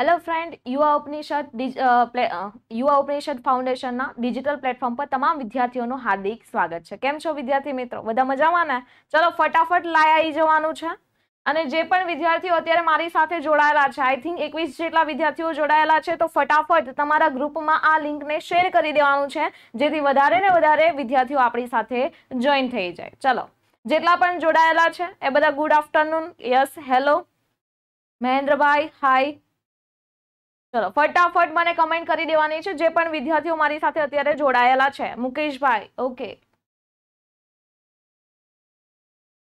hello friend યુવા ઉપનિષદ યુવા ઉપનિષદ ફાઉન્ડેશનના ડિજિટલ પ્લેટફોર્મ પર તમામ વિદ્યાર્થીઓનું હાર્દિક સ્વાગત છે કેમ છો વિદ્યાર્થી મિત્રો બધા મજામાં ને ચલો ફટાફટ લાય આવી જવાનું છે અને જે પણ વિદ્યાર્થીઓ અત્યારે મારી સાથે જોડાયેલા છે આઈ થિંક એકવીસ જેટલા વિદ્યાર્થીઓ જોડાયેલા છે તો ફટાફટ તમારા ગ્રુપમાં આ લિંકને શેર કરી દેવાનું છે જેથી વધારે ને વધારે વિદ્યાર્થીઓ આપણી સાથે જોઈન થઈ જાય ચલો જેટલા પણ જોડાયેલા છે એ બધા good afternoon yes hello Mahendrabhai hi ચલો ફટાફટ મને કમેન્ટ કરી દેવાની છે જે પણ વિદ્યાર્થીઓ મારી સાથે અત્યારે જોડાયેલા છે મુકેશભાઈ ઓકે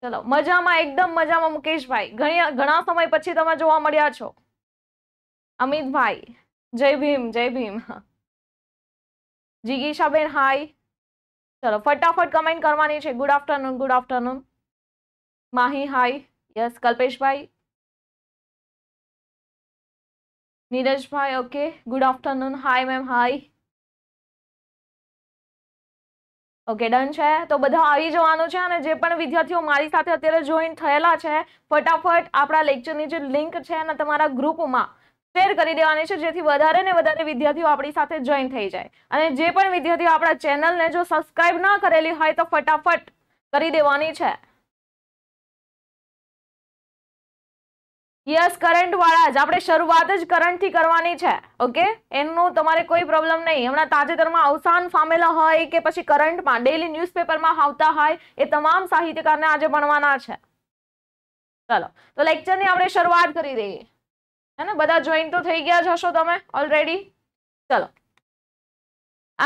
ચલો મજામાં એકદમ મજામાં મુકેશભાઈ ઘણા સમય પછી તમે જોવા મળ્યા છો અમિતભાઈ જય ભીમ જય ભીમ જીગીશાબેન હાય ચલો ફટાફટ કમેન્ટ કરવાની છે good afternoon good afternoon Mahi hi yes Kalpeshbhai Neerajbhai okay good afternoon hi ma'am hi okay done છે તો બધા આવી જવાનું છે અને જે પણ વિદ્યાર્થીઓ મારી સાથે અત્યારે જોઈન થયેલા છે ફટાફટ આપણા લેક્ચરની જે લિંક છે અને તમારા ગ્રુપમાં શેર કરી દેવાની છે જેથી વધારે ને વધારે વિદ્યાર્થીઓ આપણી સાથે જોઈન થઈ જાય અને જે પણ વિદ્યાર્થીઓ આપણા ચેનલને જો સબસ્ક્રાઈબ ના કરેલી હોય તો ફટાફટ કરી દેવાની છે યસ કરંટ વાળા જ આપણે શરૂઆત જ કરંટથી કરવાની છે ઓકે એનું તમારે કોઈ પ્રોબ્લેમ નહીં હમણાં તાજેતરમાં અવસાન પામેલા હોય કે પછી કરંટમાં ડેલી ન્યૂઝપેપરમાં આવતા હોય એ તમામ સાહિત્યકારને આજે ભણવાના છે ચલો તો લેક્ચરની આપણે શરૂઆત કરી દઈએ હે ને બધા જોઈન તો થઈ ગયા જ હશો તમે ઓલરેડી ચલો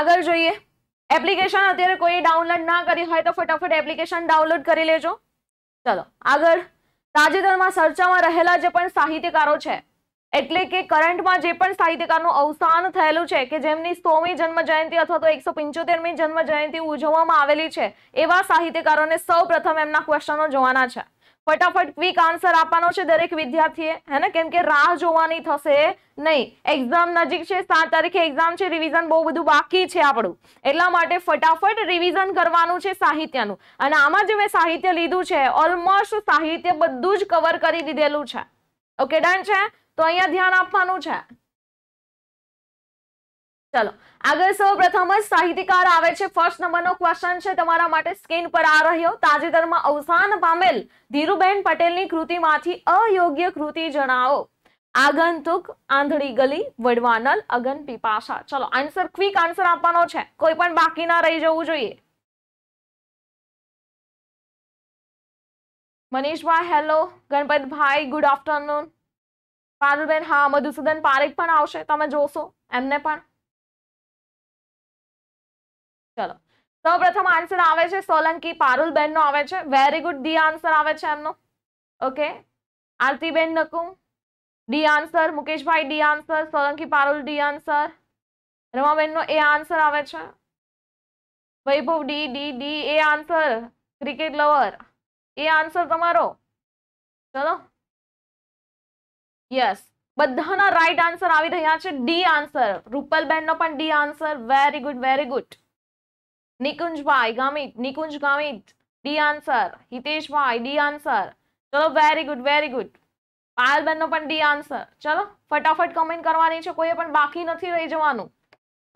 આગળ જોઈએ એપ્લિકેશન અત્યારે કોઈ ડાઉનલોડ ના કરી હોય તો ફટાફટ એપ્લિકેશન ડાઉનલોડ કરી લેજો ચલો આગળ તાજેતરમાં ચર્ચામાં રહેલા જે પણ સાહિત્યકારો છે એટલે કે કરંટમાં જે પણ સાહિત્યકારનું અવસાન થયેલું છે કે જેમની સોમી જન્મ જયંતિ અથવા તો એકસો પંચોતેરમી જન્મ જયંતિ ઉજવવામાં આવેલી છે એવા સાહિત્યકારોને સૌ એમના ક્વેશ્ચનો જોવાના છે ફટાફટ ક્વિક આન્સર આપવાનો છે દરેક વિદ્યાર્થીએ હે ને કેમ કે રાહ જોવાની થશે નહીં એક્ઝામ નજીક છે સાત તારીખે એક્ઝામ છે રિવિઝન બહુ બધું બાકી છે આપણું એટલા માટે ફટાફટ રિવિઝન કરવાનું છે સાહિત્યનું અને આમાં જે મેં સાહિત્ય લીધું છે ઓલમોસ્ટ સાહિત્ય બધું જ કવર કરી દીધેલું છે ઓકે ડન છે તો અહીંયા ધ્યાન આપવાનું છે ચલો આગળ સૌપ્રથમ જ સાહિત્યકાર આવે છે ફર્સ્ટ નંબરનો ક્વેશ્ચન છે તમારા માટે સ્ક્રીન પર આ રહ્યો તાજેતરમાં અવસાન પામેલ ધીરુબેન પટેલની કૃતિમાંથી અયોગ્ય કૃતિ જણાવો આગંતુક આંધળી ગલી વડવાનલ અગન પીપાશા ચલો આન્સર ક્વિક આન્સર આપવાનો છે કોઈ પણ બાકી ના રહી જવું જોઈએ Manishbhai hello Ganpatbhai good afternoon Paruben હા મધુસૂદન પારેખ પણ આવશે તમે જોશો એમને પણ ચલો સૌપ્રથમ આન્સર આવે છે સોલંકી પારુલ બેનનો આવે છે વેરી ગુડ ડી આન્સર આવે છે એમનો ઓકે アルティ બેન નકુ D answer Mukeshbhai D answer Solanki Parul D answer રમાબેનનો એ આન્સર આવે છે Vaibhav D D D A answer cricket lover A answer તમારો ચલો યસ બધાનો રાઈટ આન્સર આવી રહ્યા છે ડી આન્સર રૂપલ બેનનો પણ D answer very good very good Nikunjbhai Gamit Nikunj Gamit D answer Hiteshbhai D answer ચલો વેરી ગુડ વેરી ગુડ પાયલબેનનો પણ ડી આન્સર ચલો ફટાફટ કમેન્ટ કરવાની છે કોઈએ પણ બાકી નથી રહી જવાનું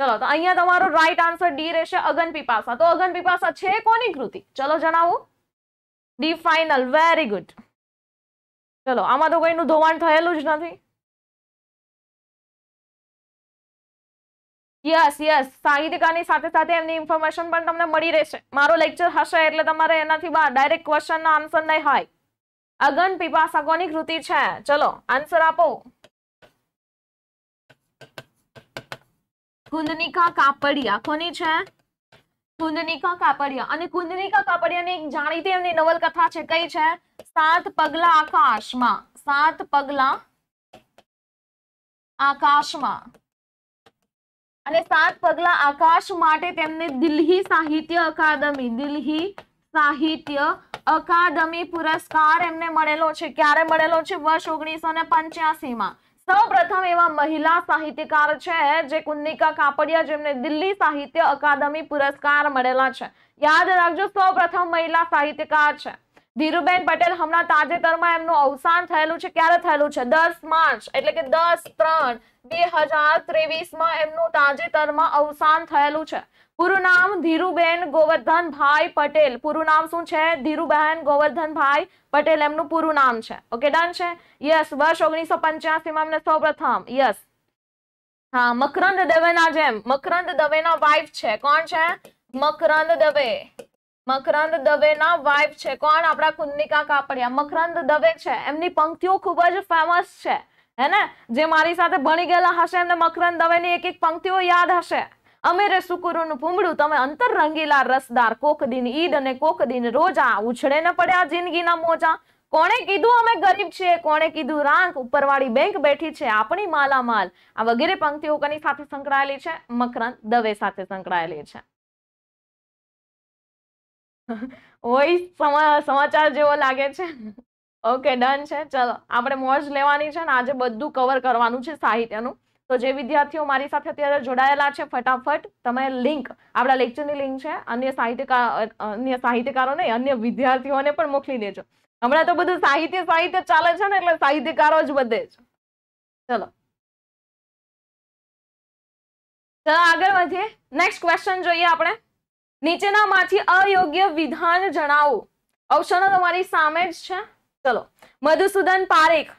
ચલો તો અહીંયા તમારો રાઈટ આન્સર ડી રહેશે અગન પીપાસા તો અગન પીપાસા છે કોની કૃતિ ચલો જણાવું ડી ફાઇનલ વેરી ગુડ ચલો આમાં તો કોઈનું ધોવાણ થયેલું જ નથી યસ યસ સાહિત્યકારની સાથે સાથે એમની ઇન્ફોર્મેશન પણ તમને મળી રહેશે મારો લેક્ચર હશે એટલે તમારે એનાથી બહાર ડાયરેક્ટ ક્વેશ્ચનનો આન્સર નહીં હોય અગન પીપાસા કોની કૃતિ છે ચલો આન્સર આપો કુંદનિકા કાપડિયા કોની છે કુંદનિકા કાપડિયા અને કુંદનિકા કાપડિયાની એક જાણીતી એમની નવલકથા છે કઈ છે સાત પગલા આકાશમાં સાત પગલા આકાશમાં અને સાત પગલા આકાશ માટે તેમને દિલ્હી સાહિત્ય અકાદમી દિલ્હી સાહિત્ય અકાદમી પુરસ્કાર એમને મળેલો છે ક્યારે મળેલો છે વર્ષ ઓગણીસો ને પંચ્યાસીમાં સૌપ્રથમ એવા મહિલા સાહિત્યકાર છે જે કુન્નિકા કાપડિયા જેમને દિલ્હી સાહિત્ય અકાદમી પુરસ્કાર મળેલા છે યાદ રાખજો સૌપ્રથમ મહિલા સાહિત્યકાર છે ધીરુબેન પટેલ હમણાં તાજેતરમાં એમનું અવસાન થયેલું છે ક્યારે થયેલું છે દસ માર્ચ એટલે કે દસ ત્રણ બે હજાર ત્રેવીસમાં એમનું તાજેતરમાં અવસાન થયેલું છે પૂરું નામ ધીરુબેન ગોવર્ધનભાઈ પટેલ પૂરું નામ શું છે ધીરુબહેન ગોવર્ધનભાઈ પટેલ એમનું પૂરું નામ છે ઓકે ડન છે યસ વર્ષ ઓગણીસો પંચ્યાસીમાં એમને સૌપ્રથમ યસ હા મકરંદ દવેના જેમ મકરંદ દવેના વાઇફ છે કોણ છે મકરંદ દવે મકરંદ દવેના વાઇફ છે કોણ આપણા કુંદનિકા કાપડિયા મકરંદ દવે છે એમની પંક્તિઓ ખૂબ જ ફેમસ છે હે ને જે મારી સાથે ભણી ગયેલા હશે એમને મકરંદ દવેની એક એક પંક્તિઓ યાદ હશે અમે રે સુકુરુનું ભૂમડું તમે અંતર રંગીલા રસદાર કોક દિન ઈદ અને કોક દિન રોજા ઉછળે ને પડ્યા જિંદગીના મોજા કોણે કીધું અમે ગરીબ છીએ કોણે કીધું રાંક ઉપરવાળી બેંક બેઠી છે આપણી માલામાલ આ વગેરે પંક્તિઓ કોની સાથે સંકળાયેલી છે મકરંદ દવે સાથે સંકળાયેલી છે હોય સમાચાર જેવો લાગે છે ઓકે ડન છે ચલો આપણે મોજ લેવાની છે ને આજે બધું કવર કરવાનું છે સાહિત્યનું તો જે વિદ્યાર્થીઓ મારી સાથે અત્યારે જોડાયેલા છે ફટાફટ તમે લિંક આપણા લેક્ચરની લિંક છે અન્ય સાહિત્યકાર અન્ય સાહિત્યકારો નહીં અન્ય વિદ્યાર્થીઓને પણ મોકલી દેજો હમણાં તો બધું સાહિત્ય સાહિત્ય ચાલે છે ને એટલે સાહિત્યકારો જ બધે જ ચલો ચલો આગળ વધીએ નેક્સ્ટ ક્વેશ્ચન જોઈએ આપણે નીચેનામાંથી અયોગ્ય વિધાન જણાવો ઓપ્શનો તમારી સામે જ છે ચલો મધુસૂદન પારેખ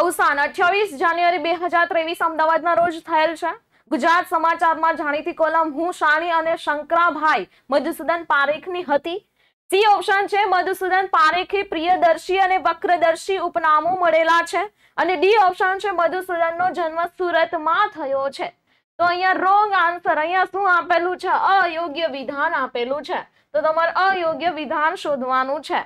અવસાન અઠ્યાવીસ જાન્યુઆરી બે હજાર ત્રેવીસ અમદાવાદના રોજ થયેલ છે ગુજરાત સમાચારમાં જાણીતી કોલમ હું શાણી અને શંકરાભાઈ મધુસૂદન પારેખની હતી સી ઓપ્શન છે મધુસૂદન પારેખે પ્રિયદર્શી અને વક્રદર્શી ઉપનામો મળેલા છે અને ડી ઓપ્શન છે મધુસૂદનનો જન્મ સુરતમાં થયો છે તો અહીંયા રોંગ આન્સર અહીંયા શું આપેલું છે અયોગ્ય વિધાન આપેલું છે તો તમારે અયોગ્ય વિધાન શોધવાનું છે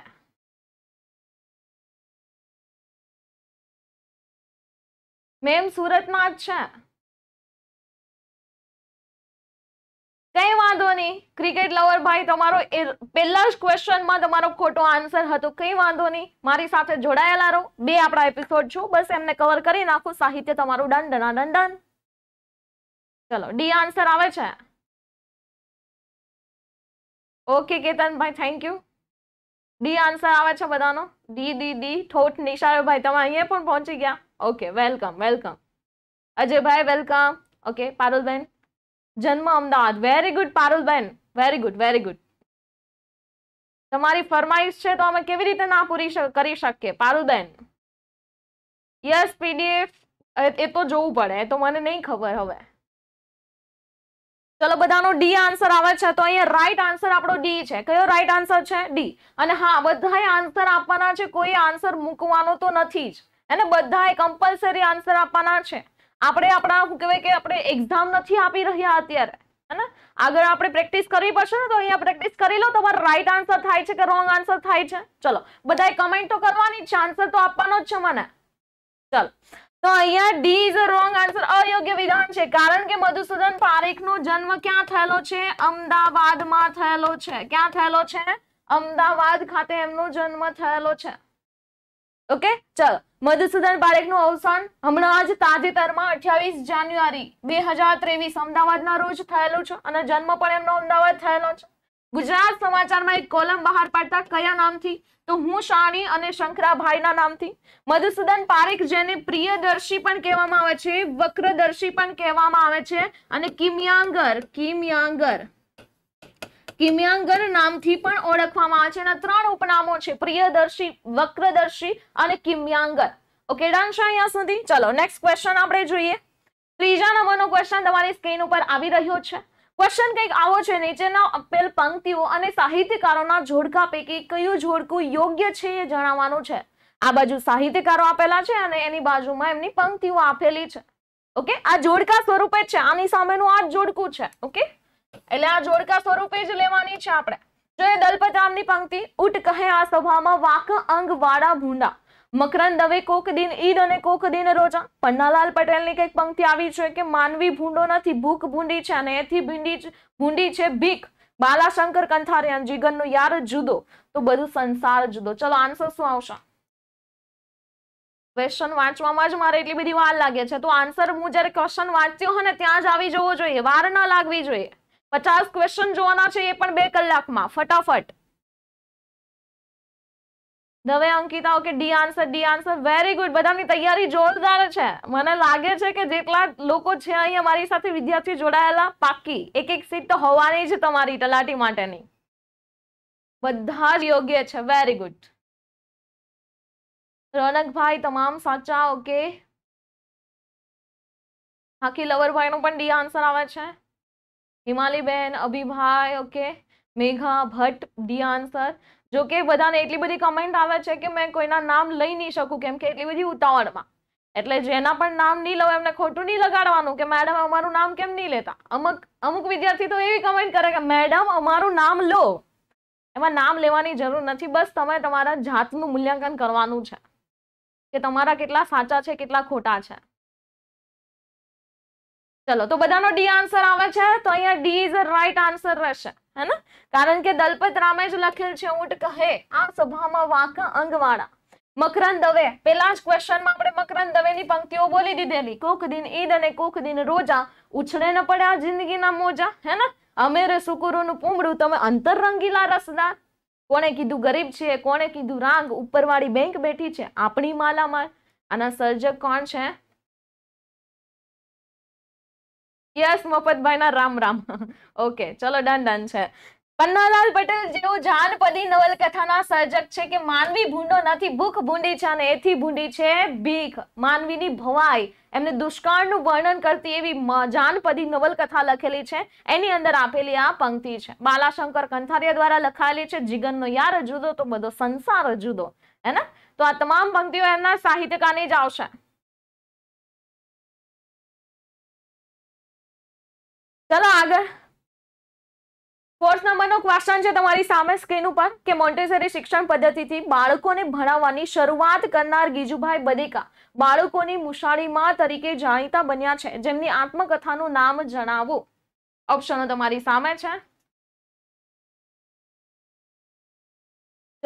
મેમ સુરતમાં જ છે કઈ વાંધો નહીં ક્રિકેટ લવર ભાઈ તમારો પેલા જ ક્વેશ્ચનમાં તમારો ખોટો આન્સર હતો કઈ વાંધો નહીં મારી સાથે જોડાયેલા રહો બે આપણા એપિસોડ છો બસ એમને કવર કરી નાખો સાહિત્ય તમારું ડન ડના ડન ડન ચલો ડી આન્સર આવે છે ઓકે કેતનભાઈ થેન્ક યુ ડી આન્સર આવે છે બધાનો ડી ડી ડી ઠોટ નિશાયોભાઈ તમે અહીંયા પણ પહોંચી ગયા ઓકે વેલકમ વેલકમ અજેભાઈ વેલકમ ઓકે પારુલબેન જન્મ અમદાદ very good પારુલબેન very good very good તમારી ફરમાઈશ છે તો અમે કેવી રીતે ના પૂરી કરી શકીએ પારુલબેન યસ પીડીએફ એ તો જોવું પડે તો મને નહીં ખબર હોય હવે ચલો બધાનો ડી આન્સર આવે છે તો અહીંયા રાઈટ આન્સર આપણો ડી છે કયો રાઈટ આન્સર છે ડી અને હા બધાય આન્સર આપવાના છે કોઈ આન્સર મૂકવાનો તો નથી જ એને બધાએ કમ્પલસરી આન્સર આપવાના છે આપણે આપણા શું કહેવાય કે આપણે એક્ઝામ નથી આપી રહ્યા અત્યારે હેને આગળ આપણે પ્રેક્ટિસ કરવી પડશે ને તો અહીંયા પ્રેક્ટિસ કરી લો તમારો રાઈટ આન્સર થાય છે કે રોંગ આન્સર થાય છે ચલો બધાય કમેન્ટ તો કરવાની છે આન્સર તો આપવાનો જ છે મને ચાલો તો અહીંયા D is a wrong answer અયોગ્ય વિધાન છે કારણ કે મધુસૂદન પારેખનો જન્મ ક્યાં થયેલો છે અમદાવાદમાં થયેલો છે ક્યાં થયેલો છે અમદાવાદ ખાતે એમનો જન્મ થયેલો છે ઓકે ચલ મધુસૂદન પારેખનું અવસાન હમણાં જ તાજેતરમાં અઠ્યાવીસ જાન્યુઆરી બે હજાર ત્રેવીસ અમદાવાદના રોજ થયેલું છે અને જન્મ પણ એમનો અમદાવાદ થયેલો છે ગુજરાત સમાચારમાં એક કોલમ બહાર પાડતા કયા નામથી તો હું શાણી અને શંકરાભાઈના નામથી મધુસૂદન પારેખ જેને પ્રિયદર્શી પણ કહેવામાં આવે છે વક્રદર્શી પણ કહેવામાં આવે છે અને કિમ્યાંગર કિમ્યાંગર કિમ્યાંગર નામથી પણ ઓળખવામાં આવે છે અને ત્રણ ઉપનામો છે પ્રિયદર્શી વક્રદર્શી અને કિમ્યાંગર ઓકે ડન અહીંયા સુધી ચલો નેક્સ્ટ ક્વેશ્ચન આપણે જોઈએ ત્રીજા નંબરનો ક્વેશ્ચન તમારી સ્ક્રીન ઉપર આવી રહ્યો છે ક્વેશ્ચન કંઈક આવો છે નીચેના આપેલ પંક્તિઓ અને સાહિત્યકારોના જોડકા પૈકી કયું જોડકું યોગ્ય છે એ જણાવવાનું છે આ બાજુ સાહિત્યકારો આપેલા છે અને એની બાજુમાં એમની પંક્તિઓ આપેલી છે ઓકે આ જોડકા સ્વરૂપે છે આની સામેનું આ જોડકું છે ઓકે એટલે આ જોડકા સ્વરૂપે જ લેવાની છે આપણે જો એ દલપતરામની પંક્તિ ઉઠ કહે આ સભામાં વાક અંગ વાળા ભૂંડા મકરંદ દવે કોક દિન ઈદ અને કોક દિન રોજા પન્નાલાલ પટેલની કંઈક પંક્તિ આવી છે કે માનવી ભૂંડો નથી ભૂખ ભૂંડી છે અને એથી ભીંડી ભૂંડી છે ભીખ બાલાશંકર કંથારિયાન જીગનનો યાર જુદો તો બધું સંસાર જુદો ચલો આન્સર શું આવશે ક્વેશ્ચન વાંચવામાં જ મારે એટલી બધી વાર લાગે છે તો આન્સર હું જ્યારે ક્વેશ્ચન વાંચ્યો હોય ને ત્યાં જ આવી જવો જોઈએ વાર ના લાગવી જોઈએ પચાસ ક્વેશ્ચન જોવાના છે એ પણ બે કલાકમાં ફટાફટ Dave Ankita okay D answer D answer very good બધાની તૈયારી જોરદાર છે મને લાગે છે કે જેટલા લોકો છે અહીંયા મારી સાથે વિદ્યાર્થી જોડાયેલા પાકી એક એક સીટ તો હોવાની જ તમારી તલાટી માટેની બધા જ યોગ્ય છે વેરી ગુડ રોનકભાઈ તમામ સાચા ઓકે હાકી લવરભાઈનો પણ ડી આન્સર આવે છે Himaliben Abhibhai okay Megha Bhatt D answer જો કે બધાને એટલી બધી કમેન્ટ આવે છે કે મેં કોઈના નામ લઈ નહીં શકું કેમ કે એટલી બધી ઉતાવળમાં એટલે જેના પણ નામ નહીં લઉં એમને ખોટું નહીં લગાડવાનું કે મેડમ અમારું નામ કેમ નહીં લેતા અમુક અમુક વિદ્યાર્થી તો એવી કમેન્ટ કરે કે મેડમ અમારું નામ લો એમાં નામ લેવાની જરૂર નથી બસ તમે તમારા જાતનું મૂલ્યાંકન કરવાનું છે કે તમારા કેટલા સાચા છે કેટલા ખોટા છે ચલો તો બધાનો ડી આન્સર આવે છે તો અહીંયા ડી ઇઝ રાઈટ આન્સર રહેશે હે કારણ કે દલપત રામે જ લખેલ છે ઊંટ કહે આ સભામાં વાંકા અંગવાળા મકરંદ દવે પેલા જ ક્વેશ્ચનમાં આપણે મકરંદ દવેની પંક્તિઓ બોલી દીધેલી કોક દિન ઈદ અને કોક દિન રોજા ઉછળે ન પડ્યા જિંદગીના મોજા હે ને અમેર સુકુરુનું પૂમડું તમે અંતરરંગીલા રસદાર કોણે કીધું ગરીબ છે કોણે કીધું રાંગ ઉપરવાળી બેંક બેઠી છે આપણી માલામાં આના સર્જક કોણ છે યસ મફતભાઈના રામ રામ ઓકે ચલો ડન ડન છે પન્નાલાલ પટેલ જેઓ જાનપદી નવલકથાના સર્જક છે કે માનવી ભૂંડો નથી ભૂખ ભૂંડી છે અને એથી ભૂંડી છે ભીખ માનવીની ભવાઈ એમને દુષ્કાળનું વર્ણન કરતી એવી જાનપદી નવલકથા લખેલી છે એની અંદર આપેલી આ પંક્તિ છે બાલાશંકર કંથારિયા દ્વારા લખાયેલી છે જીગનનો યાર જુદો તો બધો સંસાર જુદો હે ને તો આ તમામ પંક્તિઓ એમના સાહિત્યકારની જ આવશે ચલો આગળ ફોર્થ નંબરનો ક્વેશ્ચન છે તમારી સામે સ્ક્રીન ઉપર કે મોન્ટેસરી શિક્ષણ પદ્ધતિથી બાળકોને ભણાવવાની શરૂઆત કરનાર ગીજુભાઈ બદેકા બાળકોની મુશાળીમાં તરીકે જાણીતા બન્યા છે જેમની આત્મકથાનું નામ જણાવો ઓપ્શનો તમારી સામે છે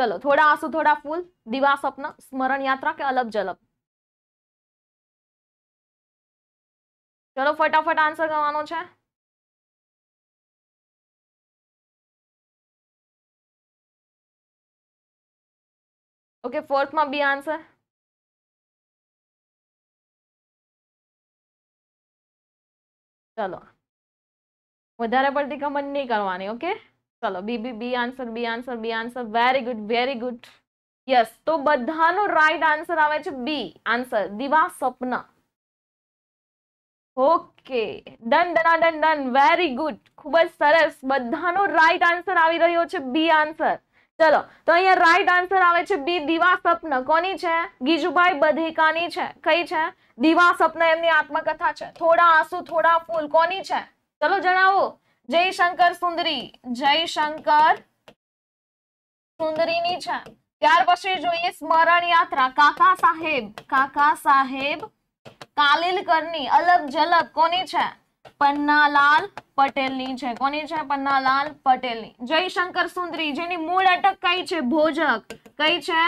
ચલો થોડા આંસુ થોડા ફૂલ દિવા સ્વપ્ન સ્મરણ યાત્રા કે અલબ જલબ ચલો ફટાફટ આન્સર કરવાનો છે ओके फोर्थ માં બી આન્સર ચલો વધારે પડતી કમેન્ટ નઈ કરવાની ઓકે ચલો B B B answer B answer B answer very good very good yes તો બધા નો રાઈટ આન્સર આવે છે બી આન્સર દિવા સપના ઓકે ધન ધન ધન વેરી ગુડ ખૂબ સરસ બધા નો રાઈટ આન્સર આવી રહ્યો છે બી આન્સર ચલો તો અહીંયા રાઈટ આન્સર આવે છે બી દીવા સપન કોની છે ગીજુભાઈ બધેકાની છે કઈ છે દીવા સપન એમની આત્મકથા છે થોડા આંસુ થોડા ફૂલ કોની છે ચલો જણાવો જય શંકર સુંદરી જય શંકર સુંદરીની છે ત્યાર પછી જોઈએ સ્મરણ યાત્રા કાકા સાહેબ કાકા સાહેબ કાલિલકરની અલગ જલબ કોની છે પન્નાલાલ પટેલની છે કોની છે પન્નાલાલ પટેલની જયશંકર સુંદરી જેની મૂળ અટક કઈ છે ભોજક કઈ છે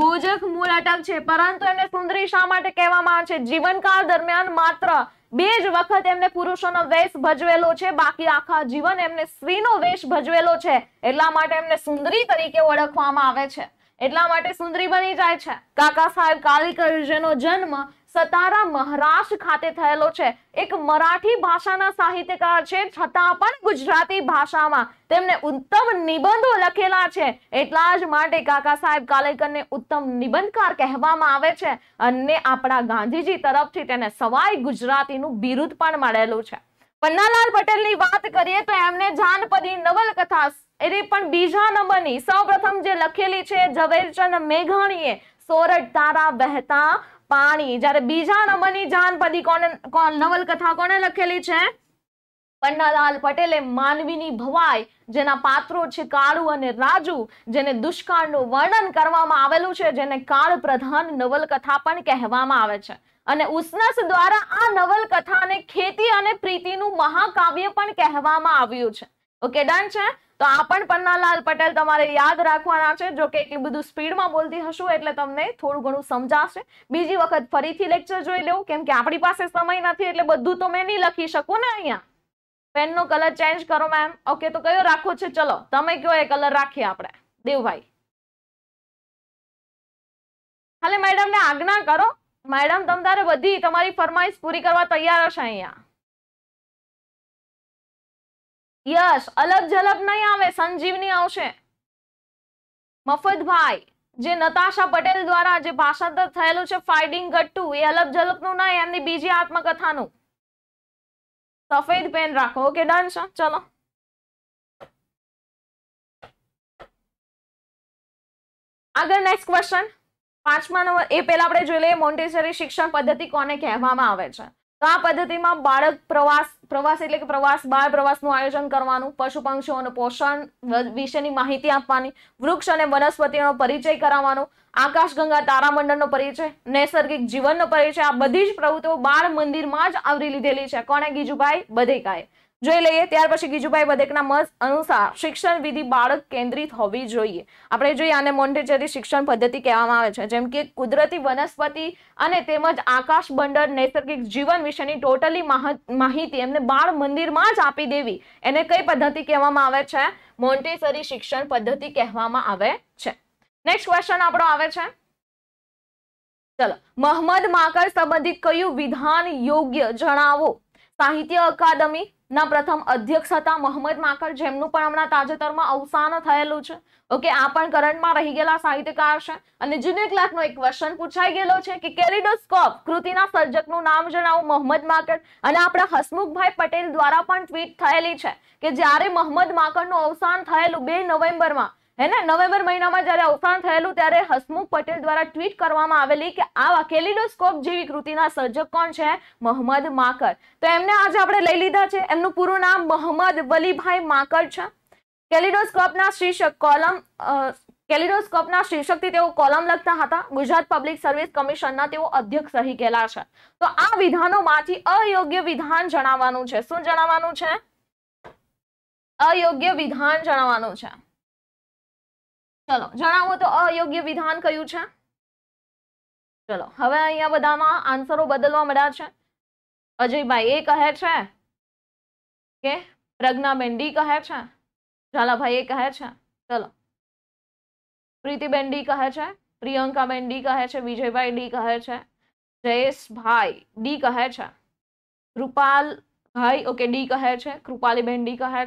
ભોજક મૂળ અટક છે પરંતુ એમને સુંદરી શા માટે કહેવામાં છે જીવનકાળ દરમિયાન માત્ર બે જ વખત એમને પુરુષોનો વેશ ભજવેલો છે બાકી આખા જીવન એમને સ્ત્રીનો વેશ ભજવેલો છે એટલા માટે એમને સુંદરી તરીકે ઓળખવામાં આવે છે એટલા માટે સુંદરી બની જાય છે કાકા સાહેબ કાલિકર જેનો જન્મ સતારા મહારાષ્ટ્ર ખાતે થયેલો છે એક મરાઠી ભાષાના સાહિત્યકાર છે છતાં પણ ગુજરાતી ભાષામાં તેમને ઉત્તમ નિબંધો લખેલા છે એટલા જ માટે કાકા સાહેબ કાલેકરને ઉત્તમ નિબંધકાર કહેવામાં આવે છે અને આપણા ગાંધીજી તરફથી તેને સવાઈ ગુજરાતીનું બિરુદ પણ મળેલું છે પન્નાલાલ પટેલની વાત કરીએ તો એમને જાનપદી નવલકથા એ પણ બીજા નંબરની સૌપ્રથમ જે લખેલી છે ઝવેરચંદ મેઘાણીએ સોરઠ તારા વહેતા પાણી જ્યારે બીજા નંબરની જાનપદી કોને નવલકથા કોને લખેલી છે પન્નાલાલ પટેલે માનવીની ભવાઈ જેના પાત્રો છે કાળુ અને રાજુ જેને દુષ્કાળનું વર્ણન કરવામાં આવેલું છે જેને કાળ પ્રધાન નવલકથા પણ કહેવામાં આવે છે અને ઉસનસ દ્વારા આ નવલકથાને ખેતી અને પ્રીતિનું મહાકાવ્ય પણ કહેવામાં આવ્યું છે ઓકે ડન છે તો આ પણ પન્નાલાલ પટેલ તમારે યાદ રાખવાના છે જો કે એટલું બધું સ્પીડમાં બોલતી હશું એટલે તમને થોડું ઘણું સમજાશે બીજી વખત ફરીથી લેક્ચર જોઈ લેવું કેમ કે આપણી પાસે સમય નથી એટલે બધું તો મેં નહીં લખી શકું ને અહીંયા પેનનો કલર ચેન્જ કરો મેમ ઓકે તો કયો રાખવો છે ચલો તમે કયો એ કલર રાખીએ આપણે દેવભાઈ હાલે મેડમને આજ્ઞા કરો મેડમ તમ તારે બધી તમારી ફરમાઈશ પૂરી કરવા તૈયાર હશે અહીંયા યસ અલગ ઝલક નહીં આવે સંજીવની આવશે મફતભાઈ જે નતાશા પટેલ દ્વારા જે ભાષાંતર થયેલું છે ફાઇડિંગ ગટ્ટુ એ અલગ ઝલકનું નહીં એમની બીજી આત્મકથાનું સફેદ પેન રાખો ઓકે ડન છે ચલો આગળ નેક્સ્ટ ક્વેશ્ચન પાંચમા નંબર એ પહેલા આપણે જોઈ લઈએ મોન્ટેસરી શિક્ષણ પદ્ધતિ કોને કહેવામાં આવે છે તો આ પદ્ધતિમાં બાળક પ્રવાસ પ્રવાસ એટલે કે પ્રવાસ બાળ પ્રવાસનું આયોજન કરવાનું પશુ પંક્ષીઓનું પોષણ વિશેની માહિતી આપવાની વૃક્ષ અને વનસ્પતિઓનો પરિચય કરાવવાનો આકાશગંગા તારામંડળનો પરિચય નૈસર્ગિક જીવનનો પરિચય આ બધી જ પ્રવૃત્તિઓ બાળ મંદિરમાં જ આવરી લીધેલી છે કોણે ગીજુભાઈ બધેકાએ જોઈ લઈએ ત્યાર પછી ગીજુભાઈ બધેકના મત અનુસાર શિક્ષણ વિધિ બાળક કેન્દ્રિત હોવી જોઈએ આપણે જોઈએ આને મોન્ટેચરી શિક્ષણ પદ્ધતિ કહેવામાં આવે છે જેમ કે કુદરતી વનસ્પતિ અને તેમજ આકાશ બંડર નૈસર્ગિક જીવન વિશેની ટોટલી માહિતી એમને બાળ મંદિરમાં જ આપી દેવી એને કઈ પદ્ધતિ કહેવામાં આવે છે મોન્ટેસરી શિક્ષણ પદ્ધતિ કહેવામાં આવે છે નેક્સ્ટ ક્વેશ્ચન આપણો આવે છે ચલો મોહમ્મદ માકર સંબંધિત કયું વિધાન યોગ્ય જણાવો સાહિત્ય અકાદમી ના પ્રથમ અધ્યક્ષ હતા મોહમ્મદ માકડ જેમનું પણ હમણાં તાજેતરમાં અવસાન થયેલું છે ઓકે આ પણ કરંટમાં રહી ગયેલા સાહિત્યકાર છે અને જુનિયર ક્લાસનો એક ક્વેશ્ચન પૂછાઈ ગયેલો છે કે કેલિડોસ્કોપ કૃતિના સર્જકનું નામ જણાવો મોહમ્મદ માકર અને આપણા હસમુખભાઈ પટેલ દ્વારા પણ ટ્વીટ થયેલી છે કે જ્યારે મોહમ્મદ માકડનું અવસાન થયેલું બે નવેમ્બરમાં હેને નવેમ્બર મહિનામાં જ્યારે અવસાન થયેલું ત્યારે હસમુખ પટેલ દ્વારા ટ્વીટ કરવામાં આવેલી કે આ કેલિડોસ્કોપ જેવી કૃતિના સર્જક કોણ છે મોહમ્મદ માકર તો એમને આજે આપણે લઈ લીધા છે એમનું પૂરું નામ મોહમ્મદ વલીભાઈ માકર છે કેલિડોસ્કોપના શીર્ષક કોલમ કેલિડોસ્કોપના શીર્ષકથી તેઓ કોલમ લખતા હતા ગુજરાત પબ્લિક સર્વિસ કમિશનના તેઓ અધ્યક્ષ રહી ગયેલા છે તો આ વિધાનોમાંથી અયોગ્ય વિધાન જણાવવાનું છે શું જણાવવાનું છે અયોગ્ય વિધાન જણાવવાનું છે चलो जाना तो अयोग्य विधान क्यू है चलो हम अह बदा आंसरो बदलवा मैं अजय भाई ये कहे के प्रज्ञाबेन डी कहे झाला भाई ये कहे चलो प्रीतिबेन डी कहे प्रियंकाबेन डी कहे विजय भाई डी कहे जयेश भाई डी कहे कृपाल भाई ओके डी कहे कृपालीबेन डी कहे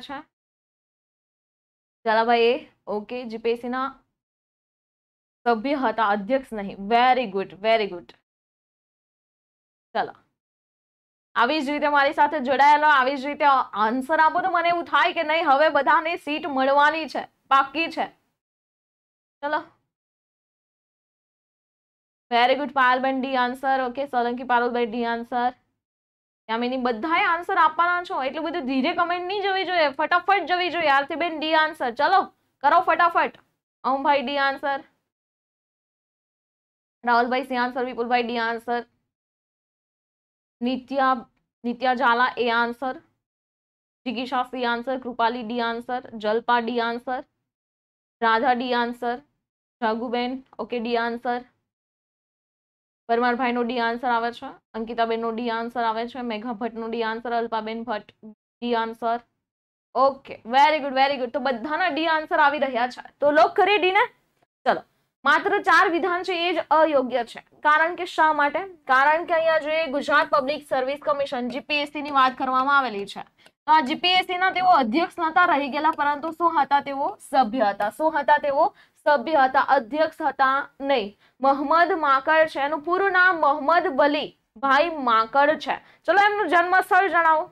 झाला भाई ए ઓકે જીપીએસસીના સભ્ય હતા અધ્યક્ષ નહીં વેરી ગુડ વેરી ગુડ ચલો આવી જ રીતે મારી સાથે જોડાયેલો આવી જ રીતે આન્સર આપો તો મને એવું થાય કે નહીં હવે બધાને સીટ મળવાની છે પાકી છે ચલો very good Payalben D answer okay Solanki Payalben D answer Yamini બધાએ આન્સર આપવાના છો એટલું બધું ધીરે કમેન્ટ નહીં જવી જોઈએ ફટાફટ જવી જોઈએ આરતીબેન ડી આન્સર ચલો करो फटाफट ओम भाई डी आंसर राहुल भाई सी आंसर विपुल भाई D answer Nitya Nitya Zala A answer जिगिशा C answer Krupali D answer Jalpa D answer Radha D answer Jaguben okay D answer પરમારભાઈનો ડી આન્સર આવે છે અંકિતાબેનનો डी आंसर આવે છે મેઘા ભટ્ટનો D answer Alpaben Bhatt D answer okay very good very good તો બધાના ડી આન્સર આવી રહ્યા છે તો લોક કરીએ ડી ને ચલો માત્ર ચાર વિધાન છે એ જ અયોગ્ય છે કારણ કે શા માટે કારણ કે અહીંયા જે Gujarat public service commission GPSC ની વાત કરવામાં આવેલી છે તો આ જીપીએસસી ના તેઓ અધ્યક્ષ નતા રહી ગયેલા પરંતુ શું હતા તેઓ સભ્ય હતા શું હતા તેઓ સભ્ય હતા અધ્યક્ષ હતા નહીં મોહમ્મદ માકડ છે એનું પૂરું નામ મોહમ્મદ બલી ભાઈ માકડ છે ચલો એમનું જન્મ સ્થળ જણાવો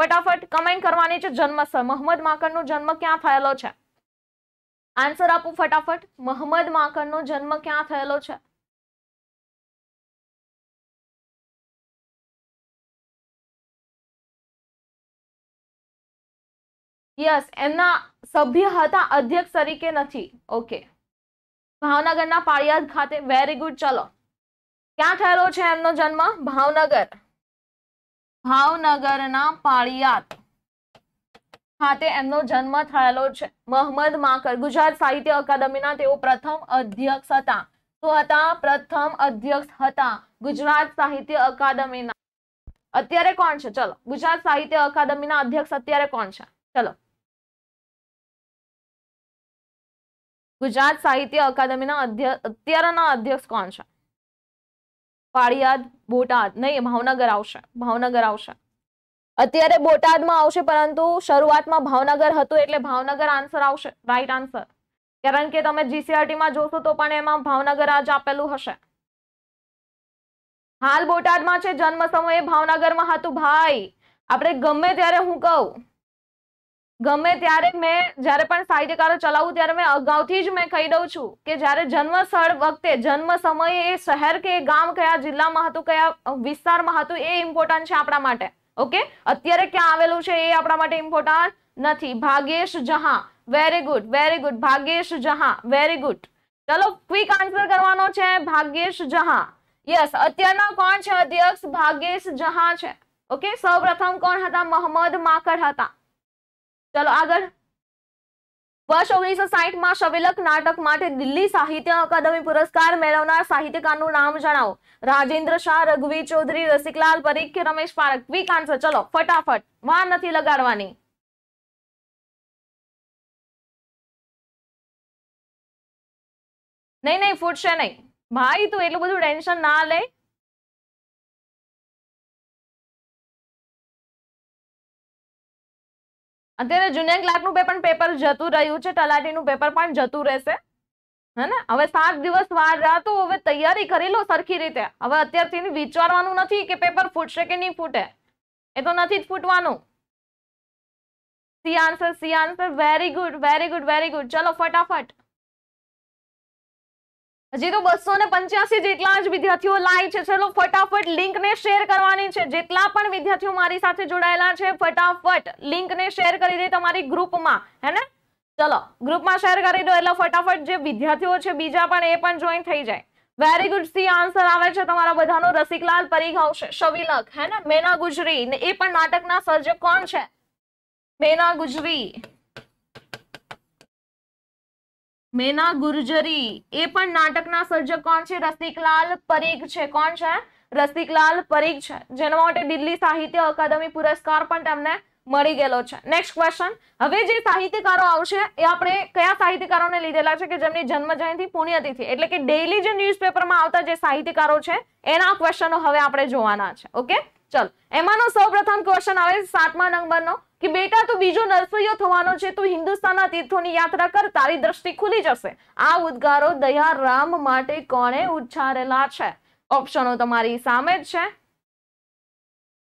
ફટાફટ કમેન્ટ કરવાની છે જન્મ મોહમ્મદ માકડનો જન્મ ક્યાં થયેલો છે આન્સર આપો ફટાફટ મોહમ્મદ માકડનો જન્મ ક્યાં થયેલો છે યસ એમના સભ્ય હતા અધ્યક્ષ તરીકે નથી ઓકે ભાવનગરના પાળિયાદ ખાતે વેરી ગુડ ચલો ક્યાં થયેલો છે એમનો જન્મ ભાવનગર ભાવનગરના પાળિયાત ખાતે એમનો જન્મ થયેલો છે મોહમ્મદ માકર ગુજરાત સાહિત્ય અકાદમીના તેઓ પ્રથમ અધ્યક્ષ હતા તો હતા પ્રથમ અધ્યક્ષ હતા ગુજરાત સાહિત્ય અકાદમીના અત્યારે કોણ છે ચલો ગુજરાત સાહિત્ય અકાદમીના અધ્યક્ષ અત્યારે કોણ છે ચલો ગુજરાત સાહિત્ય અકાદમીના અત્યારના અધ્યક્ષ કોણ છે પાળિયાદ બોટાદ નહીં ભાવનગર આવશે ભાવનગર આવશે અત્યારે બોટાદમાં આવશે પરંતુ શરૂઆતમાં ભાવનગર હતું એટલે ભાવનગર આન્સર આવશે રાઈટ આન્સર કારણ કે તમે જીસીઆરટીમાં જોશો તો પણ એમાં ભાવનગર આજ આપેલું હશે હાલ બોટાદમાં છે જન્મ સમયે ભાવનગરમાં હતું ભાઈ આપણે ગમે ત્યારે હું કહું ગમે ત્યારે મેં જ્યારે પણ સાહિત્યકારો ચલાવું ત્યારે મેં અગાઉથી જ મેં કહી દઉં છું કે જ્યારે જન્મ સ્થળ વખતે જન્મ સમયે એ શહેર કે ગામ કયા જિલ્લામાં હતું કયા વિસ્તારમાં હતું એ ઇમ્પોર્ટન્ટ છે આપણા માટે ઓકે અત્યારે ક્યાં આવેલું છે એ આપણા માટે ઇમ્પોર્ટન્ટ નથી ભાગ્યેશ જહાં very good very good Bhagyesh જહાં વેરી ગુડ ચલો ક્વિક આન્સર કરવાનો છે ભાગ્યેશ જહાં યસ અત્યારના કોણ છે અધ્યક્ષ ભાગ્યેશ જહાં છે ઓકે સૌપ્રથમ કોણ હતા મોહમ્મદ માકડ હતા ચલો આગળ વર્ષ ઓગણીસો સાહીઠ માં શવેલક નાટક માટે દિલ્હી સાહિત્ય અકાદમી પુરસ્કાર મેળવનાર સાહિત્યકારનું નામ જણાવો રાજેન્દ્ર શાહ રઘુવી ચૌધરી રસિકલાલ પરીખ કે રમેશ પારક ક્વિક આન્સર ચલો ફટાફટ વાર નથી લગાડવાની નહીં નહીં ફૂટશે નહીં ભાઈ તું એટલું બધું ટેન્શન ના લે અત્યારે જુનિયર ક્લાર્કનું પણ પેપર જતું રહ્યું છે તલાટીનું પેપર પણ જતું રહેશે હે હવે સાત દિવસ વાર રાતો હવે તૈયારી કરી લો સરખી રીતે હવે અત્યારથી વિચારવાનું નથી કે પેપર ફૂટશે કે નહીં ફૂટે એ તો નથી જ ફૂટવાનું C answer C answer very good very good very good ચલો ફટાફટ હજી તો બસો ને પંચ્યાસી જેટલા જ વિદ્યાર્થીઓ લાઈવ છે ચલો ફટાફટ લિંકને શેર કરવાની છે જેટલા પણ વિદ્યાર્થીઓ મારી સાથે જોડાયેલા છે ફટાફટ લિંકને શેર કરી દે તમારી ગ્રુપમાં હે ને ચલો ગ્રુપમાં શેર કરી દો એટલે ફટાફટ જે વિદ્યાર્થીઓ છે બીજા પણ એ પણ જોઈન થઈ જાય વેરી ગુડ સી આન્સર આવે છે તમારા બધાનો રસિકલાલ પરીખ આવશે શવિલક હે ને મેના ગુજરી એ પણ નાટકના સર્જક કોણ છે મેના ગુજરી મેના ગુર્જરી એ પણ નાટકના સર્જક કોણ છે રસિકલાલ પરીખ છે કોણ છે રસિકલાલ પરીખ છે જેના માટે દિલ્હી સાહિત્ય અકાદમી પુરસ્કાર પણ તેમને મળી ગયેલો છે નેક્સ્ટ ક્વેશ્ચન હવે જે સાહિત્યકારો આવશે એ આપણે કયા સાહિત્યકારોને લીધેલા છે કે જેમની જન્મ જયંતિ પુણ્યતિથિ એટલે કે ડેઈલી જે ન્યૂઝપેપરમાં આવતા જે સાહિત્યકારો છે એના ક્વેશ્ચનો હવે આપણે જોવાના છે ઓકે ચલો એમાંનો સૌપ્રથમ ક્વેશ્ચન આવે સાતમા નંબરનો કે બેટા તું બીજો નરસૈયો થવાનો છે તું હિન્દુસ્તાનના તીર્થોની યાત્રા કર તારી દ્રષ્ટિ ખુલી જશે આ ઉદ્ગારો દયારામ માટે કોણે ઉચ્ચારેલા છે ઓપ્શનો તમારી સામે જ છે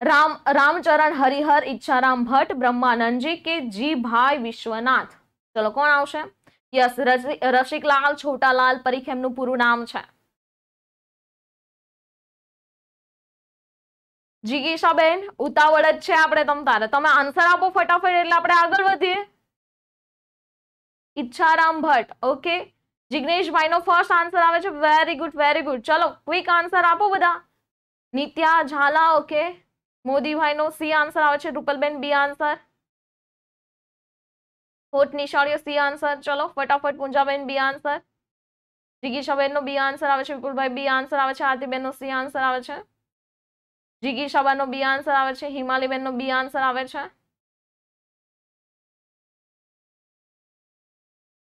રામ રામચરણ હરિહર ઈચ્છારામ ભટ્ટ બ્રહ્માનંદજી કે જી ભાઈ વિશ્વનાથ ચલો કોણ આવશે યસ રસિકલાલ છોટાલાલ પરીખ એમનું પૂરું નામ છે જીગીશાબેન ઉતાવળ જ છે આપણે તમતાને તમે આન્સર આપો ફટાફટ એટલે આપણે આગળ વધીએ ઈચ્છારામ ભટ્ટ ઓકે જિગ્નેશભાઈ નો ફર્સ્ટ આન્સર આવે છે વેરી ગુડ વેરી ગુડ ચલો ક્વિક આન્સર આપો બધા નિત્યા ઝાલા ઓકે મોદીભાઈ નો સી આન્સર આવે છે રૂપલબેન બી આન્સર ફોટ નિશાળીઓ સી આન્સર ચલો ફટાફટ પૂંજાબેન બી આન્સર જિગીશાબેન નો બી આન્સર આવે છે વિપુલભાઈ બી આન્સર આવે છે આરતીબેન નો સી આન્સર આવે છે જીગી જિગીશાબાનો બી આન્સર આવે છે હિમાલીબેનનો બી આન્સર આવે છે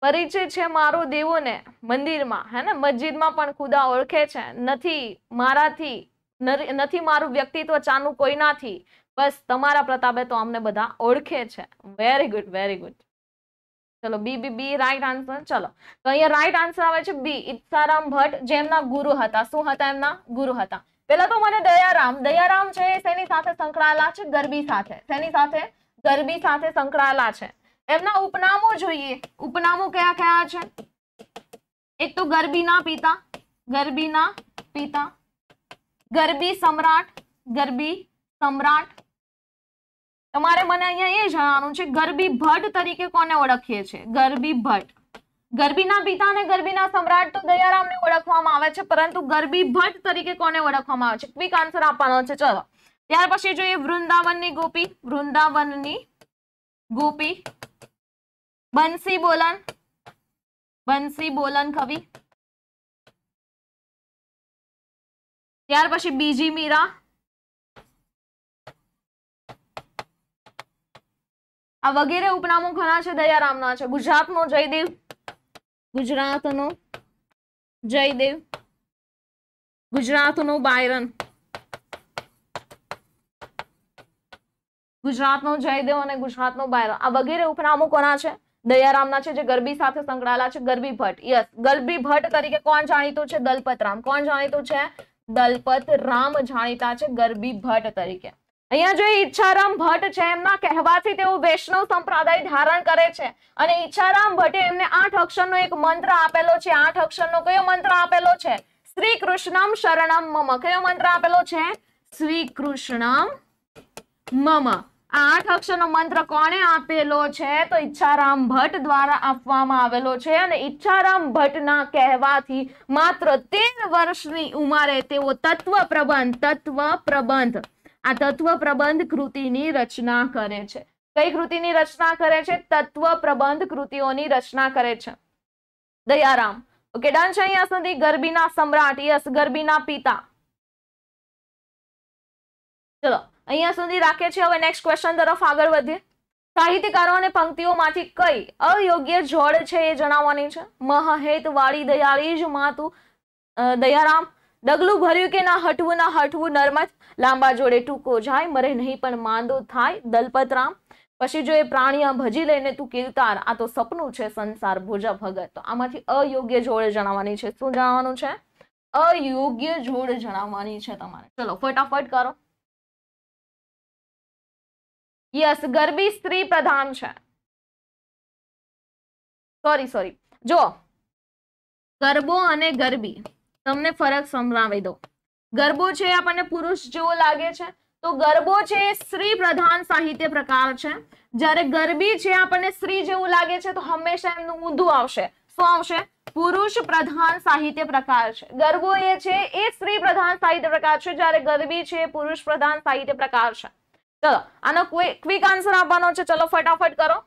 પરિચય છે મારો દેવોને મંદિરમાં હે ને મસ્જિદમાં પણ ખુદા ઓળખે છે નથી મારાથી નથી મારું વ્યક્તિત્વ ચાનું કોઈનાથી બસ તમારા પ્રતાપે તો અમને બધા ઓળખે છે વેરી ગુડ વેરી ગુડ ચલો બી બી બી રાઈટ આન્સર ચલો તો અહીંયા રાઈટ આન્સર આવે છે બી ઇત્સારામ ભટ્ટ જેમના ગુરુ હતા શું હતા એમના ગુરુ હતા પહેલા તો મને દયારામ દયારામ છે શેની સાથે સંકળાયેલા છે ગરબી સાથે શેની સાથે ગરબી સાથે સંકળાયેલા છે એમના ઉપનામો જોઈએ ઉપનામો કયા કયા છે એક તો ગરબીના પિતા ગરબીના પિતા ગરબી સમ્રાટ ગરબી સમ્રાટ તમારે મને અહીંયા એ જણાવવાનું છે ગરબી ભટ્ટ તરીકે કોને ઓળખીએ છીએ ગરબી ભટ્ટ ગરબીના પિતા અને ગરબીના સમ્રાટ તો દયારામને ઓળખવામાં આવે છે પરંતુ ગરબી ભટ્ટ તરીકે કોને ઓળખવામાં આવે છે ક્વિક આન્સર આપવાનો છે ચલો ત્યાર પછી જોઈએ વૃંદાવનની ગોપી વૃંદાવનની ગોપી બંસી બોલન બંસી બોલન કવિ ત્યાર પછી બીજી મીરા આ વગેરે ઉપનામો ઘણા છે દયારામના છે ગુજરાતનો જયદેવ ગુજરાતનો જયદેવ ગુજરાતનો બાયરન ગુજરાતનો જયદેવ અને ગુજરાતનો બાયરન આ બગેરે ઉપનામો કોના છે દયારામના છે જે ગરબી સાથે સંકળાયેલા છે ગરબી ભટ યસ ગરબી ભટ તરીકે કોણ જાણીતું છે દલપતરામ કોણ જાણીતું છે દલપતરામ જાણીતા છે ગરબી ભટ તરીકે અહીંયા જે ઈચ્છારામ ભટ્ટ છે એમના કહેવાથી તેઓ વૈષ્ણવ સંપ્રદાય ધારણ કરે છે અને ઈચ્છારામ ભટ્ટે એમને આઠ અક્ષરનો એક મંત્ર આપેલો છે આઠ અક્ષરનો કયો મંત્ર આપેલો છે શ્રી કૃષ્ણમ શરણમ મમ કયો મંત્ર આપેલો છે શ્રી કૃષ્ણમ મમ આ આઠ અક્ષરનો મંત્ર કોણે આપેલો છે તો ઈચ્છારામ ભટ્ટ દ્વારા આપવામાં આવેલો છે અને ઈચ્છારામ ભટ્ટના કહેવાથી માત્ર તેર વર્ષની ઉંમરે તેઓ તત્વ પ્રબંધ તત્વ પ્રબંધ આ તત્વ પ્રબંધ કૃતિની રચના કરે છે કઈ કૃતિની રચના કરે છે તત્વ પ્રબંધ કૃતિઓની રચના કરે છે દયારામ ઓકે ડન છે અહીંયા સુધી ગરબીના સમ્રાટ યસ ગરબીના પિતા ચલો અહીંયા સુધી રાખે છે હવે નેક્સ્ટ ક્વેશ્ચન તરફ આગળ વધીએ સાહિત્યકારો અને પંક્તિઓમાંથી કઈ અયોગ્ય જોડ છે એ જણાવવાની છે મહહેત વાળી દયાળી જ માતું દયારામ ડગલું ભર્યું કે ના હટવું ના હટવું નરમત લાંબા જોડે ટૂંકો જાય મરે નહીં પણ માંદો થાય દલપતરામ પછી જો એ પ્રાણીઓ ભજી લઈને તું કીર્તાર આ તો સપનું છે સંસાર ભોજા ભગત તો આમાંથી અયોગ્ય જોડે જણાવવાની છે શું જણાવવાનું છે અયોગ્ય જોડે જણાવવાની છે તમારે ચલો ફટાફટ કરો યસ ગરબી સ્ત્રી પ્રધાન છે સોરી સોરી જો ગરબો અને ગરબી તમને ફરક સંભળાવી દો ગરબો છે આપણને પુરુષ જેવો લાગે છે તો ગરબો છે એ સ્ત્રી પ્રધાન સાહિત્ય પ્રકાર છે જ્યારે ગરબી છે આપણને સ્ત્રી જેવું લાગે છે તો હંમેશા એમનું ઊંધું આવશે શું આવશે પુરુષ પ્રધાન સાહિત્ય પ્રકાર છે ગરબો એ છે એ સ્ત્રી પ્રધાન સાહિત્ય પ્રકાર છે જ્યારે ગરબી છે પુરુષ પ્રધાન સાહિત્ય પ્રકાર છે ચલો આનો ક્વિક આન્સર આપવાનો છે ચલો ફટાફટ કરો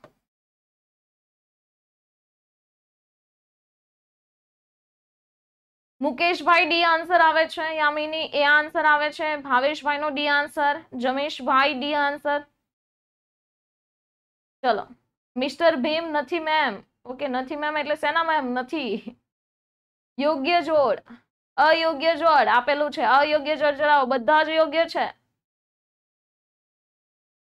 મુકેશભાઈ ડી આન્સર આવે છે યામિની એ આન્સર આવે છે ભાવેશભાઈ નો D answer Jameshbhai D answer ચલો મિસ્ટર ભીમ નથી મેમ ઓકે નથી મેમ એટલે સેના મેમ નથી યોગ્ય જોડ અયોગ્ય જોડ આપેલું છે અયોગ્ય જોડ ચલાવો બધા જ યોગ્ય છે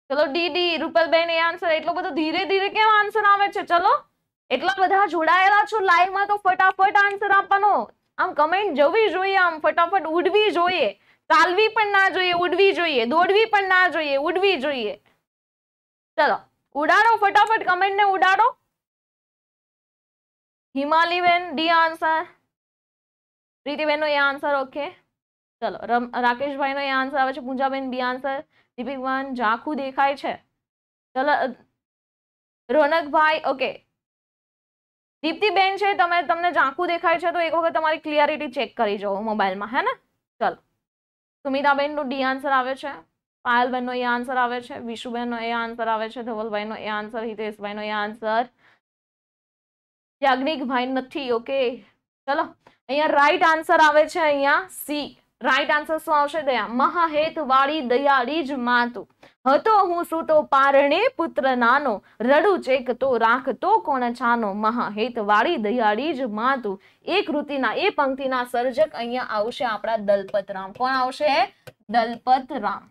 ચલો D D Rupalben A answer એટલો બધો ધીરે ધીરે કેમ આન્સર આવે છે ચલો એટલા બધા જોડાયેલા છો લાઈવમાં તો ફટાફટ આન્સર આપવાનો આમ કમેન્ટ જવી જોઈએ આમ ફટાફટ ઉડવી જોઈએ ચાલવી પણ ના જોઈએ ઉડવી જોઈએ દોડવી પણ ના જોઈએ ઉડવી જોઈએ ચલો ઉડાડો ફટાફટ કમેન્ટ ને ઉડાડો હિમાલીબેન ડી આન્સર પ્રીતિબેનનો એ આન્સર ઓકે ચલો રાકેશભાઈનો એ આન્સર આવે છે પૂંજાબેન બી આન્સર દીપિકભાન ઝાંખું દેખાય છે ચલો રોનકભાઈ ઓકે દીપ્તિબેન છે તમે તમને ઝાંખું દેખાય છે તો એક વખત તમારી ક્લિયરિટી ચેક કરી જુઓ મોબાઈલમાં હે ને ચલો સુમિતાબેનનો ડી આન્સર આવે છે પાયલબેનનો એ આન્સર આવે છે વિશુબેનનો એ આન્સર આવે છે ધવલભાઈનો એ આન્સર હિતેશભાઈનો એ આન્સર યાજ્ઞિકભાઈ નથી ઓકે ચલો અહીંયા રાઈટ આન્સર આવે છે અહીંયા સી રાઈટ આન્સર શું આવશે દયા મહાહેત વાળી દયાળી જ માતું હતો હું સૂતો પારણે પુત્ર નાનો રડું ચેકતો રાખતો કોણ છાનો મહાહેત વાળી દયાળી જ માતુ એ કૃતિના એ પંક્તિના સર્જક અહીંયા આવશે આપણા દલપતરામ કોણ આવશે દલપતરામ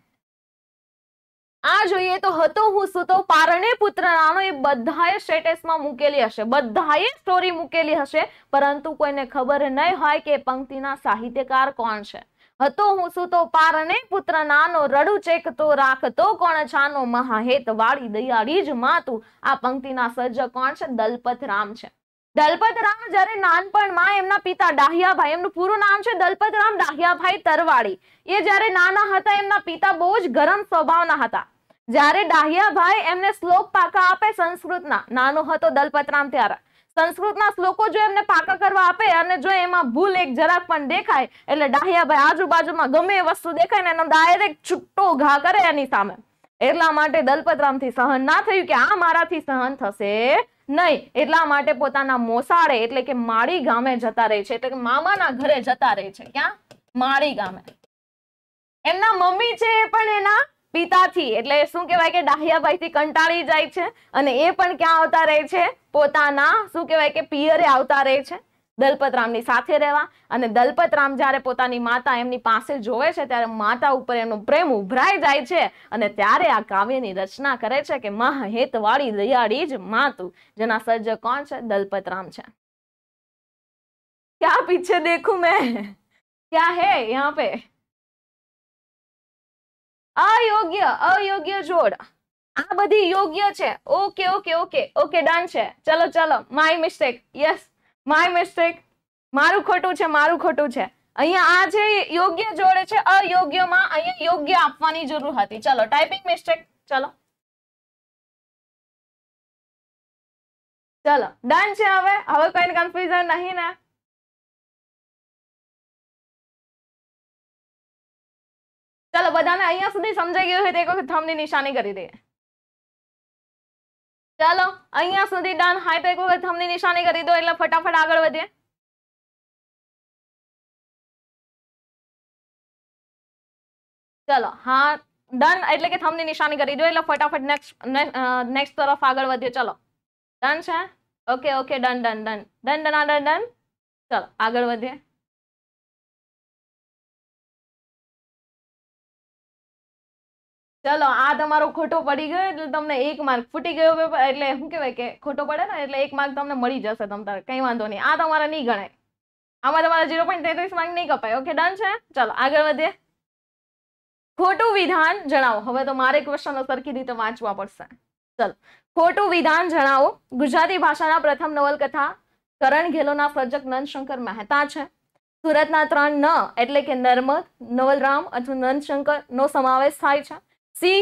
આ જોઈએ તો હતો હું સૂતો પારણે પુત્ર નાનો એ બધાએ સ્ટેટસમાં મૂકેલી હશે બધાએ સ્ટોરી મૂકેલી હશે પરંતુ કોઈને ખબર નહીં હોય કે પંક્તિના સાહિત્યકાર કોણ છે હતો હું સૂતો પાર અને પુત્ર નાનો રડું ચેકતો રાખતો કોણ છાનો મહાહેત વાળી દયાળી જ માતું આ પંક્તિના સર્જક કોણ છે દલપત રામ છે દલપત રામ જ્યારે નાનપણમાં એમના પિતા ડાહિયાભાઈ એમનું પૂરું નામ છે દલપત રામ ડાહિયાભાઈ તરવાડી એ જ્યારે નાના હતા એમના પિતા બહુ જ ગરમ સ્વભાવના હતા જ્યારે ડાહિયાભાઈ એમને શ્લોક પાકા આપે સંસ્કૃતના નાનો હતો દલપતરામ ત્યારે સંસ્કૃતના શ્લોકો જો એમને પાકા કરવા આપે અને જો એમાં ભૂલ એક જરાક પણ દેખાય એટલે ડાહ્યાભાઈ આજુબાજુમાં ગમે એ વસ્તુ દેખાય ને એનો ડાયરેક્ટ છુટ્ટો ઘા કરે એની સામે એટલા માટે દલપતરામથી સહન ના થયું કે આ મારાથી સહન થશે નહીં એટલા માટે પોતાના મોસાળે એટલે કે માળી ગામે જતા રહે છે એટલે કે મામાના ઘરે જતા રહે છે ક્યાં માળી ગામે એમના મમ્મી છે એ પણ એના પિતાથી એટલે શું કહેવાય કે ડાહ્યાભાઈથી કંટાળી જાય છે અને એ પણ ક્યાં આવતા રહે છે પોતાના શું કહેવાય કે પિયરે આવતા રહે છે દલપતરામની સાથે રહેવા અને દલપતરામ જ્યારે પોતાની માતા એમની પાસે જોવે છે ત્યારે માતા ઉપર એમનો પ્રેમ ઉભરાઈ જાય છે અને ત્યારે આ કાવ્યની રચના કરે છે કે મા હેતવાળી દયાળી જ માતુ જેના સર્જક કોણ છે દલપતરામ છે ક્યાં પીછે દેખું મેં ક્યાં હે યહાં પે અયોગ્ય અયોગ્ય જોડા આ બધી યોગ્ય છે okay okay okay okay done છે ચલો ચલો my mistake yes my mistake મારું ખોટું છે મારું ખોટું છે અહીંયા આ જે યોગ્ય જોડે છે અયોગ્યમાં અહીંયા યોગ્ય આપવાની જરૂર હતી ચલો ટાઈપિંગ મિસ્ટેક ચલો ચલો ડન છે હવે હવે કોઈ કન્ફ્યુઝન નહીં ને ચલો બધાને અહીંયા સુધી સમજાઈ ગયું હોય તો એક વખત થમની નિશાની કરી દઈએ ચાલો અહીંયા સુધી ડન હાઈપ એક વખત હમની નિશાની કરી દો એટલે ફટાફટ આગળ વધીએ ચલો હા ડન એટલે કે થમની નિશાની કરી દો એટલે ફટાફટ નેક્સ્ટ નેક્સ્ટ તરફ આગળ વધીએ ચાલો ડન છે okay okay done done done done done done done ચલો આગળ વધીએ ચલો આ તમારો ખોટો પડી ગયો એટલે તમને એક માર્ક ફૂટી ગયો પેપર એટલે શું કહેવાય કે ખોટો પડે ને એટલે એક માર્ક તમને મળી જશે તમને કંઈ વાંધો નહીં આ તમારે નહીં ગણાય આમાં તમારા ઝીરો પોઈન્ટ તેત્રીસ માર્ક નહીં કપાય ઓકે ડન છે ચલો આગળ વધીએ ખોટું વિધાન જણાવો હવે તો મારે ક્વેશ્ચનો સરખી રીતે વાંચવા પડશે ચલો ખોટું વિધાન જણાવો ગુજરાતી ભાષાના પ્રથમ નવલકથા કરણ ઘેલોના સર્જક નંદશંકર મહેતા છે સુરતના ત્રણ ન એટલે કે નર્મદ નવલરામ અથવા નંદશંકરનો સમાવેશ થાય છે સી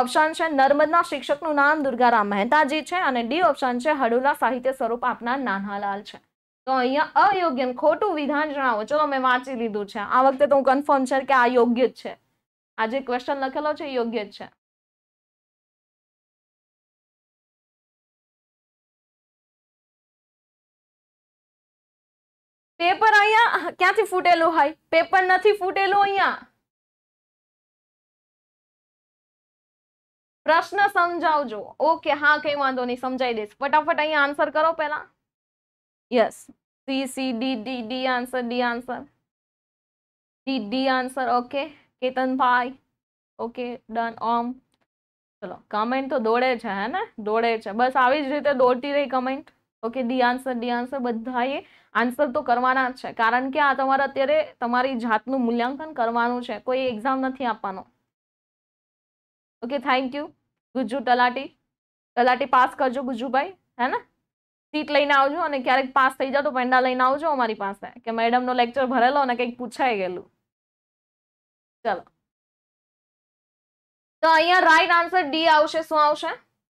ઓપ્શન છે નર્મદના શિક્ષકનું નામ દુર્ગારામ મહેતાજી છે અને ડી ઓપ્શન છે હડુલા સાહિત્ય સ્વરૂપ આપનાર નાનાલાલ છે તો અહીંયા અયોગ્ય ખોટું વિધાન જણાવો ચલો મેં વાંચી લીધું છે આ વખતે તો હું કન્ફર્મ છે કે આ યોગ્ય જ છે આ જે ક્વેશ્ચન લખેલો છે યોગ્ય જ છે પેપર અહીંયા ક્યાંથી ફૂટેલું હોય પેપર નથી ફૂટેલું અહીંયા પ્રશ્ન સમજાવજો ઓકે હા કઈ વાંધો નહીં સમજાવી દઈશ ફટાફટ અહીં આન્સર કરો પહેલા yes C C D D D answer D answer D D answer okay Ketanbhai okay done ઓમ ચલો કમેન્ટ તો દોડે છે હે ને દોડે છે બસ આવી જ રીતે દોડતી રહી comment okay D answer D answer બધાએ આન્સર તો કરવાના જ છે કારણ કે આ તમારે અત્યારે તમારી જાતનું મૂલ્યાંકન કરવાનું છે કોઈ એક્ઝામ નથી આપવાનો ઓકે થેન્ક યુ ગુજ્જુ તલાટી તલાટી પાસ કરજો ગુજ્જુભાઈ હે ને સીટ લઈને આવજો અને ક્યારેક પાસ થઈ જાઓ તો પેંડા લઈને આવજો અમારી પાસે કે મેડમનો લેક્ચર ભરેલો અને કંઈક પૂછાઈ ગયેલું ચલો તો અહીંયા રાઈટ આન્સર ડી આવશે શું આવશે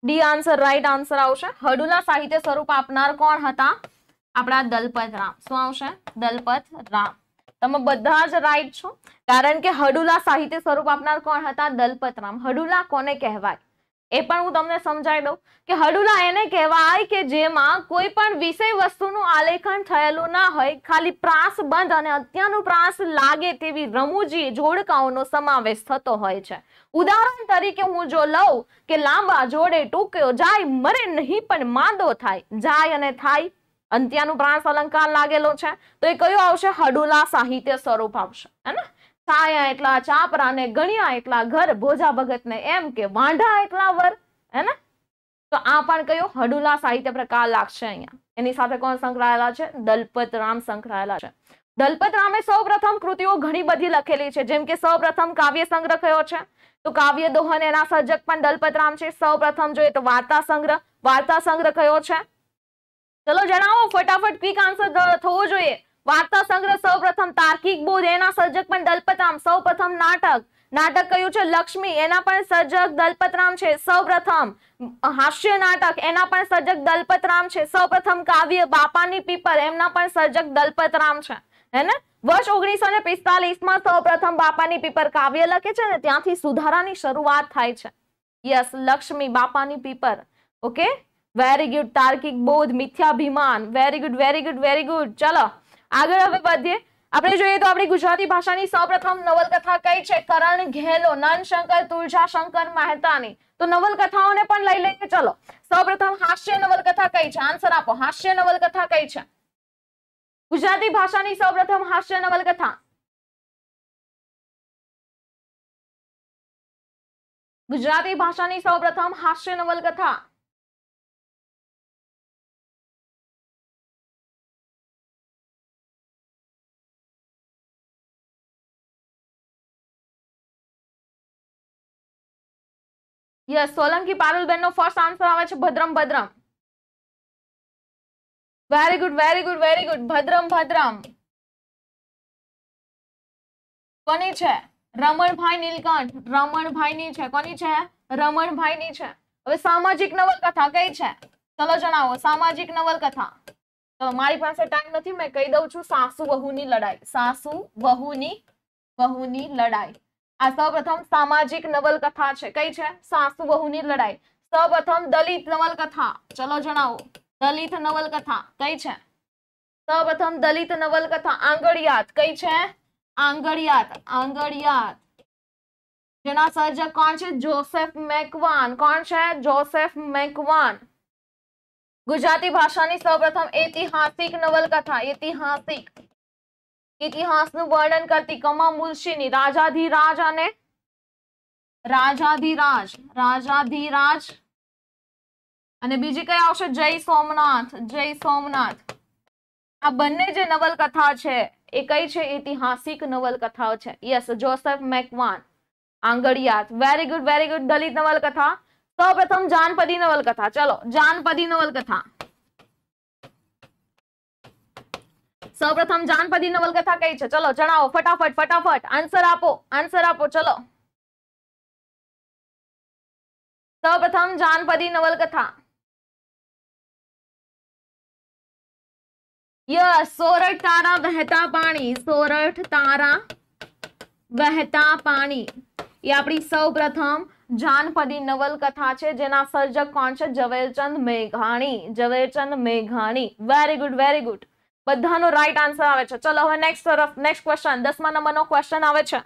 ડી આન્સર રાઈટ આન્સર આવશે હડુલા સાહિત્ય સ્વરૂપ આપનાર કોણ હતા આપણા દલપત રામ શું આવશે દલપત રામ તમે બધા જ રાઈટ છો કારણ કે હડુલા સાહિત્ય સ્વરૂપ આપનાર કોણ હતા દલપત રામ હડુલા કોને કહેવાય એ પણ હું તમને સમજાવી દઉં કે હડુલા એને કહેવાય કે જેમાં કોઈ પણ વિષય વસ્તુનું આલેખન થયેલું ના હોય ખાલી પ્રાસ બંધ અને અત્યારનું પ્રાસ લાગે તેવી રમૂજી જોડકાઓનો સમાવેશ થતો હોય છે ઉદાહરણ તરીકે હું જો લઉં કે લાંબા જોડે ટૂંક્યો જાય મરે નહીં પણ માંદો થાય જાય અને થાય અંત્યાનું પ્રાસ અલંકાર લાગેલો છે તો એ કયો આવશે હડુલા સાહિત્ય સ્વરૂપ આવશે હે સાયા એટલા ચાપરા ને ગણ્યા એટલા ઘર ભોજા ભગત ને એમ કે વાંઢા એટલા વર હે ને તો આ પણ કયો હડુલા સાહિત્ય પ્રકાર લાગશે અહીંયા એની સાથે કોણ સંકળાયેલા છે દલપતરામ સંકળાયેલા છે દલપતરામે સૌપ્રથમ કૃતિઓ ઘણી બધી લખેલી છે જેમ કે સૌપ્રથમ કાવ્ય સંગ્રહ કયો છે તો કાવ્ય દોહન એના સર્જક પણ દલપતરામ છે સૌપ્રથમ જોઈએ તો વાર્તા સંગ્રહ વાર્તા સંગ્રહ કયો છે ચલો જણાવો ફટાફટ ક્વિક આન્સર થવો જોઈએ વાર્તા સંગ્રહ સૌપ્રથમ તાર્કિક બોધ એના સર્જક પણ દલપતરામ સૌપ્રથમ નાટક નાટક કયું છે લક્ષ્મી એના પણ સર્જક દલપતરામ છે સૌપ્રથમ હાસ્ય નાટક એના પણ સર્જક દલપતરામ છે સૌપ્રથમ કાવ્ય બાપાની પીપલ એમના પણ સર્જક દલપતરામ છે હે ને વર્ષ ઓગણીસો ને પિસ્તાલીસ માં સૌપ્રથમ બાપાની પીપર કાવ્ય લખે છે ને ત્યાંથી સુધારાની શરૂઆત થાય છે યસ લક્ષ્મી બાપાની પીપર ઓકે વેરી ગુડ તાર્કિક બોધ મિથ્યાભિમાન very good very good very good ચલો આગળ હવે વધીએ આપણે જોઈએ તો આપણી ગુજરાતી ભાષાની સૌપ્રથમ નવલકથા કઈ છે કરણ ઘેલો તુલજા શંકર મહેતાની તો નવલકથાઓને પણ લઈ લઈએ ચલો સૌપ્રથમ હાસ્ય નવલકથા કઈ છે આન્સર આપો હાસ્ય નવલકથા કઈ છે ગુજરાતી ભાષાની સૌપ્રથમ હાસ્ય નવલકથા ગુજરાતી ભાષાની સૌપ્રથમ હાસ્ય નવલકથા सोलंकी पारुल बेन नो फर्स्ट आंसर आवे Bhadram Bhadram very good very good very good Bhadram Bhadram कोनी छे रमण भाई नीलकंठ रमण भाई नी छे कोनी छे रमण भाई नी छे अबे सामाजिक नवल कथा कई छे चलो जनावो सामाजिक नवल कथा चलो मारी पासे टाइम नथी मैं कही दऊ छु सासू बहु नी लड़ाई सासू बहु नी बहु नी लड़ाई આ સૌપ્રથમ સામાજિક નવલકથા છે કઈ છે સાસુ બહુની લડાઈ સૌપ્રથમ દલિત નવલકથા ચલો જણાવો દલિત નવલકથા કઈ છે સૌપ્રથમ દલિત નવલકથા આંગળિયાત કઈ છે આંગળિયાત આંગળિયાત જેના સર્જક કોણ છે જોસેફ મેકવાન કોણ છે જોસેફ મેકવાન ગુજરાતી ભાષાની સૌપ્રથમ ઐતિહાસિક નવલકથા ઐતિહાસિક ઇતિહાસનું વર્ણન કરતી કમા મુલશીની રાજાધિરાજ અને રાજાધિરાજ રાજાધિરાજ અને બીજી કઈ આવશે જય સોમનાથ જય સોમનાથ આ બંને જે નવલકથા છે એ કઈ છે ઐતિહાસિક નવલકથાઓ છે yes Joseph Macwan Aangaliyaat very good very good Dalit નવલકથા સૌ પ્રથમ જાનપદી નવલકથા ચલો જાનપદી નવલકથા सौ प्रथम जानपदी नवलकथा कई है चलो जनाव फटाफट फटाफट आंसर आपो आंसर आपो चलो सौ प्रथम जानपदी नवलकथा सोरठ तारा बहता पानी सोरठ तारा बहता पानी ये अपनी सौ प्रथम जानपदी नवलकथा है जेना सर्जक कौन है जवेरचंद मेघाणी जवेरचंद मेघाणी वेरी गुड वेरी गुड બધાનો રાઈટ આન્સર આવે છે ચલો હવે નેક્સ્ટ તરફ નેક્સ્ટ ક્વેશ્ચન દસમા નંબરનો ક્વેશ્ચન આવે છે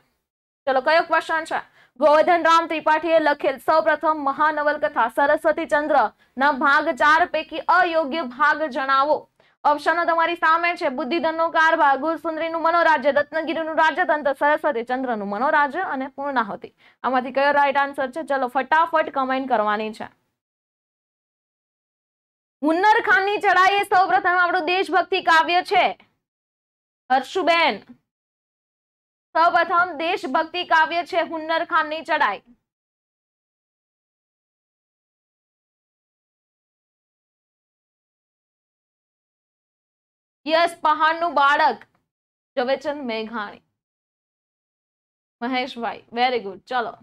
ચલો કયો ક્વેશ્ચન છે રામ ત્રિપાઠીએ લખેલ સૌપ્રથમ મહાનવલકથા સરસ્વતી ચંદ્ર ના ભાગ ચાર પૈકી અયોગ્ય ભાગ જણાવો ઓપ્શનો તમારી સામે છે બુદ્ધિધનનો કારભાર ગુરસુંદરીનું મનોરાજ્ય રત્નગીરીનું રાજ્યતંત્ર સરસ્વતી ચંદ્રનું મનોરાજ્ય અને પૂર્ણાહતી આમાંથી કયો રાઈટ આન્સર છે ચલો ફટાફટ કમેન્ટ કરવાની છે હુન્નર ખાનની ચડાઈ એ સૌપ્રથમ આપણું દેશભક્તિ કાવ્ય છે હર્ષુબેન સૌપ્રથમ દેશભક્તિ કાવ્ય છે હુન્નર ખાનની ચડાઈ યસ પહાડનું બાળક ઝવેચંદ મેઘાણી મહેશભાઈ વેરી ગુડ ચલો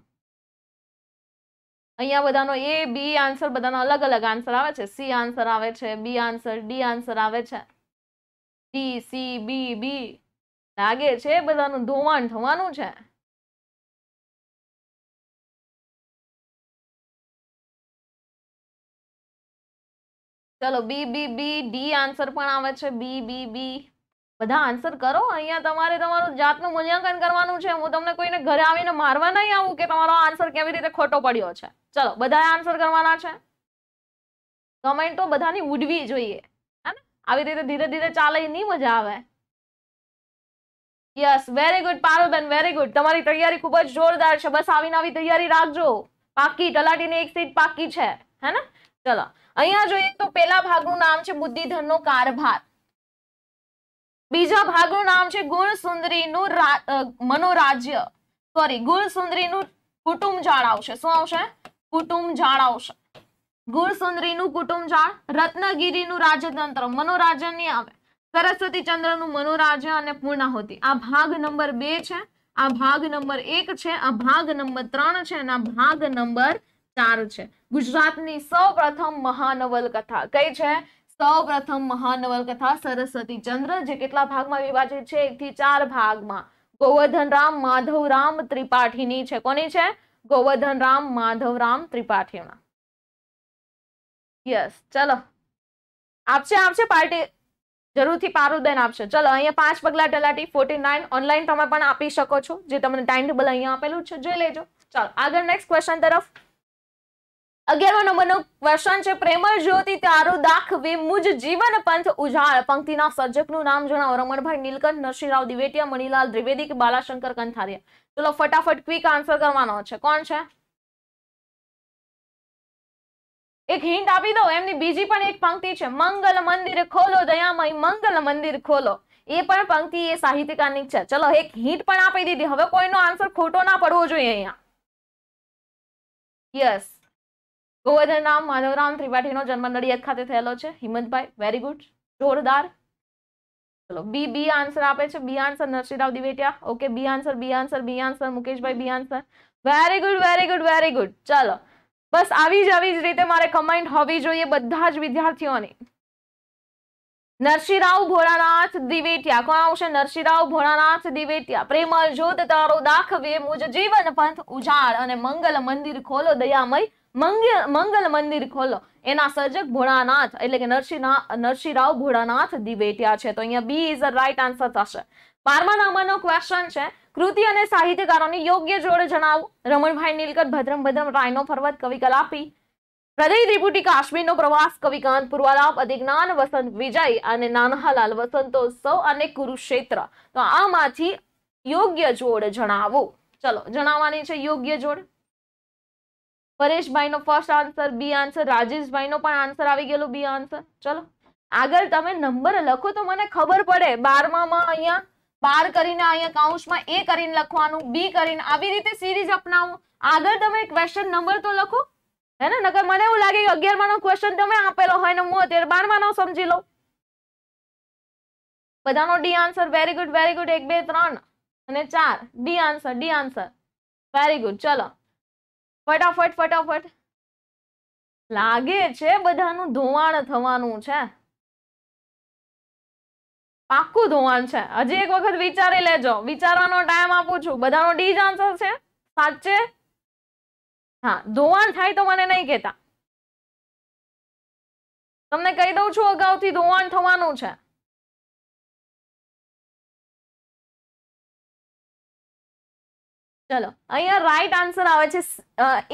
અહીંયા બધાનો એ બી આન્સર બધાનો અલગ અલગ આન્સર આવે છે સી આન્સર આવે છે બી આન્સર ડી આન્સર આવે છે ડી સી બી બી લાગે છે બધાનું ધોવાણ થવાનું છે ચલો B B B D answer પણ આવે છે બી બી બી બધા આન્સર કરો અહીંયા તમારે તમારું જાતનું મૂલ્યાંકન કરવાનું છે હું તમને કોઈને ઘરે આવીને મારવા નહીં આવું કે તમારો આન્સર કેવી રીતે ખોટો પડ્યો છે ચલો બધાએ આન્સર કરવાના છે કમેન્ટો બધાની ઉડવી જોઈએ આવી રીતે ધીરે ધીરે ચાલે નહીં મજા આવે yes very good પારુલબેન very good તમારી તૈયારી ખૂબ જ જોરદાર છે બસ આવીને આવી તૈયારી રાખજો પાકી તલાટીની એક સીટ પાકી છે હે ને ચલો અહીંયા જોઈએ તો પેલા ભાગનું નામ છે બુદ્ધિધનનો કારભાર બીજા ભાગનું નામ છે ગુણસુંદરીનું મનોરાજ્ય સોરી ગુણસુંદરીનું કુટુંબ જાળ આવશે શું આવશે કુટુંબ જાળ આવશે ગુણસુંદરીનું કુટુંબ જાળ રત્નગીરીનું રાજતંત્ર મનોરાજ્ય નહીં આવે સરસ્વતી ચંદ્રનું મનોરાજ્ય અને પૂર્ણાહુતિ આ ભાગ નંબર બે છે આ ભાગ નંબર એક છે આ ભાગ નંબર ત્રણ છે અને આ ભાગ નંબર ચાર છે ગુજરાતની સૌ પ્રથમ મહાનવલકથા કઈ છે સૌપ્રથમ નવલકથા સરસ્વતી ચંદ્ર જે કેટલા ભાગમાં વિભાજિત છે એક થી ચાર ભાગમાં ગોવર્ધન ગોવર્ધનરામ માધવરામ ત્રિપાઠીની છે કોની છે ગોવર્ધન ગોવર્ધનરામ માધવરામ ત્રિપાઠીના યસ ચલો આપશે આપશે પાર્ટી જરૂરથી પારુદેન આપશે ચલો અહીંયા પાંચ પગલા તલાટી ફોર્ટી નાઇન ઓનલાઈન તમે પણ આપી શકો છો જે તમને ટાઈમ ટેબલ અહીંયા આપેલું છે જોઈ લેજો ચાલો આગળ નેક્સ્ટ ક્વેશ્ચન તરફ અગિયારમો નંબરનો ક્વેશ્ચન છે પ્રેમળ જ્યોતિ તારો દાખવે મુજ જીવન પંથ ઉજાળ પંક્તિના સર્જકનું નામ જણાવો રમણભાઈ નીલકંઠ નરસિંહરાવ દિવેટિયા મણિલાલ દ્વિવેદી કે બાલાશંકર કંથારિયા ચલો ફટાફટ ક્વિક આન્સર કરવાનો છે કોણ છે એક હિન્ટ આપી દો એમની બીજી પણ એક પંક્તિ છે મંગલ મંદિર ખોલો દયામય મંગલ મંદિર ખોલો એ પણ પંક્તિ એ સાહિત્યકારની છે ચલો એક હિન્ટ પણ આપી દીધી હવે કોઈનો આન્સર ખોટો ના પડવો જોઈએ અહીંયા યસ ગોવર્ધનના માધવરામ નો જન્મ નડિયાદ ખાતે થયેલો છે હિંમતભાઈ વેરી ગુડ જોરદાર ચલો બી બી આન્સર આપે છે B answer Narsinhrao Divetia okay B answer B answer B answer Mukeshbhai B answer very good very good very good ચલો બસ આવી જ આવી જ રીતે મારે કમેન્ટ હોવી જોઈએ બધા જ વિદ્યાર્થીઓની નરસિંહરાવ ભોળાનાથ દિવેટિયા કોણ આવશે નરસિંહરાવ ભોળાનાથ દિવેટિયા પ્રેમળ જોત તારો દાખવે મુજ જીવન પંથ ઉજાડ અને મંગલ મંદિર ખોલો દયામય મંગલ મંગલ મંદિર ખોલો એના સર્જક ભોળાનાથ એટલે કે નરસિંહ નરસિંહરાવ ભોળાનાથ દિવેટિયા છે તો અહીંયા B is a right answer થશે બારમા નંબરનો ક્વેશ્ચન છે કૃતિ અને સાહિત્યકારોની યોગ્ય જોડે જણાવો રમણભાઈ નીલકંઠ ભદ્રમ ભદ્રમ રાયનો પર્વત કવિ કલાપી હૃદય ત્રિપુટી કાશ્મીરનો પ્રવાસ કવિકાંત પૂર્વાલાપ અધિજ્ઞાન વસંત વિજય અને નાનહાલાલ વસંતોત્સવ અને કુરુક્ષેત્ર તો આમાંથી યોગ્ય જોડ જણાવો ચલો જણાવવાની છે યોગ્ય જોડ પરેશભાઈનો ફર્સ્ટ આન્સર બી આન્સર રાજેશભાઈનો પણ આન્સર આવી ગયેલો બી આન્સર ચલો આગળ તમે નંબર લખો તો મને ખબર પડે બારમામાં અહીંયા બાર કરીને અહીંયા કાઉન્સમાં એ કરીને લખવાનું બી કરીને આવી રીતે સિરીઝ અપનાવો આગળ તમે ક્વેશ્ચન નંબર તો લખો હે ને નકર મને એવું લાગે કે અગિયારમાં નો ક્વેશ્ચન તમે આપેલો હોય ને હું અત્યારે બારમાં નો સમજી લો બધાનો D answer very good very good એક બે ત્રણ અને ચાર D answer D answer very good ચલો ફટાફટ ફટાફટ લાગે છે બધાનું ધોવાણ થવાનું છે પાક્કું ધોવાણ છે હજી એક વખત વિચારી લેજો વિચારવાનો ટાઈમ આપું છું બધાનો ડી આન્સર છે સાચે હા ધોવાણ થાય તો મને નહીં કહેતા તમને કહી દઉં છું અગાઉથી ધોવાણ થવાનું છે ચલો અહીંયા રાઈટ આન્સર આવે છે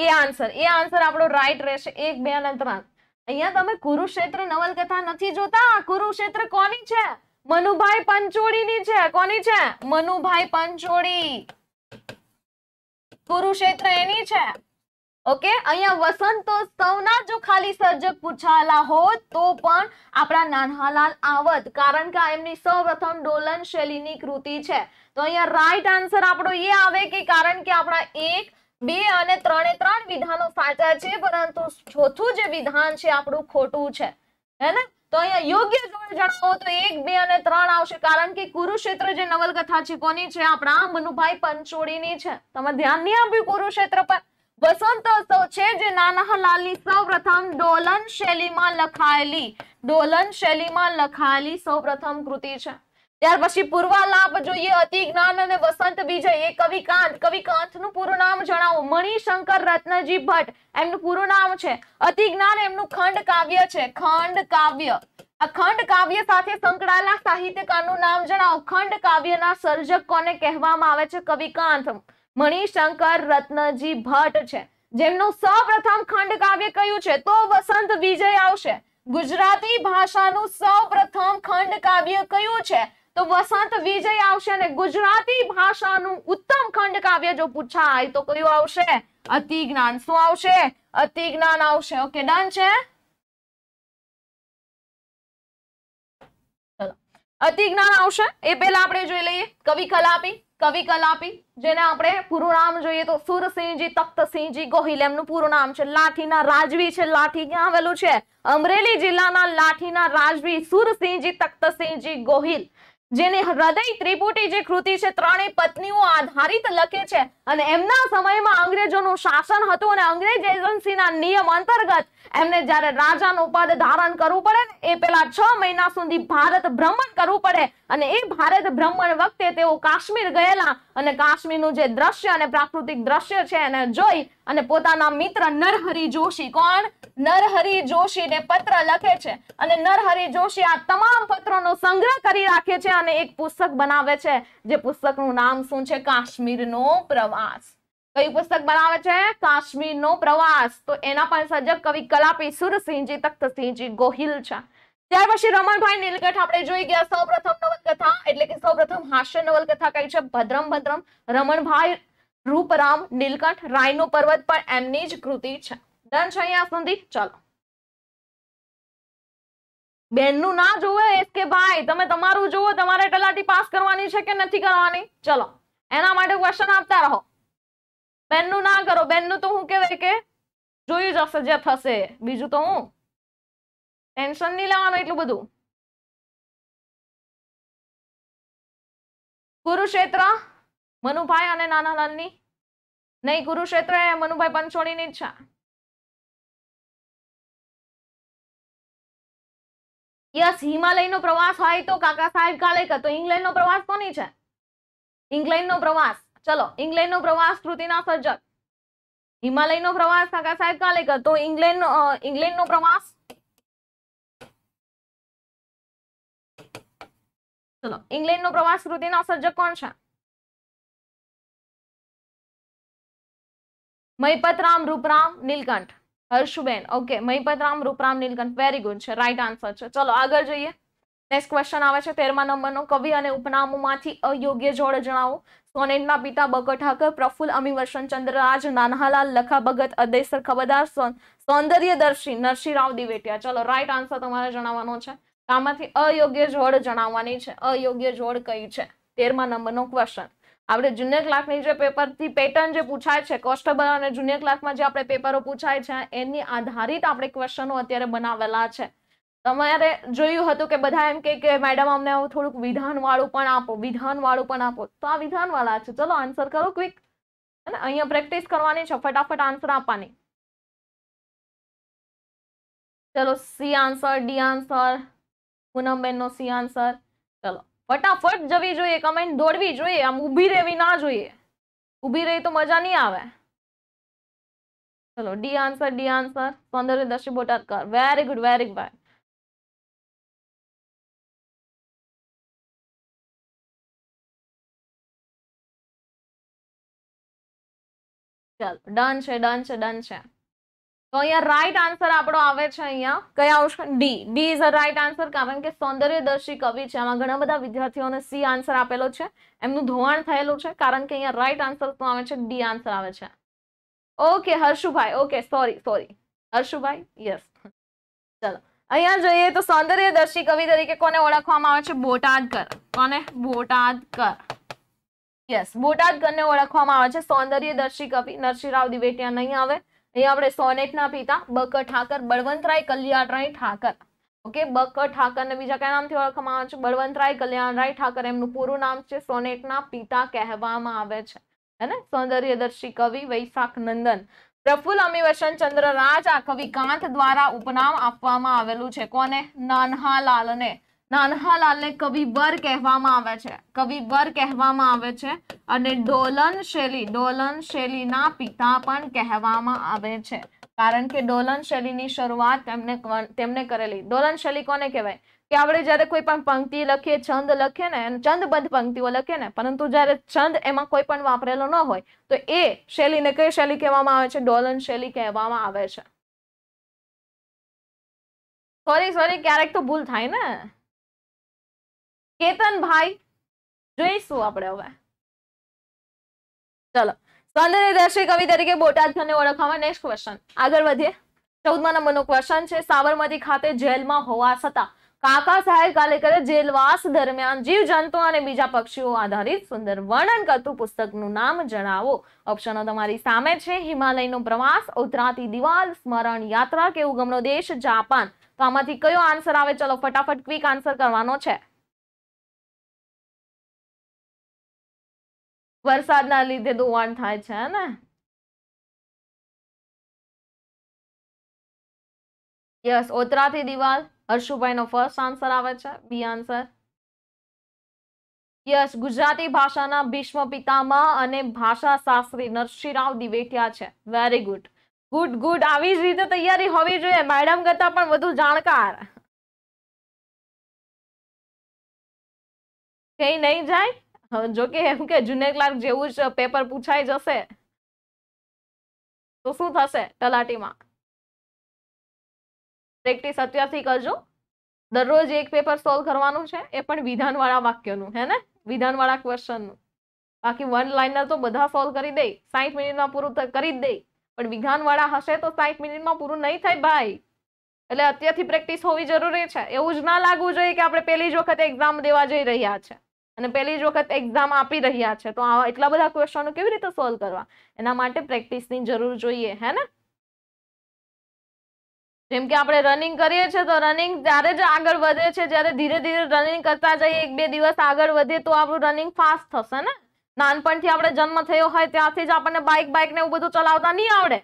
એ આન્સર એ આન્સર આપણો રાઈટ રહેશે એક બે અને ત્રણ અહીંયા તમે કુરુક્ષેત્ર નવલકથા નથી જોતા કુરુક્ષેત્ર કોની છે મનુભાઈ પંચોળીની છે કોની છે મનુભાઈ પંચોળી કુરુક્ષેત્ર એની છે ઓકે અહીંયા વસંતોત્સવના જો ખાલી સર્જક પૂછાયેલા હોત તો પણ આપણા નાનહાલાલ આવત કારણ કે એમની સૌ પ્રથમ ડોલન શૈલીની કૃતિ છે તો અહીંયા રાઈટ આન્સર આપણો એ આવે કે કારણ કે આપણા એક બે અને ત્રણે ત્રણ વિધાનો સાચા છે પરંતુ ચોથું જે વિધાન છે આપણું ખોટું છે હે ને તો અહીંયા યોગ્ય જોડ જણાવો તો એક બે અને ત્રણ આવશે કારણ કે કુરુક્ષેત્ર જે નવલકથા છે કોની છે આપણા મનુભાઈ પંચોળીની છે તમે ધ્યાન નહીં આપ્યું કુરુક્ષેત્ર પર વસંતોત્સવ છે જે નાનાલાલની સૌપ્રથમ ડોલન શૈલીમાં લખાયેલી ડોલન શૈલીમાં લખાયેલી સૌપ્રથમ કૃતિ છે ત્યાર પછી પૂર્વાલાપ જોઈએ અતિ જ્ઞાન અને વસંત વિજય એ કવિ કાંત કવિ કાંતનું પૂરું નામ જણાવો મણિશંકર રત્નજી ભટ્ટ એમનું પૂરું નામ છે અતિ જ્ઞાન એમનું ખંડ કાવ્ય છે ખંડ કાવ્ય આ ખંડ કાવ્ય સાથે સંકળાયેલા સાહિત્યકારનું નામ જણાવો ખંડ કાવ્યના સર્જક કોને કહેવામાં આવે છે કવિકાંત મણિશંકર રત્નજી ભટ્ટ છે જેમનું સૌપ્રથમ ખંડ કાવ્ય કયું છે તો વસંત વિજય આવશે ગુજરાતી ભાષાનું સૌપ્રથમ ખંડ કાવ્ય કયું છે તો વસંત વિજય આવશે ને ગુજરાતી ભાષાનું ઉત્તમ ખંડ કાવ્ય જો પૂછાય તો કયું આવશે અતિ જ્ઞાન શું આવશે અતિ જ્ઞાન આવશે ઓકે ડન છે અતિ જ્ઞાન આવશે એ પહેલા આપણે જોઈ લઈએ કવિ કલાપી કવિ કલાપી જેને આપણે પૂરું નામ જોઈએ તો સુરસિંહજી તખ્તસિંહજી ગોહિલ એમનું પૂરું નામ છે લાઠીના રાજવી છે લાઠી ક્યાં આવેલું છે અમરેલી જિલ્લાના લાઠીના રાજવી સુરસિંહજી તખ્તસિંહજી ગોહિલ જેને હૃદય ત્રિપુટી જે કૃતિ છે ત્રણેય પત્નીઓ આધારિત લખે છે અને એમના સમયમાં અંગ્રેજોનું શાસન હતું અને અંગ્રેજ એજન્સીના નિયમ અંતર્ગત એમને જ્યારે રાજાનો પદ ધારણ કરવું પડે ને એ પેલા છ મહિના સુધી ભારત ભ્રમણ કરવું પડે અને એ ભારત ભ્રમણ વખતે તેઓ કાશ્મીર ગયેલા અને કાશ્મીરનું જે દ્રશ્ય અને પ્રાકૃતિક દ્રશ્ય છે એને જોઈ અને પોતાના મિત્ર નરહરી જોશી કોણ નરહરી ને પત્ર લખે છે અને નરહરી જોશી આ તમામ પત્રોનો સંગ્રહ કરી રાખે છે અને એક પુસ્તક બનાવે છે જે પુસ્તકનું નામ શું છે કાશ્મીરનો પ્રવાસ કઈ પુસ્તક બનાવે છે કાશ્મીરનો પ્રવાસ તો એના પણ સર્જક કવિ કલાપી સુરસિંહજી તખ્તસિંહજી ગોહિલ છે ત્યાર પછી રમણભાઈ નીલકંઠ આપણે જોઈ ગયા સૌપ્રથમ નવલકથા એટલે કે સૌપ્રથમ હાસ્ય નવલકથા કઈ છે ભદ્રમ ભદ્રમ રમણભાઈ રૂપરામ નીલકંઠ રાયનો પર્વત પણ એમની જ કૃતિ છે ડન છે અહીંયા સુધી ચાલો બેનનું ના જોવે એસ કે ભાઈ તમે તમારું જુઓ તમારે તલાટી પાસ કરવાની છે કે નથી કરવાની ચલો એના માટે ક્વેશ્ચન આપતા રહો બેન નું ના કરો બેન નું તો હું કેવાય કે જોયું જ હશે જે થશે બીજું તો હું ટેન્શન નહીં લેવાનું એટલું બધું કુરુક્ષેત્ર મનુભાઈ અને નાના નાનાલાલની નહીં કુરુક્ષેત્ર એ મનુભાઈ પંચોળીની ઈચ્છા યસ હિમાલય નો પ્રવાસ હોય તો કાકા સાહેબ કાલે કાલેકર ઇંગ્લેન્ડ નો પ્રવાસ કોની છે ઇંગ્લેન્ડ નો પ્રવાસ ચલો ઇંગ્લેન્ડનો પ્રવાસ કૃતિના સર્જક હિમાલય નો પ્રવાસ કાકા સાહેબ કાલેકર તો ઇંગ્લેન્ડ ઇંગ્લેન્ડનો પ્રવાસ ચલો ઇંગ્લેન્ડનો પ્રવાસ કૃતિના સર્જક કોણ છે Mahipatram Ruparam Nilkanth Harshuben okay Mahipatram Ruparam Nilkanth very good છે રાઈટ આન્સર છે ચલો આગળ જઈએ નેક્સ્ટ ક્વેશ્ચન આવે છે તેરમા નંબરનો કવિ અને ઉપનામોમાંથી અયોગ્ય જોડ જણાવો સોનેટના પિતા બગટ ઠાકર પ્રફુલ અમી વસંતચંદ્રરાજ નાનહાલાલ લખા ભગત અદેસર ખબરદાર સૌંદર્યદર્શી નરસિંહરાવ દિવેટિયા ચલો રાઈટ આન્સર તમારે જણાવવાનો છે આમાંથી અયોગ્ય જોડ જણાવવાની છે અયોગ્ય જોડ કઈ છે તેરમા નંબરનો ક્વેશ્ચન આપણે જુનિયર ક્લાર્કની જે પેપરથી પેટર્ન જે પૂછાય છે કોસ્ટેબલ અને જુનિયર ક્લાર્કમાં જે આપણે પેપરો પૂછાય છે એની આધારિત આપણે ક્વેશ્ચનો અત્યારે બનાવેલા છે તમારે જોયું હતું કે બધા એમ કે મેડમ અમને થોડુંક વિધાનવાળું પણ આપો વિધાનવાળું પણ આપો તો આ વિધાનવાળા છે ચલો આન્સર કરો ક્વિક અને અહીંયા પ્રેક્ટિસ કરવાની છે ફટાફટ આન્સર આપવાની ચલો સી આન્સર ડી આન્સર પૂનમબેનનો સી આન્સર ચલો ફટાફટ જવી જોઈએ કમેન્ટ દોડવી જોઈએ આમ ઊભી રહેવી ના જોઈએ ઊભી રહી તો મજા નહીં આવે ચલો D answer D answer Saundarya Darshi Botadkar very good very good ચાલો ડન છે ડન છે ડન છે તો અહીંયા રાઈટ આન્સર આપણો આવે છે અહીંયા કયા આવશે D D is a right answer કારણ કે સૌંદર્યદર્શી કવિ છે આમાં ઘણા બધા વિદ્યાર્થીઓને સી આન્સર આપેલો છે એમનું ધોવાણ થયેલું છે કારણ કે અહીંયા રાઈટ આન્સર શું આવે છે ડી આન્સર આવે છે okay Harshubhai okay sorry sorry Harshubhai yes ચલો અહીંયા જોઈએ તો સૌંદર્યદર્શી કવિ તરીકે કોને ઓળખવામાં આવે છે બોટાદકર કોને બોટાદકર યસ બોટાદ ગણને ઓળખવામાં આવે છે સૌંદર્ય દર્શી કવિ નરસિંહરાવ દિવેટિયા નહીં આવે અહીં આપણે સોનેટના પિતા બક ઠાકર બળવંતરાય કલ્યાણરાય ઠાકર ઓકે બક ઠાકરને બીજા કયા નામથી ઓળખવામાં આવે છે બળવંતરાય કલ્યાણરાય ઠાકર એમનું પૂરું નામ છે સોનેટના પિતા કહેવામાં આવે છે હે સૌંદર્યદર્શી કવિ વૈશાખ નંદન પ્રફુલ્લ અમી ચંદ્ર રાજ આ કવિ કાંત દ્વારા ઉપનામ આપવામાં આવેલું છે કોને નાનહાલાલને ને કવિવર કહેવામાં આવે છે કવિવર કહેવામાં આવે છે અને ડોલન શૈલી ડોલન શૈલીના પિતા પણ કહેવામાં આવે છે કારણ કે ડોલન શૈલીની શરૂઆત તેમને તેમને કરેલી ડોલન શૈલી કોને કહેવાય કે આપણે જ્યારે કોઈ પણ પંક્તિ લખીએ છંદ લખીએ ને છંદબદ્ધ પંક્તિઓ લખીએ ને પરંતુ જ્યારે છંદ એમાં કોઈ પણ વાપરેલો ન હોય તો એ શૈલીને કઈ શૈલી કહેવામાં આવે છે ડોલન શૈલી કહેવામાં આવે છે સોરી સોરી ક્યારેક તો ભૂલ થાય ને કેતનભાઈ જોઈશું આપણે હવે ચલો સૌંદર્ય દર્શી કવિ તરીકે બોટાદ ખાને ઓળખવામાં નેક્સ્ટ ક્વેશ્ચન આગળ વધીએ ચૌદમા નંબરનો ક્વેશ્ચન છે સાબરમતી ખાતે જેલમાં હોવા છતાં કાકા સાહેબ કાલેકરે જેલવાસ દરમિયાન જીવ જંતુ અને બીજા પક્ષીઓ આધારિત સુંદર વર્ણન કરતું પુસ્તકનું નામ જણાવો ઓપ્શનો તમારી સામે છે હિમાલયનો પ્રવાસ ઉતરાતી દિવાલ સ્મરણ યાત્રા કે ઉગમનો દેશ જાપાન તો આમાંથી કયો આન્સર આવે ચલો ફટાફટ ક્વિક આન્સર કરવાનો છે વરસાદના લીધે ધોવાણ થાય છે ને યસ ઓતરાથી દિવાલ હર્ષુભાઈ નો ફર્સ્ટ આન્સર આવે છે બી આન્સર યસ ગુજરાતી ભાષાના ભીષ્મ પિતામહ અને ભાષા શાસ્ત્રી નરસિંહરાવ દિવેટિયા છે વેરી ગુડ ગુડ ગુડ આવી જ રીતે તૈયારી હોવી જોઈએ મેડમ કરતા પણ વધુ જાણકાર કઈ નહીં જાય જો કે એમ કે જુનિયર ક્લાર્ક જેવું જ પેપર પૂછાઈ જશે તો શું થશે તલાટીમાં પ્રેક્ટિસ અત્યારથી કરજો દરરોજ એક પેપર સોલ્વ કરવાનું છે એ પણ વિધાનવાળા વાક્યનું હે ને વિધાનવાળા ક્વેશ્ચનનું બાકી વન લાઇનર તો બધા સોલ્વ કરી દે સાહીઠ મિનિટમાં પૂરું કરી જ દે પણ વિધાનવાળા હશે તો સાઠ મિનિટમાં પૂરું નહીં થાય ભાઈ એટલે અત્યારથી પ્રેક્ટિસ હોવી જરૂરી છે એવું જ ના લાગવું જોઈએ કે આપણે પહેલી જ વખતે એક્ઝામ દેવા જઈ રહ્યા છે અને પહેલી જ વખત એક્ઝામ આપી રહ્યા છે તો આવા એટલા બધા ક્વેશ્ચનો કેવી રીતે સોલ્વ કરવા એના માટે પ્રેક્ટિસની જરૂર જોઈએ હે ને જેમ કે આપણે રનિંગ કરીએ છીએ તો રનિંગ જ્યારે જ આગળ વધે છે જ્યારે ધીરે ધીરે રનિંગ કરતા જઈએ એક બે દિવસ આગળ વધે તો આપણું રનિંગ ફાસ્ટ થશે ને નાનપણથી આપણે જન્મ થયો હોય ત્યાંથી જ આપણને બાઇક બાઇક ને એવું બધું ચલાવતા નહીં આવડે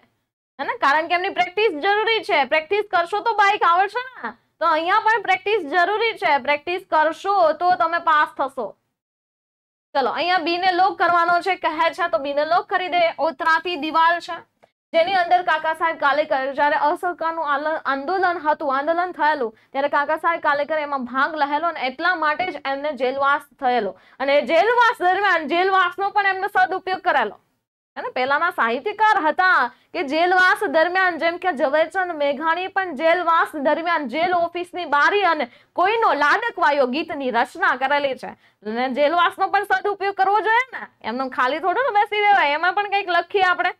હે ને કારણ કે એમની પ્રેક્ટિસ જરૂરી છે પ્રેક્ટિસ કરશો તો બાઇક આવડશે ને તો અહીંયા પણ પ્રેક્ટિસ જરૂરી છે પ્રેક્ટિસ કરશો તો તમે પાસ થશો ચલો અહીંયા બી ને લોક કરવાનો છે કહે છે તો બી ને લોક કરી દે ઓતરાથી દિવાલ છે જેની અંદર કાકા સાહેબ કાલેકર જ્યારે અસહકારનું આંદોલન હતું આંદોલન થયેલું ત્યારે કાકા સાહેબ કાલેકર એમાં ભાગ લહેલો અને એટલા માટે જ એમને જેલવાસ થયેલો અને જેલવાસ દરમિયાન જેલવાસનો પણ એમનો સદઉપયોગ કરેલો અને પહેલામાં સાહિત્યકાર હતા કે જેલવાસ દરમિયાન જેમ કે ઝવેરચંદ મેઘાણી પણ જેલવાસ દરમિયાન જેલ ઓફિસની બારી અને કોઈનો લાડકવાયો ગીતની રચના કરેલી છે અને જેલવાસનો પણ સદુપયોગ કરવો જોઈએ ને એમનો ખાલી થોડું બેસી દેવાય એમાં પણ કંઈક લખીએ આપણે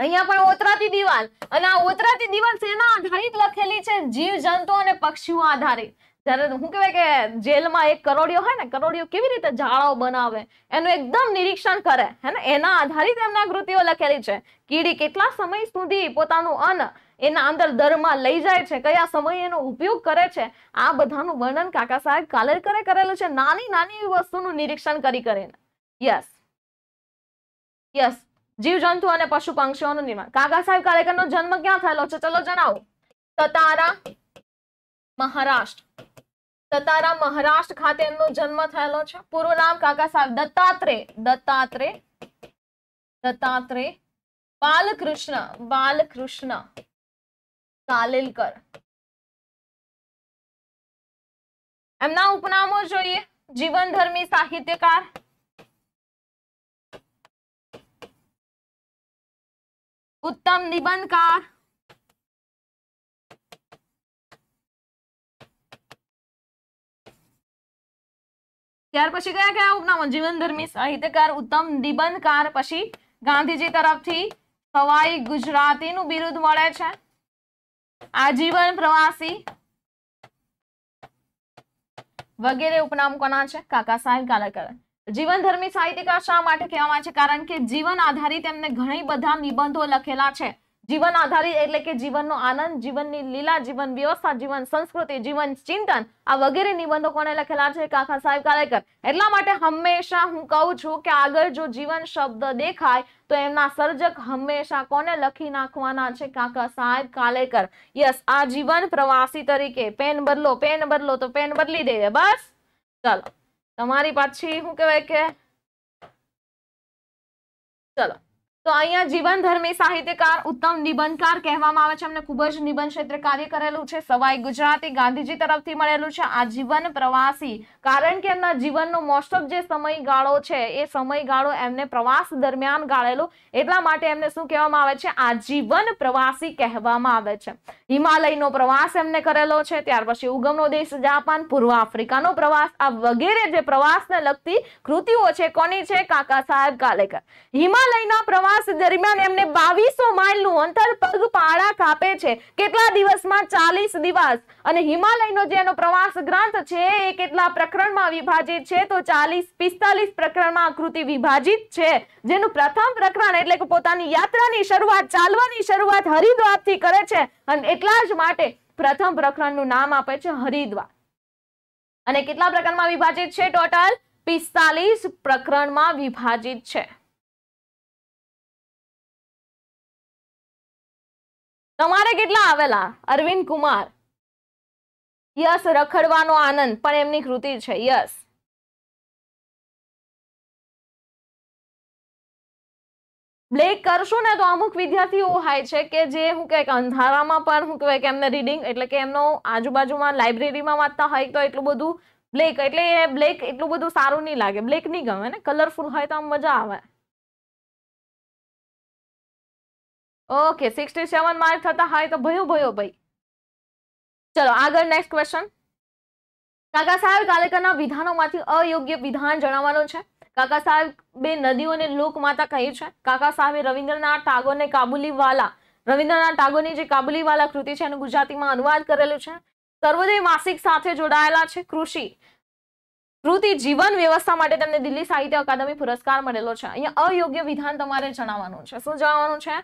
અહીંયા પણ ઓતરાતી દિવાલ અને આ ઓતરાતી દિવાલ શેના આધારિત લખેલી છે જીવ જંતુ અને પક્ષીઓ આધારિત જ્યારે શું કહેવાય કે જેલમાં એક કરોડિયો હોય ને કરોડિયો કેવી રીતે જાળો બનાવે એનું એકદમ નિરીક્ષણ કરે હે ને એના આધારિત એમના કૃતિઓ લખેલી છે કીડી કેટલા સમય સુધી પોતાનું અન્ન એના અંદર દરમાં લઈ જાય છે કયા સમયે એનો ઉપયોગ કરે છે આ બધાનું વર્ણન કાકા સાહેબ કાલેરકરે કરેલું છે નાની નાની વસ્તુનું નિરીક્ષણ કરી કરીને યસ યસ જીવજંતુ અને પશુ પંક્ષીઓનું નિર્માણ કાકા સાહેબ કાલેકરનો જન્મ ક્યાં થયેલો છે ચલો જણાવો સતારા महाराष्ट्र सतारा महाराष्ट्र खाते जन्म थे पूर्व नाम काका साहब दत्तात्रे दत्तात्रे दत्तात्रे बालकृष्ण बालकृष्ण कालिलकर एमना जीवन धर्मी साहित्यकार उत्तम निबंधकार ત્યાર પછી કયા કયા ઉપનામો જીવનધર્મી સાહિત્યકાર ઉત્તમ નિબંધકાર પછી ગાંધીજી તરફથી સવાઈ ગુજરાતીનું બિરુદ મળે છે આજીવન પ્રવાસી વગેરે ઉપનામ કોના છે કાકા સાહેબ જીવન ધર્મી સાહિત્યકાર શા માટે કહેવામાં છે કારણ કે જીવન આધારિત એમને ઘણી બધા નિબંધો લખેલા છે જીવન આધારિત એટલે કે જીવનનો આનંદ જીવનની લીલા જીવન વ્યવસ્થા જીવન સંસ્કૃતિ જીવન ચિંતન આ વગેરે નિબંધો કોને લખેલા છે કાકા સાહેબ કાલેકર એટલા માટે હંમેશા હું કહું છું કે આગળ જો જીવન શબ્દ દેખાય તો એમના સર્જક હંમેશા કોને લખી નાખવાના છે કાકા સાહેબ કાલેકર યસ આ જીવન પ્રવાસી તરીકે પેન બદલો પેન બદલો તો પેન બદલી દઈએ બસ ચાલો તમારી પાછી શું કહેવાય કે ચલો તો અહીંયા જીવન ધર્મી સાહિત્યકાર ઉત્તમ નિબંધકાર કહેવામાં આવે છે એમને ખૂબ જ નિબંધ ક્ષેત્રે કાર્ય કરેલું છે સવાઈ ગુજરાતી ગાંધીજી તરફથી મળેલું છે આ જીવન પ્રવાસી કારણ કે એમના જીવનનો મોસ્ટ ઓફ જે સમયગાળો છે એ સમયગાળો એમને પ્રવાસ દરમિયાન ગાળેલો એટલા માટે એમને શું કહેવામાં આવે છે આજીવન પ્રવાસી કહેવામાં આવે છે હિમાલયનો પ્રવાસ એમને કરેલો છે ત્યાર પછી ઉગમનો દેશ જાપાન પૂર્વ આફ્રિકાનો પ્રવાસ આ વગેરે જે પ્રવાસને લગતી કૃતિઓ છે કોની છે કાકા સાહેબ કાલેકર હિમાલયના પ્રવાસ પ્રવાસ દરમિયાન એમને બાવીસો માઇલનું અંતર પગપાળા કાપે છે કેટલા દિવસમાં ચાલીસ દિવસ અને હિમાલયનો જેનો પ્રવાસ ગ્રંથ છે એ કેટલા પ્રકરણમાં વિભાજિત છે તો ચાલીસ પિસ્તાલીસ પ્રકરણમાં આકૃતિ વિભાજિત છે જેનું પ્રથમ પ્રકરણ એટલે કે પોતાની યાત્રાની શરૂઆત ચાલવાની શરૂઆત હરિદ્વારથી કરે છે અને એટલા જ માટે પ્રથમ પ્રકરણનું નામ આપે છે હરિદ્વાર અને કેટલા પ્રકરણમાં વિભાજિત છે ટોટલ પિસ્તાલીસ પ્રકરણમાં વિભાજિત છે તમારે કેટલા આવેલા અરવિંદ કુમાર યસ રખડવાનો આનંદ પણ એમની કૃતિ છે યસ બ્લેક કરશું ને તો અમુક વિદ્યાર્થીઓ હોય છે કે જે હું કહે અંધારામાં પણ હું કહેવાય કે એમને રીડિંગ એટલે કે એમનો આજુબાજુમાં લાઇબ્રેરીમાં વાંચતા હોય તો એટલું બધું બ્લેક એટલે એ બ્લેક એટલું બધું સારું નહીં લાગે બ્લેક નહીં ગમે ને કલરફુલ હોય તો આમ મજા આવે ઓકે સિક્સટી સેવન માર્ક થતા હોય તો ભયો ભયો ભાઈ ચલો આગળ નેક્સ્ટ ક્વેશ્ચન કાકા સાહેબ કાલેકરના વિધાનોમાંથી અયોગ્ય વિધાન જણાવવાનું છે કાકા સાહેબ બે નદીઓને લોકમાતા કહી છે કાકા સાહેબે રવિન્દ્રનાથ ટાગોરને કાબુલીવાલા રવિન્દ્રનાથ ટાગોરની જે કાબુલીવાલા કૃતિ છે એનું ગુજરાતીમાં અનુવાદ કરેલું છે સર્વોદય માસિક સાથે જોડાયેલા છે કૃષિ કૃતિ જીવન વ્યવસ્થા માટે તેમને દિલ્હી સાહિત્ય અકાદમી પુરસ્કાર મળેલો છે અહીંયા અયોગ્ય વિધાન તમારે જણાવવાનું છે શું જણાવવાનું છે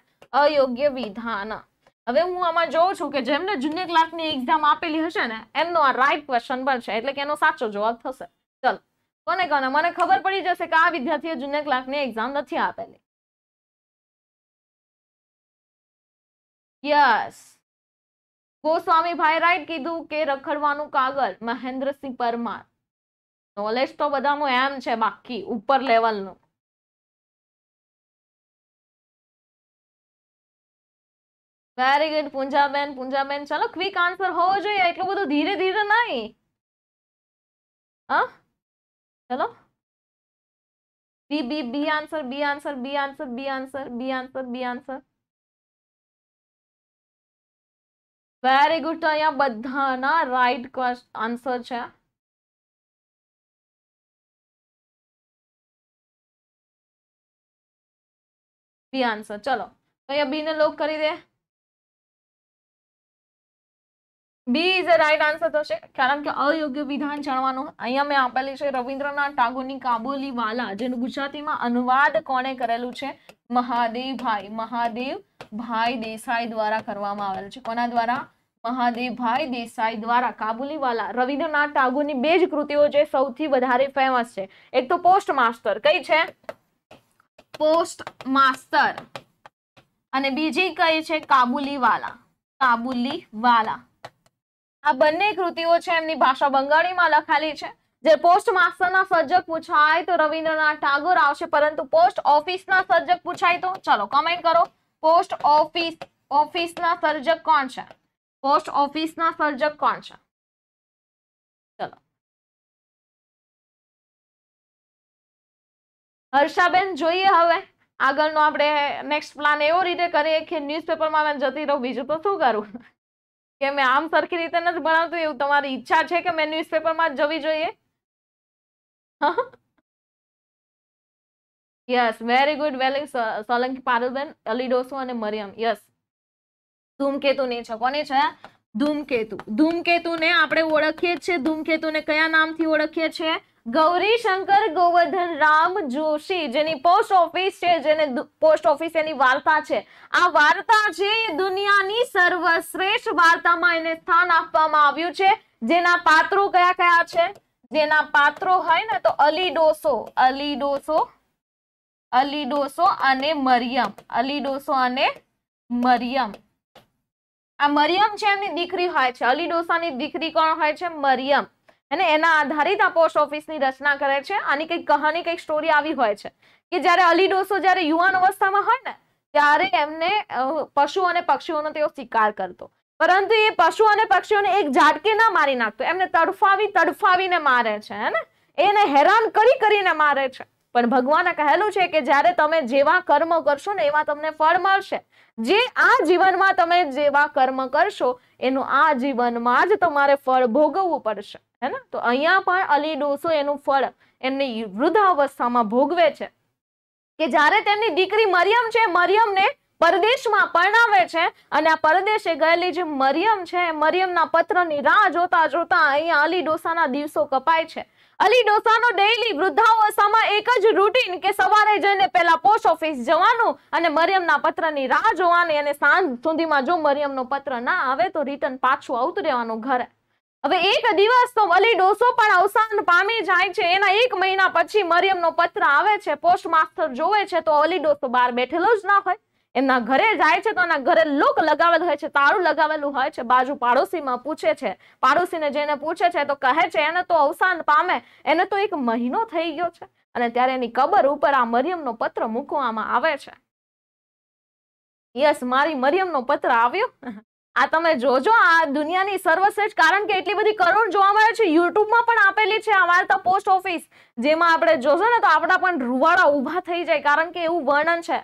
અયોગ્ય વિધાન હવે હું આમાં જોઉં છું કે જેમને જુનિયર ક્લાર્કની એક્ઝામ આપેલી હશે ને એમનો આ રાઈટ ક્વેશ્ચન બનશે એટલે કે એનો સાચો જવાબ થશે ચલો કોને કોને મને ખબર પડી જશે કે આ વિદ્યાર્થીએ જુનિયર ક્લાર્કની એક્ઝામ નથી આપેલી યસ ગોસ્વામીભાઈ રાઈટ કીધું કે રખડવાનું કાગળ મહેન્દ્રસિંહ પરમાર નોલેજ તો બધાનું એમ છે બાકી ઉપર લેવલનું વેરી ગુડ પૂંજાબેન પૂંજાબેન ચાલો ક્વિક આન્સર હોવો જોઈએ એટલું બધું ધીરે ધીરે નહીં હા ચલો B B B answer B answer B answer B answer B answer B answer very good તો અહીંયા બધાના રાઈટ આન્સર છે બી આન્સર ચલો તો અહીંયા બીને લોક કરી દે B is a right answer થશે કારણ કે અયોગ્ય વિધાન જાણવાનું અહીંયા મેં આપેલી છે રવિન્દ્રનાથ ટાગોરની કાબોલીવાલા જેનું ગુજરાતીમાં અનુવાદ કોણે કરેલું છે મહાદેવભાઈ મહાદેવભાઈ દેસાઈ દ્વારા કરવામાં આવેલું છે કોના દ્વારા મહાદેવભાઈ દેસાઈ દ્વારા કાબુલીવાલા રવિન્દ્રનાથ ટાગોરની બે જ કૃતિઓ જે સૌથી વધારે ફેમસ છે એક તો પોસ્ટ માસ્ટર કઈ છે પોસ્ટ માસ્ટર અને બીજી કઈ છે કાબુલીવાલા કાબુલીવાલા આ બંને કૃતિઓ છે એમની ભાષા બંગાળીમાં લખાયેલી છે જે પોસ્ટ માસ્ટરના સર્જક પૂછાય તો રવિન્દ્રનાથ ટાગોર આવશે પરંતુ પોસ્ટ ઓફિસના સર્જક પૂછાય તો ચલો કમેન્ટ કરો પોસ્ટ ઓફિસ ઓફિસના સર્જક કોણ છે પોસ્ટ ઓફિસના સર્જક કોણ છે ચલો હર્ષાબેન જોઈએ હવે આગળનો આપણે નેક્સ્ટ પ્લાન એવો રીતે કરીએ કે ન્યૂઝપેપરમાં જતી રહું બીજું તો શું કરું કે મેં આમ સરખી રીતે નથી ભણાવતું એવું તમારી ઈચ્છા છે કે મેં ન્યૂઝપેપરમાં જવી જોઈએ yes very good Veling Solanki Parulben Ali Dosu અને મરિયમ યસ ધૂમકેતુ ને છે કોને છે ધૂમકેતુ ધૂમકેતુને આપણે ઓળખીએ છીએ ધૂમકેતુ ને કયા નામથી ઓળખીએ છીએ ગૌરીશંકર ગોવર્ધન રામ જોશી જેની પોસ્ટ ઓફિસ છે જેને પોસ્ટ ઓફિસ એની વાર્તા છે આ વાર્તા છે દુનિયાની સર્વશ્રેષ્ઠ વાર્તામાં એને સ્થાન આપવામાં આવ્યું છે જેના પાત્રો કયા કયા છે જેના પાત્રો હોય ને તો અલી ડોસો અલી ડોસો અલી ડોસો અને મરિયમ અલી ડોસો અને મરિયમ આ મરિયમ છે એમની દીકરી હોય છે અલી ડોસાની દીકરી કોણ હોય છે મરિયમ અને એના આધારિત આ પોસ્ટ ઓફિસની રચના કરે છે આની કંઈક કહાની કંઈક સ્ટોરી આવી હોય છે કે જ્યારે અલી ડોસો જ્યારે યુવાન અવસ્થામાં હોય ને ત્યારે એમને પશુ અને પક્ષીઓનો તેઓ શિકાર કરતો પરંતુ એ પશુ અને પક્ષીઓને એક ઝાટકે ના મારી નાખતો એમને તડફાવી તડફાવીને મારે છે હે ને એને હેરાન કરી કરીને મારે છે પણ ભગવાને કહેલું છે કે જ્યારે તમે જેવા કર્મ કરશો ને એવા તમને ફળ મળશે જે આ જીવનમાં તમે જેવા કર્મ કરશો એનું આ જીવનમાં જ તમારે ફળ ભોગવવું પડશે હે ને તો અહીંયા પણ અલી ડોસો એનું ફળ એમની વૃદ્ધાવસ્થામાં ભોગવે છે કે જ્યારે તેમની દીકરી મરિયમ છે મરિયમને પરદેશમાં પરણાવે છે અને આ પરદેશે ગયેલી જે મરિયમ છે મરિયમના પત્રની રાહ જોતા જોતા અહીંયા અલી ડોસાના દિવસો કપાય છે અલી ડોસાનો ડેઇલી વૃદ્ધાવસ્થામાં એક જ રૂટીન કે સવારે જઈને પહેલા પોસ્ટ ઓફિસ જવાનું અને મરિયમના પત્રની રાહ જોવાની અને સાંજ સુધીમાં જો મરિયમનો પત્ર ના આવે તો રિટર્ન પાછું આવતું રહેવાનું ઘરે હવે એક દિવસ તો વલી ડોસો પણ અવસાન પામી જાય છે એના એક મહિના પછી મરિયમનો પત્ર આવે છે પોસ્ટ માસ્ટર જોવે છે તો વલી ડોસો બહાર બેઠેલો જ ના હોય એમના ઘરે જાય છે તો એના ઘરે લોક લગાવેલ હોય છે તાળું લગાવેલું હોય છે બાજુ પાડોશીમાં પૂછે છે પાડોશીને જેને પૂછે છે તો કહે છે એને તો અવસાન પામે એને તો એક મહિનો થઈ ગયો છે અને ત્યારે એની કબર ઉપર આ મરિયમનો પત્ર મૂકવામાં આવે છે યસ મારી મરિયમનો પત્ર આવ્યો આ તમે જોજો આ દુનિયાની સર્વશ્રેષ્ઠ કારણ કે એટલી બધી કરુણ જોવા મળે છે યુટ્યુબમાં પણ આપેલી છે અમારતા પોસ્ટ ઓફિસ જેમાં આપણે જોશો ને તો આપણા પણ રૂવાડા ઉભા થઈ જાય કારણ કે એવું વર્ણન છે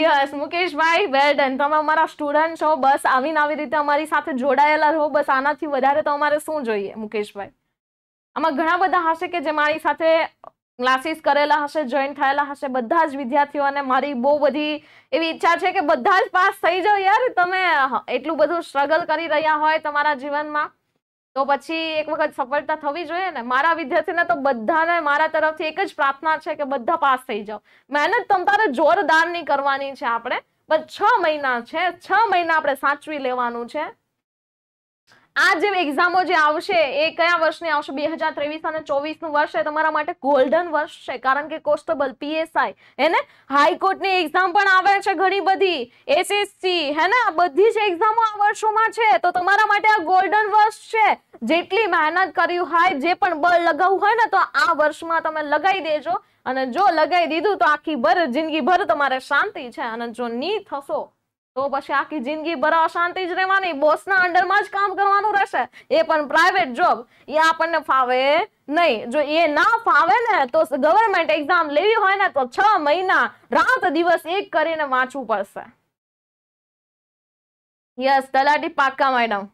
યસ મુકેશભાઈ વેલ ડન તમે અમારા સ્ટુડન્ટ છો બસ આવીને આવી રીતે અમારી સાથે જોડાયેલા રહો બસ આનાથી વધારે તો અમારે શું જોઈએ મુકેશભાઈ આમાં ઘણા બધા હશે કે જે મારી સાથે ક્લાસીસ કરેલા હશે જોઈન થયેલા હશે બધા જ વિદ્યાર્થીઓને મારી બહુ બધી એવી ઈચ્છા છે કે બધા જ પાસ થઈ જાઓ યાર તમે એટલું બધું સ્ટ્રગલ કરી રહ્યા હોય તમારા જીવનમાં તો પછી એક વખત સફળતા થવી જોઈએ ને મારા વિદ્યાર્થીને તો બધાને મારા તરફથી એક જ પ્રાર્થના છે કે બધા પાસ થઈ જાઓ મહેનત તમારે જોરદારની કરવાની છે આપણે બસ છ મહિના છે છ મહિના આપણે સાચવી લેવાનું છે આ જે એક્ઝામો જે આવશે એ કયા વર્ષની આવશે બે હજાર ત્રેવીસ અને ચોવીસનું વર્ષ છે તમારા માટે ગોલ્ડન વર્ષ છે કારણ કે કોન્સ્ટેબલ પીએસઆઈ હેને હાઈકોર્ટની એક્ઝામ પણ આવે છે ઘણી બધી એસએસસી હે આ બધી જ એક્ઝામો આ વર્ષોમાં છે તો તમારા માટે આ ગોલ્ડન વર્ષ છે જેટલી મહેનત કર્યું હોય જે પણ બળ લગાવવું હોય ને તો આ વર્ષમાં તમે લગાવી દેજો અને જો લગાવી દીધું તો આખી ભર જિંદગી ભર તમારે શાંતિ છે અને જો નહીં થશો તો પછી આખી જિંદગી બરા શાંતિ જ રહેવાની બોસના અંડરમાં જ કામ કરવાનું રહેશે એ પણ પ્રાઇવેટ જોબ એ આપણને ફાવે નહીં જો એ ના ફાવે ને તો ગવર્મેન્ટ એક્ઝામ લેવી હોય ને તો છ મહિના રાત દિવસ એક કરીને વાંચવું પડશે યસ તલાટી પાક્કા madam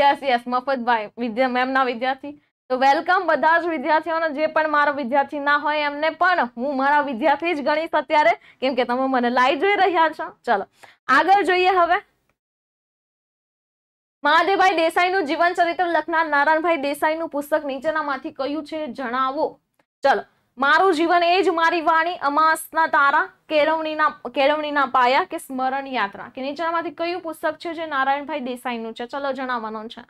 yes yes Mafatbhai Vidya મેમના વિદ્યાર્થી તો વેલકમ બધા જ વિદ્યાર્થીઓને જે પણ મારા વિદ્યાર્થી ના હોય એમને પણ હું મારા વિદ્યાર્થી જ ગણીશ અત્યારે કેમ કે તમે મને લાઈવ જોઈ રહ્યા છો ચલો આગળ જોઈએ હવે મહાદેવભાઈ દેસાઈનું જીવન ચરિત્ર લખનાર નારાયણભાઈ દેસાઈનું પુસ્તક નીચેનામાંથી કયું છે જણાવો ચલો મારું જીવન એ જ મારી વાણી અમાસના તારા કેળવણીના કેળવણીના પાયા કે સ્મરણ યાત્રા કે નીચેનામાંથી કયું પુસ્તક છે જે નારાયણભાઈ દેસાઈનું છે ચલો જણાવવાનું છે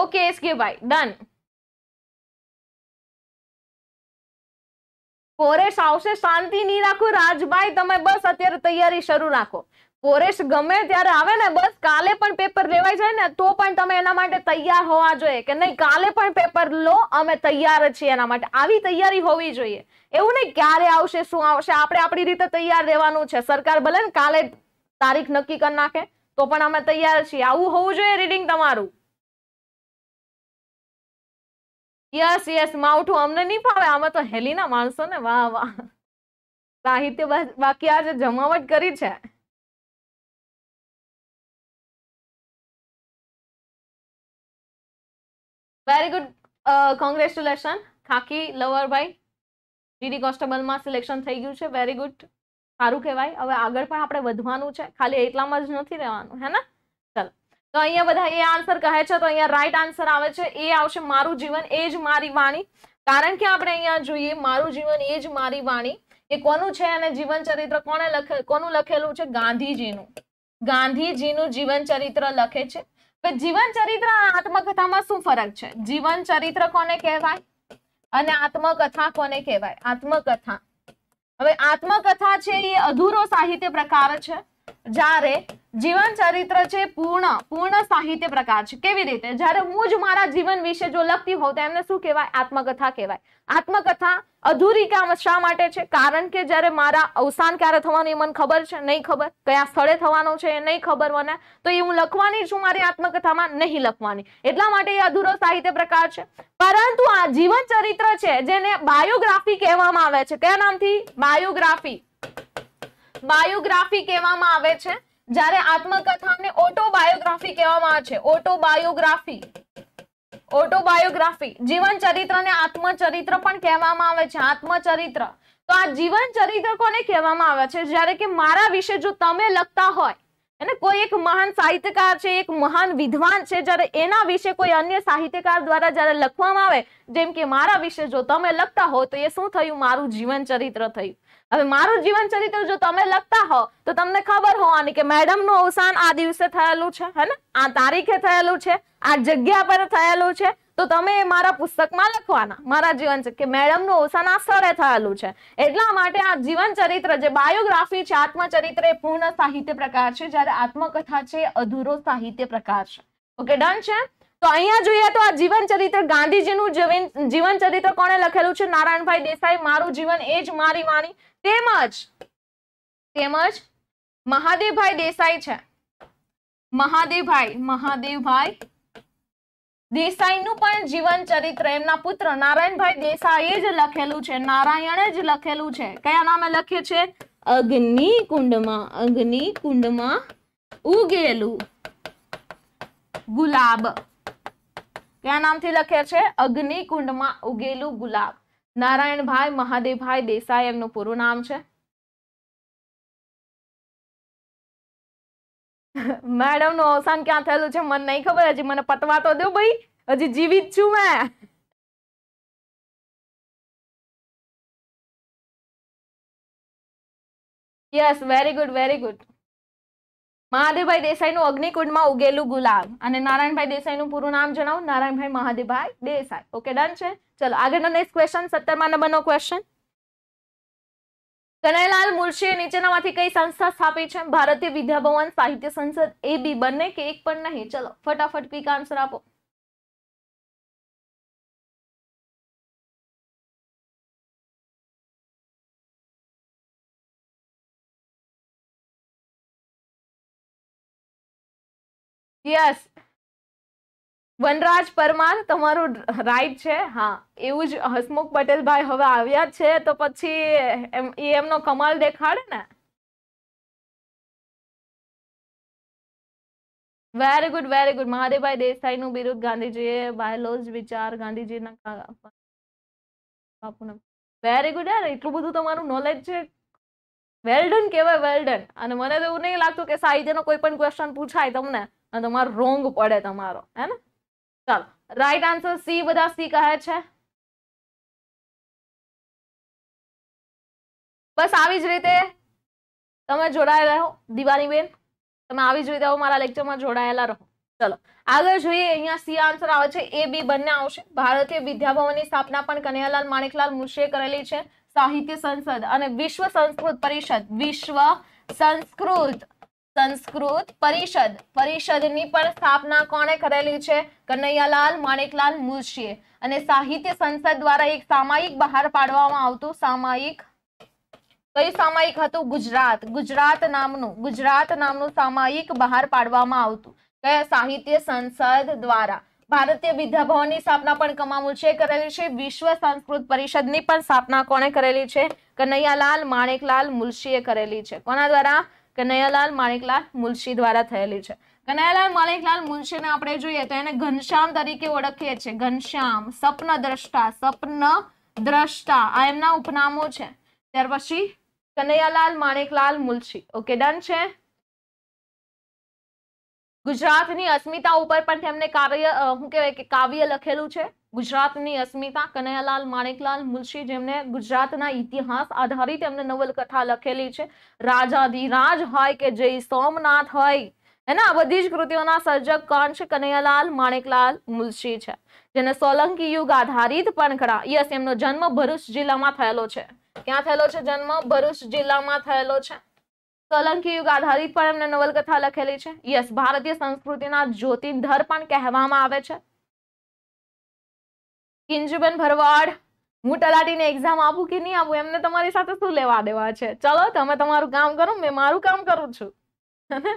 ઓકે એસ કે ભાઈ ડન ફોરેશ આવશે શાંતિ નહીં રાખો રાજભાઈ તમે બસ અત્યારે તૈયારી શરૂ રાખો ફોરેશ ગમે ત્યારે આવે ને બસ કાલે પણ પેપર લેવાય જાય ને તો પણ તમે એના માટે તૈયાર હોવા જોઈએ કે નહીં કાલે પણ પેપર લો અમે તૈયાર છીએ એના માટે આવી તૈયારી હોવી જોઈએ એવું નહીં ક્યારે આવશે શું આવશે આપણે આપણી રીતે તૈયાર રહેવાનું છે સરકાર ભલે ને કાલે તારીખ નક્કી કરી નાખે તો પણ અમે તૈયાર છીએ આવું હોવું જોઈએ રીડિંગ તમારું યસ યસ માવઠું અમને નહીં ફાવે આમાં તો હેલીના માણસો ને વાહ વાહ સાહિત્ય બાકી આજે જમાવટ કરી છે વેરી ગુડ કોંગ્રેચ્યુલેશન ખાકી લવરભાઈ જીડી કોન્સ્ટેબલમાં સિલેક્શન થઈ ગયું છે વેરી ગુડ સારું કહેવાય હવે આગળ પણ આપણે વધવાનું છે ખાલી એટલામાં જ નથી રહેવાનું હે ને તો અહીંયા બધા એ આન્સર કહે છે તો અહીંયા રાઈટ આન્સર આવે છે એ આવશે મારું જીવન એ જ મારી વાણી કારણ કે આપણે અહીંયા જોઈએ મારું જીવન એ જ મારી વાણી એ કોનું છે અને જીવન ચરિત્ર કોને લખે કોનું લખેલું છે ગાંધીજીનું ગાંધીજીનું જીવન ચરિત્ર લખે છે જીવન ચરિત્ર આત્મકથામાં શું ફરક છે જીવન ચરિત્ર કોને કહેવાય અને આત્મકથા કોને કહેવાય આત્મકથા હવે આત્મકથા છે એ અધૂરો સાહિત્ય પ્રકાર છે જ્યારે જીવન ચરિત્ર છે પૂર્ણ પૂર્ણ સાહિત્ય પ્રકાર છે કેવી રીતે જ્યારે હું જ મારા જીવન વિશે જો લખતી હોઉં તો એમને શું કહેવાય આત્મકથા કહેવાય આત્મકથા અધૂરી કામ શા માટે છે કારણ કે જ્યારે મારા અવસાન ક્યારે થવાનું એ મને ખબર છે નહીં ખબર કયા સ્થળે થવાનું છે એ નહીં ખબર મને તો એ હું લખવાની છું મારી આત્મકથામાં નહીં લખવાની એટલા માટે એ અધૂરો સાહિત્ય પ્રકાર છે પરંતુ આ જીવન ચરિત્ર છે જેને બાયોગ્રાફી કહેવામાં આવે છે કયા નામથી બાયોગ્રાફી બાયોગ્રાફી કહેવામાં આવે છે જ્યારે આત્મકથાને ઓટોબાયોગ્રાફી કહેવામાં આવે છે ઓટોબાયોગ્રાફી ઓટોબાયોગ્રાફી જીવન ચરિત્રને આત્મચરિત્ર પણ કહેવામાં આવે છે આત્મચરિત્ર તો આ જીવન ચરિત્ર કોને કહેવામાં આવે છે જ્યારે કે મારા વિશે જો તમે લખતા હોય અને કોઈ એક મહાન સાહિત્યકાર છે એક મહાન વિદ્વાન છે જ્યારે એના વિશે કોઈ અન્ય સાહિત્યકાર દ્વારા જ્યારે લખવામાં આવે જેમ કે મારા વિશે જો તમે લખતા હો તો એ શું થયું મારું જીવન ચરિત્ર થયું હવે મારું જીવન ચરિત્ર જો તમે લખતા હો તો તમને ખબર હોવાની કે મેડમનું અવસાન આ દિવસે થયેલું છે હે ને આ તારીખે થયેલું છે આ જગ્યા પર થયેલું છે તો તમે મારા પુસ્તકમાં લખવાના મારા જીવન કે મેડમનું અવસાન આ સ્થળે થયેલું છે એટલા માટે આ જીવન ચરિત્ર જે બાયોગ્રાફી છે આત્મચરિત્ર એ પૂર્ણ સાહિત્ય પ્રકાર છે જ્યારે આત્મકથા છે અધૂરો સાહિત્ય પ્રકાર છે ઓકે ડન છે તો અહીંયા જોઈએ તો આ જીવન ચરિત્ર ગાંધીજીનું જીવન ચરિત્ર કોણે લખેલું છે નારાયણભાઈ દેસાઈ મારું જીવન એ જ મારી વાણી તેમજ તેમજ મહાદેવભાઈ દેસાઈ છે મહાદેવભાઈ મહાદેવભાઈ દેસાઈનું પણ જીવન ચરિત્ર એમના પુત્ર નારાયણભાઈ દેસાઈએ જ લખેલું છે નારાયણે જ લખેલું છે કયા નામે લખ્યું છે અગ્નિ કુંડમાં અગ્નિ કુંડમાં ઉગેલું ગુલાબ કયા નામથી લખે છે અગ્નિ કુંડમાં ઉગેલું ગુલાબ નારાયણભાઈ મહાદેવભાઈ દેસાઈ એમનું પૂરું નામ છે મેડમ નું અવસાન ક્યાં થયેલું છે મને નહીં ખબર હજી મને પતવા તો દો ભાઈ હજી જીવિત છું મેં yes very good very good Mahadevbhai દેસાઈનું અગ્નિકુંડમાં ઉગેલું ગુલાબ અને નારાયણભાઈ દેસાઈનું પૂરું નામ જણાવો નારાયણભાઈ મહાદેવભાઈ દેસાઈ ઓકે ડન છે ચલો આગળનો નેક્સ્ટ ક્વેશ્ચન સત્તરમાં નંબરનો ક્વેશ્ચન કનૈલાલ મુલશીએ નીચેનામાંથી કઈ સંસ્થા સ્થાપી છે ભારતીય વિદ્યાભવન સાહિત્ય સંસદ એ બી બંને કે એક પણ નહીં ચલો ફટાફટ ક્વિક આન્સર આપો યસ વનરાજ પરમાર તમારું રાઈટ છે હા એવું જ હસમુખ પટેલભાઈ હવે આવ્યા છે તો પછી એ એમનો કમાલ દેખાડે ને very good very good Mahadevbhai દેસાઈનું બિરુદ ગાંધીજીએ બાયલોજ વિચાર ગાંધીજીના બાપુના વેરી ગુડ યાર એટલું બધું તમારું નોલેજ છે વેલ્ડન કહેવાય વેલ્ડન અને મને તો એવું નહીં લાગતું કે સાહિત્યનો કોઈ પણ ક્વેશ્ચન પૂછાય તમને અને તમારો રોંગ પડે તમારો હે ને ચાલો રાઈટ આન્સર સી બધા સી કહે છે બસ આવી જ રીતે તમે જોડાયેલા રહો બેન તમે આવી જ રીતે આવો મારા લેક્ચરમાં જોડાયેલા રહો ચલો આગળ જોઈએ અહીંયા સી આન્સર આવે છે એ બી બંને આવશે ભારતીય વિદ્યાભવનની સ્થાપના પણ કનૈયાલાલ માણેકલાલ મુનશીએ કરેલી છે સાહિત્ય સંસદ અને વિશ્વ સંસ્કૃત પરિષદ વિશ્વ સંસ્કૃત સંસ્કૃત પરિષદ પરિષદની પણ સ્થાપના કોણે કરેલી છે કનૈયાલાલ માણેકલાલ મુનશીએ અને સાહિત્ય સંસદ દ્વારા એક સામાયિક બહાર પાડવામાં આવતું સામાયિક કયું સામાયિક હતું ગુજરાત ગુજરાત નામનું ગુજરાત નામનું સામાયિક બહાર પાડવામાં આવતું કયા સાહિત્ય સંસદ દ્વારા ભારતીય વિદ્યાભવનની સ્થાપના પણ કમા કમામુલચે કરેલી છે વિશ્વ સંસ્કૃત પરિષદની પણ સ્થાપના કોણે કરેલી છે કનૈયાલાલ માણેકલાલ મુલશીએ કરેલી છે કોના દ્વારા કનૈયાલાલ માણેકલાલ મુલશી દ્વારા થયેલી છે કનૈયાલાલ માણેકલાલ મુનશીને આપણે જોઈએ તો એને ઘનશ્યામ તરીકે ઓળખીએ છીએ ઘનશ્યામ સપન દ્રષ્ટા સપન દ્રષ્ટા આ એમના ઉપનામો છે ત્યાર પછી કનૈયાલાલ માણેકલાલ મુલશી ઓકે ડન છે ગુજરાતની અસ્મિતા ઉપર પણ તેમને કાવ્ય શું કહેવાય કે કાવ્ય લખેલું છે ગુજરાતની અસ્મિતા કનૈયાલાલ માણેકલાલ મુલશી જેમને ગુજરાતના ઇતિહાસ આધારિત એમને નવલકથા લખેલી છે રાજાધિરાજ હોય કે જય સોમનાથ હોય એના બધી જ કૃતિઓના સર્જક કોણ છે કનૈયાલાલ માણેકલાલ મુલશી છે જેને સોલંકી યુગ આધારિત પણખડા યસ એમનો જન્મ ભરૂચ જિલ્લામાં થયેલો છે ક્યાં થયેલો છે જન્મ ભરૂચ જિલ્લામાં થયેલો છે સોલંકી યુગ આધારિત પણ એમને નવલકથા લખેલી છે યસ ભારતીય સંસ્કૃતિના જ્યોતિર્ધર પણ કહેવામાં આવે છે કિંજુબેન ભરવાડ હું તલાટીને એક્ઝામ આપું કે નહીં આપું એમને તમારી સાથે શું લેવા દેવા છે ચલો તમે તમારું કામ કરો મેં મારું કામ કરું છું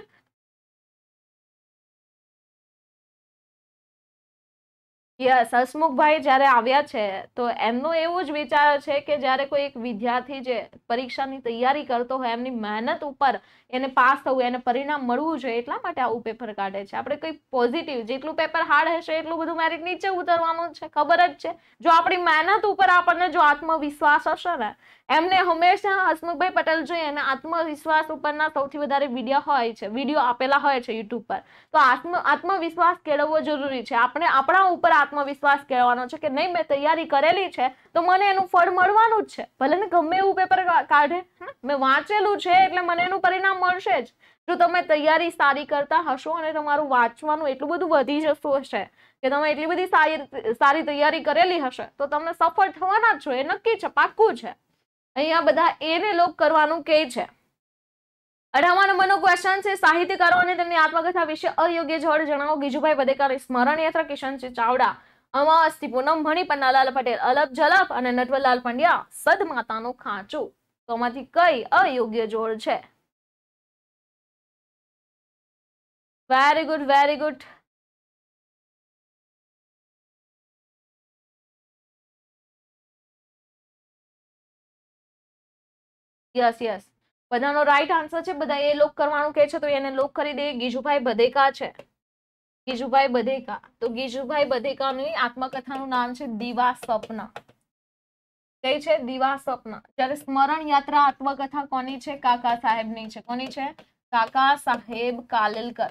યસ હસમુખભાઈ જ્યારે આવ્યા છે તો એમનો એવો જ વિચાર છે કે જ્યારે કોઈ એક વિદ્યાર્થી જે પરીક્ષાની તૈયારી કરતો હોય એમની મહેનત ઉપર એને પાસ થવું એને પરિણામ મળવું જોઈએ એટલા માટે આવું પેપર કાઢે છે આપણે કંઈ પોઝિટિવ જેટલું પેપર હાર્ડ હશે એટલું બધું મેરિટ નીચે ઉતરવાનું છે ખબર જ છે જો આપણી મહેનત ઉપર આપણને જો આત્મવિશ્વાસ હશે ને એમને હંમેશા હસમુખભાઈ પટેલ જોઈએ અને આત્મવિશ્વાસ ઉપરના સૌથી વધારે વિડીયો હોય છે વિડીયો આપેલા હોય છે યુટ્યુબ પર તો આત્મ આત્મવિશ્વાસ કેળવવો જરૂરી છે આપણે આપણા ઉપર આત્મવિશ્વાસ કેળવવાનો છે કે નહીં મેં તૈયારી કરેલી છે તો મને એનું ફળ મળવાનું જ છે ભલે ને ગમે એવું પેપર કાઢે મેં વાંચેલું છે એટલે મને એનું પરિણામ મળશે જ જો તમે તૈયારી સારી કરતા હશો અને તમારું વાંચવાનું એટલું બધું વધી જતું હશે કે તમે એટલી બધી સારી સારી તૈયારી કરેલી હશે તો તમને સફળ થવાના છો એ નક્કી છે પાક્કું છે અહીંયા બધા એને લોક કરવાનું કે છે અઢારમા નંબરનો ક્વેશ્ચન છે સાહિત્યકારો અને તેમની આત્મકથા વિશે અયોગ્ય જળ જણાવો ગીજુભાઈ બધેકર સ્મરણયાત્રા કિશનજી ચાવડા અમાવાસ્તી પૂનમ ભણી પન્નાલાલ પટેલ અલપ જલપ અને નટવરલાલ પંડ્યા સદ માતાનું ખાંચું તો આમાંથી કઈ અયોગ્ય જોડ છે very good very good yes yes બધાનો રાઈટ આન્સર છે બધા એ લોક કરવાનું કે છે તો એને લોક કરી દે ગીજુભાઈ બધેકા છે ગીજુભાઈ બધેકા તો ગીજુભાઈ બધેકાની આત્મકથાનું નામ છે દીવા સ્વપ્ન કઈ છે દીવા સ્વપ્ન જ્યારે સ્મરણ યાત્રા આત્મકથા કોની છે કાકા સાહેબની છે કોની છે કાકા સાહેબ કાલેલકર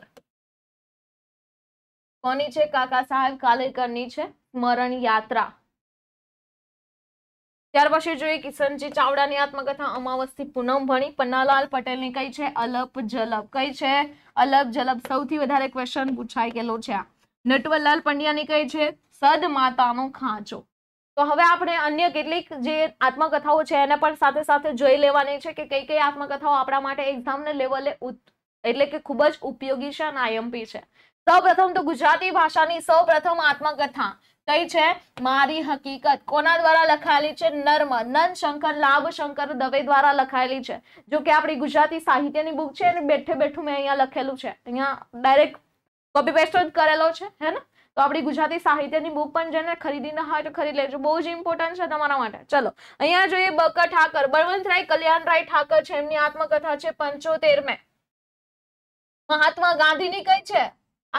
કોની છે કાકા સાહેબ કાલેકરની છે સ્મરણ યાત્રા ત્યાર પછી જોઈએ કિશનજી ચાવડાની આત્મકથા અમાવસ્થી પૂનમ ભણી પન્નાલાલ પટેલની કઈ છે અલપ જલપ કઈ છે અલપ જલપ સૌથી વધારે ક્વેશ્ચન પૂછાઈ ગયેલો છે નટવરલાલ પંડ્યાની કઈ છે સદ માતાનો ખાંચો તો હવે આપણે અન્ય કેટલીક જે આત્મકથાઓ છે એને પણ સાથે સાથે જોઈ લેવાની છે કે કઈ કઈ આત્મકથાઓ આપણા માટે એક્ઝામને લેવલે એટલે કે ખૂબ જ ઉપયોગી છે અને આઈએમપી છે સૌપ્રથમ તો ગુજરાતી ભાષાની સૌપ્રથમ આત્મકથા કઈ છે મારી હકીકત કોના દ્વારા લખાયેલી છે નર્મ નંદ શંકર લાભ શંકર દવે દ્વારા લખાયેલી છે જો કે આપણી ગુજરાતી સાહિત્યની બુક છે અને બેઠે બેઠું મેં અહીંયા લખેલું છે અહીંયા ડાયરેક્ટ કોપી પેસ્ટ જ કરેલો છે હે ને તો આપણી ગુજરાતી સાહિત્યની બુક પણ જેને ખરીદી ન હોય તો ખરીદ લેજો બહુ જ ઇમ્પોર્ટન્ટ છે તમારા માટે ચલો અહીંયા જોઈએ બકર ઠાકર બળવંતરાય કલ્યાણરાય ઠાકર છે એમની આત્મકથા છે પંચોતેર મે મહાત્મા ગાંધીની કઈ છે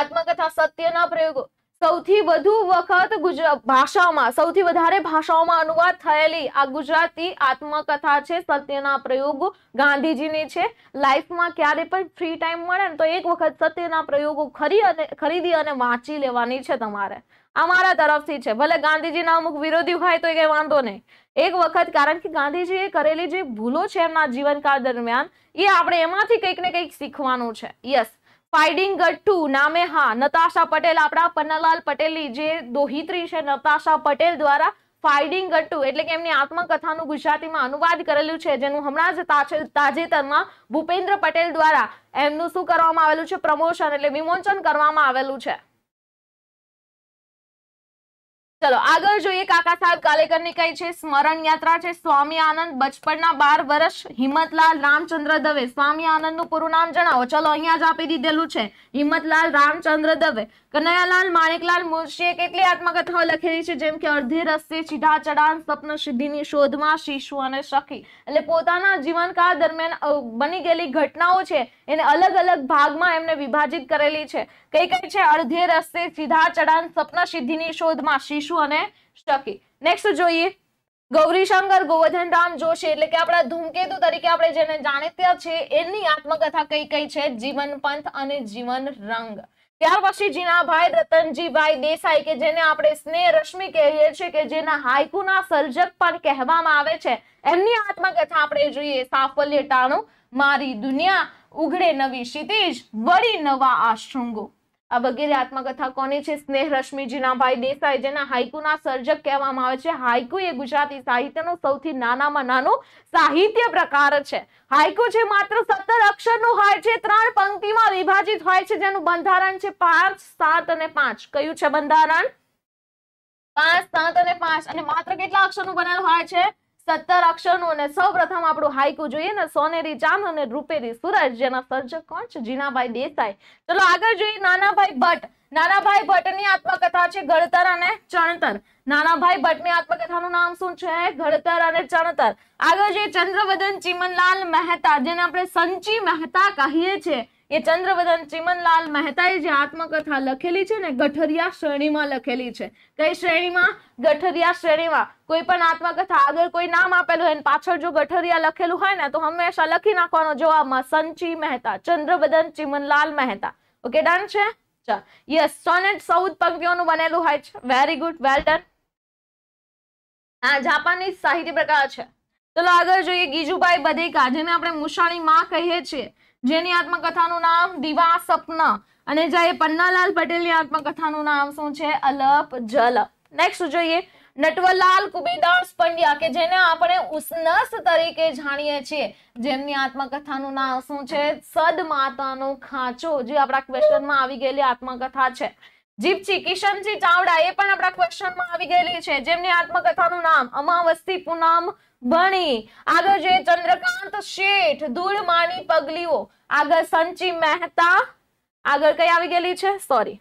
આત્મકથા સત્યના પ્રયોગો સૌથી વધુ વખત ગુજરાત ભાષામાં સૌથી વધારે ભાષાઓમાં અનુવાદ થયેલી આ ગુજરાતી આત્મકથા છે સત્યના પ્રયોગો ગાંધીજીની છે લાઈફમાં ક્યારે પણ ફ્રી ટાઈમ મળે ને તો એક વખત સત્યના પ્રયોગો ખરી અને ખરીદી અને વાંચી લેવાની છે તમારે અમારા તરફથી છે ભલે ગાંધીજીના અમુક વિરોધી હોય તો એ કંઈ વાંધો નહીં એક વખત કારણ કે ગાંધીજીએ કરેલી જે ભૂલો છે એમના જીવનકાળ દરમિયાન એ આપણે એમાંથી કંઈક ને કંઈક શીખવાનું છે યસ ફાઇડિંગ ટુ નામે હા નતાશા પટેલ આપણા પન્નાલાલ પટેલની જે દોહિત્રી છે નતાશા પટેલ દ્વારા ફાઇડિંગ ગટ્ટુ એટલે કે એમની આત્મકથાનું ગુજરાતીમાં અનુવાદ કરેલું છે જેનું હમણાં જ તાજેતરમાં ભૂપેન્દ્ર પટેલ દ્વારા એમનું શું કરવામાં આવેલું છે પ્રમોશન એટલે વિમોચન કરવામાં આવેલું છે ચલો આગળ જોઈએ કાકા સાહેબ કાલેકરની કઈ છે સ્મરણ યાત્રા છે સ્વામી આનંદ બચપણના બાર વર્ષ હિંમતલાલ રામચંદ્ર દવે સ્વામી આનંદનું પૂરું નામ જણાવો ચલો અહીંયા જ આપી દીધેલું છે હિંમતલાલ રામચંદ્ર દવે કનૈયાલાલ માણેકલાલ મુનશીએ કેટલી આત્મકથાઓ લખેલી છે જેમ કે અર્ધે રસ્તે સીધા ચડાણ સ્વપ્ન સિદ્ધિની શોધમાં શિશુ અને સખી એટલે પોતાના જીવનકાળ દરમિયાન બની ગયેલી ઘટનાઓ છે એને અલગ અલગ ભાગમાં એમને વિભાજિત કરેલી છે કઈ કઈ છે અડધે રસ્તે સીધા ચડાન સપના સિદ્ધિની શોધમાં શિશુ અને શકી નેક્સ્ટ જોઈએ ગૌરીશંકર ગોવર્ધન રામ જોશી એટલે કે આપણા ધૂમકેતુ તરીકે આપણે જેને જાણીત્યા છે એની આત્મકથા કઈ કઈ છે જીવન પંથ અને જીવન રંગ ત્યાર પછી જીના ભાઈ રતનજીભાઈ દેસાઈ કે જેને આપણે સ્નેહ રશ્મિ કહીએ છીએ કે જેના હાઇકુના સર્જક પણ કહેવામાં આવે છે એમની આત્મકથા આપણે જોઈએ સાફલ્ય ટાણું મારી દુનિયા ઉઘડે નવી ક્ષિતિજ વળી નવા આ આ વગેરે આત્મકથા કોની છે સ્નેહ રશ્મિ જીનાભાઈ દેસાઈ જેના હાઇકુના સર્જક કહેવામાં આવે છે હાઇકુ એ ગુજરાતી સાહિત્યનો સૌથી નાનામાં નાનો સાહિત્ય પ્રકાર છે હાઇકુ જે માત્ર સત્તર અક્ષરનું હોય છે ત્રણ પંક્તિમાં વિભાજિત હોય છે જેનું બંધારણ છે પાંચ સાત અને પાંચ કયું છે બંધારણ પાંચ સાત અને પાંચ અને માત્ર કેટલા અક્ષરનું બનાવેલું હોય છે સત્તર અક્ષરનું અને સૌપ્રથમ આપણું હાઈકુ જોઈએ ને સોનેરી ચાંદ અને રૂપેરી સૂરજ જેના સર્જક કોણ છે જીનાભાઈ દેસાઈ ચલો આગળ જોઈએ નાનાભાઈ ભટ્ટ નાનાભાઈ ભટ્ટની આત્મકથા છે ગળતર અને ચણતર નાનાભાઈ ભટ્ટની આત્મકથાનું નામ શું છે ગળતર અને ચણતર આગળ જોઈએ ચંદ્રવદન ચીમનલાલ મહેતા જેને આપણે સંચી મહેતા કહીએ છીએ એ ચંદ્રવદન ચિમનલાલ મહેતાએ જે આત્મકથા લખેલી છે ને ગઠરિયા શ્રેણીમાં લખેલી છે કઈ શ્રેણીમાં ગઠરિયા શ્રેણીમાં કોઈ પણ આત્મકથા આગળ કોઈ નામ આપેલું હોય પાછળ જો ગઠરિયા લખેલું હોય ને તો હંમેશા લખી નાખવાનો જવાબમાં સંચી મહેતા ચંદ્રવદન ચિમનલાલ મહેતા ઓકે ડન છે યસ સોનેટ સૌદ પંક્તિઓનું બનેલું હોય છે વેરી ગુડ વેલ ડન આ જાપાનીઝ સાહિત્ય પ્રકાર છે ચલો આગળ જોઈએ ગીજુભાઈ બધેકા જેને આપણે મુશાણી માં કહીએ છીએ જેની આત્મકથાનું નામ દીવા સપન અને જે પન્નાલાલ પટેલની આત્મકથાનું નામ શું છે અલપ જલપ નેક્સ્ટ જોઈએ નટવરલાલ કુબેદાસ પંડ્યા કે જેને આપણે ઉસનસ તરીકે જાણીએ છીએ જેમની આત્મકથાનું નામ શું છે સદ માતાનો ખાંચો જે આપણા ક્વેશ્ચનમાં આવી ગયેલી આત્મકથા છે જીપચી કિશનજી ચાવડા એ પણ આપણા ક્વેશ્ચનમાં આવી ગયેલી છે જેમની આત્મકથાનું નામ અમાવસ્તી પૂનમ ભણી આગળ જે ચંદ્રકાંત શેઠ ધૂળ માની પગલીઓ આગળ સંચી મહેતા આગળ કઈ આવી ગયેલી છે સોરી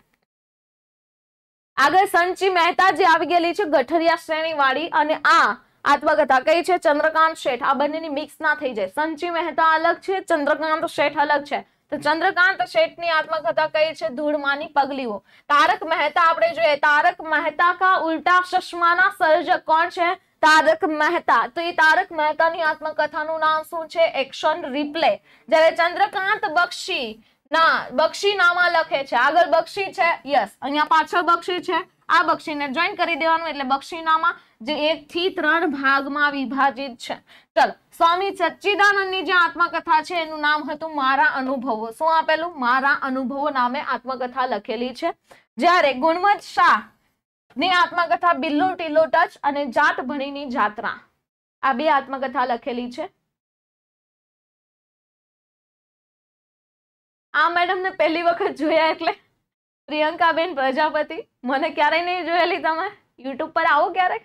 આગળ સંચી મહેતા જે આવી ગયેલી છે ગઠરિયા શ્રેણી વાળી અને આ આત્મકથા કઈ છે ચંદ્રકાંત શેઠ આ બંનેની મિક્સ ના થઈ જાય સંચી મહેતા અલગ છે ચંદ્રકાંત શેઠ અલગ છે તો ચંદ્રકાંત શેઠ ની આત્મકથા કઈ છે ધૂળમાની પગલીઓ તારક મહેતા આપણે જોઈએ તારક મહેતા કા ઉલટા ચશ્માના સર્જક કોણ છે તારક મહેતા તો એ તારક મહેતાની આત્મકથાનું નામ શું છે એક્શન રિપ્લે જ્યારે ચંદ્રકાંત બક્ષી ના બક્ષી નામા લખે છે આગળ બક્ષી છે યસ અહીંયા પાછળ બક્ષી છે આ બક્ષીને જોઈન કરી દેવાનું એટલે બક્ષીનામા જે એક થી ત્રણ ભાગમાં વિભાજિત છે ચલો સ્વામી સચ્ચિદાનંદની જે આત્મકથા છે એનું નામ હતું મારા અનુભવો શું આપેલું મારા અનુભવો નામે આત્મકથા લખેલી છે જ્યારે ગુણવત શાહ ની આત્મકથા બિલ્લો ટીલો ટચ અને જાત ભણીની જાત્રા આ બે આત્મકથા લખેલી છે આ મેડમને પહેલી વખત જોયા એટલે પ્રિયંકાબેન પ્રજાપતિ મને ક્યારેય નહીં જોયેલી તમે યુટ્યુબ પર આવો ક્યારેક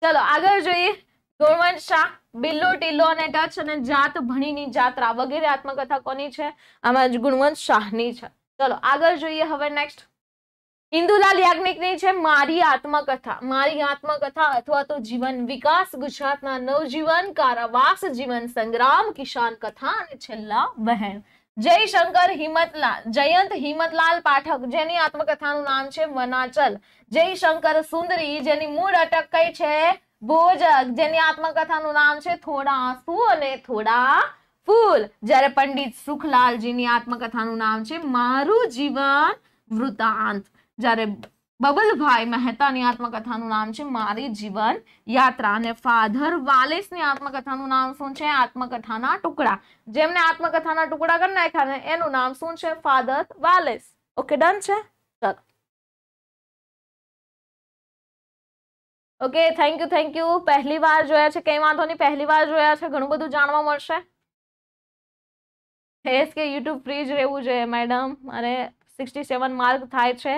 ચલો આગળ જોઈએ ગોવંશ શાહ બિલ્લો ટીલો અને ટચ અને જાત ભણીની જાત્રા વગેરે આત્મકથા કોની છે આમાં ગુણવંત શાહની છે ચલો આગળ જોઈએ હવે નેક્સ્ટ ઇન્દુલાલ યાજ્ઞિકની છે મારી આત્મકથા મારી આત્મકથા અથવા તો જીવન વિકાસ ગુજરાતના નવજીવન કારાવાસ જીવન સંગ્રામ કિશાન કથા અને છેલ્લા વહેણ જયશંકર હિંમતલાલ જયંત હિંમતલાલ પાઠક જેની આત્મકથાનું નામ છે વનાચલ જયશંકર સુંદરી જેની મૂળ અટક કઈ છે ભોજક જેની આત્મકથાનું નામ છે થોડા આંસુ અને થોડા ફુલ જારે પંડિત સુખલાલજી ની આત્મકથા નું નામ છે મારું જીવન વૃતાંત જારે બબલભાઈ મહેતા ની આત્મકથા નું નામ છે મારે જીવન યાત્રા ને ફાદર વાલેસ ની આત્મકથા નું નામ શું છે આત્મકથા ના ટુકડા જેમ ને આત્મકથા ના ટુકડા કરી નાખ્યા ને એ નું નામ શું છે ફાદર વાલેસ ઓકે डन છે ચાલ okay thank you thank you પહેલી વાર જોયા છે કે માં ધોની પહેલી વાર જોયા છે ઘણું બધું જાણવા મળશે એસકે યુટ્યુબ ફ્રી જ રહેવું જોઈએ મેડમ અને સિક્સટી સેવન માર્ક થાય છે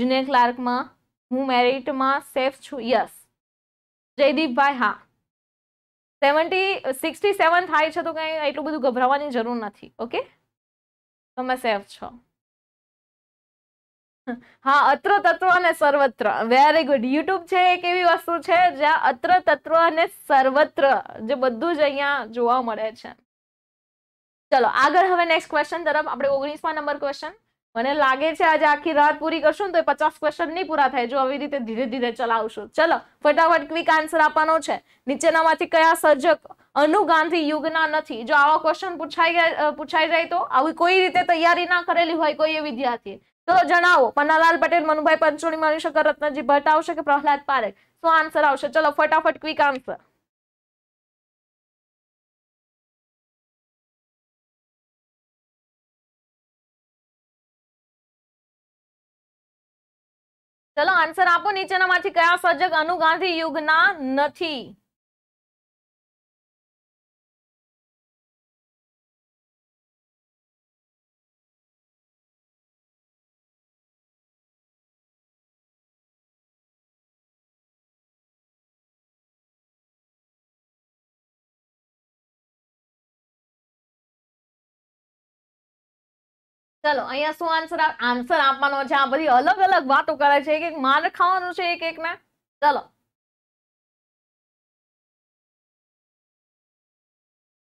જુનિયર ક્લાર્કમાં હું મેરિટમાં સેફ છું યસ જયદીપભાઈ હા સેવન્ટી સિક્સટી સેવન થાય છે તો કંઈ એટલું બધું ગભરાવાની જરૂર નથી ઓકે તમે સેફ છો હા અત્ર તત્વ અને સર્વત્ર વેરી ગુડ યુટ્યુબ છે એક એવી વસ્તુ છે જ્યાં અત્ર તત્વ અને સર્વત્ર જે બધું જ અહીંયા જોવા મળે છે ચલો આગળ હવે નેક્સ્ટ ક્વેશ્ચન તરફ આપણે ઓગણીસમાં નંબર ક્વેશ્ચન મને લાગે છે આજે આખી રાત પૂરી કરશું તો પચાસ ક્વેશ્ચન નહીં પૂરા થાય જો આવી રીતે ધીરે ધીરે ચલાવશું ચલો ફટાફટ ક્વિક આન્સર આપવાનો છે નીચેનામાંથી કયા સર્જક અનુગાંધી યુગના નથી જો આવા ક્વેશ્ચન પૂછાઈ પૂછાઈ જાય તો આવી કોઈ રીતે તૈયારી ના કરેલી હોય કોઈ વિદ્યાર્થી તો જણાવો પન્નાલાલ પટેલ મનુભાઈ પંચોળી મનીષકર રત્નજી ભટ્ટ આવશે કે પ્રહલાદ પારેખ શું આન્સર આવશે ચલો ફટાફટ ક્વિક આન્સર ચલો આન્સર આપો નીચેનામાંથી કયા સર્જક અનુ ગાંધી યુગના નથી चलो अहू आंसर आप बड़ी अलग अलग बात करे एक मार खावा एक एक ने चलो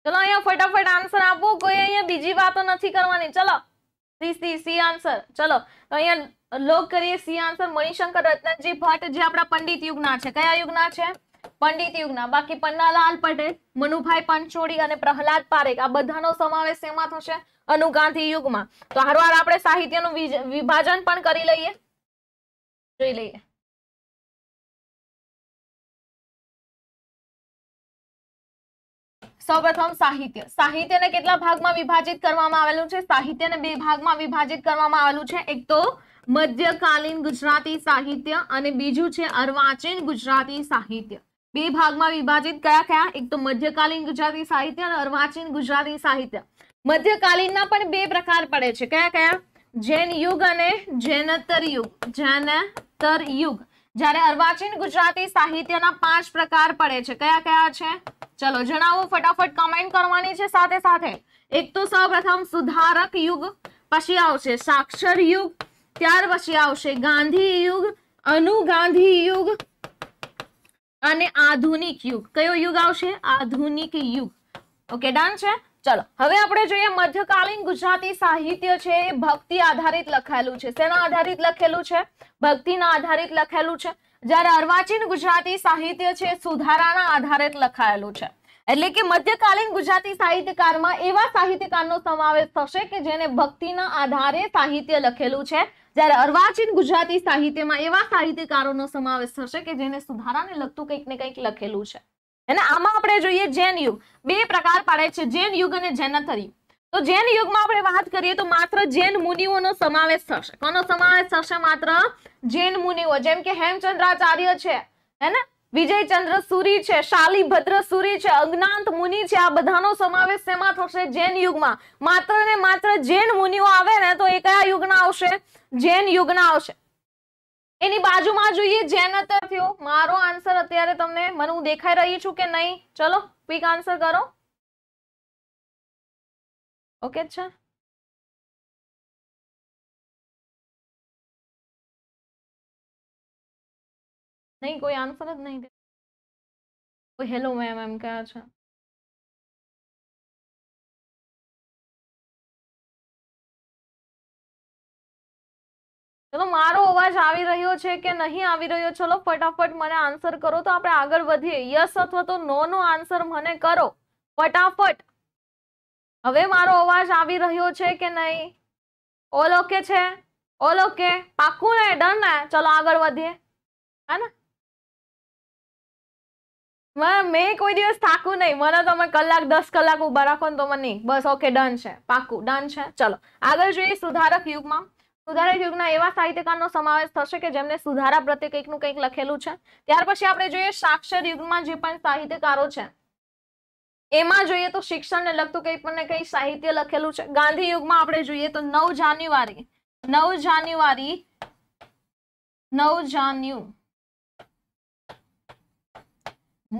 चलो अहिया फटाफट आंसर आप बीजी बात नहीं करवा चलो सी सी सी आंसर चलो तो अहिया करिए सी आंसर मणिशंकर रत्न जी भट्ट जी अपना पंडित युग ना क्या युग ना है પંડિત યુગના બાકી પન્નાલાલ પટેલ મનુભાઈ પંચોડી અને પ્રહલાદ પારેખ આ બધાનો સમાવેશ શેમાં થશે અનુગાંધી યુગમાં તો હારવાર આપણે સાહિત્યનું વિભાજન પણ કરી લઈએ જોઈ લઈએ સૌપ્રથમ સાહિત્ય સાહિત્યને કેટલા ભાગમાં વિભાજિત કરવામાં આવેલું છે સાહિત્યને બે ભાગમાં વિભાજિત કરવામાં આવેલું છે એક તો મધ્યકાલીન ગુજરાતી સાહિત્ય અને બીજું છે અર્વાચીન ગુજરાતી સાહિત્ય બે ભાગમાં વિભાજિત કયા કયા એક તો મધ્યકાલીન ગુજરાતી સાહિત્ય અને અર્વાચીન ગુજરાતી સાહિત્ય મધ્યકાલીનના પણ બે પ્રકાર પડે છે કયા કયા જૈન યુગ અને જૈનતર યુગ જૈનતર યુગ જ્યારે અર્વાચીન ગુજરાતી સાહિત્યના પાંચ પ્રકાર પડે છે કયા કયા છે ચલો જણાવો ફટાફટ કમેન્ટ કરવાની છે સાથે સાથે એક તો સૌપ્રથમ સુધારક યુગ પછી આવશે સાક્ષર યુગ ત્યાર પછી આવશે ગાંધી યુગ અનુ ગાંધી યુગ અને આધુનિક યુગ કયો યુગ આવશે આધુનિક યુગ ઓકે ડન છે ચલો હવે આપણે જોઈએ મધ્યકાલીન ગુજરાતી સાહિત્ય છે એ ભક્તિ આધારિત લખાયેલું છે શેના આધારિત લખેલું છે ભક્તિના આધારિત લખેલું છે જ્યારે અર્વાચીન ગુજરાતી સાહિત્ય છે સુધારાના આધારિત લખાયેલું છે એટલે કે મધ્યકાલીન ગુજરાતી સાહિત્યકારમાં એવા સાહિત્યકારનો સમાવેશ થશે કે જેને ભક્તિના આધારે સાહિત્ય લખેલું છે જ્યારે અર્વાચીન ગુજરાતી સાહિત્યમાં એવા સાહિત્યકારોનો સમાવેશ થશે કે જેને સુધારાને લગતું કંઈક ને કંઈક લખેલું છે અને આમાં આપણે જોઈએ જૈન યુગ બે પ્રકાર પાડે છે જૈન યુગ અને જૈનથરી તો જૈન યુગમાં આપણે વાત કરીએ તો માત્ર જૈન મુનિઓનો સમાવેશ થશે કોનો સમાવેશ થશે માત્ર જૈન મુનિઓ જેમ કે હેમચંદ્રાચાર્ય છે હે ને વિજયચંદ્ર સૂરી છે શાલીભદ્ર સૂરી છે અજ્ઞાંત મુનિ છે આ બધાનો સમાવેશ શેમાં થશે જૈન યુગમાં માત્ર ને માત્ર જૈન મુનિઓ આવે ને તો એ કયા યુગના આવશે જૈન યુગના આવશે એની બાજુમાં જોઈએ જૈન અત્યારે થયો મારો આન્સર અત્યારે તમને મને હું દેખાઈ રહી છું કે નહીં ચલો ક્વિક આન્સર કરો ઓકે છે नहीं कोई आंसर तो नहीं दे कोई हेलो मैम मैम क्या अच्छा चलो मारो अवाज आ रो कि नहीं आ रो चलो फटाफट मैंने आंसर करो तो आप आगे यस अथवा तो नो नो आंसर मैंने करो फटाफट हम मारो अवाज आ रो कि नहीं ओल ओके पाकू ने डन चलो आगे है ना મેં કોઈ દિવસ થાકું નહીં મને તમે કલાક દસ કલાક ઉભા રાખો ને તો મને નહીં બસ ઓકે ડન છે પાકું ડન છે ચલો આગળ જોઈએ સુધારક યુગમાં સુધારક યુગના એવા સાહિત્યકારનો સમાવેશ થશે કે જેમને સુધારા પ્રત્યે કંઈકનું કંઈક લખેલું છે ત્યાર પછી આપણે જોઈએ સાક્ષર યુગમાં જે પણ સાહિત્યકારો છે એમાં જોઈએ તો શિક્ષણને લગતું કંઈ પણ કંઈ સાહિત્ય લખેલું છે ગાંધી યુગમાં આપણે જોઈએ તો નવ જાન્યુઆરી નવ જાન્યુઆરી નવ જાન્યુ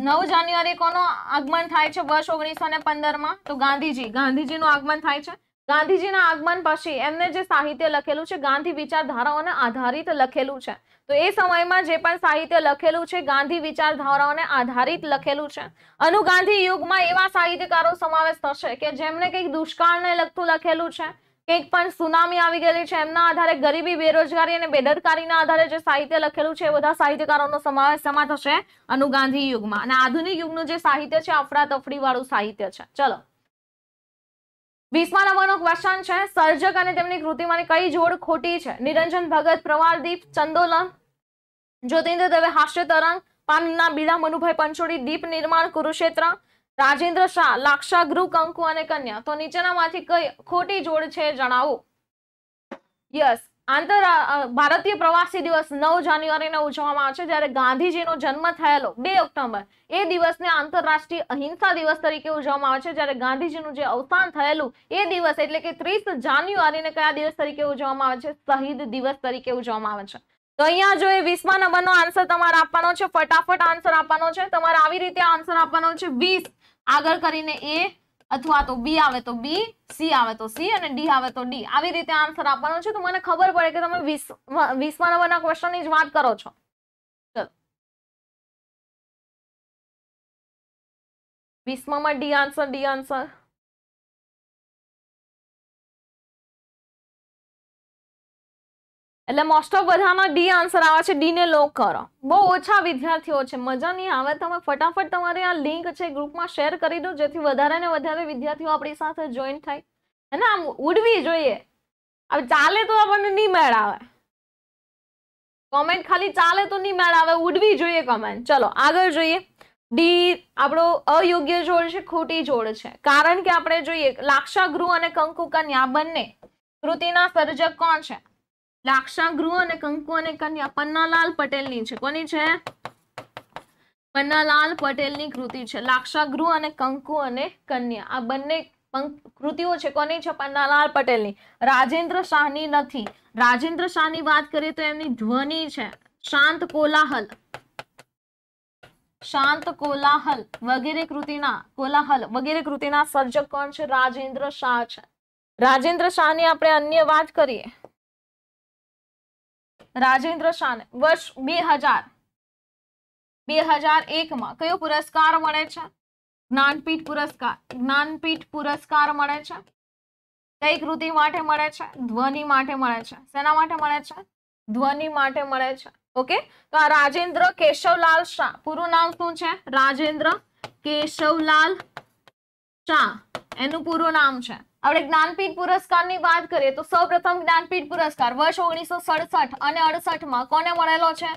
નવ જાન્યુઆરી કોનો આગમન થાય છે વર્ષ ઓગણીસો ને પંદરમાં તો ગાંધીજી ગાંધીજીનું આગમન થાય છે ગાંધીજીના આગમન પછી એમને જે સાહિત્ય લખેલું છે ગાંધી વિચારધારાઓને આધારિત લખેલું છે તો એ સમયમાં જે પણ સાહિત્ય લખેલું છે ગાંધી વિચારધારાઓને આધારિત લખેલું છે અનુગાંધી યુગમાં એવા સાહિત્યકારો સમાવેશ થશે કે જેમને કંઈક દુષ્કાળને લગતું લખેલું છે એક પણ સુનામી આવી ગયેલી છે એમના આધારે ગરીબી બેરોજગારી અને બેદરકારીના આધારે જે સાહિત્ય લખેલું છે એ બધા સાહિત્યકારોનો સમાવેશ સમા થશે અનુ ગાંધી યુગમાં અને આધુનિક યુગનું જે સાહિત્ય છે અફડાતફડી વાળું સાહિત્ય છે ચલો વીસમા નંબરનો ક્વેશ્ચન છે સર્જક અને તેમની કૃતિમાંની કઈ જોડ ખોટી છે નિરંજન ભગત પ્રવાળદીપ ચંદોલન જ્યોતિન્દ્ર દવે હાસ્ય તરંગ પામના બીડા મનુભાઈ પંચોડી દીપ નિર્માણ કુરુક્ષેત્ર રાજેન્દ્ર શાહ લાક્ષા ગૃહ કંકુ અને કન્યા તો નીચેનામાંથી કઈ ખોટી જોડ છે જણાવો યસ આંતર ભારતીય પ્રવાસી દિવસ નવ જાન્યુઆરીને ઉજવવામાં આવે છે ગાંધીજીનો જન્મ થયેલો બે ઓક્ટોબર એ દિવસને આંતરરાષ્ટ્રીય અહિંસા દિવસ તરીકે ઉજવવામાં આવે છે જ્યારે ગાંધીજીનું જે અવસાન થયેલું એ દિવસ એટલે કે ત્રીસ જાન્યુઆરીને કયા દિવસ તરીકે ઉજવવામાં આવે છે શહીદ દિવસ તરીકે ઉજવવામાં આવે છે તો અહીંયા જો એ વીસમા નંબરનો આન્સર તમારે આપવાનો છે ફટાફટ આન્સર આપવાનો છે તમારે આવી રીતે આન્સર આપવાનો છે વીસ આગળ કરીને એ અથવા તો બી આવે તો બી સી આવે તો સી અને ડી આવે તો ડી આવી રીતે આન્સર આપવાનો છે તો મને ખબર પડે કે તમે વીસ વીસમા નંબરના ક્વેશ્ચનની જ વાત કરો છો ચલો વીસમામાં ડી આન્સર ડી આન્સર એટલે મોસ્ટ ઓફ બધામાં ડી આન્સર આવે છે ડી ને લોક કરો બહુ ઓછા વિદ્યાર્થીઓ છે મજા નહીં આવે તમે ફટાફટ તમારી આ લિંક છે ગ્રુપમાં શેર કરી દો જેથી વધારે ને વધારે વિદ્યાર્થીઓ આપણી સાથે જોઈન થાય હે આમ ઉડવી જોઈએ હવે ચાલે તો આપણને નહીં મેળ આવે કોમેન્ટ ખાલી ચાલે તો નહીં મેળ આવે ઉડવી જોઈએ કોમેન્ટ ચલો આગળ જોઈએ ડી આપણો અયોગ્ય જોડ છે ખોટી જોડ છે કારણ કે આપણે જોઈએ લાક્ષાગૃહ અને કંકુકન્યા બંને કૃતિના સર્જક કોણ છે લાક્ષાગૃહ અને કંકુ અને કન્યા પન્નાલાલ પટેલની છે કોની છે પન્નાલાલ પટેલની કૃતિ છે લાક્ષાગૃહ અને કંકુ અને કન્યા આ બંને કૃતિઓ છે કોની છે પન્નાલાલ પટેલની રાજેન્દ્ર શાહની નથી રાજેન્દ્ર શાહની વાત કરીએ તો એમની ધ્વનિ છે શાંત કોલાહલ શાંત કોલાહલ વગેરે કૃતિના કોલાહલ વગેરે કૃતિના સર્જક કોણ છે રાજેન્દ્ર શાહ છે રાજેન્દ્ર શાહની આપણે અન્ય વાત કરીએ રાજેન્દ્ર શાને વર્ષ બે હજાર બે હજાર એકમાં કયો પુરસ્કાર મળે છે જ્ઞાનપીઠ પુરસ્કાર જ્ઞાનપીઠ પુરસ્કાર મળે છે કઈ કૃતિ માટે મળે છે ધ્વનિ માટે મળે છે શેના માટે મળે છે ધ્વનિ માટે મળે છે ઓકે તો આ રાજેન્દ્ર કેશવલાલ શાહ પૂરું નામ શું છે રાજેન્દ્ર કેશવલાલ શાહ એનું પૂરું નામ છે આપણે જ્ઞાનપીઠ પુરસ્કાર ની વાત કરીએ તો સૌપ્રથમ જ્ઞાનપીઠ પુરસ્કાર વર્ષ ઓગણીસો સડસઠ અને અડસઠમાં કોને મળેલો છે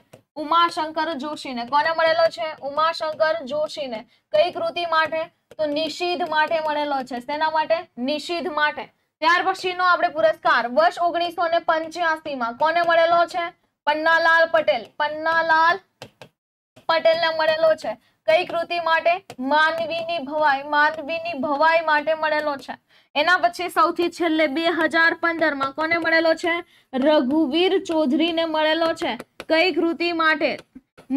ઉમાશંકર જોશીને કોને મળેલો છે ઉમાશંકર જોશીને કઈ કૃતિ માટે તો નિષિદ્ધ માટે મળેલો છે તેના માટે નિષિદ્ધ માટે ત્યાર પછીનો આપણે પુરસ્કાર વર્ષ ઓગણીસો ને પંચ્યાસી માં કોને મળેલો છે પન્નાલાલ પટેલ પન્નાલાલ પટેલને મળેલો છે કઈ કૃતિ માટે માનવીની ભવાઈ માનવીની ભવાઈ માટે મળેલો છે એના પછી સૌથી છેલ્લે બે હજાર પંદરમાં કોને મળેલો છે રઘુવીર ચૌધરીને મળેલો છે કઈ કૃતિ માટે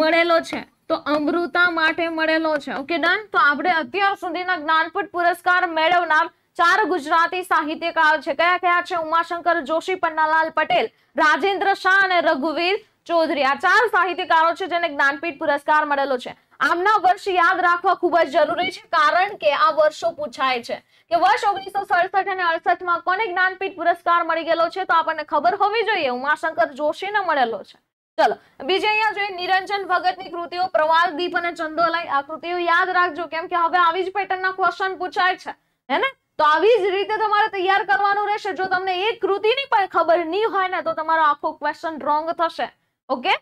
મળેલો છે તો અમૃતા માટે મળેલો છે ઓકે ડન તો આપણે અત્યાર સુધીના જ્ઞાનપીઠ પુરસ્કાર મેળવનાર ચાર ગુજરાતી સાહિત્યકાર છે કયા કયા છે ઉમાશંકર જોશી પન્નાલાલ પટેલ રાજેન્દ્ર શાહ અને રઘુવીર ચૌધરી આ ચાર સાહિત્યકારો છે જેને જ્ઞાનપીઠ પુરસ્કાર મળેલો છે આમના વર્ષ યાદ રાખવા ખૂબ જ જરૂરી છે કારણ કે આ વર્ષો પૂછાય છે કે વર્ષ ઓગણીસો સડસઠ અને અડસઠ માં કોને જ્ઞાનપીઠ પુરસ્કાર મળી ગયેલો છે તો આપણને ખબર હોવી જોઈએ ઉમાશંકર જોશીને મળેલો છે ચલો બીજે અહીંયા જોઈએ નિરંજન ભગતની કૃતિઓ પ્રવાલ દીપ અને ચંદોલાઈ આ કૃતિઓ યાદ રાખજો કેમ કે હવે આવી જ પેટર્નના ક્વેશ્ચન પૂછાય છે હે ને તો આવી જ રીતે તમારે તૈયાર કરવાનું રહેશે જો તમને એક કૃતિની પણ ખબર નહીં હોય ને તો તમારો આખો ક્વેશ્ચન રોંગ થશે ઓકે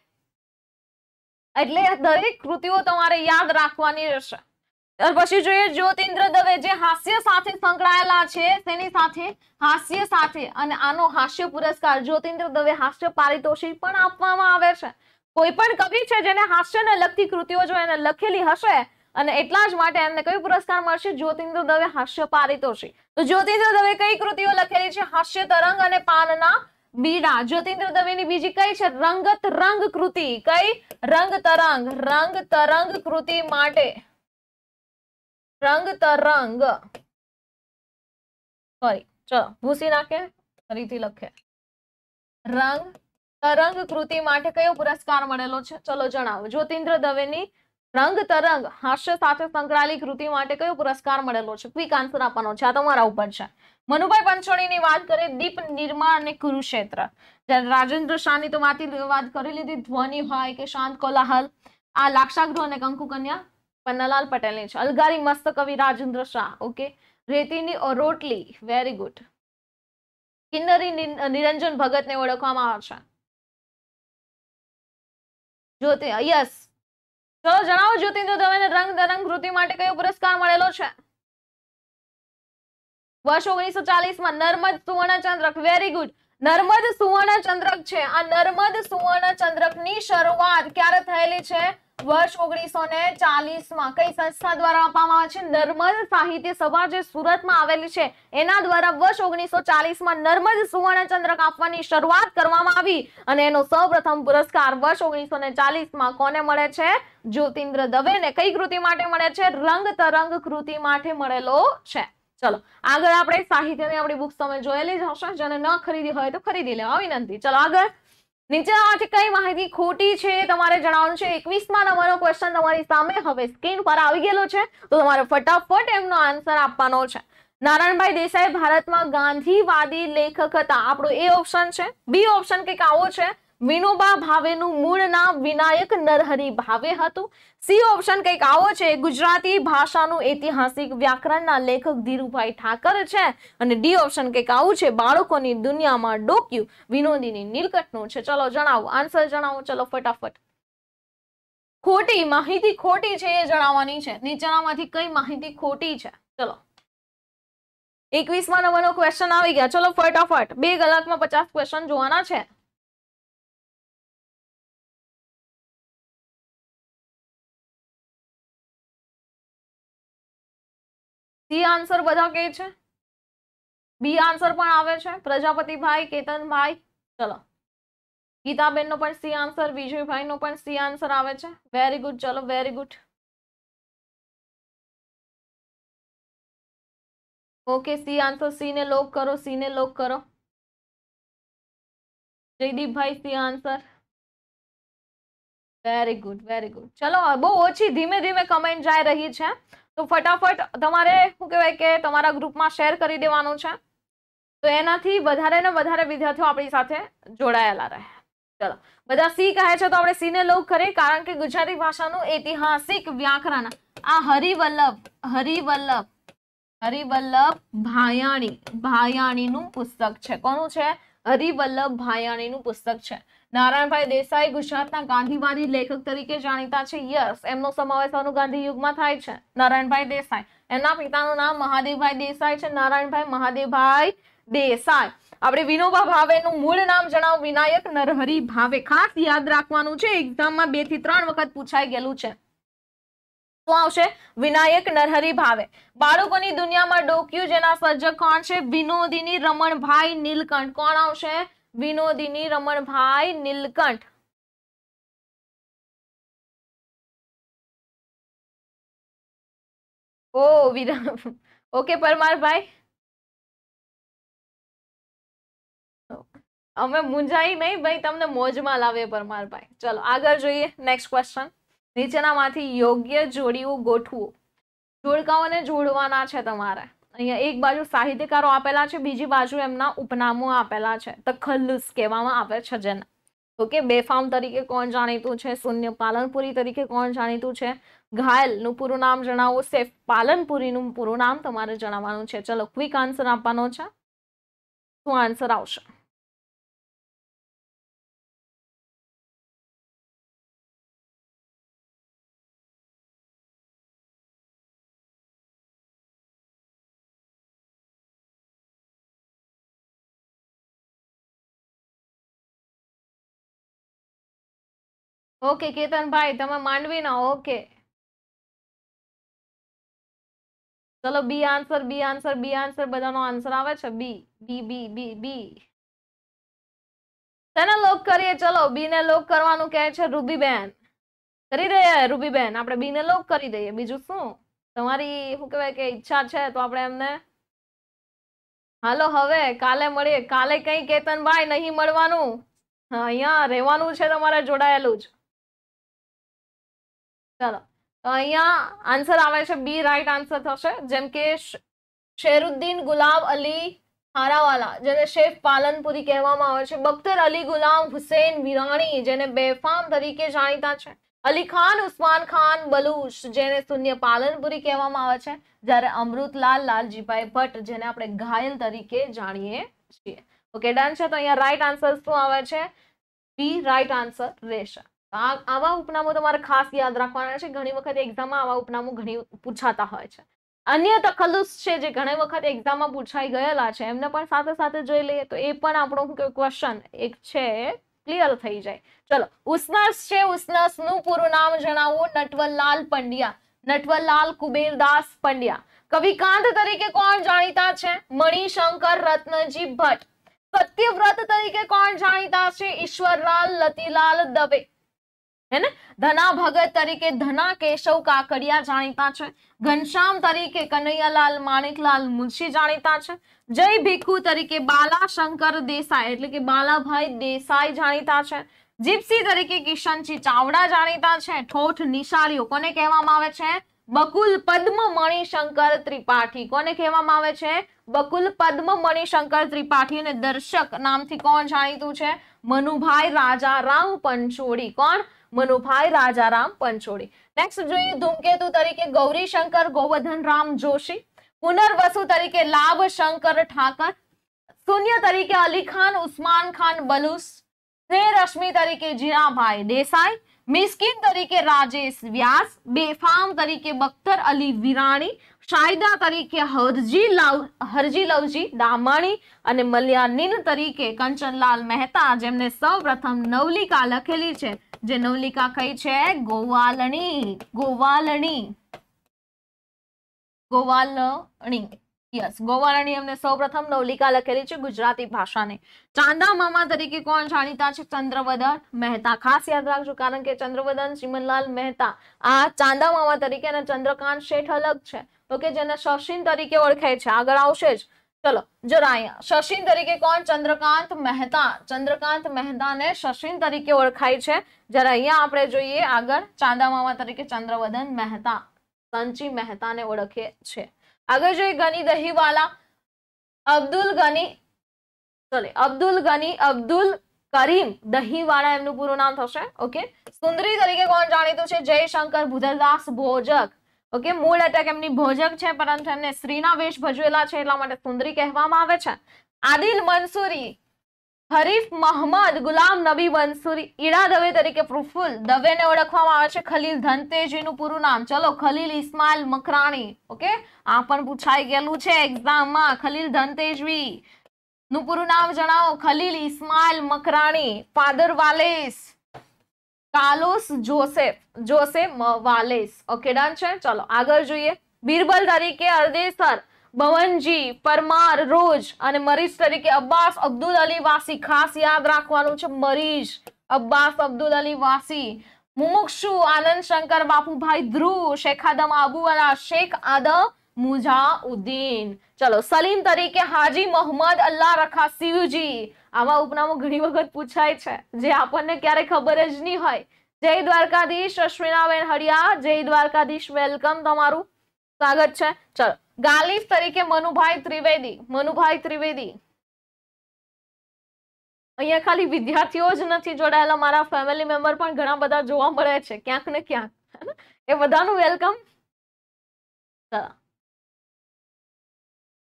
એટલે દરેક કૃતિઓ તમારે યાદ રાખવાની રહેશે પછી જોઈએ જ્યોતિન્દ્ર દવે જે હાસ્ય સાથે સંકળાયેલા છે તેની સાથે હાસ્ય સાથે અને આનો હાસ્ય પુરસ્કાર જ્યોતિન્દ્ર દવે હાસ્ય પારિતોષિક પણ આપવામાં આવે છે કોઈ પણ કવિ છે જેને હાસ્યને લગતી કૃતિઓ જો એને લખેલી હશે અને એટલા જ માટે એમને કયો પુરસ્કાર મળશે જ્યોતિન્દ્ર દવે હાસ્ય પારિતોષિક તો જ્યોતિન્દ્ર દવે કઈ કૃતિઓ લખેલી છે હાસ્ય તરંગ અને પાનના બીડા જતીન્દ્ર દવેની બીજી કઈ છે રંગત રંગ કૃતિ કઈ રંગ તરંગ રંગ તરંગ કૃતિ માટે રંગ તરંગ સોરી ચલો ભૂસી નાખે ફરીથી લખે રંગ તરંગ કૃતિ માટે કયો પુરસ્કાર મળેલો છે ચલો જણાવો જ્યોતિન્દ્ર દવેની રંગ તરંગ હાસ્ય સાથે સંકળાયેલી કૃતિ માટે કયો પુરસ્કાર મળેલો છે ક્વિક આન્સર આપવાનો છે આ તમારા ઉપર છે મનુભાઈ પંચોણીની વાત કરીએ દીપ નિર્માણ અને કુરુક્ષેત્ર જ્યારે રાજેન્દ્ર શાહની તો વાત કરી લીધી ધ્વનિ હોય કે શાંત કોલાહલ આ લાક્ષાગૃહ અને કંકુ કન્યા પન્નાલાલ પટેલની છે અલગારી મસ્ત કવિ રાજેન્દ્ર શાહ ઓકે રેતીની રોટલી વેરી ગુડ કિન્નરી નિરંજન ભગતને ઓળખવામાં આવે છે જ્યોતિ યસ ચલો જણાવો જ્યોતિન્દ્ર તમે રંગ દરંગ કૃતિ માટે કયો પુરસ્કાર મળેલો છે વર્ષ ઓગણીસો ચાલીસમાં નર્મદ સુવર્ણ ચંદ્રક વેરી ગુડ નર્મદ સુવર્ણ ચંદ્રક છે આ નર્મદ સુવર્ણ ચંદ્રક ની શરૂઆત ક્યારે થયેલી છે વર્ષ ઓગણીસો ને ચાલીસમાં કઈ સંસ્થા દ્વારા આપવામાં આવે છે નર્મદ સાહિત્ય સભા જે સુરતમાં આવેલી છે એના દ્વારા વર્ષ ઓગણીસો ચાલીસમાં નર્મદ સુવર્ણ ચંદ્રક આપવાની શરૂઆત કરવામાં આવી અને એનો સૌપ્રથમ પુરસ્કાર વર્ષ ઓગણીસો ને ચાલીસમાં કોને મળે છે જ્યોતિન્દ્ર દવે ને કઈ કૃતિ માટે મળે છે રંગ તરંગ કૃતિ માટે મળેલો છે ચલો આગળ આપણે સાહિત્યની આપણી બુક્સ તમે જોયેલી જ હશે જેને ન ખરીદી હોય તો ખરીદી લેવા વિનંતી ચલો આગળ નીચેનામાંથી કઈ માહિતી ખોટી છે તમારે જણાવવાનું છે એકવીસમાં નંબરનો ક્વેશ્ચન તમારી સામે હવે સ્ક્રીન પર આવી ગયેલો છે તો તમારે ફટાફટ એમનો આન્સર આપવાનો છે નારાયણભાઈ દેસાઈ ભારતમાં ગાંધીવાદી લેખક હતા આપણો એ ઓપ્શન છે બી ઓપ્શન કંઈક આવો છે વિનોબા ભાવેનું મૂળ નામ વિનાયક નરહરી ભાવે હતું સી ઓપ્શન કંઈક આવો છે ગુજરાતી ભાષાનું ઐતિહાસિક વ્યાકરણના લેખક ધીરુભાઈ ઠાકર છે અને ડી ઓપ્શન કંઈક આવું છે બાળકોની દુનિયામાં ડોક્યું વિનોદીની નીલકંઠનું છે ચલો જણાવો આન્સર જણાવો ચલો ફટાફટ ખોટી માહિતી ખોટી છે એ જણાવવાની છે નીચેનામાંથી કઈ માહિતી ખોટી છે ચલો એકવીસમાં નંબરનો ક્વેશ્ચન આવી ગયા ચલો ફટાફટ બે કલાકમાં પચાસ ક્વેશ્ચન જોવાના છે सी आंसर बधा के छे बी आंसर पण आवे छे प्रजापति भाई केतन भाई चलो गीता बेन नो पण सी आंसर विजय भाई नो पण सी आंसर आवे छे वेरी गुड चलो very good okay C answer C ने लॉक करो सी ने लॉक करो Jaydeep bhai C answer very good very good चलो बहुत ओछी धीमे धीमे कमेंट जाए रही है તો ફટાફટ તમારે શું કહેવાય કે તમારા ગ્રુપમાં શેર કરી દેવાનું છે તો એનાથી વધારે ને વધારે વિદ્યાર્થીઓ આપણી સાથે જોડાયેલા રહે ચલો બધા સી કહે છે તો આપણે સી ને લોક કરીએ કારણ કે ગુજરાતી ભાષાનું ઐતિહાસિક વ્યાકરણ આ હરિવલ્લભ હરિવલ્લભ હરિવલ્લભ ભાયાણી ભાયાણીનું પુસ્તક છે કોનું છે હરિવલ્લભ ભાયાણીનું પુસ્તક છે નારાયણભાઈ દેસાઈ ગુજરાતના ગાંધીવાદી લેખક તરીકે જાણીતા છે યસ એમનો સમાવેશ અનુ ગાંધી યુગમાં થાય છે નારાયણભાઈ દેસાઈ એમના પિતાનું નામ મહાદેવભાઈ દેસાઈ છે નારાયણભાઈ મહાદેવભાઈ દેસાઈ આપણે વિનોબા ભાવેનું મૂળ નામ જણાવ વિનાયક નરહરી ભાવે ખાસ યાદ રાખવાનું છે એક્ઝામમાં બે થી ત્રણ વખત પૂછાઈ ગયેલું છે શું આવશે વિનાયક નરહરી ભાવે બાળકોની દુનિયામાં ડોક્યું જેના સર્જક કોણ છે વિનોદિની રમણભાઈ નીલકંઠ કોણ આવશે વિનોદિની રમણભાઈ નીલકંઠ ઓ ઓકે પરમારભાઈ અમે મુંજાઈ નહીં ભાઈ તમને મોજમાં લાવે પરમારભાઈ ચલો આગળ જોઈએ નેક્સ્ટ ક્વેશ્ચન માંથી યોગ્ય જોડીઓ ગોઠવો જોડકાઓને જોડવાના છે તમારે અહીંયા એક બાજુ સાહિત્યકારો આપેલા છે બીજી બાજુ એમના ઉપનામો આપેલા છે તખલ્લુસ કહેવામાં આવે છે જેને ઓકે બેફામ તરીકે કોણ જાણીતું છે શૂન્ય પાલનપુરી તરીકે કોણ જાણીતું છે ઘાયલનું પૂરું નામ જણાવો સેફ પાલનપુરીનું પૂરું નામ તમારે જણાવવાનું છે ચલો ક્વિક આન્સર આપવાનો છે શું આન્સર આવશે ઓકે કેતનભાઈ તમે માંડવીના ઓકે ચલો B answer B answer B answer બધાનો આન્સર આવે છે બી બી બી બી બી તેને લોક કરીએ ચલો બી ને લોક કરવાનું કહે છે રૂબીબેન કરી દઈએ રૂબીબેન આપણે બી ને લોક કરી દઈએ બીજું શું તમારી શું કહેવાય કે ઈચ્છા છે તો આપણે એમને હાલો હવે કાલે મળીએ કાલે કઈ કેતનભાઈ નહીં મળવાનું અહીંયા રહેવાનું છે તમારે જોડાયેલું જ ચાલો તો અહીંયા આન્સર આવે છે બી રાઈટ આન્સર થશે જેમ કે શેરુદ્દીન ગુલાબ અલી હારાવાલા જેને શેફ પાલનપુરી કહેવામાં આવે છે બખ્તર અલી ગુલામ હુસૈન વિરાણી જેને બેફામ તરીકે જાણીતા છે અલી ખાન ઉસ્માન ખાન બલુશ જેને શૂન્ય પાલનપુરી કહેવામાં આવે છે જ્યારે અમૃતલાલ લાલજીભાઈ ભટ્ટ જેને આપણે ઘાયલ તરીકે જાણીએ છીએ ઓકે ડન છે તો અહીંયા રાઈટ આન્સર શું આવે છે બી રાઈટ આન્સર રહેશે આવા ઉપનામો તમારે ખાસ યાદ રાખવાના છે ઘણી વખત એક્ઝામમાં આવા ઉપનામો ઘણી પૂછાતા હોય છે અન્ય તખલ્લુસ છે જે ઘણી વખત એક્ઝામમાં પૂછાઈ ગયેલા છે એમને પણ સાથે સાથે જોઈ લઈએ તો એ પણ આપણો ક્વેશ્ચન એક છે ક્લિયર થઈ જાય ચલો ઉસનસ છે ઉસ્નસનું પૂરું નામ જણાવવું નટવલલાલ પંડ્યા નટવલલાલ કુબેરદાસ પંડ્યા કવિકાંત તરીકે કોણ જાણીતા છે મણિશંકર રત્નજી ભટ્ટ સત્યવ્રત તરીકે કોણ જાણીતા છે ઈશ્વરલાલ લતીલાલ દવે ધના ભગત તરીકે ધના કેશવ કાકડિયા જાણીતા છે ઘનશ્યામ તરીકે કનૈયાલાલ માણેકલાલ મુનશી જાણીતા છે જય ભીખુ તરીકે બાલાશંકર દેસાઈ એટલે કે બાલાભાઈ દેસાઈ જાણીતા છે જીપ્સી તરીકે કિશનજી ચાવડા જાણીતા છે ઠોઠ નિશાળીઓ કોને કહેવામાં આવે છે બકુલ પદ્મ મણિશંકર ત્રિપાઠી કોને કહેવામાં આવે છે બકુલ પદ્મ મણિશંકર ત્રિપાઠી અને દર્શક નામથી કોણ જાણીતું છે મનુભાઈ રાજા રામ પંચોડી કોણ મનુભાઈ રાજારામ પંચોળી નેક્સ્ટ જોઈએ ધૂમકેતુ તરીકે ગૌરીશંકર ગોવર્ધનરામ જોશી પુનર્વસુ તરીકે લાભ શંકર ઠાકર શૂન્ય તરીકે અલી ખાન ઉસ્માન ખાન બલુસ રશ્મિ તરીકે જીરાભાઈ દેસાઈ મિસ્કીન તરીકે રાજેશ વ્યાસ બેફામ તરીકે બખ્તર અલી વિરાણી શાયદા તરીકે હરજી લાવ હરજી લવજી દામણી અને મલ્યાનીન તરીકે કંચનલાલ મહેતા જેમને સૌ પ્રથમ નવલિકા લખેલી છે જે નવલિકા કઈ છે ગોવાલણી ગોવાલણી ગોવાલણી યસ ગોવાલણી એમને સૌપ્રથમ નવલિકા લખેલી છે ગુજરાતી ભાષાની ચાંદા મામા તરીકે કોણ જાણીતા છે ચંદ્રવદન મહેતા ખાસ યાદ રાખજો કારણ કે ચંદ્રવદન ચિમનલાલ મહેતા આ ચાંદા મામા તરીકે અને ચંદ્રકાંત શેઠ અલગ છે ઓકે જેને શશિન તરીકે ઓળખાય છે આગળ આવશે જ ચલો જરા અયા શશિન તરીકે કોણ ચંદ્રકાંત મહેતા ચંદ્રકાંત મહેતાને શશિન તરીકે ઓળખાય છે જરા અયા આપણે જોઈએ આગળ ચાંદામામા તરીકે ચંદ્રવદન મહેતા સંજી મહેતાને ઓળખે છે આગળ જે ગની દહીંવાળા અબ્દુલ ગની ચલે અબ્દુલ ગની અબ્દુલ કરીમ દહીંવાળા એમનું પૂરું નામ થશે ઓકે સુંદરી તરીકે કોણ જાણીતું છે જયશંકર બુદ્ધદાસ ભોજક ઓકે મૂળ અટક એમની ભોજક છે પરંતુ એમને સ્ત્રીના વેશ ભજવેલા છે એટલા માટે સુંદરી કહેવામાં આવે છે આદિલ મંસૂરી હરીફ મહમદ ગુલામ નબી મનસુરી ઈડા દવે તરીકે પ્રફુલ દવેને ઓળખવામાં આવે છે ખલીલ ધનતેજીનું પૂરું નામ ચલો ખલીલ ઇસ્માઇલ મકરાણી ઓકે આ પણ પૂછાઈ ગયેલું છે એક્ઝામમાં ખલીલ ધનતેજવી નું પૂરું નામ જણાવો Khalil Ismail Makrani father Valles Carlos Joseph Joseph Valles okay done છે ચલો આગળ જોઈએ બીરબલ તરીકે અરદેસર ભવનજી પરમાર રોજ અને મરીજ તરીકે અબ્બાસ અબ્દુલ અલી વાસી ખાસ યાદ રાખવાનું છે મરીજ અબ્બાસ અબ્દુલ અલી વાસી મુમુક્ષુ આનંદ શંકર બાપુભાઈ ધ્રુવ શેખ આદમ અલા શેખ આદમ મુજાઉદ્દીન ચલો સલીમ તરીકે હાજી મોહમ્મદ અલ્લાહ રખા શિવજી આવા ઉપનામો ઘણી વખત પૂછાય છે જે આપણને ક્યારે ખબર જ નહીં હોય જય દ્વારકાધીશ અશ્વિનાબેન હરિયા જય દ્વારકાધીશ વેલકમ તમારું સ્વાગત છે ચલો ગાલિફ તરીકે મનુભાઈ ત્રિવેદી મનુભાઈ ત્રિવેદી અહીંયા ખાલી વિદ્યાર્થીઓ જ નથી જોડાયેલા મારા ફેમિલી મેમ્બર પણ ઘણા બધા જોવા મળે છે ક્યાંક ને ક્યાંક એ બધાનું વેલકમ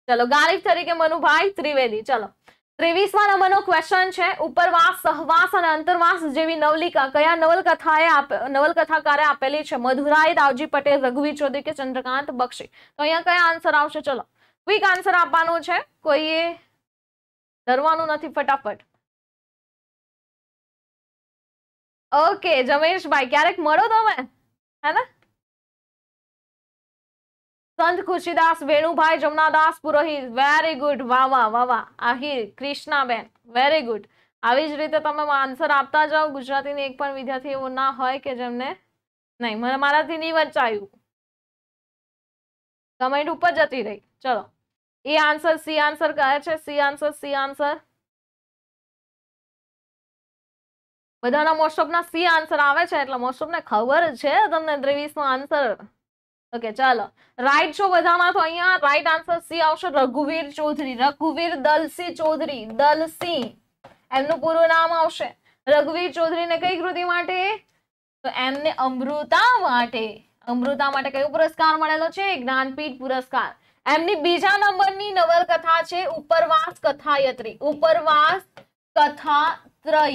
ચલો ગાલિફ તરીકે મનુભાઈ ત્રિવેદી ચલો ત્રેવીસમાં નંબરનો ક્વેશ્ચન છે ઉપરવાસ સહવાસ અને અંતરવાસ જેવી નવલિકા કયા નવલકથાએ નવલકથાકારે આપેલી છે મધુરાય દાવજી પટેલ રઘુવીર ચૌધરી કે ચંદ્રકાંત બક્ષી તો અહીંયા કયા આન્સર આવશે ચલો ક્વિક આન્સર આપવાનો છે કોઈએ ડરવાનું નથી ફટાફટ ઓકે જમેશભાઈ ક્યારેક મળો તમે હે ને સંત ખુશીદાસ વેણુભાઈ જમનાદાસ પુરોહિત વેરી ગુડ વાહ વાવા વાહ આહિર કૃષ્ણાબેન વેરી ગુડ આવી જ રીતે તમે આન્સર આપતા જાઓ ગુજરાતીની એક પણ વિદ્યાર્થી એવું ના હોય કે જેમને નહીં મને મારાથી નહીં વંચાયું કમેન્ટ ઉપર જતી રહી ચલો એ આન્સર સી આન્સર કહે છે સી આન્સર સી આન્સર બધાના મોસ્ટ ઓફના સી આન્સર આવે છે એટલે મોસ્ટ ઓફને ખબર છે તમને ત્રેવીસનો આન્સર ઓકે ચાલો રાઈટ છો બધામાં તો અહીંયા રાઈટ આન્સર સી આવશે રઘુવીર ચૌધરી રઘુવીર દલસિંહ ચૌધરી દલસિંહ એમનું પૂરું નામ આવશે રઘુવીર ચૌધરીને કઈ કૃતિ માટે તો એમને અમૃતા માટે અમૃતા માટે કયો પુરસ્કાર મળેલો છે જ્ઞાનપીઠ પુરસ્કાર એમની બીજા નંબરની નવલકથા છે ઉપરવાસ કથાયત્રી ઉપરવાસ કથા ત્રય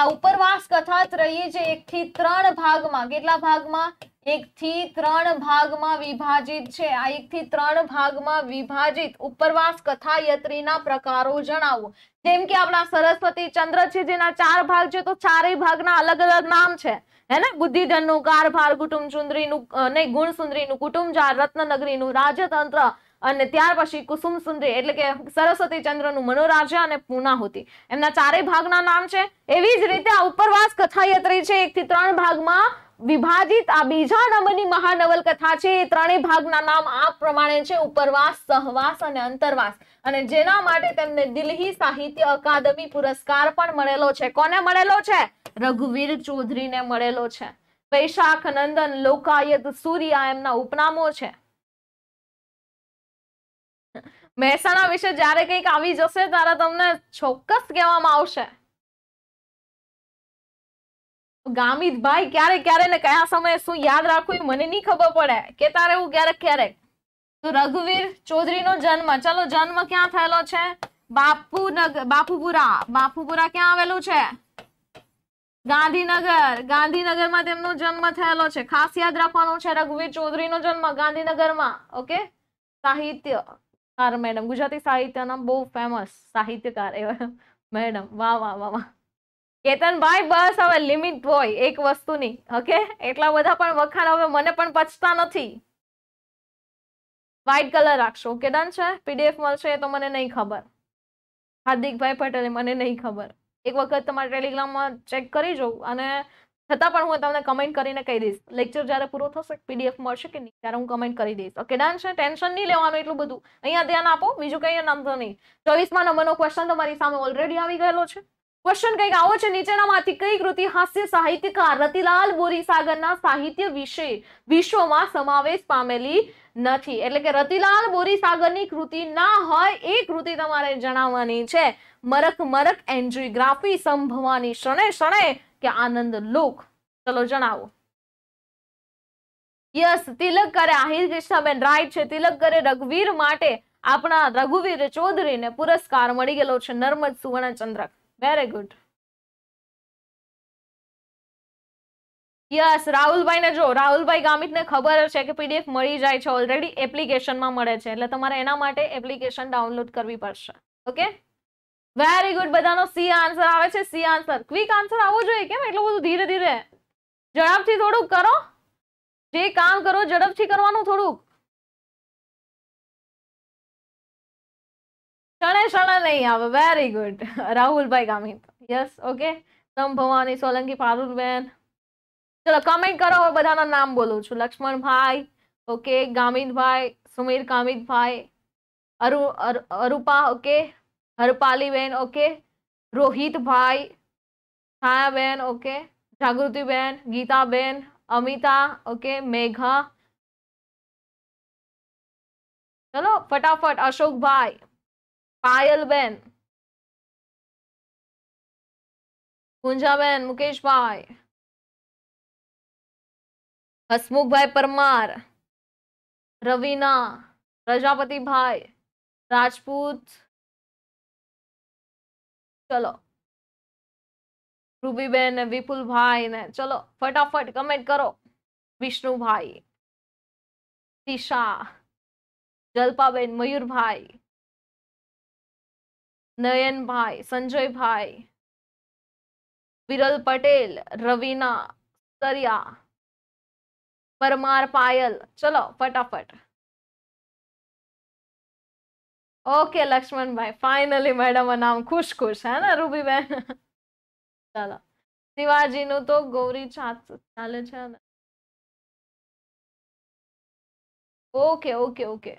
આ ઉપરવાસ કથા ત્રયે જે એક થી ત્રણ ભાગમાં કેટલા ભાગમાં એકથી ત્રણ ભાગમાં વિભાજિત છે આ એકથી ત્રણ ભાગમાં વિભાજિત ઉપરવાસ કથાયત્રીના પ્રકારો જણાવો જેમ કે આપણા સરસ્વતી ચંદ્ર છે જેના ચાર ભાગ છે તો ચારેય ભાગના અલગ અલગ નામ છે હે ને બુદ્ધિધનનું કારભાર કુટુંબ ચુંદરીનું નહીં ગુણસુંદરીનું કુટુંબજાર રત્નનગરીનું રાજતંત્ર અને ત્યાર પછી કુસુમ એટલે કે સરસ્વતી ચંદ્રનું મનોરાજા અને પૂર્ણાહુતિ એમના ચારેય ભાગના નામ છે એવી જ રીતે આ ઉપરવાસ કથાયત્રી છે એક થી ત્રણ ભાગમાં વિભાજિત આ બીજા નંબરની મહાનવલકથા છે એ ત્રણેય ભાગના નામ આ પ્રમાણે છે ઉપરવાસ સહવાસ અને અંતરવાસ અને જેના માટે તેમને દિલ્હી સાહિત્ય અકાદમી પુરસ્કાર પણ મળેલો છે કોને મળેલો છે રઘુવીર ચૌધરીને મળેલો છે વૈશાખ નંદન લોકાયત સૂર્ય એમના ઉપનામો છે મહેસાણા વિશે જ્યારે કંઈક આવી જશે ત્યારે તમને ચોક્કસ કહેવામાં આવશે ગામિત ભાઈ ક્યારે ક્યારે ને કયા સમયે શું યાદ રાખવું મને નહીં ખબર પડે કેતા રહેવું ક્યારેક ક્યારેક તો રઘુવીર નો જન્મ ચલો જન્મ ક્યાં થયેલો છે બાપુ બાપુપુરા બાપુપુરા ક્યાં આવેલું છે ગાંધીનગર ગાંધીનગરમાં તેમનો જન્મ થયેલો છે ખાસ યાદ રાખવાનું છે રઘુવીર ચૌધરીનો જન્મ ગાંધીનગરમાં ઓકે સાહિત્ય સાહિત્યકાર મેડમ ગુજરાતી સાહિત્યના બહુ ફેમસ સાહિત્યકાર એવા મેડમ વાહ વાહ વાહ વાહ કેતનભાઈ બસ હવે લિમિટ હોય એક વસ્તુની ઓકે એટલા બધા પણ વખાણ હવે મને પણ પચતા નથી વ્હાઇટ કલર રાખશો ઓકે ડન છે પીડીએફ મળશે એ તો મને નહીં ખબર હાર્દિકભાઈ પટેલ મને નહીં ખબર એક વખત તમારા ટેલિગ્રામમાં ચેક કરી જોઉં અને છતાં પણ હું તમને કમેન્ટ કરીને કહી દઈશ લેક્ચર જ્યારે પૂરો થશે પીડીએફ મળશે કે નહીં ત્યારે હું કમેન્ટ કરી દઈશ ઓકે ડન છે ટેન્શન નહીં લેવાનું એટલું બધું અહીંયા ધ્યાન આપો બીજું કંઈ નામ તો નહીં ચોવીસમાં નંબરનો ક્વેશ્ચન તમારી સામે ઓલરેડી આવી ગયેલો છે ક્વેશ્ચન કંઈક આવો છે નીચેનામાંથી કઈ કૃતિ હાસ્ય સાહિત્યકાર રતિલાલ બોરીસાગરના સાહિત્ય વિશે વિશ્વમાં સમાવેશ પામેલી નથી એટલે કે રતિલાલ બોરીસાગરની કૃતિ ના હોય એ કૃતિ તમારે જણાવવાની છે મરક મરક એન્જિયોગ્રાફી સંભવાની શણે શણે કે આનંદ લોક ચલો જણાવો યસ તિલક કરે આહિર કૃષ્ણાબેન રાઈટ છે તિલક કરે રઘુવીર માટે આપણા રઘુવીર ચૌધરીને પુરસ્કાર મળી ગયેલો છે નર્મદ સુવર્ણચંદ્રક વેરી ગુડ યસ રાહુલભાઈને જો રાહુલભાઈ ગામિતને ખબર છે કે પીડીએફ મળી જાય છે ઓલરેડી એપ્લિકેશનમાં મળે છે એટલે તમારે એના માટે એપ્લિકેશન ડાઉનલોડ કરવી પડશે ઓકે વેરી ગુડ બધાનો સી આન્સર આવે છે સી આન્સર ક્વિક આન્સર આવવો જોઈએ કેમ એટલું બધું ધીરે ધીરે ઝડપથી થોડુંક કરો જે કામ કરો ઝડપથી કરવાનું થોડુંક ક્ષણે ક્ષણે નહીં આવે very good Rahulbhai Gamit yes okay તમ ભવાની સોલંકી પારુલબેન ચલો કમેન્ટ કરો હવે બધાના નામ બોલું છું Laxmanbhai okay Gamitbhai Sumir Kamitbhai Aru Arupa okay Harpaliben okay Rohitbhai Chhayaben okay Jagrutiben Gitaben Amita okay Megha ચલો ફટાફટ અશોકભાઈ पायल बहन पूंजा बहन मुकेश भाई हसमुख भाई परमार रवीना प्रजापति भाई राजपूत चलो रूबी बहन विपुल भाई ने चलो फटाफट कमेंट करो विष्णु भाई दिशा जलपा बेन मयूर भाई નયનભાઈ સંજયભાઈ વિરલ પટેલ રવિના સરિયા પરમાર પાયલ ચલો ફટાફટ ઓકે લક્ષ્મણભાઈ ફાઇનલી મેડમ નામ ખુશ ખુશ હે ને રૂબીબેન ચલો શિવાજીનું તો ગૌરી છાત ચાલે છે ને ઓકે ઓકે ઓકે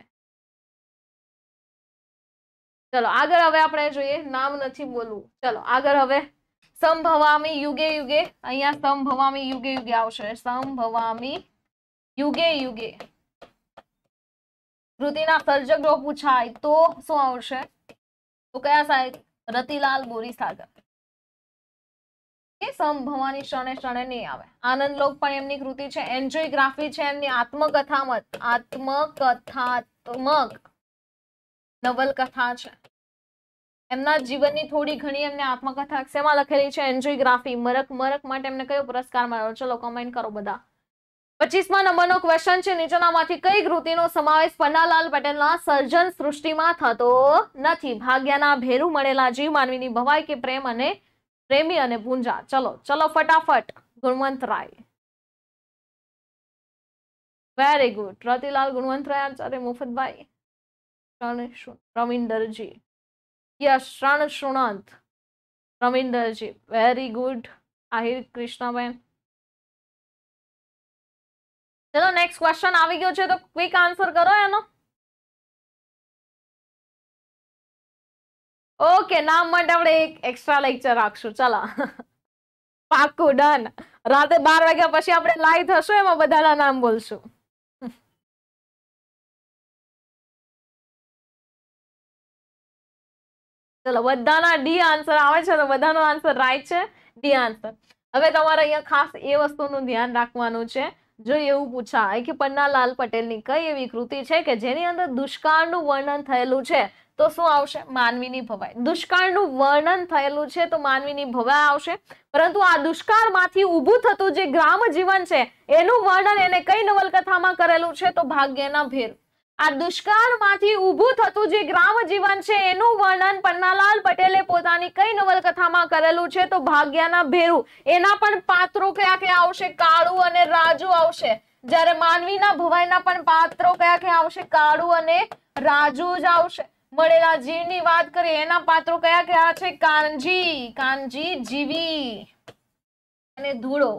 ચલો આગળ હવે આપણે જોઈએ નામ નથી બોલવું ચલો આગળ હવે સંભવામી યુગે યુગે અહીંયા સંભવામી યુગે યુગે આવશે સંભવામી યુગે યુગે કૃતિના સર્જક જો પૂછાય તો શું આવશે તો કયા સાહેબ રતિલાલ બોરીસાગર કે સંભવાની ક્ષણે ક્ષણે નહીં આવે આનંદ લોક પણ એમની કૃતિ છે એન્જોયગ્રાફી છે એમની આત્મકથામત આત્મકથાત્મક નવલકથા છે એમના જીવનની થોડી ઘણી એમને આત્મકથા શેમાં લખેલી છે એન્જિયોગ્રાફી મરક મરક માટે એમને કયો પુરસ્કાર મળ્યો ચલો કમેન્ટ કરો બધા પચીસમા નંબરનો ક્વેશ્ચન છે નીચેનામાંથી કઈ કૃતિનો સમાવેશ પન્નાલાલ પટેલના સર્જન સૃષ્ટિમાં થતો નથી ભાગ્યના ભેરુ મળેલા જીવ માનવીની ભવાઈ કે પ્રેમ અને પ્રેમી અને ભૂંજા ચલો ચલો ફટાફટ Gunvant Rai very good Ratilal Gunvant Rai Acharya Mafatbhai Ravinderji yes શ્રણ સુનંત રવિન્દરજી વેરી ગુડ આહિર કૃષ્ણાબેન ચલો નેક્સ્ટ ક્વેશ્ચન આવી ગયો છે તો ક્વિક આન્સર કરો એનો ઓકે નામ માટે આપણે એક એક્સ્ટ્રા લેક્ચર રાખશું ચલો પાકું ડન રાતે બાર વાગ્યા પછી આપણે લાઈવ થશું એમાં બધાના નામ બોલશું ચલો બધાના ડી આન્સર આવે છે તો બધાનો આન્સર રાઈટ છે ડી આન્સર હવે તમારે અહીંયા ખાસ એ વસ્તુનું ધ્યાન રાખવાનું છે જો એવું પૂછાય કે પન્નાલાલ પટેલની કઈ એવી કૃતિ છે કે જેની અંદર દુષ્કાળનું વર્ણન થયેલું છે તો શું આવશે માનવીની ભવાઈ દુષ્કાળનું વર્ણન થયેલું છે તો માનવીની ભવાઈ આવશે પરંતુ આ દુષ્કાળમાંથી ઊભું થતું જે ગ્રામ જીવન છે એનું વર્ણન એને કઈ નવલકથામાં કરેલું છે તો ભાગ્યના ભેર આ દુષ્કાળમાંથી ઊભું થતું જે ગ્રામ જીવન છે એનું વર્ણન પન્નાલાલ પટેલે પોતાની કઈ નવલકથામાં કરેલું છે તો ભાગ્યાના ભેરુ એના પણ પાત્રો કયા કયા આવશે કાળુ અને રાજુ આવશે જ્યારે માનવીના ભવાઈના પણ પાત્રો કયા કયા આવશે કાળુ અને રાજુ જ આવશે મળેલા જીવની વાત કરીએ એના પાત્રો કયા કયા છે કાનજી કાનજી જીવી અને ધૂળો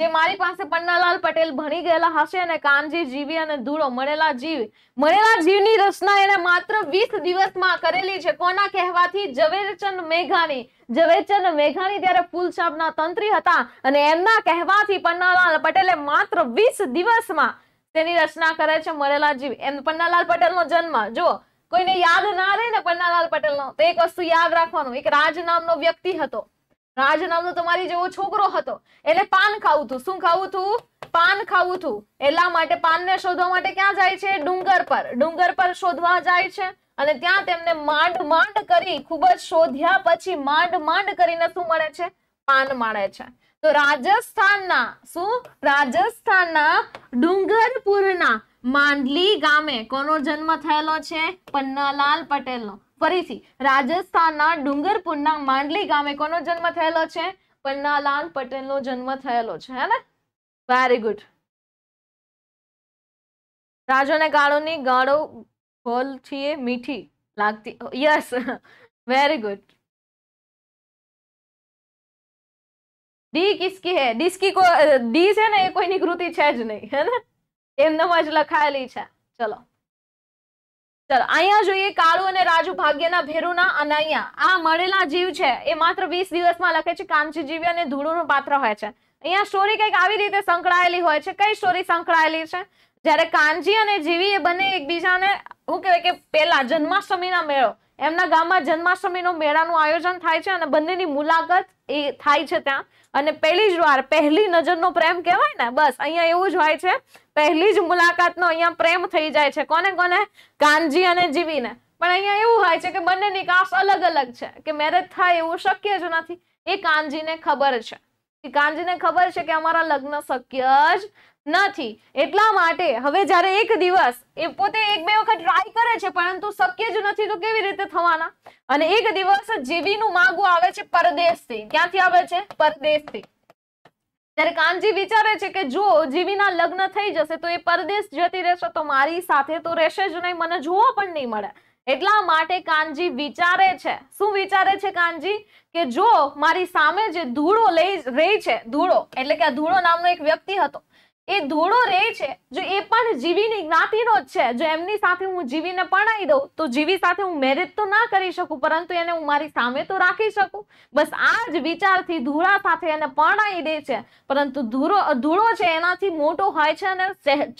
જે મારી પાસે પન્નાલાલ પટેલ ભણી ગયેલા હશે અને કાનજી જીવી અને ધૂળો મળેલા જીવ મળેલા જીવની રચના એને માત્ર વીસ દિવસમાં કરેલી છે કોના કહેવાથી ઝવેરચંદ મેઘાણી ઝવેરચંદ મેઘાણી ત્યારે ફૂલછાપના તંત્રી હતા અને એમના કહેવાથી પન્નાલાલ પટેલે માત્ર વીસ દિવસમાં તેની રચના કરે છે મળેલા જીવ એમ પન્નાલાલ પટેલનો જન્મ જો કોઈને યાદ ના રહે ને પન્નાલાલ પટેલનો તો એક વસ્તુ યાદ રાખવાનું એક રાજ નામનો વ્યક્તિ હતો રાજ નામનો તમારી જેવો છોકરો હતો એને પાન ખાવું હતું શું ખાવું હતું પાન ખાવું હતું એટલા માટે પાનને શોધવા માટે ક્યાં જાય છે ડુંગર પર ડુંગર પર શોધવા જાય છે અને ત્યાં તેમને માંડ માંડ કરી ખૂબ જ શોધ્યા પછી માંડ માંડ કરીને શું મળે છે પાન મળે છે તો રાજસ્થાનના શું રાજસ્થાનના ડુંગરપુરના માંડલી ગામે કોનો જન્મ થયેલો છે પન્નાલાલ પટેલનો फरी राजस्थान डूंगरपुर मांडली गा को जन्म थे पन्नालाल पटेल नो जन्म थे वेरी गुड राजा ने गाड़ो नी गाड़ो बोल थी मीठी लगती यस वेरी गुड डी किसकी है डिस्की को डी से ना कोई निकृति है नहीं है ना एमने लखायेली चलो ચાલો અહીંયા જોઈએ કાળુ અને રાજુ ભાગ્યના ભેરુના અને અહીંયા આ મળેલા જીવ છે એ માત્ર વીસ દિવસમાં લખે છે કામચી જીવી અને ધૂળનું પાત્ર હોય છે અહીંયા સ્ટોરી કંઈક આવી રીતે સંકળાયેલી હોય છે કઈ સ્ટોરી સંકળાયેલી છે જ્યારે કાનજી અને જીવી એ બંને એકબીજાને શું કહેવાય કે પહેલા જન્માષ્ટમીના મેળો એમના ગામમાં જન્માષ્ટમીનો મેળાનું આયોજન થાય છે અને બંનેની મુલાકાત એ થાય છે ત્યાં અને પહેલી જ વાર પહેલી નજરનો પ્રેમ કહેવાય ને બસ અહીંયા એવું જ હોય છે પહેલી જ મુલાકાતનો અહીંયા પ્રેમ થઈ જાય છે કોને કોને કાનજી અને જીવીને પણ અહીંયા એવું હોય છે કે બંનેની કાફ અલગ અલગ છે કે મેરેજ થાય એવું શક્ય જ નથી એ કાનજીને ખબર છે કાનજીને ખબર છે કે અમારા લગ્ન શક્ય જ નથી એટલા માટે હવે જ્યારે એક દિવસ એ પોતે એક બે વખત ટ્રાય કરે છે પરંતુ શક્ય જ નથી તો કેવી રીતે થવાના અને એક દિવસ જીવીનું માગું આવે છે પરદેશથી ક્યાંથી આવે છે પરદેશથી ત્યારે કાનજી વિચારે છે કે જો જીવીના લગ્ન થઈ જશે તો એ પરદેશ જતી રહેશે તો મારી સાથે તો રહેશે જ નહીં મને જોવો પણ નહીં મળે એટલા માટે કાનજી વિચારે છે શું વિચારે છે કાનજી કે જો મારી સામે જે ધૂળો લઈ રહી છે ધૂળો એટલે કે આ ધૂળો નામનો એક વ્યક્તિ હતો એ ધોળો રહે છે જો એ પણ જીવીની જ્ઞાતિનો જ છે જો એમની સાથે હું જીવીને પરણાવી દઉં તો જીવી સાથે હું મેરેજ તો ના કરી શકું પરંતુ એને હું મારી સામે તો રાખી શકું બસ આ જ વિચારથી ધૂળા સાથે એને પરણાવી દે છે પરંતુ ધૂળો ધૂળો છે એનાથી મોટો હોય છે અને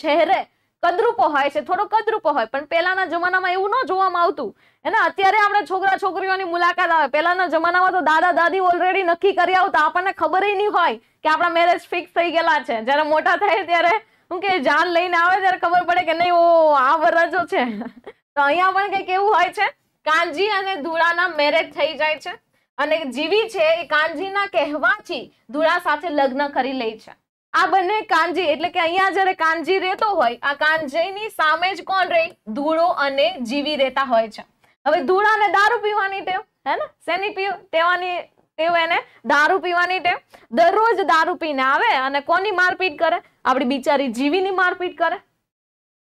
ચહેરે કદરૂપો હોય છે થોડો કદરૂપો હોય પણ પહેલાના જમાનામાં એવું ન જોવામાં આવતું એને અત્યારે આપણે છોકરા છોકરીઓની મુલાકાત આવે પહેલાના જમાનામાં તો દાદા દાદી ઓલરેડી નક્કી કરી આવતા આપણને ખબર નહીં હોય કે આપણા મેરેજ ફિક્સ થઈ ગયેલા છે જ્યારે મોટા થાય ત્યારે શું કે જાન લઈને આવે ત્યારે ખબર પડે કે નહીં ઓ આ વરજો છે તો અહીંયા પણ કંઈક એવું હોય છે કાનજી અને ધૂળાના મેરેજ થઈ જાય છે અને જીવી છે એ કાનજીના કહેવાથી ધૂળા સાથે લગ્ન કરી લે છે આ બંને કાનજી એટલે કે અહીંયા જ્યારે કાનજી રહેતો હોય આ કાનજીની સામે જ કોણ રહે ધૂળો અને જીવી રહેતા હોય છે હવે ધૂળાને દારૂ પીવાની ટેવ હે ને શેની પીવ તેવાની તેઓ એને દારૂ પીવાની ટેવ દરરોજ દારૂ પીને આવે અને કોની મારપીટ કરે આપણી બિચારી જીવીની મારપીટ કરે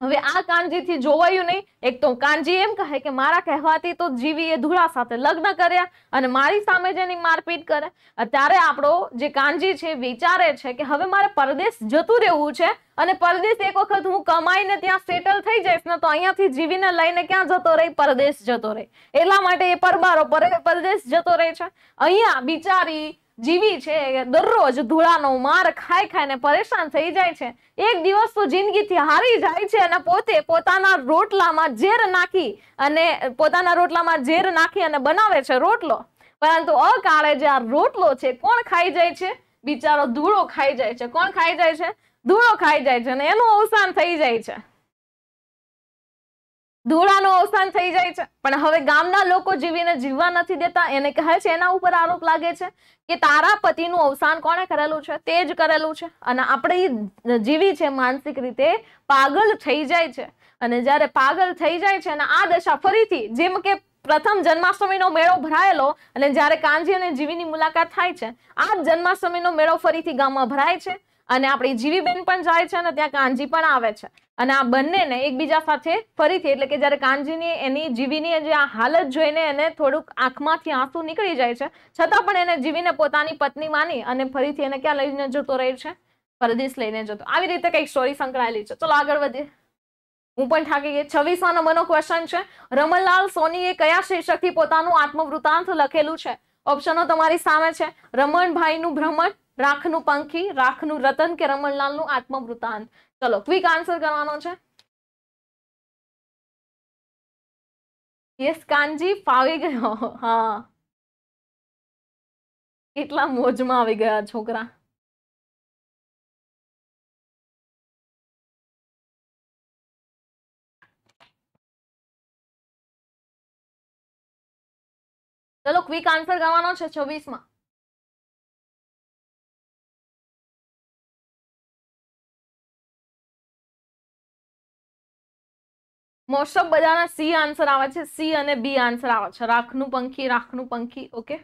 હવે આ કાનજીથી જોવાયું નહીં એક તો કાનજી એમ કહે કે મારા કહેવાથી તો જીવીએ ધૂળા સાથે લગ્ન કર્યા અને મારી સામે જેની મારપીટ કરે ત્યારે આપણો જે કાનજી છે વિચારે છે કે હવે મારે પરદેશ જતું રહેવું છે અને પરદેશ એક વખત હું કમાઈને ત્યાં સેટલ થઈ જઈશ ને તો અહીંયાથી જીવીને લઈને ક્યાં જતો રહી પરદેશ જતો રહે એટલા માટે એ પરબારો પરદેશ જતો રહે છે અહીંયા બિચારી જીવી છે દરરોજ ધૂળાનો માર ખાઈ ખાઈને પરેશાન થઈ જાય છે એક દિવસ તો જિંદગીથી હારી જાય છે અને પોતે પોતાના રોટલામાં ઝેર નાખી અને પોતાના રોટલામાં ઝેર નાખી અને બનાવે છે રોટલો પરંતુ અકાળે જે આ રોટલો છે કોણ ખાઈ જાય છે બિચારો ધૂળો ખાઈ જાય છે કોણ ખાઈ જાય છે ધૂળો ખાઈ જાય છે અને એનું અવસાન થઈ જાય છે ધૂળાનું અવસાન થઈ જાય છે પણ હવે ગામના લોકો જીવીને જીવવા નથી દેતા એને કહે છે એના ઉપર આરોપ લાગે છે કે તારા પતિનું અવસાન કોણે કરેલું છે તે જ કરેલું છે અને આપણે જીવી છે માનસિક રીતે પાગલ થઈ જાય છે અને જ્યારે પાગલ થઈ જાય છે અને આ દશા ફરીથી જેમ કે પ્રથમ જન્માષ્ટમીનો મેળો ભરાયેલો અને જ્યારે કાંજી અને જીવીની મુલાકાત થાય છે આ જન્માષ્ટમીનો મેળો ફરીથી ગામમાં ભરાય છે અને આપણી જીવીબેન પણ જાય છે અને ત્યાં કાંજી પણ આવે છે અને આ બંનેને એકબીજા સાથે ફરીથી એટલે કે જ્યારે કાનજીની એની જીવીની જે આ હાલત જોઈને એને થોડુંક આંખમાંથી આંસુ નીકળી જાય છે છતાં પણ એને જીવીને પોતાની પત્ની માની અને ફરીથી એને ક્યાં લઈને જતો રહે છે પરદેશ લઈને જતો આવી રીતે કંઈક સ્ટોરી સંકળાયેલી છે ચલો આગળ વધીએ હું પણ થાકી ગઈ છવ્વીસમાં નંબરનો ક્વેશ્ચન છે રમણલાલ સોનીએ કયા શીર્ષકથી પોતાનું આત્મવૃતાંત લખેલું છે ઓપ્શનો તમારી સામે છે રમણભાઈનું ભ્રમણ રાખનું પંખી રાખનું રતન કે રમણલાલનું આત્મવૃતાંત ચલો ક્વિક આન્સર કરવાનો છે યસ કાનજી ફાવી ગયો હા કેટલા મોજમાં આવી ગયા છોકરા ચલો ક્વિક આન્સર કરવાનો છે છવ્વીસમાં મોસ્ટ ઓફ બધાના સી આન્સર આવે છે સી અને બી આન્સર આવે છે રાખનું પંખી રાખનું પંખી ઓકે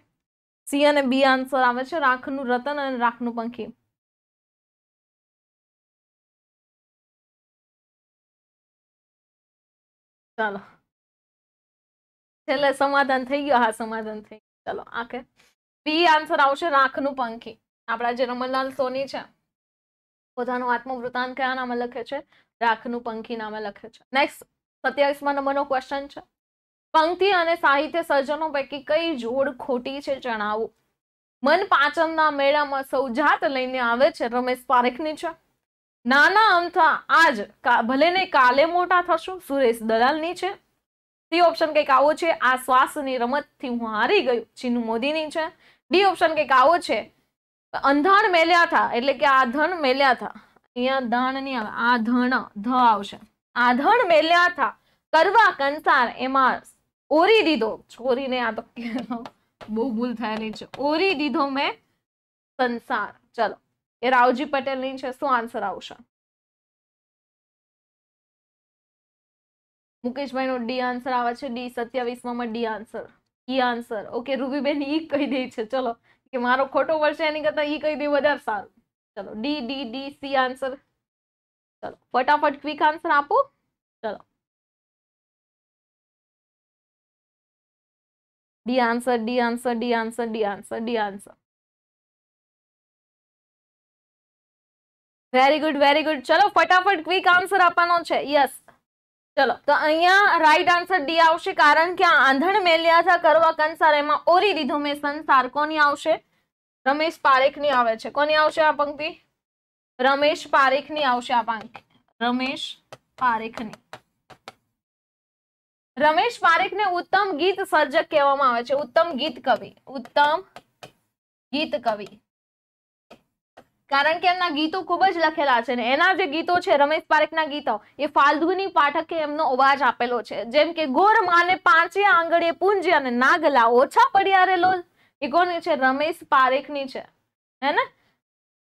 સી અને બી આન્સર આવે છે રાખનું રતન અને રાખનું પંખી ચાલો છેલ્લે સમાધાન થઈ ગયો હા સમાધાન થઈ ગયું ચાલો આખે બી આન્સર આવશે રાખનું પંખી આપણા જે રમણલાલ સોની છે પોતાનું આત્મવૃતાંત કયા નામે લખે છે રાખનું પંખી નામે લખે છે નેક્સ્ટ સત્યાવીસમાં નંબરનો ક્વેશ્ચન છે પંક્તિ અને સાહિત્ય સર્જનો પૈકી કઈ જોડ ખોટી છે જણાવો મન પાંચમના મેળામાં સૌ જાત લઈને આવે છે રમેશ પારેખની છે નાના અમથા આજ ભલે ને કાલે મોટા થશું સુરેશ દલાલની છે સી ઓપ્શન કંઈક આવો છે આ શ્વાસની રમતથી હું હારી ગયું ચીનુ મોદીની છે ડી ઓપ્શન કંઈક આવો છે અંધાણ મેલ્યા થા એટલે કે આ ધન મેલ્યા થા અહીંયા દાણ નહીં આવે આ ધણ ધ આવશે आधण मेल्या था करवा कंसार एमा ओरी दीदो छोरी ने आ तो बहु भूल थे ओरी दीदो मैं संसार चलो ये रावजी पटेल नहीं है शू आंसर आश मुकेश भाई नो डी आंसर आवे डी सत्यावीस D answer E answer okay Ruby ben E कही दी है चलो कि मारो खोटो वर्ष एनी करता ई कही दी सारू चलो D D D C answer ચલો ફટાફટ ક્વિક આન્સર આપો ચલો D answer D answer D answer D answer D answer very good very good ચલો ફટાફટ ક્વિક આન્સર આપવાનો છે યસ ચલો તો અહીંયા રાઈટ આન્સર ડી આવશે કારણ કે આંધણ મેલ્યા હતા કરવા કંસાર એમાં ઓરી દીધો મેં સંસાર કોની આવશે રમેશ પારેખની આવે છે કોની આવશે આ પંક્તિ રમેશ પારેખની આવશે આ પાંખ રમેશ પારેખની રમેશ પારેખને ઉત્તમ ગીત સર્જક કહેવામાં આવે છે ઉત્તમ ગીત કવિ ઉત્તમ ગીત કવિ કારણ કે એમના ગીતો ખૂબ જ લખેલા છે ને એના જે ગીતો છે રમેશ પારેખના ગીતો એ ફાલ્ગુની પાઠકે એમનો અવાજ આપેલો છે જેમ કે ગોર માને પાંચે આંગળે પૂંજી અને નાગલા ઓછા પડ્યા રેલો એ કોની છે રમેશ પારેખની છે હે ને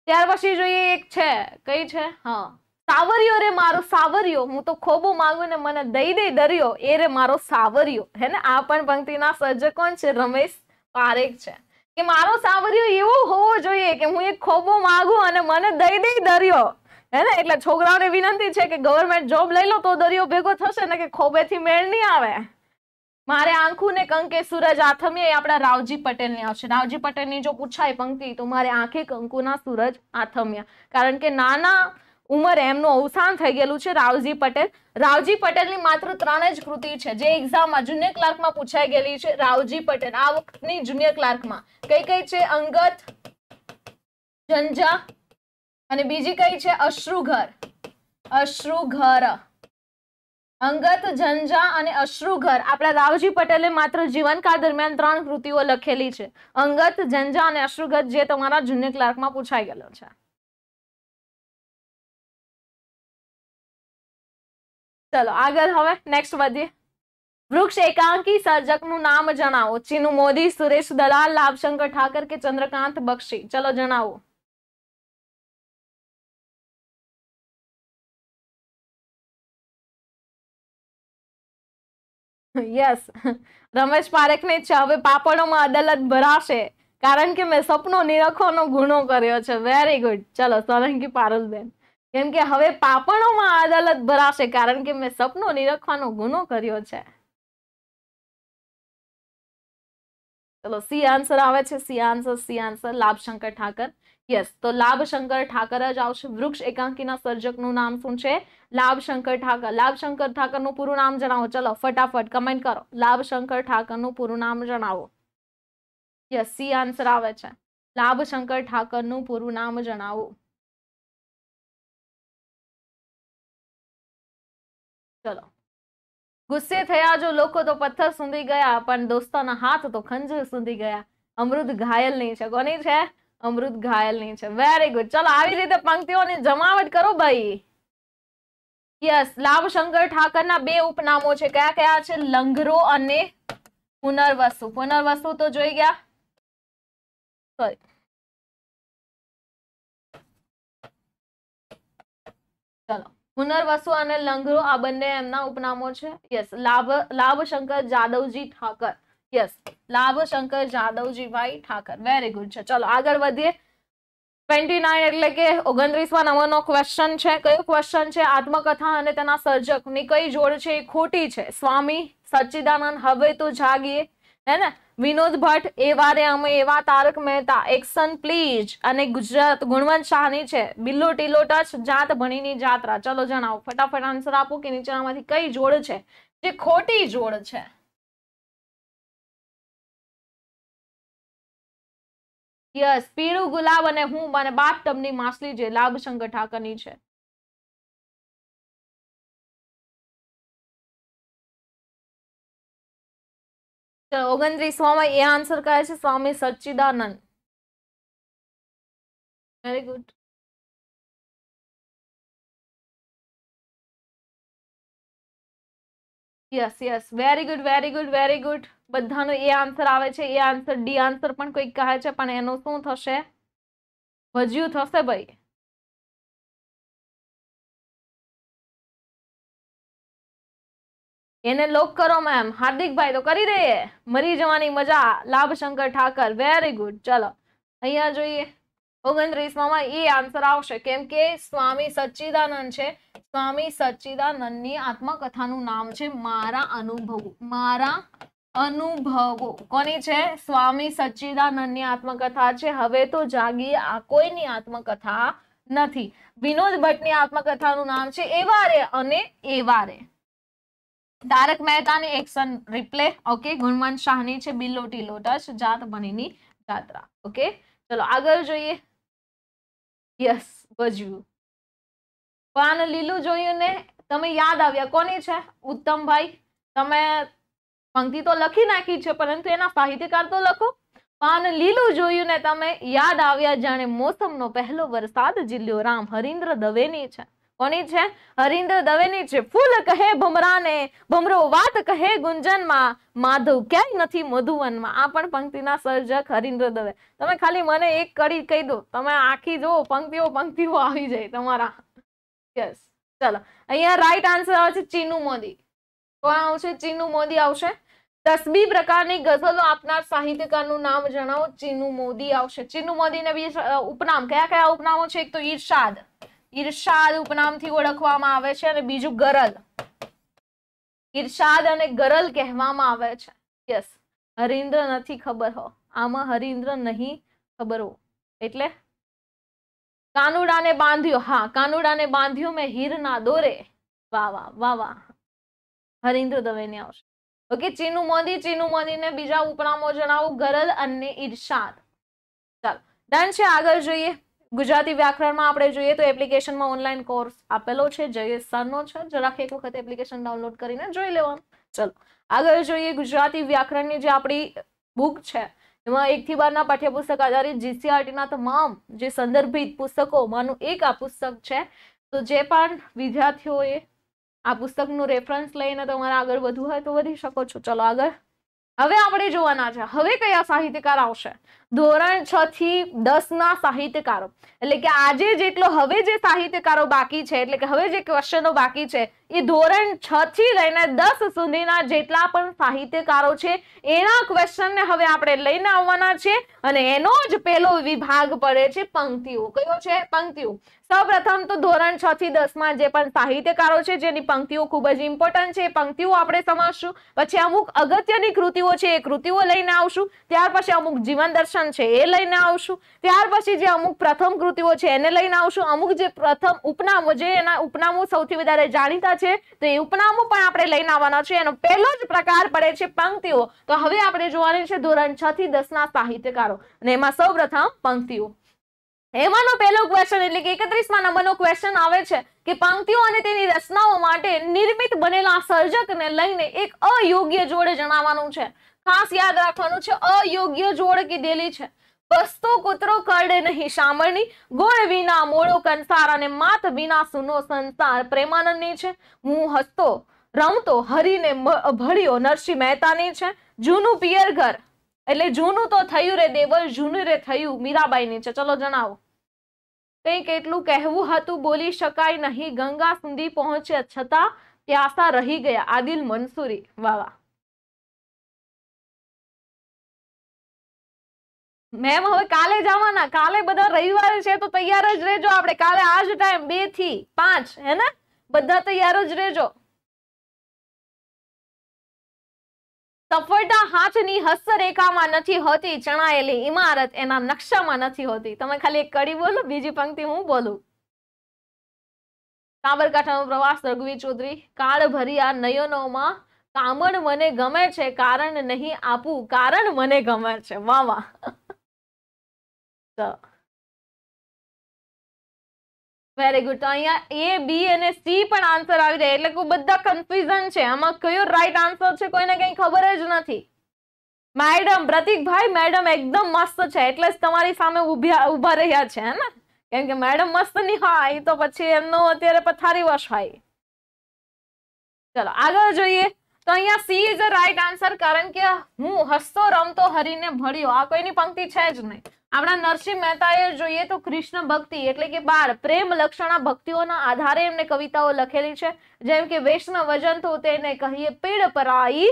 ત્યાર પછી જોઈએ એક છે કઈ છે હા સાવરિયો રે મારો સાવરિયો હું તો ખોબો માંગુ ને મને દઈ દે દરિયો એ રે મારો સાવરિયો હે ને આ પણ પંક્તિના સર્જક કોણ છે રમેશ પારેખ છે કે મારો સાવરિયો એવો હોવો જોઈએ કે હું એક ખોબો માંગુ અને મને દઈ દે દરિયો હે ને એટલે છોકરાઓને વિનંતી છે કે ગવર્મેન્ટ જોબ લઈ લો તો દરિયો ભેગો થશે ને કે ખોબેથી મેળ નહીં આવે મારે આંખું ને કંકે સૂરજ આથમ્ય એ આપણા રાવજી પટેલને આવશે રાવજી પટેલની જો પૂછાય પંક્તિ તો મારે આંખે કંકુના સૂરજ આથમ્ય કારણ કે નાના ઉંમરે એમનું અવસાન થઈ ગયેલું છે રાવજી પટેલ રાવજી પટેલની માત્ર ત્રણ જ કૃતિ છે જે એક્ઝામમાં જુનિયર ક્લાર્કમાં પૂછાઈ ગયેલી છે રાવજી પટેલ આ વખતની જુનિયર ક્લાર્કમાં કઈ કઈ છે અંગત જંજા અને બીજી કઈ છે અશ્રુઘર અશ્રુઘર અંગત જંજા અને અશ્રુઘર આપણા રાવજી પટેલે માત્ર જીવનકાળ દરમિયાન ત્રણ કૃતિઓ લખેલી છે અંગત ઝંઝા અને અશ્રુઘર જે તમારા જુનિયર ક્લાર્કમાં પૂછાઈ ગયેલો છે ચલો આગળ હવે નેક્સ્ટ વધીએ વૃક્ષ એકાંકી સર્જકનું નામ જણાવો ચિનુ મોદી સુરેશ દલાલ લાભશંકર ઠાકર કે ચંદ્રકાંત બક્ષી ચલો જણાવો યસ રમેશ પારેખને જ છે હવે પાપડોમાં અદાલત ભરાશે કારણ કે મેં સપનો નિરખવાનો ગુનો કર્યો છે વેરી ગુડ ચલો સોલંકી પારુલબેન કેમ કે હવે પાપણોમાં અદાલત ભરાશે કારણ કે મેં સપનો નિરખવાનો ગુનો કર્યો છે ચલો સી આન્સર આવે છે C answer C answer Labhshankar Thakar yes તો લાભશંકર ઠાકર જ આવશે વૃક્ષ એકાંકીના સર્જકનું નામ શું છે લાભશંકર ઠાકર લાભશંકર ઠાકરનું પૂરું નામ જણાવો ચલો ફટાફટ કમેન્ટ કરો લાભશંકર ઠાકરનું પૂરું નામ જણાવો યસ સી આન્સર આવે છે લાભશંકર ઠાકરનું પૂરું નામ જણાવો ચલો ગુસ્સે થયા જો લોકો તો પથ્થર સુધી ગયા પણ દોસ્તોના હાથ તો ખંજર સુધી ગયા અમૃત ઘાયલ નહીં છે કોની છે અમૃત ઘાયલ નહીં છે વેરી ગુડ ચલો આવી રીતે પંક્તિઓની જમાવટ કરો ભાઈ યસ લાવશંકર ઠાકરના બે ઉપનામો છે કયા કયા છે લંગરો અને પુનર્વસુ પુનર્વસુ તો જોઈ ગયા સોરી ચલો પુનર્વસુ અને લંગરો આ બંને એમના ઉપનામો છે yes Labh Labhshankar Jadavji Thakar yes Labhshankar bhai Thakar very good છે ચલો આગળ વધીએ ટ્વેન્ટી નાઇન એટલે કે ઓગણત્રીસમાં નંબરનો ક્વેશ્ચન છે કયો ક્વેશ્ચન છે આત્મકથા અને તેના સર્જકની કઈ જોડ છે એ ખોટી છે સ્વામી સચ્ચિદાનંદ હવે તો જાગીએ હે ને વિનોદ ભટ્ટ એ વારે અમે એવા તારક મહેતા એક્શન પ્લીઝ અને ગુજરાત ગુણવંત શાહની છે બિલ્લો ટીલો ટચ જાત ભણીની જાત્રા ચલો જણાવો ફટાફટ આન્સર આપો કે નીચેનામાંથી કઈ જોડ છે જે ખોટી જોડ છે યસ પીળું ગુલાબ અને હું મને બાપ તમની માછલી જે લાભશંકર ઠાકરની છે ઓગણત્રીસ સ્વામી એ આન્સર કહે છે Swami Sachchidanand very good yes yes very good very good very good બધાનો એ આન્સર આવે છે એ આન્સર ડી આન્સર પણ કોઈ કહે છે પણ એનું શું થશે ભજ્યું થશે ભાઈ એને લોક કરો મેમ હાર્દિકભાઈ તો કરી દઈએ મરી જવાની મજા લાભશંકર ઠાકર વેરી ગુડ ચલો અહીંયા જોઈએ ઓગણત્રીસમાં એ આન્સર આવશે કેમ કે સ્વામી સચ્ચિદાનંદ છે સ્વામી સચ્ચિદાનંદની આત્મકથાનું નામ છે મારા અનુભવ મારા અનુભવો કોની છે સ્વામી સચ્ચિદાનંદની આત્મકથા છે હવે તો જાગીએ આ કોઈની આત્મકથા નથી વિનોદ ભટ્ટની આત્મકથાનું નામ છે એવા રે અને એવા રે તારક મહેતાની એક્શન રિપ્લે ઓકે ગુણવંત શાહની છે બિલોટી લોટસ જાત બનીની જાત્રા ઓકે ચલો આગળ જોઈએ યસ ભજ્યું પાન લીલું જોયું ને તમે યાદ આવ્યા કોની છે ઉત્તમભાઈ તમે પંક્તિ તો લખી નાખી છે પરંતુ એના સાહિત્યકાર તો લખો પાન લીલું જોયું ને તમે યાદ આવ્યા જાણે મોસમનો પહેલો વરસાદ જીલ્યો રામ હરિન્દ્ર દવેની છે કોની છે હરિન્દ્ર દવેની છે ફૂલ કહે ભમરાને ભમરો વાત કહે ગુંજનમાં માધવ ક્યાંય નથી મધુવનમાં આ પણ પંક્તિના સર્જક હરિન્દ્ર દવે તમે ખાલી મને એક કડી કહી દો તમે આખી જો પંક્તિઓ પંક્તિઓ આવી જાય તમારા યસ ચલો અહીંયા રાઈટ આન્સર આવે છે ચીનુ મોદી કોણ આવશે ચીનુ મોદી આવશે તસબી પ્રકારની ગઝલો આપનાર સાહિત્યકારનું નામ જણાવો ચીનુ મોદી આવશે ચીનુ મોદીને બી ઉપનામ કયા કયા ઉપનામો છે એક તો ઈર્ષાદ ઈર્ષાદ ઉપનામથી ઓળખવામાં આવે છે અને બીજું ગરલ ઈર્ષાદ અને ગરલ કહેવામાં આવે છે યસ હરિન્દ્ર નથી ખબર હો આમાં હરિન્દ્ર નહીં ખબર હો એટલે કાનુડાને બાંધ્યો હા કાનુડાને બાંધ્યો મેં હીર ના દોરે વાહ વાહ વાહ વાહ હરીન્દ્ર દવેની આવશે ઓકે ચીનુ મોદી ચીનુ મોદીને બીજા ઉપનામો જણાવો ગરલ અને ઈર્ષાદ ચાલો ડન છે આગળ જોઈએ ગુજરાતી વ્યાકરણમાં આપણે જોઈએ તો એપ્લિકેશનમાં ઓનલાઈન કોર્સ આપેલો છે જય સરનો છે જરાક એક વખત એપ્લિકેશન ડાઉનલોડ કરીને જોઈ લેવાનું ચલો આગળ જોઈએ ગુજરાતી વ્યાકરણની જે આપણી બુક છે એમાં એકથી બારના પાઠ્યપુસ્તક આધારિત જીસીઆરટીના તમામ જે સંદર્ભિત પુસ્તકોમાંનું એક આ પુસ્તક છે તો જે પણ વિદ્યાર્થીઓએ આ પુસ્તકનું રેફરન્સ લઈને તમારે આગળ વધવું હોય તો વધી શકો છો ચલો આગળ હવે આપણે જોવાના છે હવે કયા સાહિત્યકાર આવશે ધોરણ છ થી દસ દસના સાહિત્યકારો એટલે કે આજે જેટલો હવે જે સાહિત્યકારો બાકી છે એટલે કે હવે જે ક્વેશ્ચનો બાકી છે એ ધોરણ છ થી લઈને દસ સુધીના જેટલા પણ સાહિત્યકારો છે એના ક્વેશ્ચનને હવે આપણે લઈને આવવાના છે અને એનો જ પહેલો વિભાગ પડે છે પંક્તિઓ કયો છે પંક્તિઓ સૌપ્રથમ તો ધોરણ છ થી દસમાં જે પણ સાહિત્યકારો છે જેની પંક્તિઓ ખૂબ જ ઇમ્પોર્ટન્ટ છે પંક્તિઓ આપણે સમજશું પછી અમુક અગત્યની કૃતિઓ છે એ કૃતિઓ લઈને આવશું ત્યાર પછી અમુક જીવન દર્શન કલેક્શન છે એ લઈને આવશું ત્યાર પછી જે અમુક પ્રથમ કૃતિઓ છે એને લઈને આવશું અમુક જે પ્રથમ ઉપનામો જે એના ઉપનામો સૌથી વધારે જાણીતા છે તો એ ઉપનામો પણ આપણે લઈને આવવાના છે એનો પહેલો જ પ્રકાર પડે છે પંક્તિઓ તો હવે આપણે જોવાની છે ધોરણ છ થી દસ ના સાહિત્યકારો અને એમાં સૌ પંક્તિઓ એમાંનો પહેલો ક્વેશ્ચન એટલે કે એકત્રીસમાં નંબરનો ક્વેશ્ચન આવે છે કે પંક્તિઓ અને તેની રચનાઓ માટે નિર્મિત બનેલા સર્જકને લઈને એક અયોગ્ય જોડે જણાવવાનું છે ખાસ યાદ રાખવાનું છે અયોગ્ય જોડ કીધેલી છે બસ્તો કૂતરો કરડે નહીં શામળની ગોળ વિના મોળો કંસાર અને માત વિના સુનો સંસાર પ્રેમાનંદની છે હું હસતો રમતો હરીને ભળ્યો નરસિંહ મહેતાની છે જૂનું પિયર ઘર એટલે જૂનું તો થયું રે દેવલ જૂનું રે થયું મીરાબાઈની છે ચલો જણાવો કંઈક કેટલું કહેવું હતું બોલી શકાય નહીં ગંગા સુધી પહોંચ્યા છતાં પ્યાસા રહી ગયા આદિલ મંસૂરી વાવા મેમ હવે કાલે જવાના કાલે બધા રવિવારે છે તો તૈયાર જ રહેજો આપણે કાલે આ જ ટાઈમ બે થી પાંચ હે ને બધા તૈયાર જ રહેજો સફળતા હાથની હસ્તરેખામાં નથી હોતી ચણાયેલી ઇમારત એના નકશામાં નથી હોતી તમે ખાલી એક કડી બોલો બીજી પંક્તિ હું બોલું સાબરકાંઠાનો પ્રવાસ રઘુવી ચૌધરી કાળ ભર્યા નયનોમાં કામણ મને ગમે છે કારણ નહીં આપું કારણ મને ગમે છે વાહ વાહ વેરી ગુડ અહીંયા એ બી અને સી પણ આન્સર આવી રહ્યા એટલે બધા કન્ફ્યુઝન છે આમાં કયો રાઈટ આન્સર છે કોઈને કંઈ ખબર જ નથી મેડમ પ્રતિકભાઈ મેડમ એકદમ મસ્ત છે એટલે જ તમારી સામે ઊભા રહ્યા છે ને કેમ કે મેડમ મસ્ત નહીં હોય તો પછી એમનો અત્યારે પથારી વર્ષ હોય ચલો આગળ જોઈએ તો અહીંયા C is a right answer કારણ કે હું હસતો રમતો હરીને ભળ્યો આ કોઈની પંક્તિ છે જ નહીં આપણા નરસિંહ મહેતાએ જોઈએ તો કૃષ્ણ ભક્તિ એટલે કે બાળ પ્રેમ લક્ષણા ભક્તિઓના આધારે એમને કવિતાઓ લખેલી છે જેમ કે વૈષ્ણવ વજન તો તેને કહીએ પીડ પરાઈ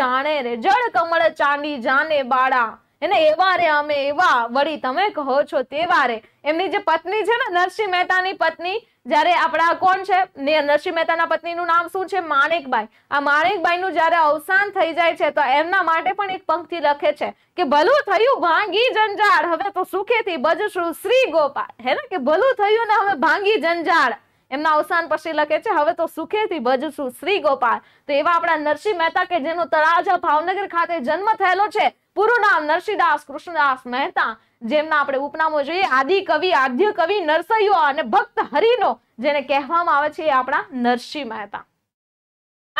જાણે રે જળ કમળ ચાંદી જાને બાળા એને એવા રે અમે એવા વળી તમે કહો છો તેવા રે એમની જે પત્ની છે ને નરસિંહ મહેતાની પત્ની જ્યારે આપણા કોણ છે નરસિંહ મહેતાના પત્નીનું નામ શું છે માણેકબાઈ આ માણેકબાઈનું જ્યારે અવસાન થઈ જાય છે તો એમના માટે પણ એક પંક્તિ લખે છે કે ભલું થયું ભાંગી જંજાળ હવે તો સુખેથી બજશું શ્રી ગોપાલ હે ને કે ભલું થયું ને હવે ભાંગી જંજાળ એમના અવસાન પછી લખે છે હવે તો સુખેથી ભજશું શ્રી ગોપાળ તો એવા આપણા નરસિંહ મહેતા કે જેનો તળાજા ભાવનગર ખાતે જન્મ થયેલો છે પૂરું નામ નરસિંહદાસ કૃષ્ણદાસ મહેતા જેમના આપણે ઉપનામો જોઈએ આદિ કવિ આદ્ય કવિ નરસૈયો અને ભક્ત હરિનો જેને કહેવામાં આવે છે આપણા નરસિંહ મહેતા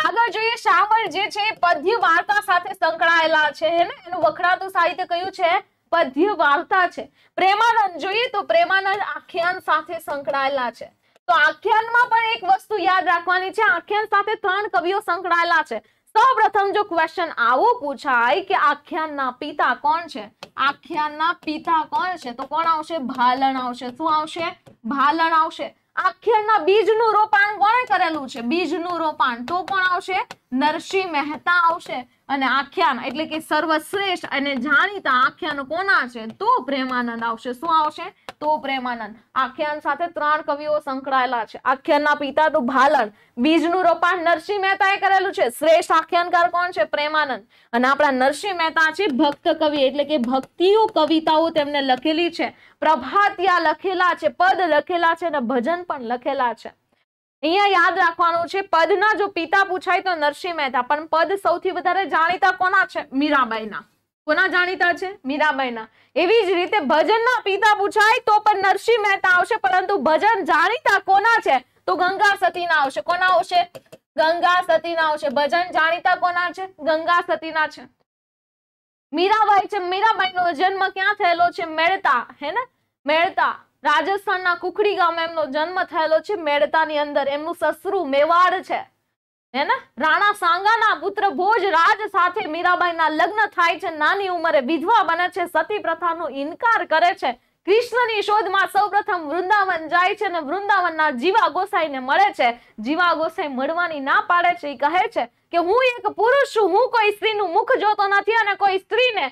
આગળ જોઈએ શામળ જે છે પદ્ય વાર્તા સાથે સંકળાયેલા છે ને એનું વખણાતું સાહિત્ય કયું છે પદ્ય વાર્તા છે પ્રેમાનંદ જોઈએ તો પ્રેમાનંદ આખ્યાન સાથે સંકળાયેલા છે તો આખ્યાનમાં પણ એક વસ્તુ યાદ રાખવાની છે આખ્યાન સાથે ત્રણ કવિઓ સંકળાયેલા છે પ્રથમ જો ક્વેશ્ચન આવો પૂછાય કે આખ્યાનના પિતા કોણ છે આખ્યાનના પિતા કોણ છે તો કોણ આવશે ભાલણ આવશે શું આવશે ભાલણ આવશે આખ્યાનના બીજનું રોપાણ કોણે કરેલું છે બીજનું રોપાણ તો કોણ આવશે નરસિંહ મહેતા આવશે અને આખ્યાન એટલે કે સર્વશ્રેષ્ઠ અને જાણીતા આખ્યાનો કોના છે તો પ્રેમાનંદ આવશે શું આવશે તો પ્રેમાનંદ આખ્યાન સાથે ત્રણ કવિઓ સંકળાયેલા છે આખ્યાનના પિતા તો ભાલણ બીજનું રોપાણ નરસિંહ મહેતાએ કરેલું છે શ્રેષ્ઠ આખ્યાનકાર કોણ છે પ્રેમાનંદ અને આપણા નરસિંહ મહેતા છે ભક્ત કવિ એટલે કે ભક્તિઓ કવિતાઓ તેમને લખેલી છે પ્રભાતિયા લખેલા છે પદ લખેલા છે અને ભજન પણ લખેલા છે અહીંયા યાદ રાખવાનું છે પદના જો પિતા પૂછાય તો નરસિંહ મહેતા પણ પદ સૌથી વધારે જાણીતા કોના છે મીરાબાઈના કોના જાણીતા છે મીરાબાઈના એવી જ રીતે ભજનના પિતા પૂછાય તો પણ નરસિંહ મહેતા આવશે પરંતુ ભજન જાણીતા કોના છે તો ગંગા સતીના આવશે કોના આવશે ગંગા સતીના આવશે ભજન જાણીતા કોના છે ગંગા સતીના છે મીરાબાઈ છે મીરાબાઈનો જન્મ ક્યાં થયેલો છે મેળતા હે ને મેળતા રાજસ્થાનના કુકડી ગામ એમનો જન્મ થયેલો છે મેળતાની અંદર એમનું સસરું મેવાડ છે હેને રાણા સાંગાના પુત્ર ભોજરાજ સાથે મીરાબાઈના લગ્ન થાય છે નાની ઉંમરે વિધવા બને છે સતી પ્રથાનો ઇનકાર કરે છે કૃષ્ણની શોધમાં સૌપ્રથમ વૃંદાવન જાય છે અને વૃંદાવનના જીવા ગોસાઈને મળે છે જીવા ગોસાઈ મળવાની ના પાડે છે એ કહે છે કે હું એક પુરુષ છું હું કોઈ સ્ત્રીનું મુખ જોતો નથી અને કોઈ સ્ત્રીને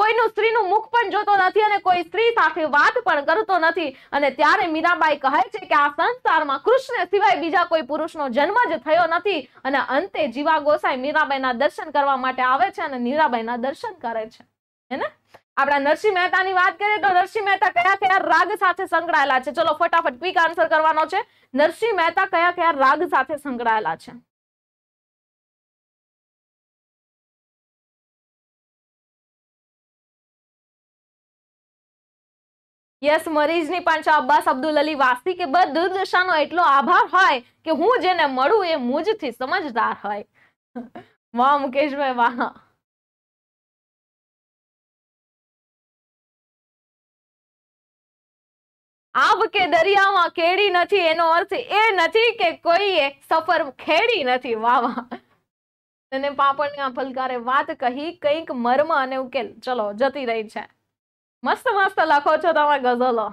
કોઈનું સ્ત્રીનું મુખ પણ જોતો નથી અને કોઈ સ્ત્રી સાથે વાત પણ કરતો નથી અને ત્યારે મીરાબાઈ કહે છે કે આ સંસારમાં કૃષ્ણ સિવાય બીજા કોઈ પુરુષનો જન્મ જ થયો નથી અને અંતે જીવા ગોસાઈ મીરાબાઈના દર્શન કરવા માટે આવે છે અને મીરાબાઈના દર્શન કરે છે હે આપણા નરસિંહ મહેતાની વાત કરીએ તો નરસિંહ મહેતા કયા કયા રાગ સાથે સંકળાયેલા છે ચલો ફટાફટ ક્વિક આન્સર કરવાનો છે નરસિંહ મહેતા કયા કયા રાગ સાથે સંકળાયેલા છે યસ મરીજની પણ છે અબ્બાસ અબ્દુલ અલી વાસી કે દુર્દશાનો એટલો આભાર હોય કે હું જેને મળું એ મુજથી સમજદાર હોય વાહ મુકેશભાઈ વાહ આબ કે દરિયામાં કેડી નથી એનો અર્થ એ નથી કે કોઈએ સફર ખેડી નથી વાહ વાહ અને પાપડના ફલકારે વાત કહી કંઈક મર્મ અને ઉકેલ ચલો જતી રહી છે મસ્ત મસ્ત લખો છો તમે ગઝલો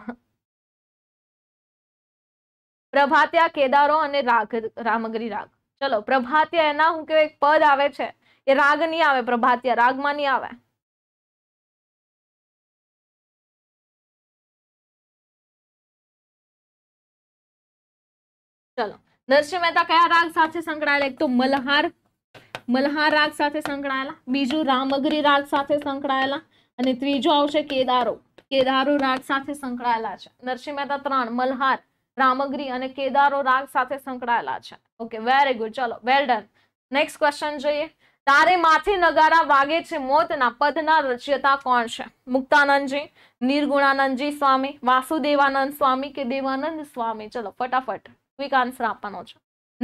પ્રભાત્યા કેદારો અને રાગ રામગરી રાગ ચલો પ્રભાત્યા એના હું કેવું એક પદ આવે છે એ રાગ નહીં આવે પ્રભાત્યા રાગમાં નહીં આવે ચલો નરસિંહ મહેતા કયા રાગ સાથે સંકળાયેલા એક તો મલ્હાર મલ્હાર રાગ સાથે સંકળાયેલા બીજું રામગરી રાગ સાથે સંકળાયેલા અને ત્રીજો આવશે કેદારો કેદારો રાગ સાથે સંકળાયેલા છે નરસિંહ મહેતા ત્રણ મલ્હાર રામગ્રી અને કેદારો રાગ સાથે સંકળાયેલા છે ઓકે વેરી ગુડ ચલો વેલ ડન નેક્સ્ટ ક્વેશ્ચન જોઈએ તારે માથે નગારા વાગે છે મોતના પદના રચયતા કોણ છે મુક્તાનંદજી નિર્ગુણાનંદજી સ્વામી વાસુદેવાનંદ સ્વામી કે દેવાનંદ સ્વામી ચલો ફટાફટ ક્વિક આન્સર આપવાનો છે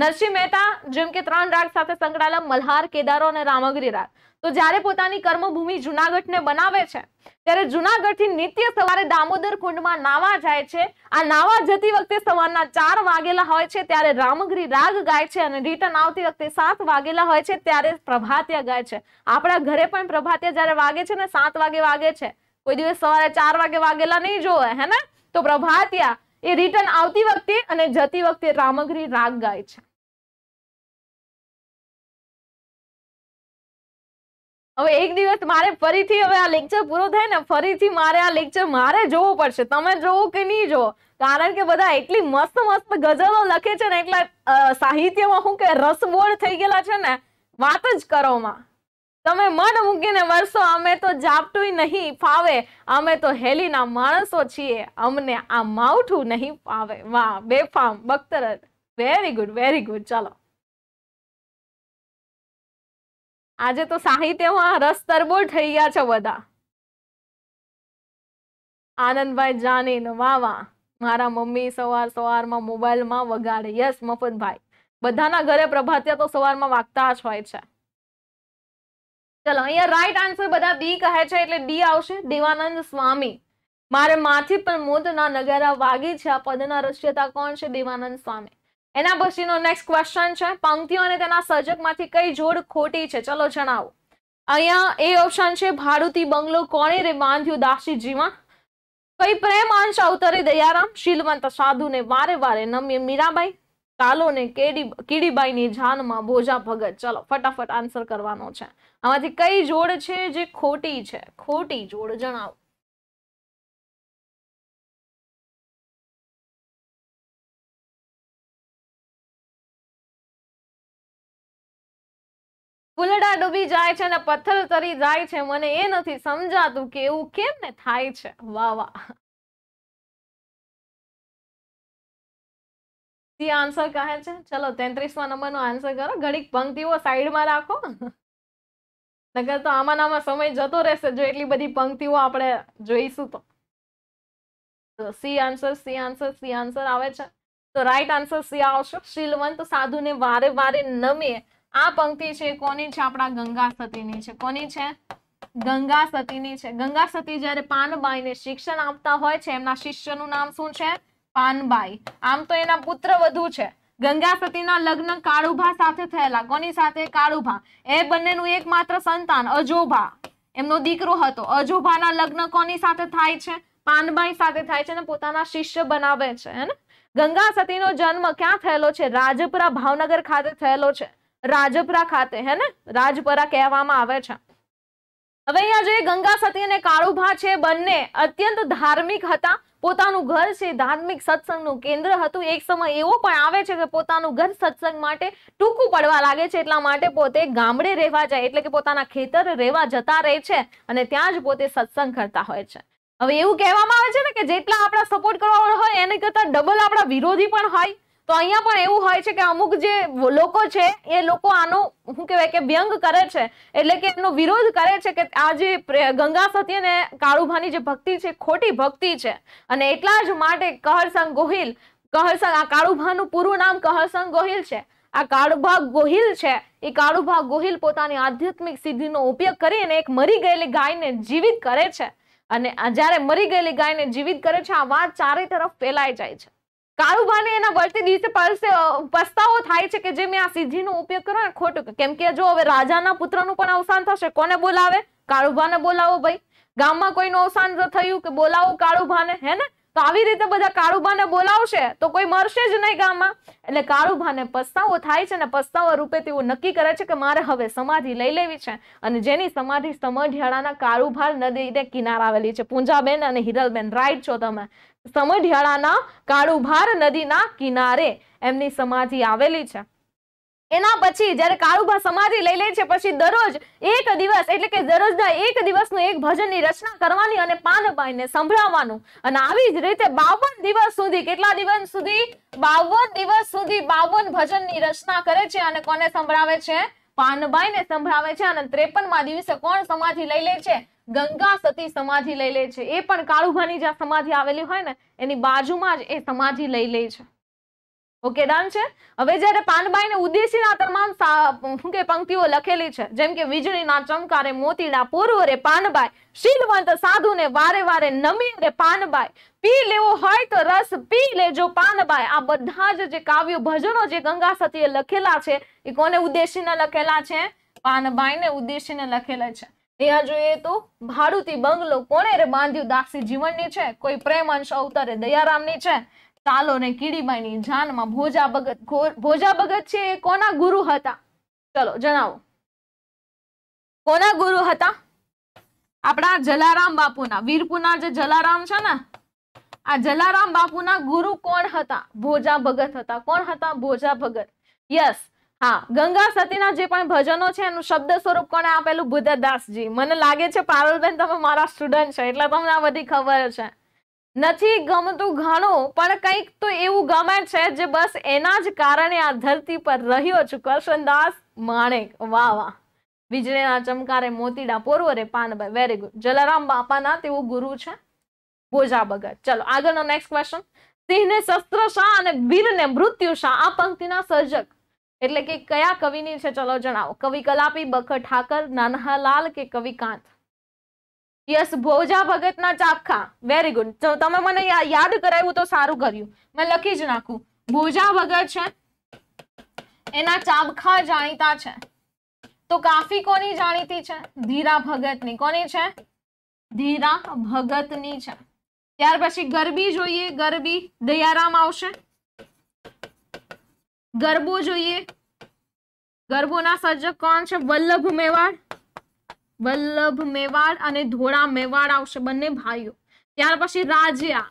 નરસિંહ મહેતા જેમ કે ત્રણ રાગ સાથે સંકળાયેલા મલ્હાર કેદારો અને રામગરી રાગ તો જ્યારે પોતાની કર્મભૂમિ જુનાગઢને બનાવે છે ત્યારે જુનાગઢથી નિત્ય સવારે દામોદર કુંડમાં નાવા જાય છે આ નાવા જતી વખતે સવારના ચાર વાગેલા હોય છે ત્યારે રામગરી રાગ ગાય છે અને રિટર્ન આવતી વખતે સાત વાગેલા હોય છે ત્યારે પ્રભાત્યા ગાય છે આપણા ઘરે પણ પ્રભાત્યા જ્યારે વાગે છે ને સાત વાગે વાગે છે કોઈ દિવસ સવારે ચાર વાગે વાગેલા નહીં જોવે હે ને તો પ્રભાત્યા એ રિટર્ન આવતી વખતે અને જતી વખતે રામગરી રાગ ગાય છે હવે એક દિવસ મારે ફરીથી હવે આ લેક્ચર પૂરો થાય ને ફરીથી મારે આ લેક્ચર મારે જોવો પડશે તમે જોવો કે નહીં જોવો કારણ કે બધા એટલી મસ્ત મસ્ત ગઝલો લખે છે ને એટલા સાહિત્યમાં શું કે રસબોળ થઈ ગયેલા છે ને વાત જ કરોમાં તમે મન મૂકીને વરસો અમે તો જાપટું નહીં ફાવે અમે તો હેલીના માણસો છીએ અમને આ માવઠું નહીં ફાવે વાહ બેફામ બખ્તર વેરી ગુડ વેરી ગુડ ચાલો આજે તો સાહિત્યમાં રસ તરબોળ થઈ ગયા છો બધા આનંદભાઈ જાનીન વાહ વાહ મારા મમ્મી સવાર સવારમાં મોબાઈલમાં વગાડે યસ મફતભાઈ બધાના ઘરે પ્રભાત્યા તો સવારમાં વાગતા જ હોય છે ચલો અહીંયા રાઈટ આન્સર બધા બી કહે છે એટલે ડી આવશે દેવાનંદ સ્વામી મારે માથી પણ મોતના નગારા વાગી છે આ પદના રચયતા કોણ છે દેવાનંદ સ્વામી એના પછીનો નેક્સ્ટ ક્વેશ્ચન છે પંક્તિઓ અને તેના સર્જકમાંથી કઈ જોડ ખોટી છે ચલો જણાવો અહીંયા એ ઓપ્શન છે ભાડુતી બંગલો કોણે રે બાંધ્યું દાસીજીમાં કઈ પ્રેમ અંશ અવતરે દયારામ શીલવંત સાધુને વારે વારે નમ્ય મીરાબાઈ કાલોને કેડી ની જાનમાં ભોજા ભગત ચલો ફટાફટ આન્સર કરવાનો છે આમાંથી કઈ જોડ છે જે ખોટી છે ખોટી જોડ જણાવો ફૂલડા ડૂબી જાય છે અને પથ્થર તરી જાય છે મને એ નથી સમજાતું કે એવું કેમ ને થાય છે વાહ વાહ આન્સર કહે છે ચલો નંબર નો આન્સર કરો ઘડીક પંક્તિઓ સાઈડમાં રાખો નકર તો આમાં નામાં સમય જતો રહેશે જો એટલી બધી પંક્તિઓ આપણે જોઈશું તો C answer C answer C answer આવે છે તો રાઈટ આન્સર સી આવશે શીલવંત સાધુને વારે વારે નમે આ પંક્તિ છે કોની છે આપણા ગંગા સતીની છે કોની છે ગંગા સતીની છે ગંગા સતી જ્યારે પાનબાઈને શિક્ષણ આપતા હોય છે એમના શિષ્યનું નામ શું છે પાનબાઈ આમ તો એના પુત્ર વધુ છે ગંગા સતીના લગ્ન કાળુભા સાથે થયેલા કોની સાથે કાળુભા એ બંનેનું એકમાત્ર સંતાન અજોભા એમનો દીકરો હતો અજોભાના લગ્ન કોની સાથે થાય છે પાનબાઈ સાથે થાય છે અને પોતાના શિષ્ય બનાવે છે હે ને ગંગા સતીનો જન્મ ક્યાં થયેલો છે રાજપુરા ભાવનગર ખાતે થયેલો છે રાજપુરા ખાતે હે ને રાજપરા કહેવામાં આવે છે હવે અહીંયા જોઈએ ગંગા સતી અને કાળુભા છે બંને અત્યંત ધાર્મિક હતા પોતાનું ઘર છે ધાર્મિક સત્સંગનું કેન્દ્ર હતું એક સમય એવો પણ આવે છે કે પોતાનું ઘર સત્સંગ માટે ટૂંકું પડવા લાગે છે એટલા માટે પોતે ગામડે રહેવા જાય એટલે કે પોતાના ખેતર રહેવા જતા રહે છે અને ત્યાં જ પોતે સત્સંગ કરતા હોય છે હવે એવું કહેવામાં આવે છે ને કે જેટલા આપણા સપોર્ટ કરવા હોય એને કરતા ડબલ આપણા વિરોધી પણ હોય તો અહીંયા પણ એવું હોય છે કે અમુક જે લોકો છે એ લોકો આનો શું કહેવાય કે વ્યંગ કરે છે એટલે કે એનો વિરોધ કરે છે કે આ જે ગંગા સતી અને કાળુભાની જે ભક્તિ છે ખોટી ભક્તિ છે અને એટલા જ માટે કહરસંગ ગોહિલ કહરસંગ આ કાળુભાનું પૂરું નામ કહરસંગ ગોહિલ છે આ કાળુભા ગોહિલ છે એ કાળુભા ગોહિલ પોતાની આધ્યાત્મિક સિદ્ધિનો ઉપયોગ કરીને એક મરી ગયેલી ગાયને જીવિત કરે છે અને જ્યારે મરી ગયેલી ગાયને જીવિત કરે છે આ વાત ચારે તરફ ફેલાઈ જાય છે કાળુભાને એના વર્તી દિવસે પસ્તાવો થાય છે કે જે મેં આ સિદ્ધિનો ઉપયોગ કર્યો ને ખોટું કેમ કે જો હવે રાજાના પુત્રનું પણ અવસાન થશે કોને બોલાવે કાળુભાને બોલાવો ભાઈ ગામમાં કોઈનું અવસાન થયું કે બોલાવો કાળુભાને હે ને તો આવી રીતે બધા કાળુભાને બોલાવશે તો કોઈ મરશે જ નહીં ગામમાં એટલે કાળુભાને પસ્તાવો થાય છે ને પસ્તાવા રૂપે તેઓ નક્કી કરે છે કે મારે હવે સમાધિ લઈ લેવી છે અને જેની સમાધિ સમઢિયાળાના કાળુભાર નદીને કિનારે આવેલી છે પૂંજાબેન અને હિરલબેન રાઈટ છો તમે સમઢિયાળાના કાળુભાર નદીના કિનારે એમની સમાધિ આવેલી છે એના પછી જ્યારે કાળુભા સમાધિ લઈ લે છે પછી દરરોજ એક દિવસ એટલે કે દરરોજના એક દિવસનું એક ભજનની રચના કરવાની અને પાનબાઈને સંભળાવવાનું અને આવી જ રીતે બાવન દિવસ સુધી કેટલા દિવસ સુધી બાવન દિવસ સુધી બાવન ભજનની રચના કરે છે અને કોને સંભળાવે છે પાનભાઈ ને સંભળાવે છે અને ત્રેપન ત્રેપનમાં દિવસે કોણ સમાધિ લઈ લે છે ગંગા સતી સમાધિ લઈ લે છે એ પણ કાળુભાની જ્યાં સમાધિ આવેલી હોય ને એની બાજુમાં જ એ સમાધિ લઈ લે છે ઓકે ડન છે હવે જ્યારે પાનબાઈને ઉદ્દેશીના તમામ શું પંક્તિઓ લખેલી છે જેમ કે વીજળીના ચમકારે મોતીના પૂર્વરે પાનબાઈ શીલવંત સાધુને વારે વારે નમી રે પાનબાઈ પી લેવો હોય તો રસ પી લેજો પાનબાઈ આ બધા જ જે કાવ્યો ભજનો જે ગંગા સતીએ લખેલા છે એ કોને ઉદ્દેશીને લખેલા છે પાનબાઈને ઉદ્દેશીને લખેલા છે ત્યાં જોઈએ તો ભાડુતી બંગલો કોણે રે બાંધ્યું દાસી જીવનની છે કોઈ પ્રેમ અંશ અવતારે દયારામની છે ચાલો ને કીડીબાઈની જાનમાં ભોજા ભગત ભોજા ભગત છે એ કોના ગુરુ હતા ચલો જણાવો કોના ગુરુ હતા આપણા જલારામ બાપુના વીરપુના જે જલારામ છે ને આ જલારામ બાપુના ગુરુ કોણ હતા ભોજા ભગત હતા કોણ હતા ભોજા ભગત યસ હા ગંગા સતીના જે પણ ભજનો છે એનું શબ્દ સ્વરૂપ કોને આપેલું બુદ્ધદાસજી મને લાગે છે પારુલબેન તમે મારા સ્ટુડન્ટ છે એટલે તમને આ બધી ખબર છે નથી ગમતું ઘણું પણ કંઈક તો એવું ગમે છે જે બસ એના જ કારણે આ ધરતી પર રહ્યો છું કરશનદાસ માણેક વાહ વાહ વીજળીના ચમકારે મોતીડા પોરવરે પાનભાઈ વેરી ગુડ જલારામ બાપાના તેઓ ગુરુ છે બોજા બગર ચલો આગળનો નેક્સ્ટ ક્વેશ્ચન સિંહને શસ્ત્ર શાહ અને વીરને મૃત્યુ શાહ આ પંક્તિના સર્જક એટલે કે કયા કવિની છે ચલો જણાવો કવિ કલાપી બખર ઠાકર નાનહાલાલ કે કવિ કાંત યસ ભોજા ભગતના ચાપખા વેરી ગુડ તમે મને યાદ કરાવ્યું તો સારું કર્યું મેં લખી જ નાખું ભોજા ભગત છે એના ચાપખા જાણીતા છે તો કાફી કોની જાણીતી છે ધીરા ભગતની કોની છે ધીરા ભગતની છે ત્યાર પછી ગરબી જોઈએ ગરબી દયારામ આવશે ગરબો જોઈએ ના સર્જક કોણ છે વલ્લભ મેવાડ વલ્લભ મેવાડ અને ધોળા મેવાડ આવશે બંને ભાઈઓ ત્યાર પછી રાજ્યા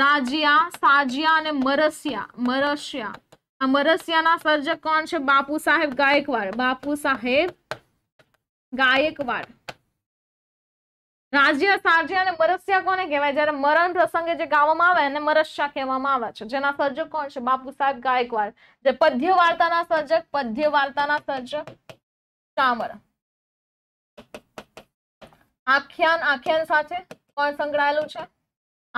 રાજ્યા સાજિયા અને મરસિયા મરસિયા આ મરસિયાના સર્જક કોણ છે બાપુ સાહેબ ગાયકવાડ બાપુ સાહેબ ગાયકવાડ રાજ્ય સાર્જ્ય અને મરસિયા કોને કહેવાય જ્યારે મરણ પ્રસંગે જે ગાવામાં આવે એને મરસિયા કહેવામાં આવે છે જેના સર્જક કોણ છે બાપુ સાહેબ ગાયકવાડ જે પદ્ય વાર્તાના સર્જક પદ્ય વાર્તાના સર્જક ચામર આખ્યાન આખ્યાન સાથે કોણ સંકળાયેલું છે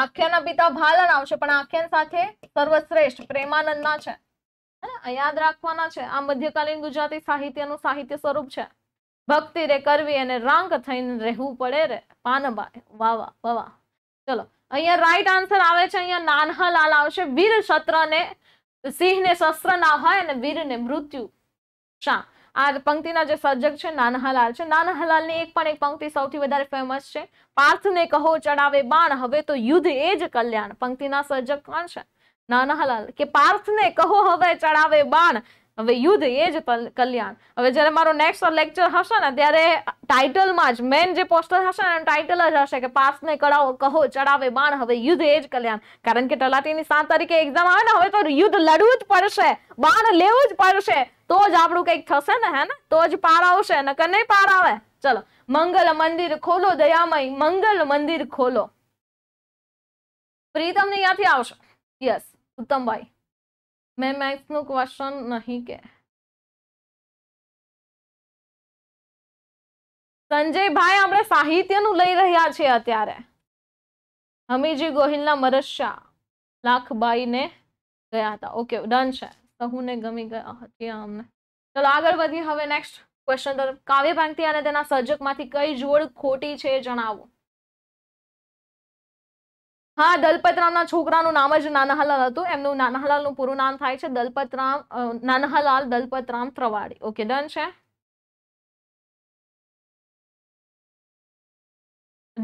આખ્યાનના પિતા ભાલણ આવશે પણ આખ્યાન સાથે સર્વશ્રેષ્ઠ પ્રેમાનંદના છે યાદ રાખવાના છે આ મધ્યકાલીન ગુજરાતી સાહિત્યનું સાહિત્ય સ્વરૂપ છે ભક્તિ રે કરવી અને રાંગ થઈને રહેવું પડે રે પાનબાઈ વાવા વાવા ચલો અહીંયા રાઈટ આન્સર આવે છે અહીંયા લાલ આવશે વીર ને સિંહ ને શસ્ત્ર ના હોય અને વીરને મૃત્યુ શા આ પંક્તિના જે સર્જક છે નાના હલાલ છે નાના ની એક પણ એક પંક્તિ સૌથી વધારે ફેમસ છે પાર્થને કહો ચડાવે બાણ હવે તો યુદ્ધ એ જ કલ્યાણ પંક્તિના સર્જક કોણ છે નાના હલાલ કે ને કહો હવે ચડાવે બાણ હવે યુદ્ધ એ જ કલ્યાણ હવે જ્યારે મારો નેક્સ્ટ લેક્ચર હશે ને ત્યારે ટાઇટલમાં જ મેન જે પોસ્ટર હશે ને ટાઇટલ જ હશે કે પાસને કળાઓ કહો ચડાવે બાણ હવે યુદ્ધ એ જ કલ્યાણ કારણ કે તલાટીની સાત તારીખે એક્ઝામ આવે ને હવે તો યુદ્ધ લડવું જ પડશે બાણ લેવું જ પડશે તો જ આપણું કંઈક થશે ને હે ને તો જ પાર આવશે ને નહીં પાર આવે ચલો મંગલ મંદિર ખોલો દયામય મંગલ મંદિર ખોલો પ્રીતમ ને ક્યાંથી આવશે યસ ઉત્તમભાઈ મેં મેથ્સનું ક્વેશ્ચન નહીં કે સંજયભાઈ આપણે સાહિત્યનું લઈ રહ્યા છીએ અત્યારે હમીજી ગોહિલના મરસ્યા લાખબાઈને ગયા હતા ઓકે ડન છે સહુને ગમી ગયા હતી અમને ચલો આગળ વધીએ હવે નેક્સ્ટ ક્વેશ્ચન તરફ કાવ્ય પંક્તિ અને તેના સર્જકમાંથી કઈ જોડ ખોટી છે જણાવો હા દલપત રામના છોકરાનું નામ જ નાનાહલાલ હતું એમનું નાનાહલાલનું પૂરું નામ થાય છે દલપતરામ રામ દલપતરામ ત્રવાડી ઓકે ડન છે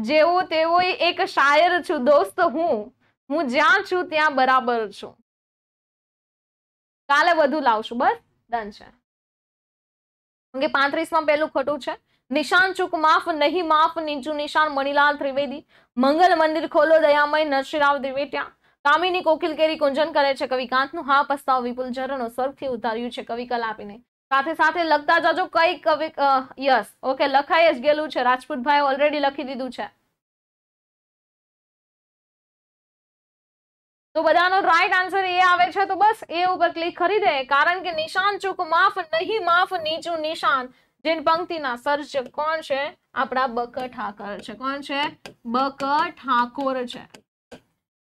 જેવો તેવો એક શાયર છું દોસ્ત હું હું જ્યાં છું ત્યાં બરાબર છું કાલે વધુ લાવશું બસ ડન છે કેમ ઓકે પાંત્રીસમાં પેલું ખોટું છે નિશાન ચૂક માફ નહીં માફ નીચું નિશાન મણિલાલ ત્રિવેદી મંગલ મંદિર ખોલો દયામય નરસિંહરાવ દિવેટિયા કામિની કોકિલ કેરી કુંજન કરે છે કવિ હા પસ્તાવ વિપુલ ઝરણો સ્વર્ગથી ઉતાર્યું છે કવિ કલાપીને સાથે સાથે લખતા જાજો કઈ કવિ યસ ઓકે લખાઈ જ ગયેલું છે રાજપૂતભાઈ ઓલરેડી લખી દીધું છે તો બધાનો રાઈટ આન્સર એ આવે છે તો બસ એ ઉપર ક્લિક કરી દે કારણ કે નિશાન ચૂક માફ નહીં માફ નીચું નિશાન જેની પંક્તિના સર્જક કોણ છે આપણા બક ઠાકર છે કોણ છે બક ઠાકોર છે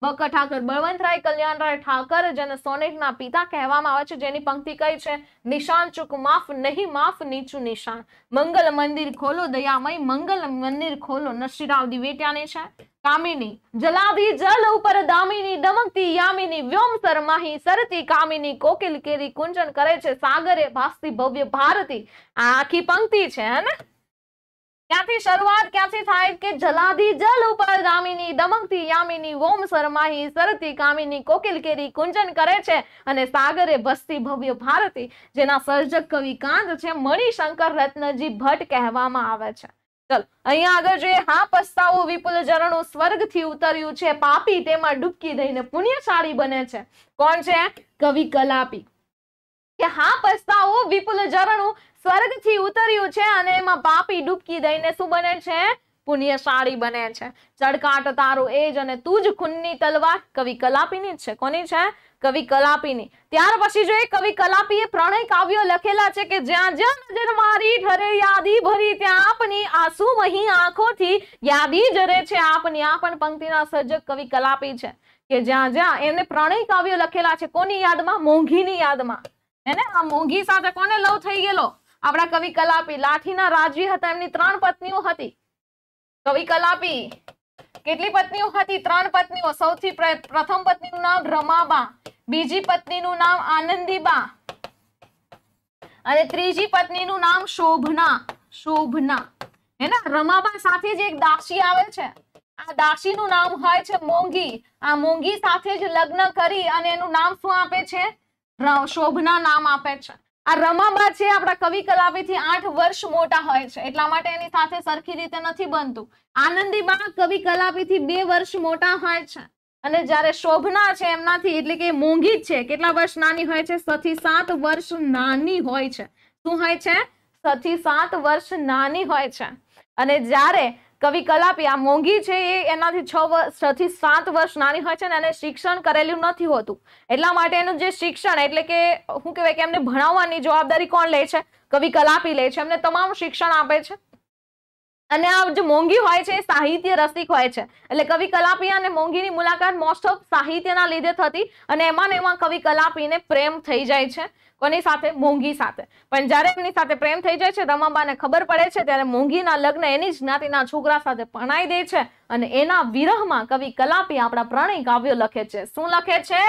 બક ઠાકર બળવંતરાય કલ્યાણરાય ઠાકર જેને સોનેટના પિતા કહેવામાં આવે છે જેની પંક્તિ કઈ છે નિશાન ચૂક માફ નહીં માફ નીચું નિશાન મંગલ મંદિર ખોલો દયામય મંગલ મંદિર ખોલો નરસિંહરાવ દિવેટિયાની છે કામિની જલાધિ જલ ઉપર દામિની દમકતી યામિની વ્યોમ સરમાહી સરતી કામિની કોકિલ કેરી કુંજન કરે છે સાગરે ભાસતી ભવ્ય ભારતી આ આખી પંક્તિ છે હે ક્યાંથી શરૂઆત ક્યાંથી થાય કે જલાધી જલ ઉપર દામિની દમકતી યામિની વોમ સરમાહી સરતી કામિની કોકિલ કેરી કુંજન કરે છે અને સાગરે ભસતી ભવ્ય ભારતી જેના સર્જક કવિ કાંત છે મણિશંકર રત્નજી ભટ્ટ કહેવામાં આવે છે ચાલો અહીંયા આગળ જોઈએ હા પસ્તાવો વિપુલ જરણ સ્વર્ગથી ઉતર્યું છે પાપી તેમાં ડૂબકી દઈને પુણ્યશાળી બને છે કોણ છે કવિ કલાપી કે હા પસ્તાવો વિપુલ જરણ સ્વર્ગથી ઉતર્યું છે અને એમાં પાપી ડૂબકી દઈને શું બને છે પુણ્યશાળી બને છે ચડકાટ તારું એજ અને તું જ ખૂનની તલવાર કવિ કલાપીની જ છે કોની છે કવિ કલાપીની ત્યાર પછી જોઈએ કવિ કલાપી એ પ્રણય કાવ્યો લખેલા છે કે જ્યાં જ્યાં નજર મારી ઠરે યાદી ભરી ત્યાં આપની આંસુ મહી આંખોથી યાદી જરે છે આપની આ પણ પંક્તિના સર્જક કવિ કલાપી છે કે જ્યાં જ્યાં એમને પ્રણય કાવ્યો લખેલા છે કોની યાદમાં મોંઘીની યાદમાં હેને આ મોંઘી સાથે કોને લવ થઈ ગયેલો આપણા કવિ કલાપી લાઠીના રાજવી હતા એમની ત્રણ પત્નીઓ હતી કવિ કલાપી કેટલી પત્નીઓ હતી ત્રણ પત્નીઓ સૌથી પ્રથમ પત્નીનું નામ રમાબા બીજી પત્નીનું નામ આનંદીબા અને ત્રીજી પત્નીનું નામ શોભના શોભના હે ને રમાબા સાથે જ એક દાસી આવે છે આ દાસી નું નામ હોય છે મોંઘી આ મોંઘી સાથે જ લગ્ન કરી અને એનું નામ શું આપે છે શોભના નામ આપે છે આ રમાબા છે આપણા કવિ કલાવીથી આઠ વર્ષ મોટા હોય છે એટલા માટે એની સાથે સરખી રીતે નથી બનતું આનંદીબા કવિ કલાવીથી બે વર્ષ મોટા હોય છે અને જ્યારે શોભના છે એમનાથી એટલે કે મોંઘી છે કેટલા વર્ષ નાની હોય છે સથી સાત વર્ષ નાની હોય છે શું હોય છે સથી સાત વર્ષ નાની હોય છે અને જ્યારે કવિ કલાપિયા મોંઘી છે એ એનાથી છ વર્ષ છ થી સાત વર્ષ નાની હોય છે ને એને શિક્ષણ કરેલું નથી હોતું એટલા માટે એનું જે શિક્ષણ એટલે કે શું કહેવાય કે એમને ભણાવવાની જવાબદારી કોણ લે છે કવિ કલાપી લે છે એમને તમામ શિક્ષણ આપે છે અને આ જે મોંઘી હોય છે એ સાહિત્ય રસિક હોય છે એટલે કવિ કલાપી અને મોંઘીની મુલાકાત મોસ્ટ ઓફ સાહિત્યના લીધે થતી અને એમાં ને એમાં કવિ કલાપીને પ્રેમ થઈ જાય છે કોની સાથે મોંઘી સાથે પણ જ્યારે એમની સાથે પ્રેમ થઈ જાય છે રમાબાને ખબર પડે છે ત્યારે મોંઘીના લગ્ન એની જ્ઞાતિના છોકરા સાથે પણાઈ દે છે અને એના વિરહમાં કવિ કલાપી આપણા પ્રણય કાવ્યો લખે છે શું લખે છે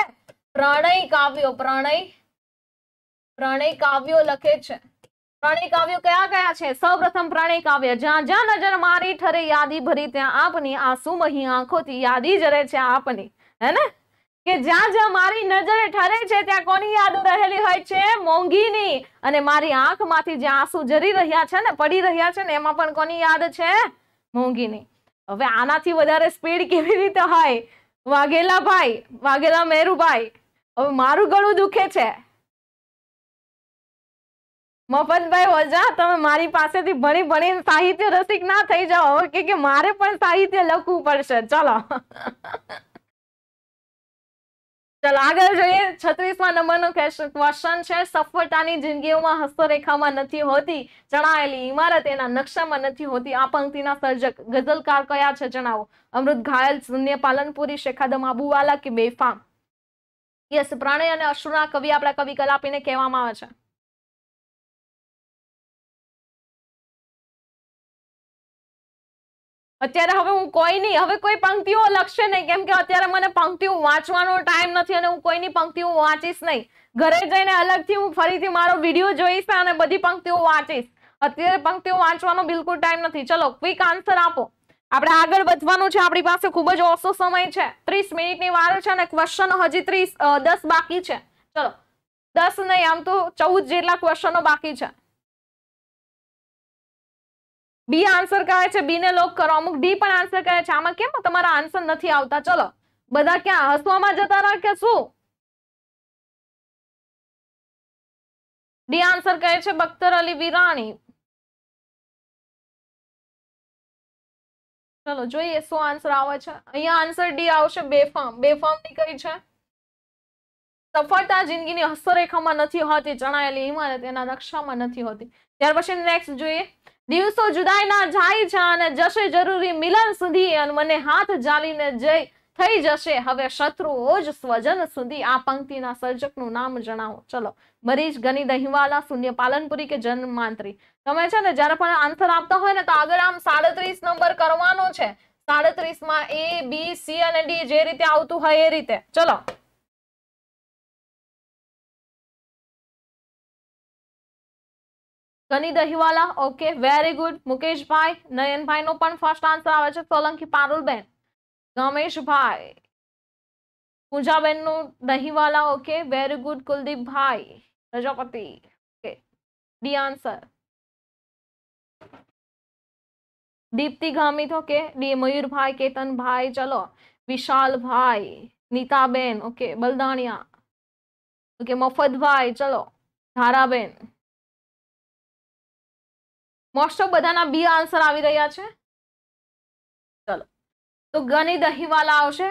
પ્રણય કાવ્યો પ્રણય પ્રણય કાવ્યો લખે છે પ્રણય કાવ્યો કયા કયા છે સૌપ્રથમ પ્રણય કાવ્ય જ્યાં જ્યાં નજર મારી ઠરે યાદી ભરી ત્યાં આપની આંસુ મહી આંખોથી યાદી જરે છે આપની હે ને કે જ્યાં જ્યાં મારી નજર ઠરે છે ત્યાં કોની યાદ રહેલી હોય છે મોંઘીની અને મારી આંખમાંથી જે આંસુ જરી રહ્યા છે ને પડી રહ્યા છે ને એમાં પણ કોની યાદ છે મોંઘીની હવે આનાથી વધારે સ્પીડ કેવી રીતે હોય વાઘેલા ભાઈ વાઘેલા મેરુભાઈ હવે મારું ગળું દુખે છે મફતભાઈ ઓઝા તમે મારી પાસેથી ભણી ભણી સાહિત્ય રસિક ના થઈ જાઓ હવે કે મારે પણ સાહિત્ય લખવું પડશે ચલો ચાલો આગળ જોઈએ છત્રીસમાં નંબરનો ક્વેશ્ચન છે સફળતાની જિંદગીઓમાં હસ્તરેખામાં નથી હોતી જણાયેલી ઇમારત એના નકશામાં નથી હોતી આ પંક્તિના સર્જક ગઝલકાર કયા છે જણાવો અમૃત ઘાયલ શૂન્ય પાલનપુરી શેખાદમ આબુવાલા કે બેફામ યસ પ્રાણય અને અશ્રુના કવિ આપણા કવિ કલાપીને કહેવામાં આવે છે અત્યારે હવે હું કોઈ નહીં હવે કોઈ પંક્તિઓ લખશે નહીં કેમ કે અત્યારે મને પંક્તિઓ વાંચવાનો ટાઈમ નથી અને હું કોઈની પંક્તિઓ વાંચીશ નહીં ઘરે જઈને અલગથી હું ફરીથી મારો વિડીયો જોઈશ અને બધી પંક્તિઓ વાંચીશ અત્યારે પંક્તિઓ વાંચવાનો બિલકુલ ટાઈમ નથી ચલો ક્વિક આન્સર આપો આપણે આગળ વધવાનું છે આપણી પાસે ખૂબ જ ઓછો સમય છે ત્રીસ મિનિટની વાર છે અને ક્વેશ્ચન હજી ત્રીસ દસ બાકી છે ચલો દસ નહીં આમ તો ચૌદ જેટલા ક્વેશ્ચનો બાકી છે बी आंसर क्या है बी ने लॉक करो अमुक डी आंसर क्या है आम आंसर नहीं आता चलो बदा क्या हसवा जता रहा क्या शू डी आंसर कहे छे बख्तर अली विराणी चलो जो ये सो आंसर आवे छे अहीं आंसर डी आवशे बेफाम बेफाम नी कही छे सफलता जिंदगी ने हसरेखा मा नथी होती जणायली इमारत एना नक्शा मा नथी होती त्यार पछी नेक्स्ट जोइए દિવસો જુદાઈના જાય છે અને જશે જરૂરી મિલન સુધી અને મને હાથ જાલીને જઈ થઈ જશે હવે શત્રુઓ જ સ્વજન સુધી આ પંક્તિના સર્જકનું નામ જણાવો ચલો મરીજ ગની દહીંવાલા શૂન્ય પાલનપુરી કે જન્માંતરી તમે છે ને જ્યારે પણ આન્સર આપતા હોય ને તો આગળ આમ સાડત્રીસ નંબર કરવાનો છે સાડત્રીસ માં એ બી સી અને ડી જે રીતે આવતું હોય એ રીતે ચલો કની Dahiwala okay very good Mukeshbhai Nayanbhai નયનભાઈનો પણ ફર્સ્ટ આન્સર આવે છે સોલંકી પારુલબેન ગમેશભાઈ નું Dahiwala okay very good Kuldeepbhai Prajapati okay D answer Dipti Gamit okay D Mayurbhai Ketanbhai ચલો વિશાલભાઈ નીતાબેન ઓકે બલદાણિયા ઓકે મફતભાઈ ચલો ધારાબેન મોસ્ટ ઓફ બધાના બી આન્સર આવી રહ્યા છે ચલો તો ગની દહીવાલા આવશે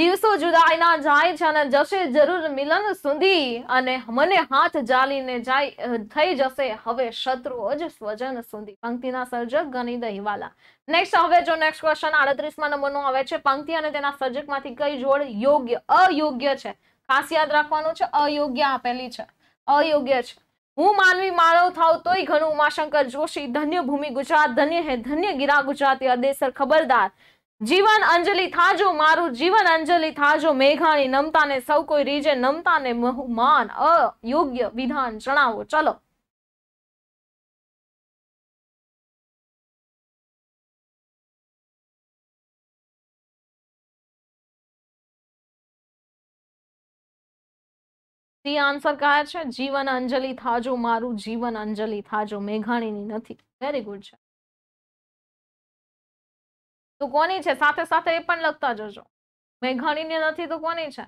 દિવસો જુદાઈના જાય છે અને જશે જરૂર મિલન સુધી અને મને હાથ જાલીને જાય થઈ જશે હવે શત્રુઓ જ સ્વજન સુધી પંક્તિના સર્જક ગની દહીવાલા નેક્સ્ટ હવે જો નેક્સ્ટ ક્વેશ્ચન આડત્રીસમાં નંબરનો આવે છે પંક્તિ અને તેના સર્જકમાંથી કઈ જોડ યોગ્ય અયોગ્ય છે ખાસ યાદ રાખવાનું છે અયોગ્ય આપેલી છે અયોગ્ય છે હું માનવી માનવ થાવ તોય ઘણું ઉમાશંકર જોશી ધન્ય ભૂમિ ગુજરાત ધન્ય હે ધન્ય ગિરા ગુજરાતી અદેસર ખબરદાર જીવન અંજલિ થાજો મારું જીવન અંજલિ થાજો મેઘાણી નમતાને સૌ કોઈ રીજે નમતાને મહુમાન અયોગ્ય વિધાન જણાવો ચલો સી આન્સર કયા છે જીવન અંજલિ થાજો મારું જીવન અંજલિ થાજો મેઘાણીની નથી વેરી ગુડ છે તો કોની છે સાથે સાથે એ પણ લખતા જજો મેઘાણીની નથી તો કોની છે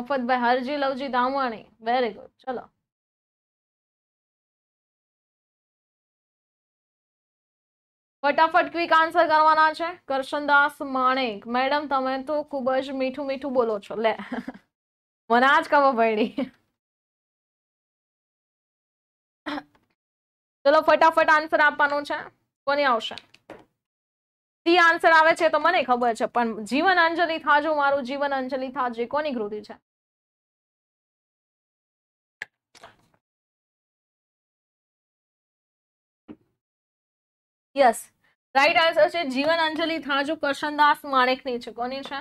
મફતભાઈ હરજી લવજી દામવાણી વેરી ગુડ ચલો ફટાફટ ક્વિક આન્સર કરવાના છે કરશનદાસ માણેક મેડમ તમે તો ખૂબ જ મીઠું મીઠું બોલો છો લે મને આજ ખબર પડી ચલો ફટાફટ આન્સર આપવાનું છે કોની આવશે સી આન્સર આવે છે તો મને ખબર છે પણ જીવન અંજલિ થાજો મારું જીવન અંજલિ થાજે કોની કૃતિ છે યસ રાઈટ આન્સર છે જીવન અંજલિ થાજુ કરશનદાસ માણેકની છે કોની છે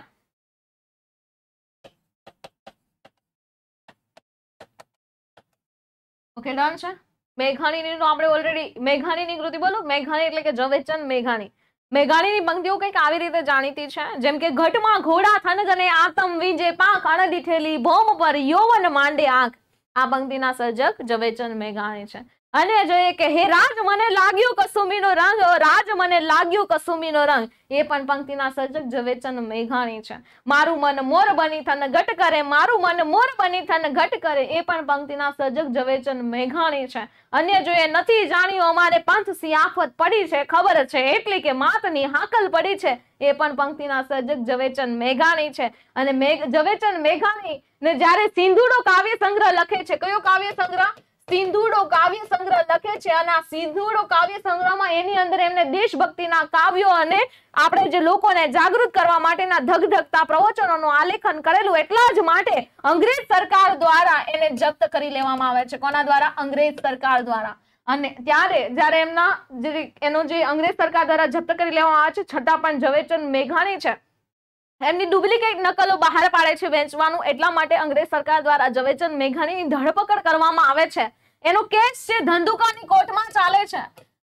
ઓકે ડન છે મેઘાણીનું આપણે ઓલરેડી મેઘાણીની કૃતિ બોલો મેઘાણી એટલે કે ઝવેરચંદ મેઘાણી મેઘાણીની પંક્તિઓ કંઈક આવી રીતે જાણીતી છે જેમ કે ઘટમાં ઘોડા થનગ આતમ વિજે પાંખ અણદીઠેલી ભોમ પર યૌવન માંડે આંખ આ પંક્તિના સર્જક ઝવેચંદ મેઘાણી છે અને જોઈએ કે હે રાજ મને લાગ્યો કસુમીનો રંગ રાજ મને લાગ્યો કસુમીનો રંગ એ પણ પંક્તિના સર્જક ઝવેરચંદ મેઘાણી છે મારું મન મોર બની થન ઘટ કરે મારું મન મોર બની થન ઘટ કરે એ પણ પંક્તિના સર્જક ઝવેરચંદ મેઘાણી છે અન્ય જોઈએ નથી જાણ્યું અમારે પંથસી સિયાફત પડી છે ખબર છે એટલે કે માતની હાકલ પડી છે એ પણ પંક્તિના સર્જક ઝવેરચંદ મેઘાણી છે અને ઝવેરચંદ મેઘાણી ને જ્યારે સિંધુડો કાવ્ય સંગ્રહ લખે છે કયો કાવ્ય સંગ્રહ સિંધુડો કાવ્ય સંગ્રહ લખે છે અને આ સિંધુડો કાવ્ય સંગ્રહમાં એની અંદર એમને દેશભક્તિના કાવ્યો અને આપણે જે લોકોને જાગૃત કરવા માટેના ધગધગતા પ્રવચનોનું આલેખન કરેલું એટલા જ માટે અંગ્રેજ સરકાર દ્વારા એને જપ્ત કરી લેવામાં આવે છે કોના દ્વારા અંગ્રેજ સરકાર દ્વારા અને ત્યારે જ્યારે એમના જે એનો જે અંગ્રેજ સરકાર દ્વારા જપ્ત કરી લેવામાં આવે છે છતાં પણ ઝવેરચંદ મેઘાણી છે એમની ડુપ્લિકેટ નકલો બહાર પાડે છે વેચવાનું એટલા માટે અંગ્રેજ સરકાર દ્વારા ઝવેરચંદ મેઘાણીની ધરપકડ કરવામાં આવે છે એનો કેસ છે ધંધુકાની કોર્ટમાં ચાલે છે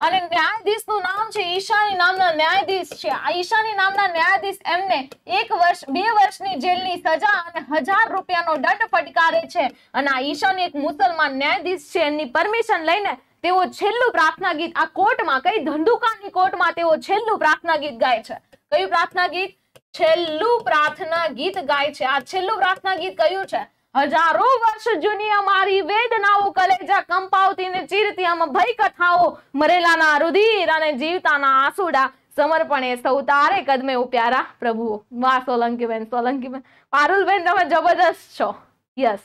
અને ન્યાયાધીશનું નામ છે ઈશાની નામના ન્યાયાધીશ છે આ ઈશાની નામના ન્યાયાધીશ એમને એક વર્ષ બે વર્ષની જેલની સજા અને હજાર રૂપિયાનો દંડ ફટકારે છે અને આ ઈશાની એક મુસલમાન ન્યાયાધીશ છે એમની પરમિશન લઈને તેઓ છેલ્લું પ્રાર્થના ગીત આ કોર્ટમાં કઈ ધંધુકાની કોર્ટમાં તેઓ છેલ્લું પ્રાર્થના ગીત ગાય છે કયું પ્રાર્થના ગીત છેલ્લું પ્રાર્થના ગીત ગાય છે આ છેલ્લું પ્રાર્થના ગીત કયું છે હજારો વર્ષ જૂની અમારી વેદનાઓ કલેજા કંપાવતી ને ચીરતી આમ ભય કથાઓ મરેલાના રુધિર અને જીવતાના આંસુડા સમર્પણે સૌ તારે કદમે પ્યારા પ્રભુઓ વાહ સોલંકીબેન સોલંકીબેન પારુલબેન તમે જબરદસ્ત છો યસ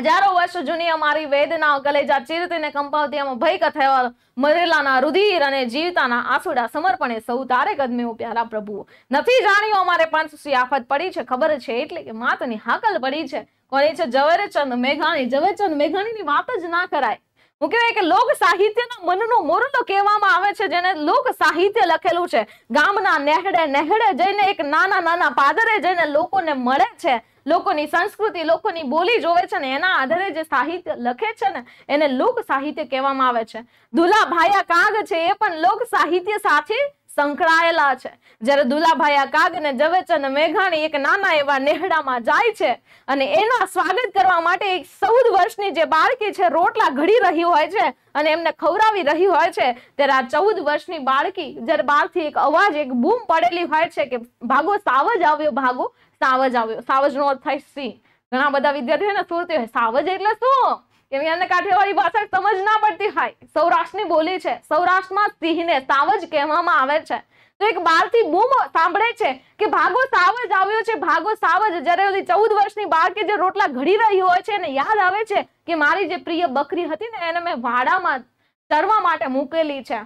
હજારો વર્ષ જૂની અમારી વેદના કલેજા ચીરતીને કંપાવતી એમાં ભય કથાવા મરેલાના રુધિર અને જીવતાના આસુડા સમર્પણે સૌ તારે કદમે પ્યારા પ્રભુ નથી જાણ્યું અમારે પાંચસી આફત પડી છે ખબર છે એટલે કે માતની હાકલ પડી છે કોની છે ઝવેરચંદ મેઘાણી ઝવેરચંદ મેઘાણીની વાત જ ના કરાય હું કહેવાય કે લોક સાહિત્યના મનનો મોરલો કહેવામાં આવે છે જેને લોક સાહિત્ય લખેલું છે ગામના નેહડે નેહડે જઈને એક નાના નાના પાદરે જઈને લોકોને મળે છે લોકોની સંસ્કૃતિ લોકોની બોલી જોવે છે ને એના આધારે જે સાહિત્ય લખે છે ને એને લોક સાહિત્ય કહેવામાં આવે છે દુલા ભાયા કાગ છે એ પણ લોક સાહિત્ય સાથે સંકળાયેલા છે જ્યારે દુલાભાઈ કાગ અને ઝવેરચંદ મેઘાણી એક નાના એવા નેહડામાં જાય છે અને એના સ્વાગત કરવા માટે એક ચૌદ વર્ષની જે બાળકી છે રોટલા ઘડી રહી હોય છે અને એમને ખવડાવી રહી હોય છે ત્યારે આ ચૌદ વર્ષની બાળકી જ્યારે બહારથી એક અવાજ એક બૂમ પડેલી હોય છે કે ભાગો સાવજ આવ્યો ભાગો સાવજ આવ્યો સાવજનો અર્થ થાય સિંહ ઘણા બધા વિદ્યાર્થીઓને સુરતી હોય સાવજ એટલે શું કેમ કે એમને કાઠિયાવાડી ભાષા સમજ ના પડતી હોય સૌરાષ્ટ્રની બોલી છે સૌરાષ્ટ્રમાં સિંહને સાવજ કહેવામાં આવે છે તો એક બારથી બૂમ સાંભળે છે કે ભાગો સાવજ આવ્યો છે ભાગો સાવજ જ્યારે ઓલી ચૌદ વર્ષની કે જે રોટલા ઘડી રહી હોય છે એને યાદ આવે છે કે મારી જે પ્રિય બકરી હતી ને એને મેં વાડામાં ચરવા માટે મૂકેલી છે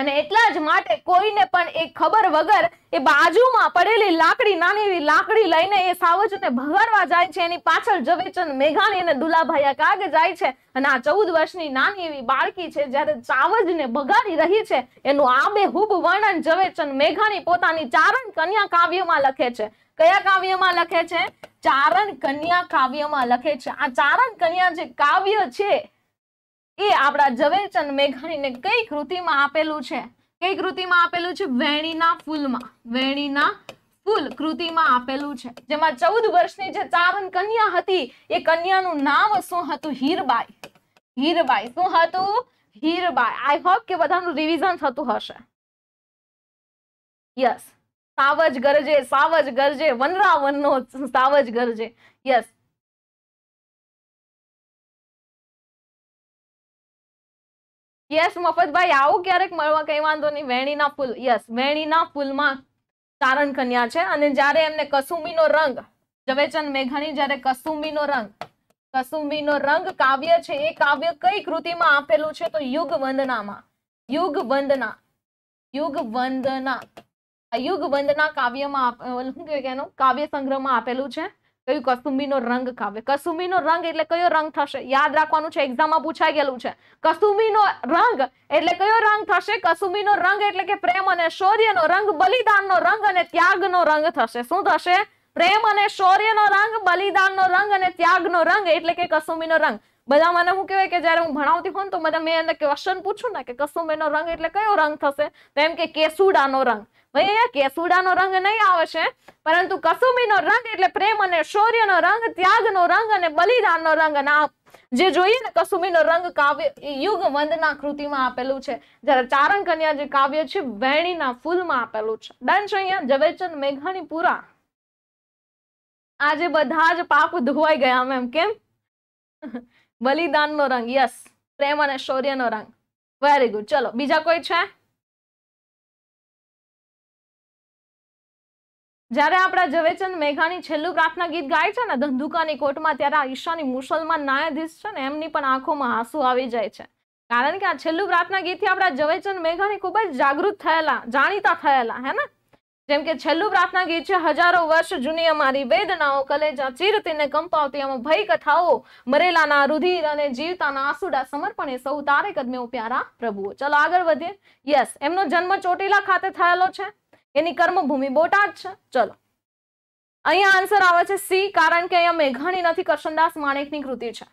અને એટલા જ માટે કોઈને પણ એ ખબર વગર એ બાજુમાં પડેલી લાકડી નાની એવી લાકડી લઈને એ સાવજને ભગાડવા જાય છે એની પાછળ ઝવેરચંદ મેઘાણી અને દુલાભાઈ કાગ જાય છે અને આ ચૌદ વર્ષની નાની એવી બાળકી છે જ્યારે સાવજને ભગાડી રહી છે એનું આબે હુબ વર્ણન ઝવેરચંદ મેઘાણી પોતાની ચારણ કન્યા કાવ્યમાં લખે છે કયા કાવ્યમાં લખે છે ચારણ કન્યા કાવ્યમાં લખે છે આ ચારણ કન્યા જે કાવ્ય છે એ આપણા ઝવેરચંદ મેઘાણીને કઈ કૃતિમાં આપેલું છે કઈ કૃતિમાં આપેલું છે વેણીના ફૂલમાં વેણીના ફૂલ કૃતિમાં આપેલું છે જેમાં ચૌદ વર્ષની જે ચારણ કન્યા હતી એ કન્યાનું નામ શું હતું હીરબાઈ હીરબાઈ શું હતું હીરબાઈ આઈ હોપ કે બધાનું રિવિઝન થતું હશે યસ સાવજ ગરજે સાવજ ગરજે વનરાવનનો સાવજ ગરજે યસ યસ મફતભાઈ આવું ક્યારેક મળવા કંઈ વાંધો નહીં વેણીના પુલ યસ વેણીના પુલમાં તારણ કન્યા છે અને જ્યારે એમને કસુમીનો રંગ ઝવેચંદ મેઘાણી જ્યારે કસુમીનો રંગ કસુમીનો રંગ કાવ્ય છે એ કાવ્ય કઈ કૃતિમાં આપેલું છે તો યુગ વંદનામાં યુગ વંદના યુગ વંદના યુગ વંદના કાવ્યમાં શું કહેવાય એનો કાવ્ય સંગ્રહમાં આપેલું છે કયું કસુંબીનો રંગ કાવ્ય કસુંબીનો રંગ એટલે કયો રંગ થશે યાદ રાખવાનું છે એક્ઝામમાં પૂછાઈ ગયેલું છે કસુંબીનો રંગ એટલે કયો રંગ થશે કસુંબીનો રંગ એટલે કે પ્રેમ અને શૌર્યનો રંગ બલિદાનનો રંગ અને ત્યાગનો રંગ થશે શું થશે પ્રેમ અને શૌર્યનો રંગ બલિદાનનો રંગ અને ત્યાગનો રંગ એટલે કે કસુંબીનો રંગ બધા મને હું કહેવાય કે જ્યારે હું ભણાવતી હોઉં તો બધા મેં એને ક્વેશ્ચન પૂછું ને કે કસુંબીનો રંગ એટલે કયો રંગ થશે તો કે કેસુડાનો રંગ અહીંયા કેસુડાનો રંગ નહીં આવશે છે પરંતુ કસુમીનો રંગ એટલે પ્રેમ અને શૌર્યનો રંગ ત્યાગનો રંગ અને બલિદાનનો રંગ અને જે જોઈએ ને કસુમીનો રંગ કાવ્ય યુગ વંદના કૃતિમાં આપેલું છે જ્યારે ચારણ કન્યા જે કાવ્ય છે વેણીના ફૂલમાં આપેલું છે ડન છે અહીંયા ઝવેરચંદ મેઘાણી પુરા આજે બધા જ પાપ ધોવાઈ ગયા મેમ કેમ બલિદાનનો રંગ યસ પ્રેમ અને શૌર્યનો રંગ વેરી ગુડ ચલો બીજા કોઈ છે જ્યારે આપણા ઝવેચંદ મેઘાણી છેલ્લું પ્રાર્થના ગીત ગાય છે ને ધંધુકાની કોર્ટમાં ત્યારે ઈશાની મુસલમાન ન્યાયાધીશ છે ને એમની પણ આંખોમાં આંસુ આવી જાય છે કારણ કે આ છેલ્લું પ્રાર્થના ગીતથી આપણા ઝવેચંદ મેઘાણી ખૂબ જ જાગૃત થયેલા જાણીતા થયેલા હે ને જેમ કે છેલ્લું પ્રાર્થના ગીત છે હજારો વર્ષ જૂની અમારી વેદનાઓ કલેજા ચીરતીને કંપાવતી અમો ભય કથાઓ મરેલાના રુધિર અને જીવતાના આંસુડા સમર્પણ એ સૌ તારે કદમે પ્યારા પ્રભુઓ ચલો આગળ વધીએ યસ એમનો જન્મ ચોટીલા ખાતે થયેલો છે એની કર્મભૂમિ બોટાદ છે ચલો અહીંયા આન્સર આવે છે સી કારણ કે અહીંયા મેઘાણી નથી કરશનદાસ માણેકની કૃતિ છે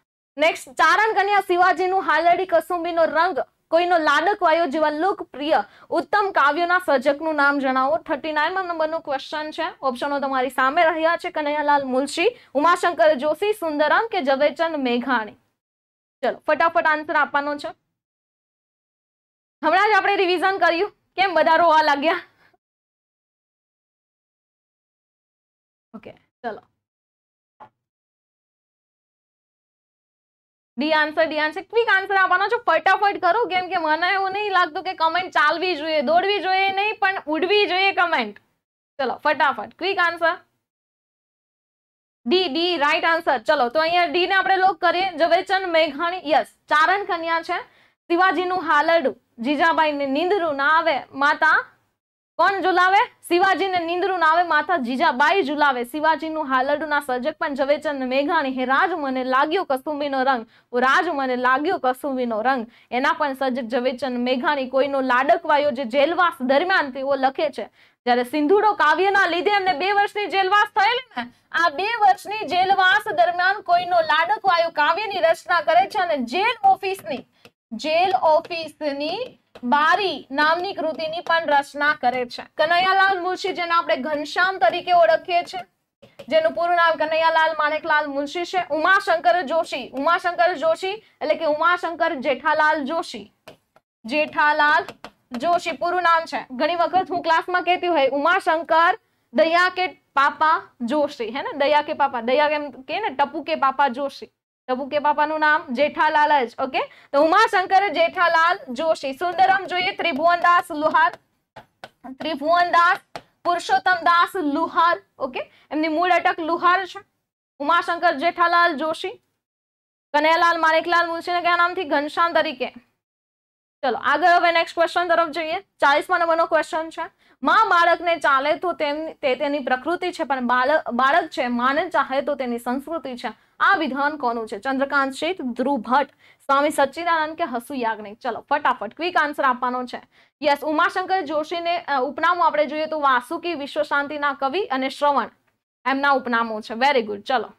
નેક્સ્ટ ચારણ કન્યા શિવાજીનું હાલડી કસુંબીનો રંગ કોઈનો લાડક વાયો જેવા લોકપ્રિય ઉત્તમ કાવ્યોના સર્જકનું નામ જણાવો થર્ટી નાઇનમાં નંબરનું ક્વેશ્ચન છે ઓપ્શનો તમારી સામે રહ્યા છે કનૈયાલાલ મુલશી ઉમાશંકર જોશી સુંદરમ કે ઝવેચંદ મેઘાણી ચલો ફટાફટ આન્સર આપવાનો છે હમણાં જ આપણે રિવિઝન કર્યું કેમ બધા રોવા લાગ્યા ઓકે ચલો D answer D answer quick answer આપવાનો છે ફટાફટ કરો કેમ કે મને એવું નહીં લાગતું કે કમેન્ટ ચાલવી જોઈએ દોડવી જોઈએ નહીં પણ ઉડવી જોઈએ કમેન્ટ ચલો ફટાફટ quick answer D D right answer ચલો તો અહીંયા ડી ને આપણે લોક કરીએ ઝવેરચંદ મેઘાણી યસ ચારણ કન્યા છે શિવાજીનું હાલડું જીજાબાઈને નીંદરું ના આવે માતા કોણ ઝુલાવે ને નીંદરું નાવે માથા જીજાબાઈ ઝુલાવે શિવાજીનું હાલડુના સર્જક પણ જવેચંદ મેઘાણી હે રાજ મને લાગ્યો કસુંબીનો રંગ ઓ રાજ મને લાગ્યો કસુંબીનો રંગ એના પણ સર્જક જવેચંદ મેઘાણી કોઈનો લાડકવાયો જે જેલવાસ દરમિયાન તેઓ લખે છે જ્યારે સિંધુડો કાવ્યના લીધે એમને બે વર્ષની જેલવાસ થયેલી ને આ બે વર્ષની જેલવાસ દરમિયાન કોઈનો લાડકવાયો કાવ્યની રચના કરે છે અને જેલ ઓફિસની જેલ ઓફિસની બારી નામની કૃતિની પણ રચના કરે છે કનૈયાલાલ મુનશી જેને આપણે ઘનશ્યામ તરીકે ઓળખીએ છીએ જેનું પૂરું નામ કનૈયાલાલ માણેકલાલ મુનશી છે ઉમાશંકર જોશી ઉમાશંકર જોશી એટલે કે ઉમાશંકર જેઠાલાલ જોશી જેઠાલાલ જોશી પૂરું નામ છે ઘણી વખત હું ક્લાસમાં કહેતી હોય ઉમાશંકર દયા કે પાપા જોશી હે ને દયા કે પાપા દયા કેમ કે ને ટપુ કે પાપા જોશી ટપુ કે પાપાનું નામ જેઠાલાલ જ ઓકે તો ઉમાશંકર જેઠાલાલ જોશી સુંદરમ જોઈએ ત્રિભુવનદાસ લુહાર ત્રિભુવનદાસ પુરુષોત્તમ દાસ લુહાર ઓકે એમની મૂળ અટક લુહાર છે ઉમાશંકર જેઠાલાલ જોશી કનૈયાલાલ માણેકલાલ મુનશીને કયા નામથી ઘનશ્યામ તરીકે ચલો આગળ હવે નેક્સ્ટ ક્વેશ્ચન તરફ જોઈએ ચાલીસમાં નંબરનો ક્વેશ્ચન છે માં બાળકને ચાલે તો તે તેની પ્રકૃતિ છે પણ બાળક બાળક છે માને ચાહે તો તેની સંસ્કૃતિ છે આ વિધાન કોનું છે ચંદ્રકાંત શેઠ ધ્રુવ ભટ્ટ સ્વામી સચ્ચિદાનંદ કે હસુ યાજ્ઞિક ચલો ફટાફટ ક્વિક આન્સર આપવાનો છે યસ ઉમાશંકર જોશીને ઉપનામો આપણે જોઈએ તો વાસુકી વિશ્વ શાંતિના કવિ અને શ્રવણ એમના ઉપનામો છે વેરી ગુડ ચલો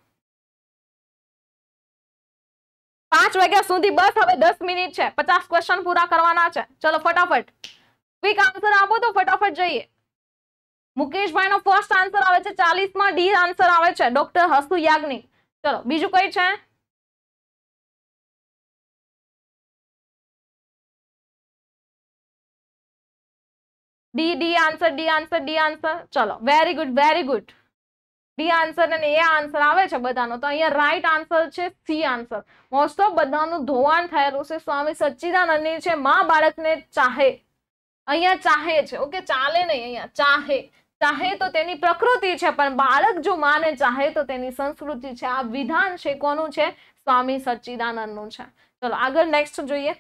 પાંચ વાગ્યા સુધી બસ હવે દસ મિનિટ છે પચાસ ક્વેશ્ચન પૂરા કરવાના છે ચલો ફટાફટ ક્વિક આન્સર આપો તો ફટાફટ જઈએ મુકેશભાઈ નો ફર્સ્ટ આન્સર આવે છે ચાલીસ માં ડી આન્સર આવે છે ડોક્ટર હસુ યાજ્ઞિક ચલો બીજું કઈ છે D D answer D answer D answer ચલો very good very good D answer અને એ આન્સર આવે છે બધાનો તો અહીંયા રાઈટ આન્સર છે સી આન્સર મોસ્ટ ઓફ બધાનું ધોવાણ થયેલું છે સ્વામી સચ્ચિદાનંદની છે મા બાળકને ચાહે અહીંયા ચાહે છે ઓકે ચાલે નહીં અહીંયા ચાહે ચાહે તો તેની પ્રકૃતિ છે પણ બાળક જો માને ચાહે તો તેની સંસ્કૃતિ છે આ વિધાન છે કોનું છે સ્વામી સચ્ચિદાનંદનું છે ચલો આગળ નેક્સ્ટ જોઈએ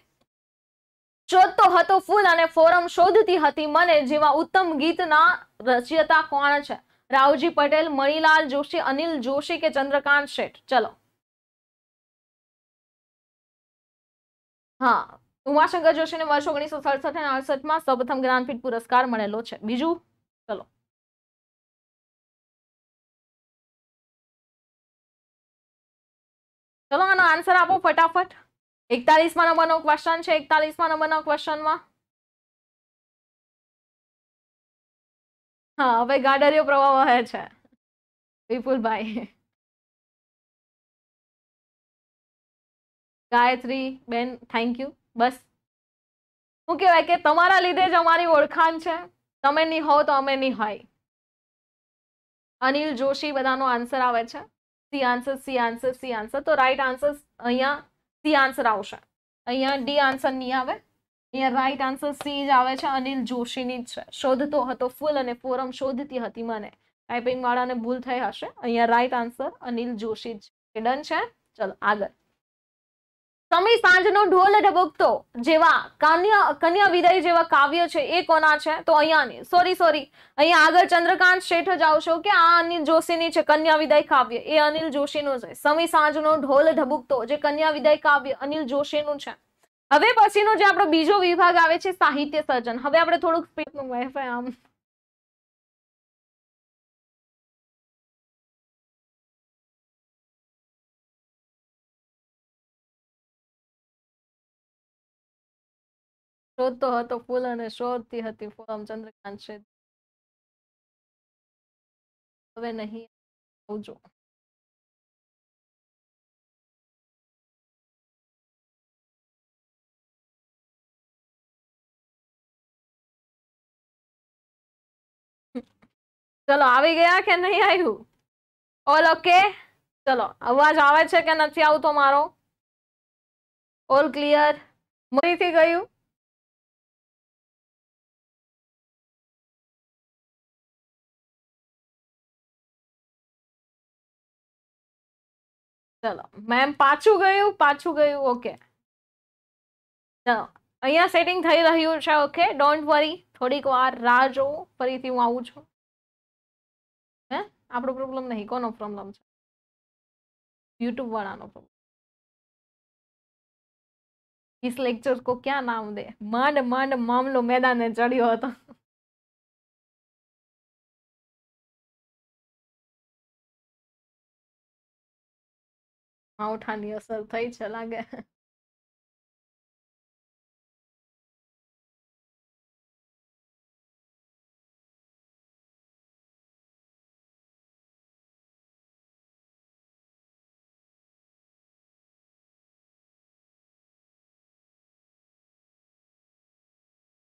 શોધતો હતો ફૂલ અને ફોરમ શોધતી હતી મને જેવા ઉત્તમ ગીતના રચયતા કોણ છે રાવજી પટેલ મણિલાલ જોશી અનિલ જોશી કે ચંદ્રકાંત શેઠ ચલો હા ઉમાશંકર જોશીને વર્ષ ઓગણીસો સડસઠ અને અડસઠમાં સૌપ્રથમ જ્ઞાનપીઠ પુરસ્કાર મળેલો છે બીજું ચલો ચલો આનો આન્સર આપો ફટાફટ એકતાલીસમાં નંબરનો ક્વેશ્ચન છે એકતાલીસમાં નંબરના ક્વેશ્ચનમાં હા હવે ગાડરીઓ પ્રવાહ વહે છે વિપુલભાઈ ગાયત્રી બેન થેન્ક યુ બસ શું કહેવાય કે તમારા લીધે જ અમારી ઓળખાણ છે તમે નહીં હો તો અમે નહીં હોય અનિલ જોશી બધાનો આન્સર આવે છે C answer C answer C answer તો રાઈટ આન્સર અહીંયા સી આન્સર આવશે અહીંયા ડી આન્સર નહીં આવે અહીંયા રાઈટ આન્સર સી જ આવે છે અનિલ જોશીની જ છે શોધતો હતો ફૂલ અને ફોરમ શોધતી હતી મને ટાઈપિંગ વાળાને ભૂલ થઈ હશે અહીંયા રાઈટ આન્સર અનિલ જોશી જ ડન છે ચલો આગળ સમી સાંજનો ઢોલ ઢબકતો જેવા કન્યા કન્યા વિદાય જેવા કાવ્ય છે એ કોના છે તો અહીંયાની સોરી સોરી અહીંયા આગળ ચંદ્રકાંત શેઠ જ આવશો કે આ અનિલ જોશીની છે કન્યા વિદાય કાવ્ય એ અનિલ જોશીનું છે સમી સાંજનો ઢોલ ઢબુકતો જે કન્યા વિદાય કાવ્ય અનિલ જોશીનું છે હવે પછીનો જે આપણો બીજો વિભાગ આવે છે સાહિત્ય સર્જન હવે આપણે થોડુંક સ્પીડનું આમ શોધતો હતો ફૂલ અને શોધતી હતી ફોર્મ ચંદ્રકાંત છે હવે નહીં આવજો ચલો આવી ગયા કે નહીં આવ્યું ઓલ ઓકે ચલો અવાજ આવે છે કે નથી આવતો મારો ઓલ ક્લિયર મરીથી ગયું ચલો મેમ પાછું ગયું પાછું ગયું ઓકે ચલો અહીંયા સેટિંગ થઈ રહ્યું છે ઓકે ડોન્ટ વરી થોડીક વાર રાહ જોવો ફરીથી હું આવું છું હે આપણો પ્રોબ્લેમ નહીં કોનો પ્રોબ્લેમ છે યુટ્યુબ વાળાનો પ્રોબ્લેમ ઇસ લેક્ચર કો ક્યાં નામ દે માંડ માંડ મામલો મેદાને ચડ્યો હતો हाँ, उठानी असर थी चला गया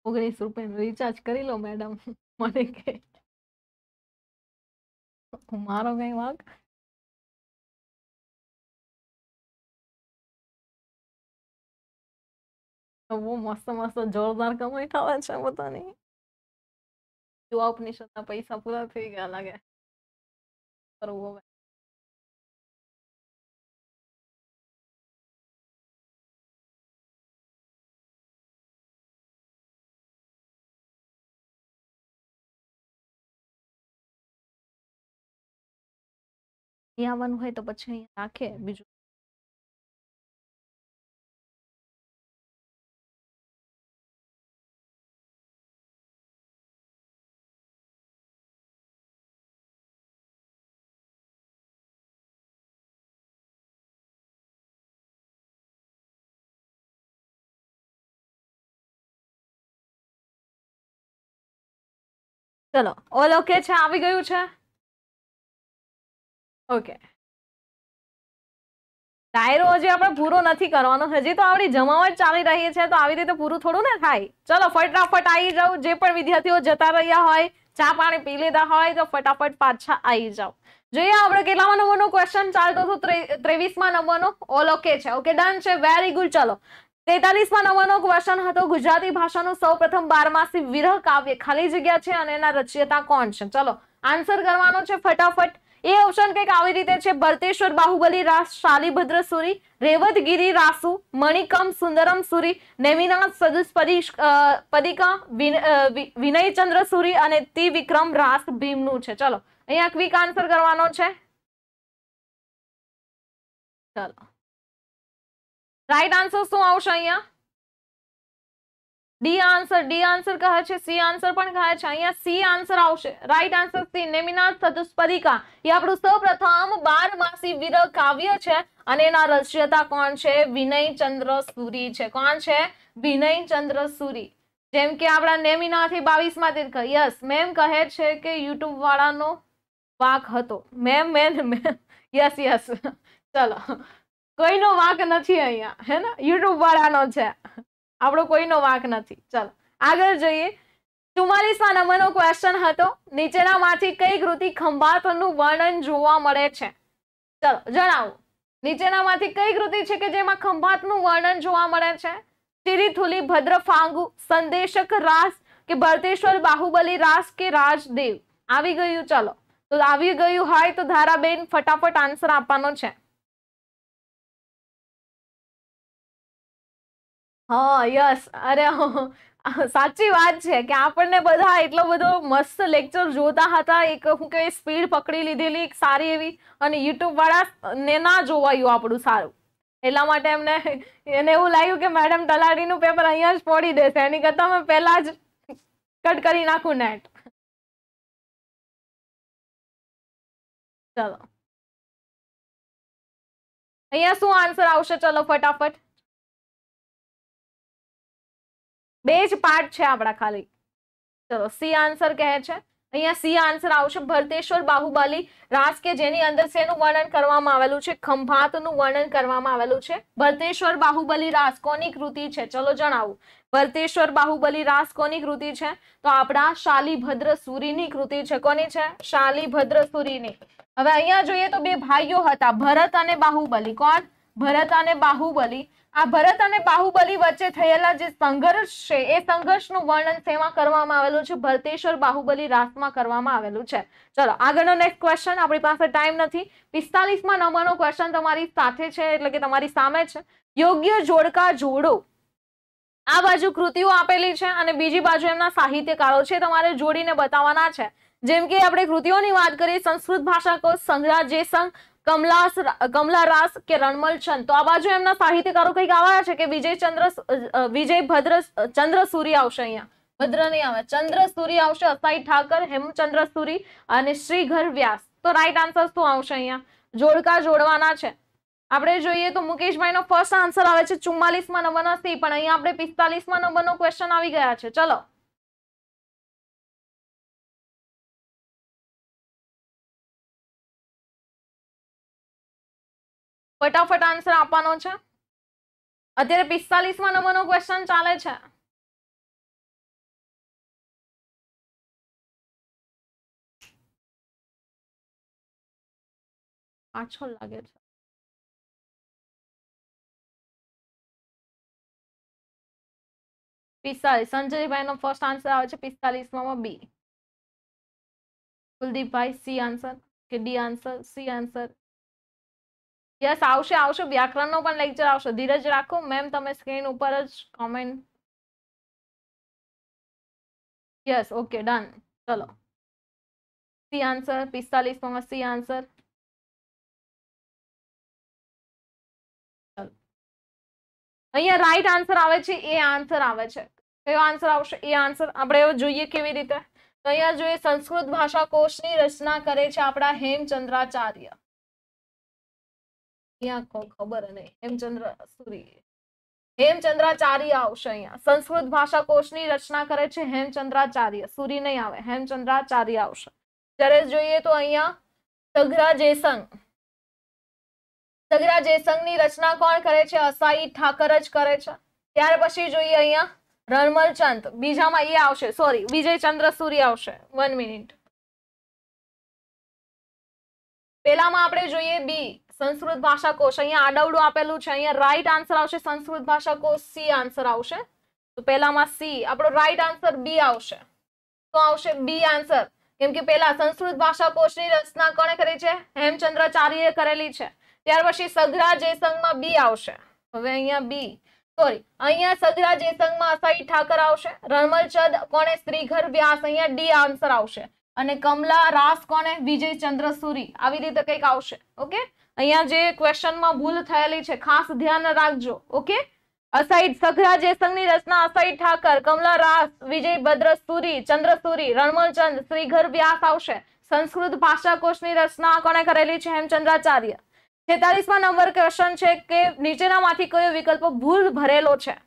रिचार्ज कर लो मैडम मैं मारो कहीं वाक वो मस्त मस्त जोरदार कमाई खावा अच्छा पैसा पूरा थी गया लगे पर वो यहाँ वन हुए तो बच्चे यहाँ आके बिजु ચલો ઓલ ઓકે છે આવી ગયું છે ઓકે ડાયરો હજી આપણે પૂરો નથી કરવાનો હજી તો આપણી જમાવટ ચાલી રહી છે તો આવી રીતે પૂરું થોડું ને થાય ચલો ફટાફટ આવી જાવ જે પણ વિદ્યાર્થીઓ જતા રહ્યા હોય ચા પાણી પી લીધા હોય તો ફટાફટ પાછા આવી જાવ જોઈએ આપણે કેટલામાં નંબરનો ક્વેશ્ચન ચાલતો હતો ત્રેવીસમાં નંબરનો ઓલ ઓકે છે ઓકે ડન છે વેરી ગુડ ચલો તેતાલીસમાં નવનો ક્વેશ્ચન હતો ગુજરાતી ભાષાનું સૌ પ્રથમ બારમાસી વિરહ કાવ્ય ખાલી જગ્યા છે અને એના રચયતા કોણ છે ચલો આન્સર કરવાનો છે ફટાફટ એ ઓપ્શન કંઈક આવી રીતે છે ભરતેશ્વર બાહુબલી રાસ શાલીભદ્ર સુરી રેવતગીરી રાસુ મણિકમ સુંદરમ સુરી નેમિનાથ સદુસ્પદી પદિકા વિનયચંદ્ર સુરી અને તિ વિક્રમ રાસ ભીમનું છે ચલો અહીંયા ક્વિક આન્સર કરવાનો છે ચલો રાઈટ આન્સર શું આવશે અહીંયા ડી આન્સર ડી આન્સર કહે છે સી આન્સર પણ કહે છે અહીંયા સી આન્સર આવશે right answer C Neminath Chatushpadika એ આપણું સૌપ્રથમ બાર માસી વિરહ કાવ્ય છે અને એના રચયતા કોણ છે વિનય ચંદ્ર સુરી છે કોણ છે વિનય ચંદ્ર સુરી જેમ કે આપણા નેમિનાથી બાવીસ માંથી યસ મેમ કહે છે કે યુટ્યુબ વાળાનો વાક હતો મેમ મેન યસ યસ ચલો કોઈનો વાંક નથી અહીંયા હે ને યુટ્યુબ વાળાનો છે આપણો કોઈનો વાંક નથી ચાલો આગળ જોઈએ ચુમ્માલીસમાં નંબરનો ક્વેશ્ચન હતો નીચેનામાંથી કઈ કૃતિ ખંભાતનું વર્ણન જોવા મળે છે ચલો જણાવો નીચેનામાંથી કઈ કૃતિ છે કે જેમાં ખંભાતનું વર્ણન જોવા મળે છે ભદ્ર ફાંગુ સંદેશક રાસ કે ભરતેશ્વર બાહુબલી રાસ કે રાજદેવ આવી ગયું ચલો તો આવી ગયું હોય તો ધારાબેન ફટાફટ આન્સર આપવાનો છે હા યસ અરે સાચી વાત છે કે આપણને બધા એટલો બધો મસ્ત લેક્ચર જોતા હતા એક હું કે સ્પીડ પકડી લીધેલી એક સારી એવી અને યુટ્યુબ વાળા ને ના જોવાયું આપણું સારું એટલા માટે એમને એને એવું લાગ્યું કે મેડમ તલાડીનું પેપર અહીંયા જ પડી દેશે એની કરતા મેં પહેલાં જ કટ કરી નાખું નેટ ચલો અહીંયા શું આન્સર આવશે ચલો ફટાફટ બે જ પાર્ટ છે આપણા ખાલી ચલો સી આન્સર કહે છે અહીંયા સી આન્સર આવશે ભરતેશ્વર બાહુબલી રાસ કે જેની અંદર શેનું વર્ણન કરવામાં આવેલું છે ખંભાતનું વર્ણન કરવામાં આવેલું છે ભરતેશ્વર બાહુબલી રાસ કોની કૃતિ છે ચલો જણાવું ભરતેશ્વર બાહુબલી રાસ કોની કૃતિ છે તો આપણા શાલીભદ્ર સુરીની કૃતિ છે કોની છે શાલીભદ્ર સુરીની હવે અહીંયા જોઈએ તો બે ભાઈઓ હતા ભરત અને બાહુબલી કોણ ભરત અને બાહુબલી આ ભરત અને બાહુબલી વચ્ચે થયેલા જે સંઘર્ષ છે એ સંઘર્ષનું વર્ણન શેમાં કરવામાં આવેલું છે ભરતેશ્વર બાહુબલી રાસમાં કરવામાં આવેલું છે ચલો આગળનો નેક્સ્ટ ક્વેશ્ચન આપણી પાસે ટાઈમ નથી પિસ્તાલીસમાં નંબરનો ક્વેશ્ચન તમારી સાથે છે એટલે કે તમારી સામે છે યોગ્ય જોડકા જોડો આ બાજુ કૃતિઓ આપેલી છે અને બીજી બાજુ એમના સાહિત્યકારો છે તમારે જોડીને બતાવવાના છે જેમ કે આપણે કૃતિઓની વાત કરીએ સંસ્કૃત ભાષા કોષ સંઘરાજ્ય સંઘ કમલાસ કમલારાસ કે રણમલ છંદ તો આ બાજુ એમના સાહિત્યકારો કંઈક આવ્યા છે કે વિજય ચંદ્ર વિજય ભદ્ર ચંદ્ર સૂરી આવશે અહીંયા ભદ્ર નહીં આવે ચંદ્ર સૂરી આવશે અસાઈ ઠાકર હેમચંદ્ર સૂરી અને શ્રીઘર વ્યાસ તો રાઈટ આન્સર શું આવશે અહીંયા જોડકા જોડવાના છે આપણે જોઈએ તો મુકેશભાઈનો ફર્સ્ટ આન્સર આવે છે ચુમ્માલીસમાં નંબર નથી પણ અહીંયા આપણે પિસ્તાલીસમાં નંબરનો ક્વેશ્ચન આવી ગયા છે ચલો ફટાફટ આન્સર આપવાનો છે અત્યારે પિસ્તાલીસમાં નંબરનો ક્વેશ્ચન ચાલે છે પાછળ લાગે છે પિસ્તાલીસ સંજયભાઈ નો ફર્સ્ટ આન્સર આવે છે પિસ્તાલીસ માં બી કુલદીપભાઈ સી આન્સર કે D answer C answer yes आवश्य આવશે આવશે વ્યાકરણનો પણ લેક્ચર આવશે ધીરજ રાખો મેમ તમે સ્ક્રીન ઉપર જ કોમેન્ટ યસ ઓકે ડન ચલો સી આન્સર પિસ્તાલીસમાં સી આન્સર અહીંયા રાઈટ આન્સર આવે છે એ આન્સર આવે છે કયો આન્સર આવશે એ આન્સર આપણે જોઈએ કેવી રીતે તો અહીંયા જોઈએ સંસ્કૃત ભાષા કોષની રચના કરે છે આપડા હેમચંદ્રાચાર્ય સંસ્કૃત ભાષા કોષની રચના કરે છે હેમચંદ્રાચાર્ય સુરી નહીં આવે હેમચંદ્રાચાર્ય આવશે જ્યારે જોઈએ તો અહીંયા સઘરા જયસંગ સઘરા જયસંગની રચના કોણ કરે છે અસાઈ ઠાકર જ કરે છે ત્યાર પછી જોઈએ અહીંયા રણમલચંદ બીજામાં એ આવશે સોરી ચંદ્ર સૂર્ય આવશે વન મિનિટ પેલામાં આપણે જોઈએ બી સંસ્કૃત ભાષા કોષ અહીંયા આડવડું આપેલું છે અહીંયા રાઈટ આન્સર આવશે સંસ્કૃત ભાષા કોષ સી આન્સર આવશે તો પહેલામાં સી આપણો રાઈટ આન્સર બી આવશે તો આવશે બી આન્સર કેમ કે પહેલા સંસ્કૃત ભાષા કોષની રચના કોણે કરી છે હેમચંદ્રાચાર્ય કરેલી છે ત્યાર પછી સગરા જયસંઘમાં બી આવશે હવે અહીંયા બી સોરી અહીંયા સગરા જયસંઘમાં અસાઈ ઠાકર આવશે રણમલચંદ કોણે શ્રીઘર વ્યાસ અહીંયા ડી આન્સર આવશે અને કમલા રાસ કોને વિજય ચંદ્ર સુરી આવી રીતે કંઈક આવશે ઓકે અહીંયા જે ક્વેશ્ચનમાં ભૂલ થયેલી છે ખાસ ધ્યાન રાખજો ઓકે અસાઈડ સઘરા જેસંગની રચના અસાઈડ ઠાકર કમલા રાસ વિજય ભદ્ર સુરી ચંદ્ર સુરી રણમલચંદ શ્રીઘર વ્યાસ આવશે સંસ્કૃત ભાષાકોશની રચના કોણે કરેલી છે હેમચંદ્રાચાર્ય છેતાલીસમાં નંબર ક્વેશ્ચન છે કે નીચેનામાંથી કયો વિકલ્પ ભૂલ ભરેલો છે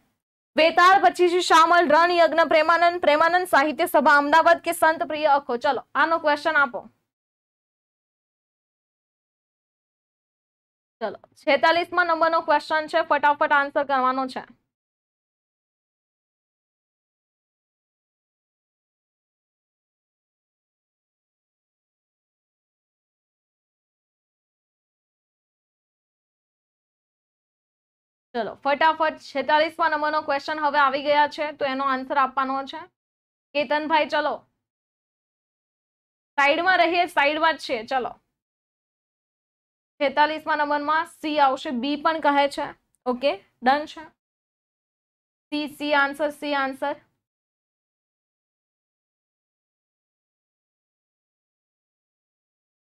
બેતાળ પછી શામલ રણ યજ્ઞ પ્રેમાનંદ પ્રેમાનંદ સાહિત્ય સભા અમદાવાદ કે સંત પ્રિય અખો ચલો આનો ક્વેશ્ચન આપો ચલો છેતાલીસમાં નંબરનો ક્વેશ્ચન છે ફટાફટ આન્સર કરવાનો છે ચલો ફટાફટ છેતાલીસમાં નંબરનો ક્વેશ્ચન હવે આવી ગયા છે તો એનો આન્સર આપવાનો છે કેતનભાઈ ચલો સાઈડમાં રહીએ સાઈડમાં જ છે ચલો છેતાલીસમાં નંબરમાં સી આવશે બી પણ કહે છે ઓકે ડન છે C C answer C answer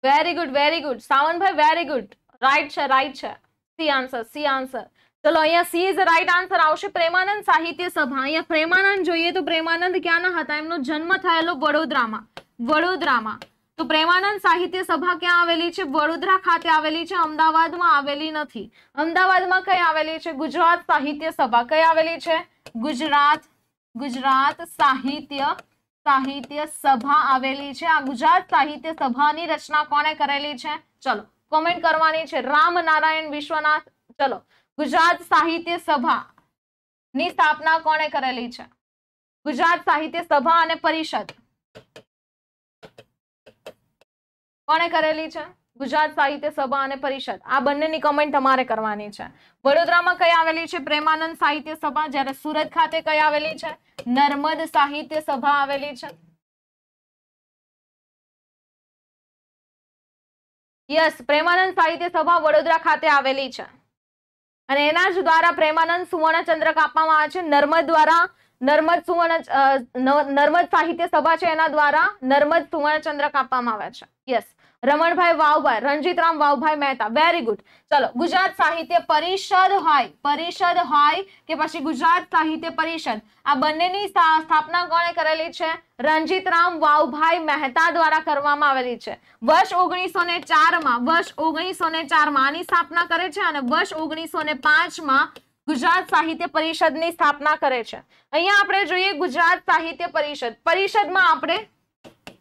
very good very good Savanbhai very good right છે રાઈટ છે સી આન્સર સી આન્સર ચલો અહીંયા સી ઇઝ રાઈટ આન્સર આવશે પ્રેમાનંદ સાહિત્ય સભા અહીંયા પ્રેમાનંદ જોઈએ તો પ્રેમાનંદ ક્યાંના હતા એમનો જન્મ થયેલો વડોદરામાં વડોદરામાં તો પ્રેમાનંદ સાહિત્ય સભા ક્યાં આવેલી છે વડોદરા ખાતે આવેલી છે અમદાવાદમાં આવેલી નથી અમદાવાદમાં કઈ આવેલી છે ગુજરાત સાહિત્ય સભા કઈ આવેલી છે ગુજરાત ગુજરાત સાહિત્ય સાહિત્ય સભા આવેલી છે આ ગુજરાત સાહિત્ય સભાની રચના કોને કરેલી છે ચલો કોમેન્ટ કરવાની છે રામ નારાયણ વિશ્વનાથ ચલો ગુજરાત સાહિત્ય સભા ની સ્થાપના કોને કરેલી છે ગુજરાત સાહિત્ય સભા અને પરિષદ કોણે કરેલી છે ગુજરાત સાહિત્ય સભા અને પરિષદ આ બંનેની કમેન્ટ તમારે કરવાની છે વડોદરામાં કઈ આવેલી છે પ્રેમાનંદ સાહિત્ય સભા જ્યારે સુરત ખાતે કઈ આવેલી છે નર્મદ સાહિત્ય સભા આવેલી છે યસ પ્રેમાનંદ સાહિત્ય સભા વડોદરા ખાતે આવેલી છે અને એના જ દ્વારા પ્રેમાનંદ સુવર્ણચંદ્રક આપવામાં આવે છે નર્મદ દ્વારા નર્મદ સુવર્ણ નર્મદ સાહિત્ય સભા છે એના દ્વારા નર્મદ સુવર્ણચંદ્રક આપવામાં આવે છે yes Ramanbhai Vavbhai Ranjitram Vavbhai Mehta very good ચલો ગુજરાત સાહિત્ય પરિષદ હોય પરિષદ હોય કે પછી ગુજરાત સાહિત્ય પરિષદ આ બંનેની સ્થાપના કોણે કરેલી છે રણજીતરામ વાવભાઈ મહેતા દ્વારા કરવામાં આવેલી છે વર્ષ ઓગણીસો ને ચારમાં વર્ષ ઓગણીસો ને ચારમાં આની સ્થાપના કરે છે અને વર્ષ ઓગણીસો ને પાંચમાં ગુજરાત સાહિત્ય પરિષદની સ્થાપના કરે છે અહીંયા આપણે જોઈએ ગુજરાત સાહિત્ય પરિષદ પરિષદમાં આપણે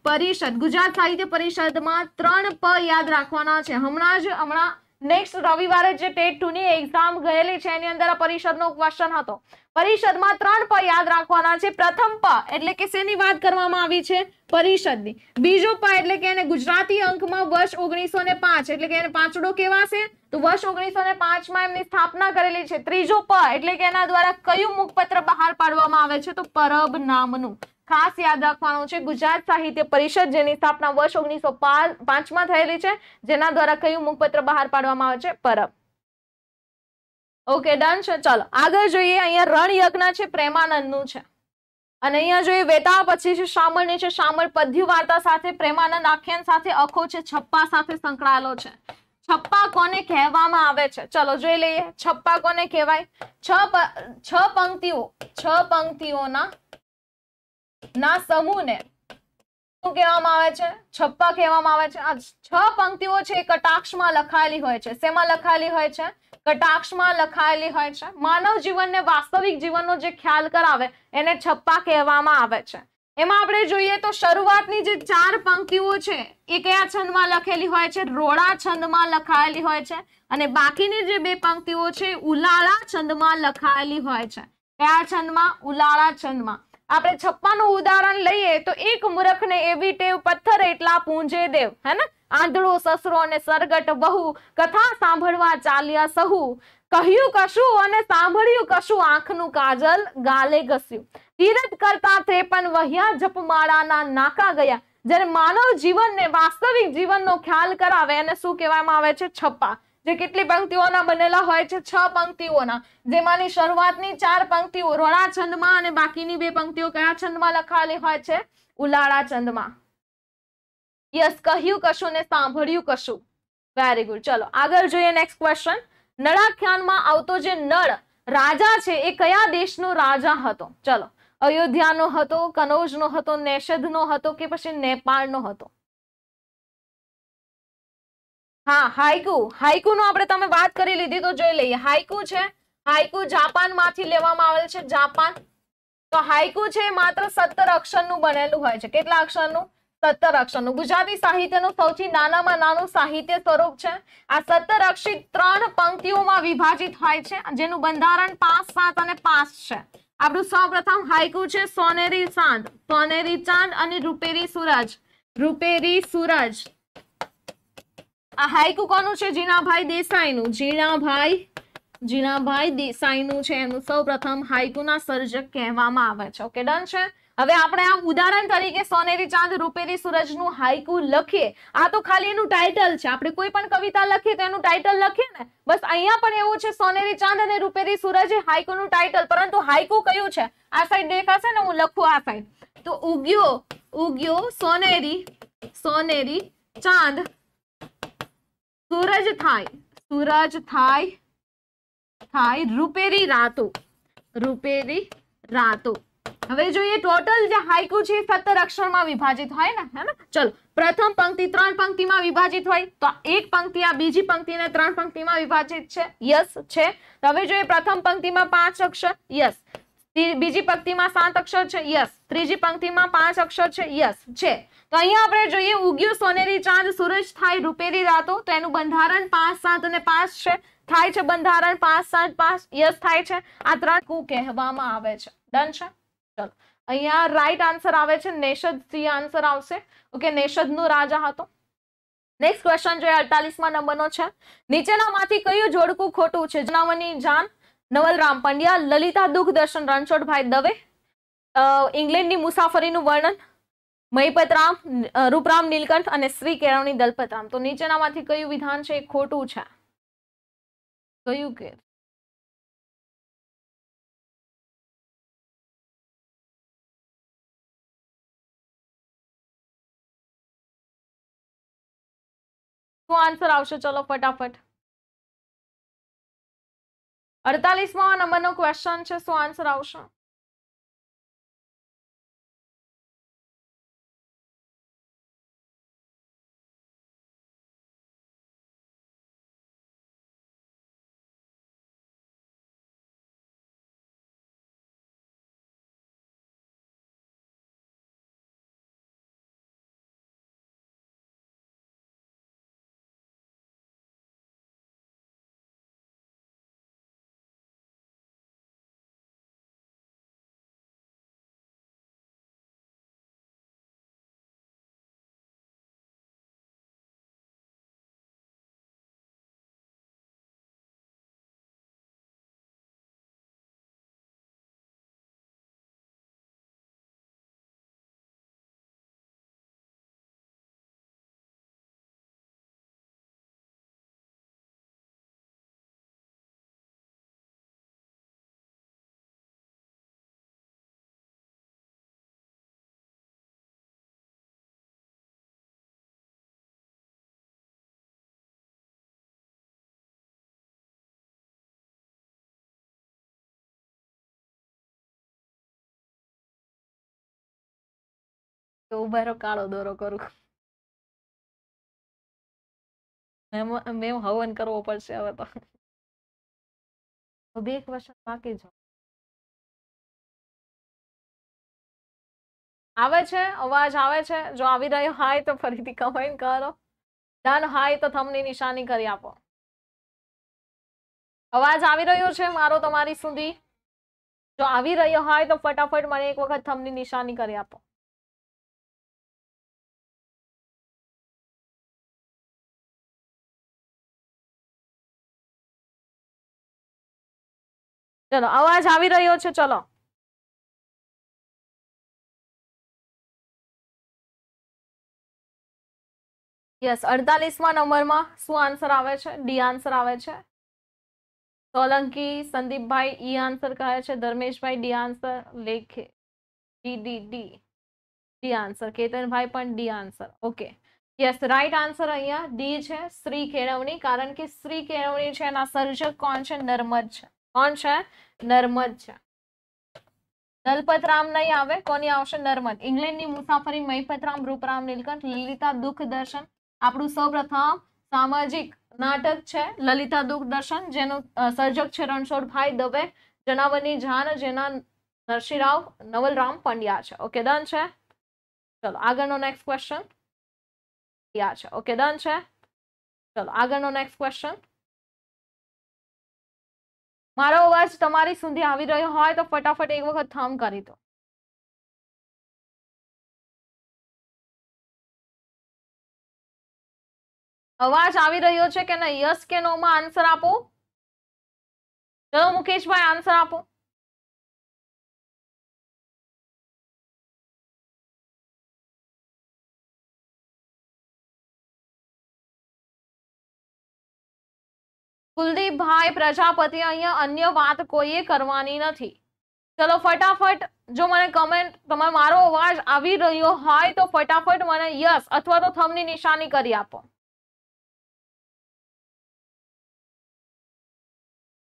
પરિષદ ગુજરાત સાહિત્ય પરિષદમાં ત્રણ પ યાદ રાખવાના છે હમણાં જ હમણાં નેક્સ્ટ રવિવારે જે ટેટ ટુ ની એક્ઝામ ગયેલી છે એની અંદર આ પરિષદનો ક્વેશ્ચન હતો પરિષદમાં ત્રણ પ યાદ રાખવાના છે પ્રથમ પ એટલે કે શેની વાત કરવામાં આવી છે પરિષદની બીજો પ એટલે કે એને ગુજરાતી અંકમાં વર્ષ ઓગણીસો ને પાંચ એટલે કે એને પાંચડો કેવાશે તો વર્ષ ઓગણીસો ને પાંચમાં એમની સ્થાપના કરેલી છે ત્રીજો પ એટલે કે એના દ્વારા કયું મુખપત્ર બહાર પાડવામાં આવે છે તો પરબ નામનું ખાસ યાદ રાખવાનું છે ગુજરાત સાહિત્ય પરિષદ જેની સ્થાપના વર્ષ ઓગણીસો પાંચમાં થયેલી છે જેના દ્વારા કયું મુખપત્ર બહાર પાડવામાં આવે છે પરબ ઓકે ડન છે ચાલો આગળ જોઈએ અહીંયા રણયજ્ઞ છે પ્રેમાનંદનું છે અને અહીંયા જોઈએ વેતા પછી છે શામળની છે શામળ પદ્ય વાર્તા સાથે પ્રેમાનંદ આખ્યાન સાથે અખો છે છપ્પા સાથે સંકળાયેલો છે છપ્પા કોને કહેવામાં આવે છે ચલો જોઈ લઈએ છપ્પા કોને કહેવાય છ છ પંક્તિઓ છ પંક્તિઓના ના સમૂહને શું કહેવામાં આવે છે છપ્પા કહેવામાં આવે છે આ છ પંક્તિઓ છે એ કટાક્ષમાં લખાયેલી હોય છે શેમાં લખાયેલી હોય છે કટાક્ષમાં લખાયેલી હોય છે માનવ જીવનને વાસ્તવિક જીવનનો જે ખ્યાલ કરાવે એને છપ્પા કહેવામાં આવે છે એમાં આપણે જોઈએ તો શરૂઆતની જે ચાર પંક્તિઓ છે એ કયા છંદમાં લખેલી હોય છે રોડા છંદમાં લખાયેલી હોય છે અને બાકીની જે બે પંક્તિઓ છે ઉલાળા છંદમાં લખાયેલી હોય છે કયા છંદમાં ઉલાળા છંદમાં આપણે છપ્પાનું ઉદાહરણ લઈએ તો એક ને એવી ટેવ પથ્થર એટલા પૂંજે દેવ હે ને આંધળો સસરો અને સરગટ બહુ કથા સાંભળવા ચાલ્યા સહુ કહ્યું કશું અને સાંભળ્યું કશું આંખનું કાજલ ગાલે ઘસ્યું તીરથ કરતા ત્રેપન વહ્યા જપમાળાના નાકા ગયા જ્યારે માનવ જીવનને વાસ્તવિક જીવનનો ખ્યાલ કરાવે અને શું કહેવામાં આવે છે છપ્પા જે કેટલી પંક્તિઓના બનેલા હોય છે છ પંક્તિઓના જેમાંની શરૂઆતની ચાર પંક્તિઓ રોળા છંદમાં અને બાકીની બે પંક્તિઓ કયા છંદમાં લખાયેલી હોય છે ઉલાળા છંદમાં યસ કહ્યું કશું ને સાંભળ્યું કશું વેરી ગુડ ચલો આગળ જોઈએ નેક્સ્ટ ક્વેશ્ચન નળાખ્યાનમાં આવતો જે નળ રાજા છે એ કયા દેશનો રાજા હતો ચલો અયોધ્યાનો હતો કનૌજનો હતો નેષદનો હતો કે પછી નેપાળનો હતો હા હાઈકુ હાઈકુ નું આપણે તમે વાત કરી લીધી તો જોઈ લઈએ હાઈકુ છે હાઈકુ જાપાન માંથી લેવામાં આવેલ છે જાપાન તો હાઈકુ છે માત્ર સત્તર અક્ષરનું બનેલું હોય છે કેટલા અક્ષરનું સત્તર અક્ષરનું ગુજરાતી સાહિત્યનું સૌથી નાનામાં નાનું સાહિત્ય સ્વરૂપ છે આ સત્તર અક્ષિત ત્રણ પંક્તિઓમાં વિભાજિત હોય છે જેનું બંધારણ પાંચ સાત અને પાંચ છે આપણું સૌપ્રથમ હાઈકુ છે સોનેરી ચાંદ સોનેરી ચાંદ અને રૂપેરી સુરજ રૂપેરી સુરજ આ હાઈકુ કોનું છે જીનાભાઈ દેસાઈનું જીનાભાઈ જીનાભાઈ દેસાઈનું છે એનું સૌ પ્રથમ હાઈકુના સર્જક કહેવામાં આવે છે ઓકે ડન છે હવે આપણે આ ઉદાહરણ તરીકે સોનેરી ચાંદ રૂપેરી સૂરજનું હાઈકુ લખીએ આ તો ખાલી એનું ટાઇટલ છે આપણે કોઈ પણ કવિતા લખીએ તો એનું ટાઇટલ લખીએ ને બસ અહીંયા પણ એવું છે સોનેરી ચાંદ અને રૂપેરી સૂરજ હાઈકુનું ટાઇટલ પરંતુ હાઈકુ કયું છે આ સાઈડ દેખાશે ને હું લખું આ સાઈડ તો ઉગ્યો ઉગ્યો સોનેરી સોનેરી ચાંદ સૂરજ થાય સૂરજ થાય થાય રૂપેરી રાતો રૂપેરી રાતો હવે જોઈએ ટોટલ જે હાઈકુ છે સત્તર અક્ષરમાં વિભાજિત હોય ને હે ને ચલો પ્રથમ પંક્તિ ત્રણ પંક્તિમાં વિભાજિત હોય તો એક પંક્તિ આ બીજી પંક્તિ ત્રણ પંક્તિમાં વિભાજિત છે યસ છે હવે જોઈએ પ્રથમ પંક્તિમાં પાંચ અક્ષર યસ બીજી પંક્તિમાં સાત અક્ષર છે યસ ત્રીજી પંક્તિમાં પાંચ અક્ષર છે યસ છે તો અહીંયા આપણે જોઈએ ઉગ્યું સોનેરી ચાંદ સૂરજ થાય રૂપેરી રાતો તો એનું બંધારણ પાંચ સાત અને પાંચ છે થાય છે બંધારણ પાંચ સાત પાંચ યસ થાય છે આ ત્રણ કુ કહેવામાં આવે છે ડન છે ચલો અહીંયા રાઈટ આન્સર આવે છે નેશદ સી આન્સર આવશે ઓકે નેશદ રાજા હતો નેક્સ્ટ ક્વેશ્ચન જોઈએ અડતાલીસમાં નંબરનો છે નીચેનામાંથી કયું જોડકું ખોટું છે જનાવરની જાન નવલરામ પંડ્યા લલિતા દુઃખ દર્શન રણછોડભાઈ દવે ઇંગ્લેન્ડની મુસાફરીનું વર્ણન મહીપતરામ રૂપરામ નીલકંઠ અને શ્રી કેળવણી દલપતરામ તો નીચેનામાંથી કયું વિધાન છે એ ખોટું છે કયું કે શું આન્સર આવશે ચલો ફટાફટ અડતાલીસમાં નંબરનો ક્વેશ્ચન છે શું આન્સર આવશે ઉભા રહો કાળો દોરો કરું મેં હવન કરવો પડશે હવે તો બે એક વર્ષ બાકી છો આવે છે અવાજ આવે છે જો આવી રહ્યો હાય તો ફરીથી કમેન્ટ કરો ડન હાય તો થમની નિશાની કરી આપો અવાજ આવી રહ્યો છે મારો તમારી સુધી જો આવી રહ્યો હોય તો ફટાફટ મને એક વખત થમની નિશાની કરી આપો જોનો आवाज આવી રહ્યો છે ચલો યસ 48મા નંબરમાં શું આન્સર આવે છે ડી આન્સર આવે છે સોલંકી संदीपભાઈ ઈ આન્સર કહે છે धर्मेंद्रભાઈ ડી આન્સર લેખે D D D D answer Ketanbhai પણ D answer okay yes right answer આયા ડી છે શ્રી કેરવણી કારણ કે શ્રી કેરવણી છેના સર્જક કોણ છે नर्मद છે કોણ છે નર્મદ છે દલપતરામ નહીં આવે કોની આવશે નર્મદ ઇંગ્લેન્ડની મુસાફરી મહીપતરામ રૂપરામ નીલકંઠ લલિતા દુઃખ દર્શન આપણું સૌપ્રથમ સામાજિક નાટક છે લલિતા દુઃખ દર્શન જેનું સર્જક છે રણછોડભાઈ દવે જનાવરની જાન જેના નરસિંહરાવ નવલરામ પંડ્યા છે ઓકે ડન છે ચલો આગળનો નેક્સ્ટ ક્વેશ્ચન યા છે ઓકે ડન છે ચલો આગળનો નેક્સ્ટ ક્વેશ્ચન મારો અવાજ તમારી સુધી આવી રહ્યો હોય તો ફટાફટ એક વખત થમ કરી દો અવાજ આવી રહ્યો છે કે ના યસ કે નો માં આન્સર આપો ચલો મુકેશભાઈ આન્સર આપો કુલદીપભાઈ પ્રજાપતિ અહીંયા અન્ય વાત કોઈએ કરવાની નથી ચલો ફટાફટ જો મને કમેન્ટ તમારો મારો અવાજ આવી રહ્યો હોય તો ફટાફટ મને યસ અથવા તો થમની નિશાની કરી આપો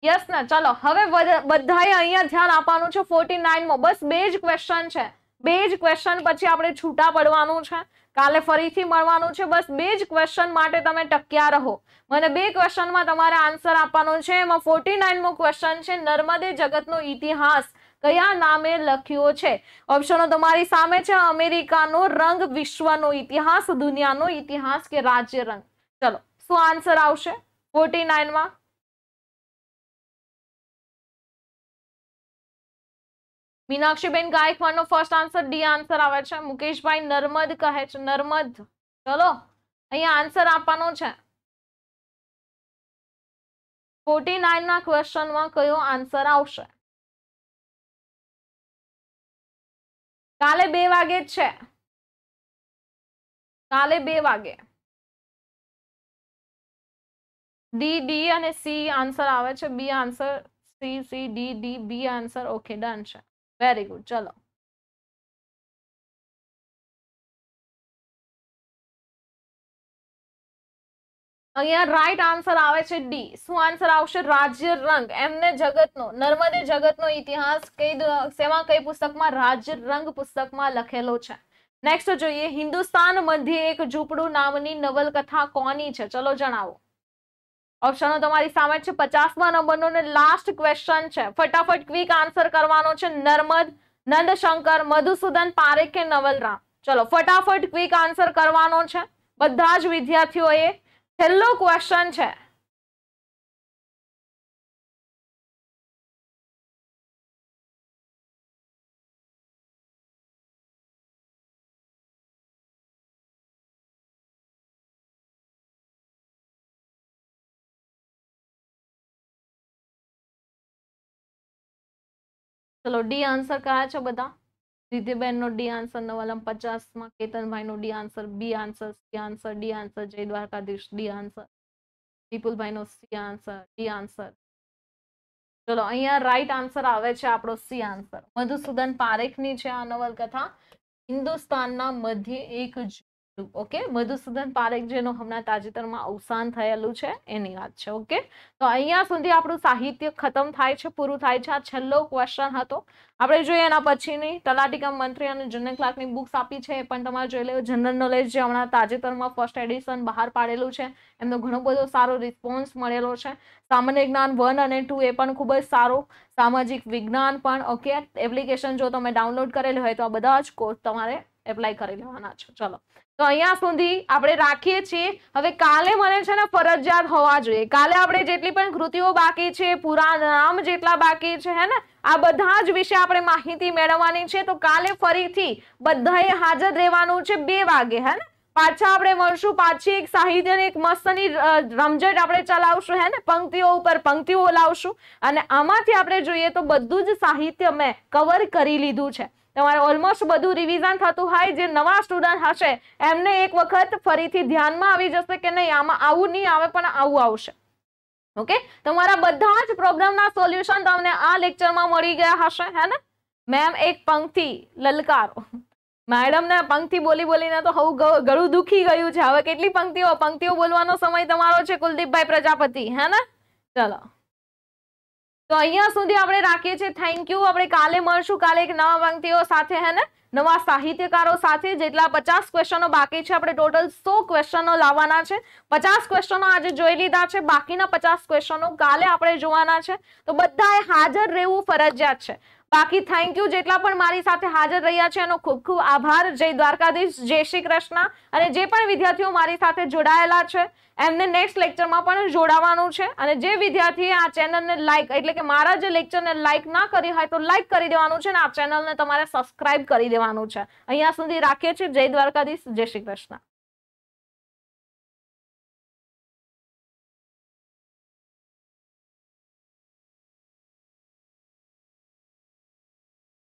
યસ ને ચલો હવે બધાએ અહીંયા ધ્યાન આપવાનું છે ફોર્ટી નાઇનમાં બસ બે જ ક્વેશ્ચન છે બે જ ક્વેશ્ચન પછી આપણે છૂટા પડવાનું છે કાલે ફરીથી મળવાનું છે બસ બે જ ક્વેશ્ચન માટે તમે ટક્યા રહો મને બે ક્વેશ્ચનમાં તમારે આન્સર આપવાનો છે એમાં ફોર્ટી નાઇનમો ક્વેશ્ચન છે નર્મદે જગતનો ઇતિહાસ કયા નામે લખ્યો છે ઓપ્શનો તમારી સામે છે અમેરિકાનો રંગ વિશ્વનો ઇતિહાસ દુનિયાનો ઇતિહાસ કે રાજ્ય રંગ ચલો શું આન્સર આવશે ફોર્ટી નાઇનમાં મીનાક્ષીબેન ગાયકવાડનો ફર્સ્ટ આન્સર ડી આન્સર આવે છે મુકેશભાઈ નર્મદ કહે છે નર્મદ ચલો અહીંયા આન્સર આપવાનો છે ફોર્ટી નાઇનના ક્વેશ્ચનમાં કયો આન્સર આવશે કાલે બે વાગે છે કાલે બે વાગે ડી ડી અને સી આન્સર આવે છે B answer C C D D B answer okay done છે વેરી ગુડ ચલો અહીંયા રાઈટ આન્સર આવે છે ડી શું આન્સર આવશે રાજ્ય રંગ એમને જગતનો નર્મદે જગતનો ઇતિહાસ કઈ સેવા કઈ પુસ્તકમાં રાજ્ય રંગ પુસ્તકમાં લખેલો છે નેક્સ્ટ જોઈએ હિન્દુસ્તાન મધ્ય એક ઝૂંપડું નામની નવલકથા કોની છે ચલો જણાવો ઓપ્શનો તમારી સામે છે પચાસમા નંબરનો ને લાસ્ટ ક્વેશ્ચન છે ફટાફટ ક્વિક આન્સર કરવાનો છે નર્મદ નંદશંકર મધુસૂદન પારેખ કે નવલરામ ચલો ફટાફટ ક્વિક આન્સર કરવાનો છે બધા જ વિદ્યાર્થીઓએ છેલ્લો ક્વેશ્ચન છે ચલો ડી આન્સર કયા છે બધા રીતિબેનનો ડી આન્સર નવલમ પચાસમાં નો D answer B answer C answer D answer જય દ્વારકાધીશ ડી આન્સર વિપુલભાઈ નો સી આન્સર ડી આન્સર ચલો અહીંયા રાઈટ આન્સર આવે છે આપણો સી આન્સર મધુસૂદન પારેખની છે આ નવલકથા હિન્દુસ્તાનના મધ્ય એક ઓકે મધુસૂદન પારેખ જેનું હમણાં તાજેતરમાં અવસાન થયેલું છે એની વાત છે ઓકે તો અહીંયા સુધી આપણું સાહિત્ય ખતમ થાય છે પૂરું થાય છે આ છેલ્લો ક્વેશ્ચન હતો આપણે જોઈએ એના પછીની તલાટીકમ મંત્રી અને જનરલ ક્લાર્કની બુક્સ આપી છે એ પણ તમારે જોઈ લેવું જનરલ નોલેજ જે હમણાં તાજેતરમાં ફર્સ્ટ એડિશન બહાર પાડેલું છે એમનો ઘણો બધો સારો રિસ્પોન્સ મળેલો છે સામાન્ય જ્ઞાન વન અને ટુ એ પણ ખૂબ જ સારો સામાજિક વિજ્ઞાન પણ ઓકે એપ્લિકેશન જો તમે ડાઉનલોડ કરેલી હોય તો આ બધા જ કોર્સ તમારે એપ્લાય કરી લેવાના છે ચલો તો અહીંયા સુધી આપણે રાખીએ છીએ હવે કાલે મને છે ને ફરજિયાત હોવા જોઈએ કાલે આપણે જેટલી પણ કૃતિઓ બાકી છે પુરા નામ જેટલા બાકી છે હે ને આ બધા જ વિશે આપણે માહિતી મેળવવાની છે તો કાલે ફરીથી બધાએ હાજર રહેવાનું છે બે વાગે હે ને પાછા આપણે મળશું પાછી એક સાહિત્યની એક મસ્તની રમઝટ આપણે ચલાવશું હે ને પંક્તિઓ ઉપર પંક્તિઓ લાવશું અને આમાંથી આપણે જોઈએ તો બધું જ સાહિત્ય મેં કવર કરી લીધું છે તમારે ઓલમોસ્ટ બધું રિવિઝન થતું હોય જે નવા સ્ટુડન્ટ હશે એમને એક વખત ફરીથી ધ્યાનમાં આવી જશે કે નહીં આમાં આવું નહીં આવે પણ આવું આવશે ઓકે તમારા બધા જ પ્રોબ્લેમના સોલ્યુશન તમને આ લેક્ચરમાં મળી ગયા હશે હે ને મેમ એક પંક્તિ લલકારો મેડમને પંક્તિ બોલી બોલીને તો હવે ગળું દુખી ગયું છે હવે કેટલી પંક્તિઓ પંક્તિઓ બોલવાનો સમય તમારો છે કુલદીપભાઈ પ્રજાપતિ હે ને ચલો તો અહીંયા સુધી આપણે રાખીએ છીએ થેન્ક યુ આપણે કાલે મળશું કાલે એક નવા માંગતીઓ સાથે હે ને નવા સાહિત્યકારો સાથે જેટલા પચાસ ક્વેશ્ચનો બાકી છે આપણે ટોટલ સો ક્વેશ્ચનો લાવવાના છે પચાસ ક્વેશ્ચનો આજે જોઈ લીધા છે બાકીના પચાસ ક્વેશ્ચનો કાલે આપણે જોવાના છે તો બધાએ હાજર રહેવું ફરજિયાત છે બાકી થેન્ક યુ જેટલા પણ મારી સાથે હાજર રહ્યા છે એનો ખૂબ ખૂબ આભાર જય દ્વારકાધીશ જય શ્રી કૃષ્ણ અને જે પણ વિદ્યાર્થીઓ મારી સાથે જોડાયેલા છે એમને નેક્સ્ટ લેક્ચરમાં પણ જોડાવાનું છે અને જે વિદ્યાર્થીએ આ ચેનલને લાઇક એટલે કે મારા જે લેક્ચરને લાઇક ના કરી હોય તો લાઇક કરી દેવાનું છે અને આ ચેનલને તમારે સબસ્ક્રાઇબ કરી દેવાનું છે અહીંયા સુધી રાખીએ છીએ જય દ્વારકાધીશ જય શ્રી કૃષ્ણ